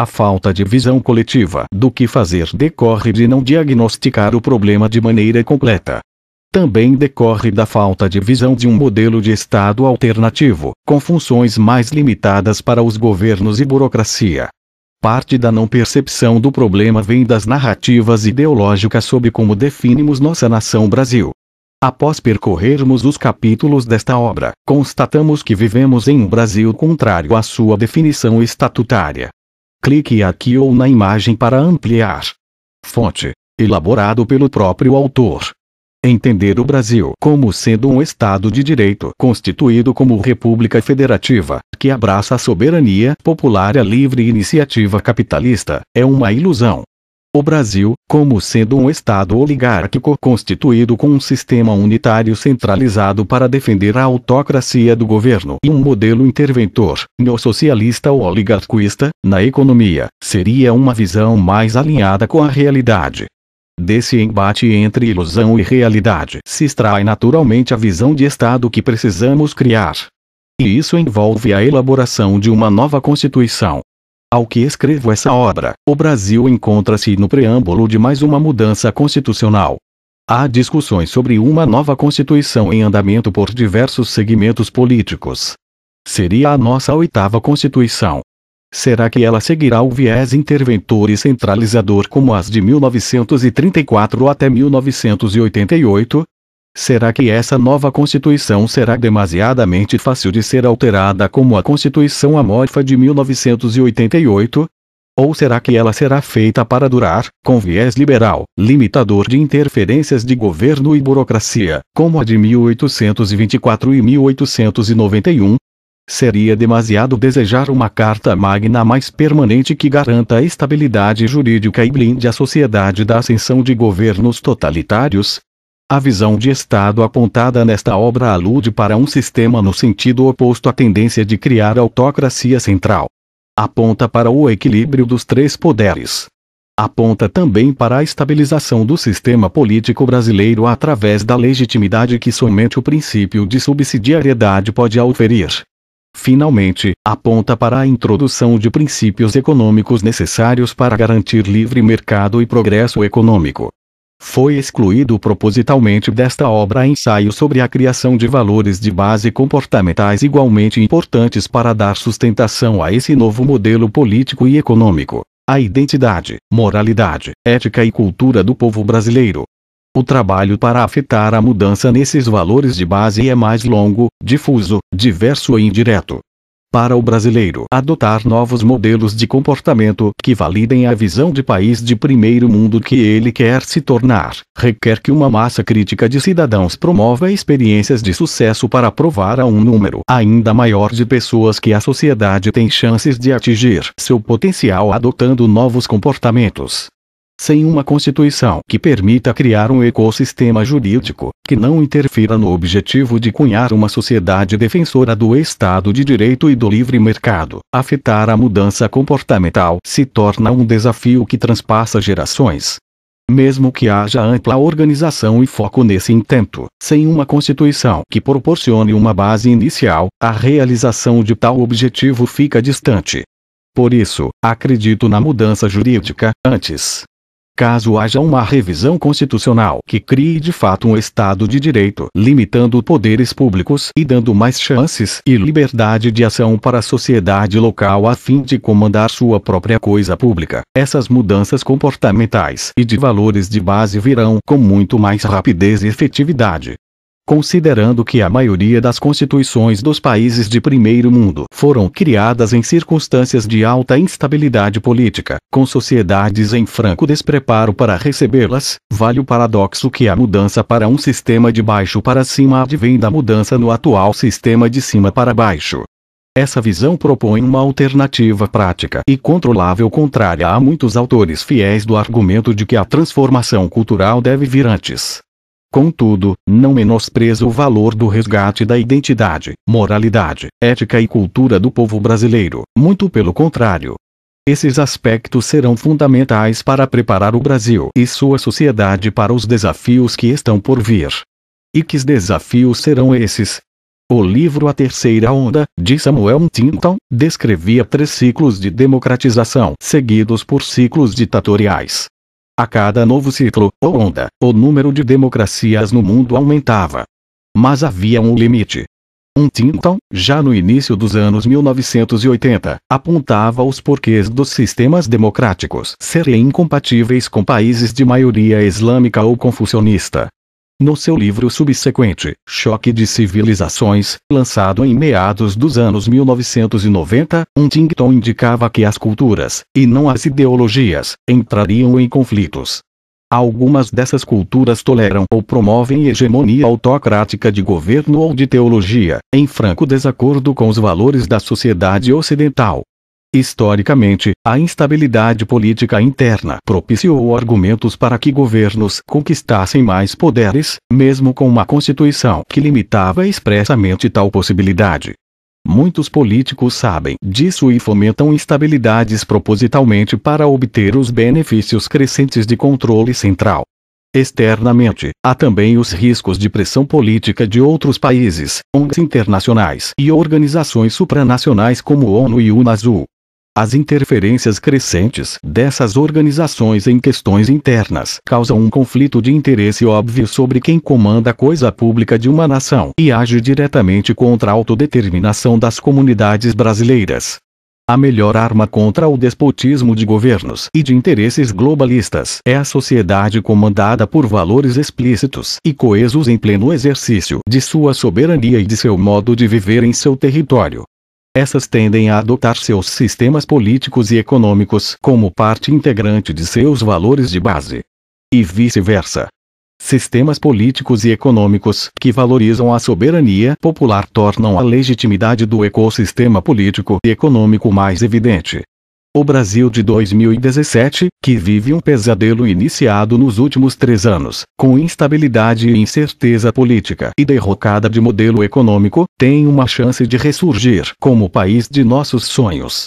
A falta de visão coletiva do que fazer decorre de não diagnosticar o problema de maneira completa. Também decorre da falta de visão de um modelo de Estado alternativo, com funções mais limitadas para os governos e burocracia. Parte da não percepção do problema vem das narrativas ideológicas sobre como definimos nossa nação Brasil. Após percorrermos os capítulos desta obra, constatamos que vivemos em um Brasil contrário à sua definição estatutária, Clique aqui ou na imagem para ampliar. Fonte: elaborado pelo próprio autor. Entender o Brasil como sendo um Estado de direito constituído como República Federativa, que abraça a soberania popular e a livre iniciativa capitalista, é uma ilusão. O Brasil, como sendo um Estado oligárquico constituído com um sistema unitário centralizado para defender a autocracia do governo e um modelo interventor, neossocialista ou oligarquista, na economia, seria uma visão mais alinhada com a realidade. Desse embate entre ilusão e realidade se extrai naturalmente a visão de Estado que precisamos criar. E isso envolve a elaboração de uma nova Constituição, ao que escrevo essa obra, o Brasil encontra-se no preâmbulo de mais uma mudança constitucional. Há discussões sobre uma nova Constituição em andamento por diversos segmentos políticos. Seria a nossa oitava Constituição. Será que ela seguirá o viés interventor e centralizador como as de 1934 até 1988? Será que essa nova Constituição será demasiadamente fácil de ser alterada como a Constituição amorfa de 1988? Ou será que ela será feita para durar, com viés liberal, limitador de interferências de governo e burocracia, como a de 1824 e 1891? Seria demasiado desejar uma carta magna mais permanente que garanta a estabilidade jurídica e blinde a sociedade da ascensão de governos totalitários, a visão de Estado apontada nesta obra alude para um sistema no sentido oposto à tendência de criar autocracia central. Aponta para o equilíbrio dos três poderes. Aponta também para a estabilização do sistema político brasileiro através da legitimidade que somente o princípio de subsidiariedade pode auferir. Finalmente, aponta para a introdução de princípios econômicos necessários para garantir livre mercado e progresso econômico foi excluído propositalmente desta obra ensaio sobre a criação de valores de base comportamentais igualmente importantes para dar sustentação a esse novo modelo político e econômico. A identidade, moralidade, ética e cultura do povo brasileiro. O trabalho para afetar a mudança nesses valores de base é mais longo, difuso, diverso e indireto, para o brasileiro adotar novos modelos de comportamento que validem a visão de país de primeiro mundo que ele quer se tornar, requer que uma massa crítica de cidadãos promova experiências de sucesso para provar a um número ainda maior de pessoas que a sociedade tem chances de atingir seu potencial adotando novos comportamentos. Sem uma Constituição que permita criar um ecossistema jurídico, que não interfira no objetivo de cunhar uma sociedade defensora do Estado de Direito e do livre mercado, afetar a mudança comportamental se torna um desafio que transpassa gerações. Mesmo que haja ampla organização e foco nesse intento, sem uma Constituição que proporcione uma base inicial, a realização de tal objetivo fica distante. Por isso, acredito na mudança jurídica, antes caso haja uma revisão constitucional que crie de fato um Estado de direito, limitando poderes públicos e dando mais chances e liberdade de ação para a sociedade local a fim de comandar sua própria coisa pública. Essas mudanças comportamentais e de valores de base virão com muito mais rapidez e efetividade. Considerando que a maioria das constituições dos países de primeiro mundo foram criadas em circunstâncias de alta instabilidade política, com sociedades em franco despreparo para recebê-las, vale o paradoxo que a mudança para um sistema de baixo para cima advém da mudança no atual sistema de cima para baixo. Essa visão propõe uma alternativa prática e controlável contrária a muitos autores fiéis do argumento de que a transformação cultural deve vir antes Contudo, não menospreza o valor do resgate da identidade, moralidade, ética e cultura do povo brasileiro, muito pelo contrário. Esses aspectos serão fundamentais para preparar o Brasil e sua sociedade para os desafios que estão por vir. E que desafios serão esses? O livro A Terceira Onda, de Samuel Tinton, descrevia três ciclos de democratização seguidos por ciclos ditatoriais. A cada novo ciclo, ou onda, o número de democracias no mundo aumentava. Mas havia um limite. Um Tinton, já no início dos anos 1980, apontava os porquês dos sistemas democráticos serem incompatíveis com países de maioria islâmica ou confucionista. No seu livro subsequente, Choque de Civilizações, lançado em meados dos anos 1990, Huntington indicava que as culturas, e não as ideologias, entrariam em conflitos. Algumas dessas culturas toleram ou promovem hegemonia autocrática de governo ou de teologia, em franco desacordo com os valores da sociedade ocidental. Historicamente, a instabilidade política interna propiciou argumentos para que governos conquistassem mais poderes, mesmo com uma constituição que limitava expressamente tal possibilidade. Muitos políticos sabem disso e fomentam instabilidades propositalmente para obter os benefícios crescentes de controle central. Externamente, há também os riscos de pressão política de outros países, ONGs internacionais e organizações supranacionais como ONU e Unasul, as interferências crescentes dessas organizações em questões internas causam um conflito de interesse óbvio sobre quem comanda a coisa pública de uma nação e age diretamente contra a autodeterminação das comunidades brasileiras. A melhor arma contra o despotismo de governos e de interesses globalistas é a sociedade comandada por valores explícitos e coesos em pleno exercício de sua soberania e de seu modo de viver em seu território essas tendem a adotar seus sistemas políticos e econômicos como parte integrante de seus valores de base. E vice-versa. Sistemas políticos e econômicos que valorizam a soberania popular tornam a legitimidade do ecossistema político e econômico mais evidente. O Brasil de 2017, que vive um pesadelo iniciado nos últimos três anos, com instabilidade e incerteza política e derrocada de modelo econômico, tem uma chance de ressurgir como o país de nossos sonhos.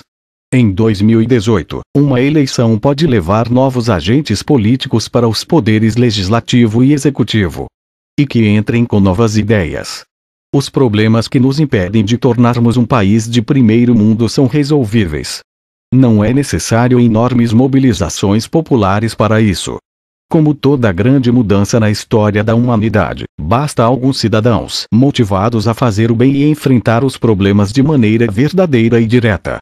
Em 2018, uma eleição pode levar novos agentes políticos para os poderes legislativo e executivo. E que entrem com novas ideias. Os problemas que nos impedem de tornarmos um país de primeiro mundo são resolvíveis, não é necessário enormes mobilizações populares para isso. Como toda grande mudança na história da humanidade, basta alguns cidadãos motivados a fazer o bem e enfrentar os problemas de maneira verdadeira e direta.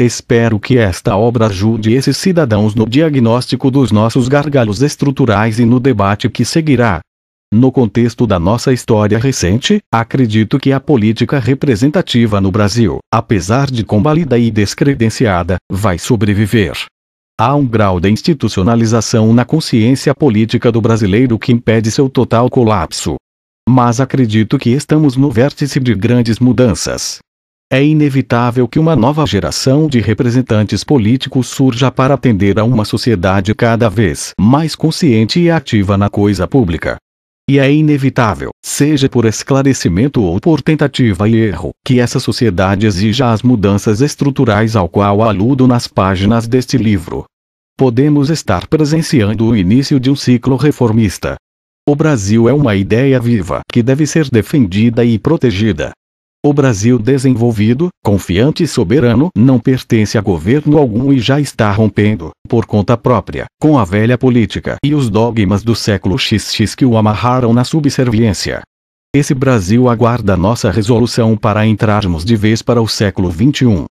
Espero que esta obra ajude esses cidadãos no diagnóstico dos nossos gargalos estruturais e no debate que seguirá. No contexto da nossa história recente, acredito que a política representativa no Brasil, apesar de combalida e descredenciada, vai sobreviver. Há um grau de institucionalização na consciência política do brasileiro que impede seu total colapso. Mas acredito que estamos no vértice de grandes mudanças. É inevitável que uma nova geração de representantes políticos surja para atender a uma sociedade cada vez mais consciente e ativa na coisa pública. E é inevitável, seja por esclarecimento ou por tentativa e erro, que essa sociedade exija as mudanças estruturais ao qual aludo nas páginas deste livro. Podemos estar presenciando o início de um ciclo reformista. O Brasil é uma ideia viva que deve ser defendida e protegida. O Brasil desenvolvido, confiante e soberano não pertence a governo algum e já está rompendo, por conta própria, com a velha política e os dogmas do século XX que o amarraram na subserviência. Esse Brasil aguarda nossa resolução para entrarmos de vez para o século XXI.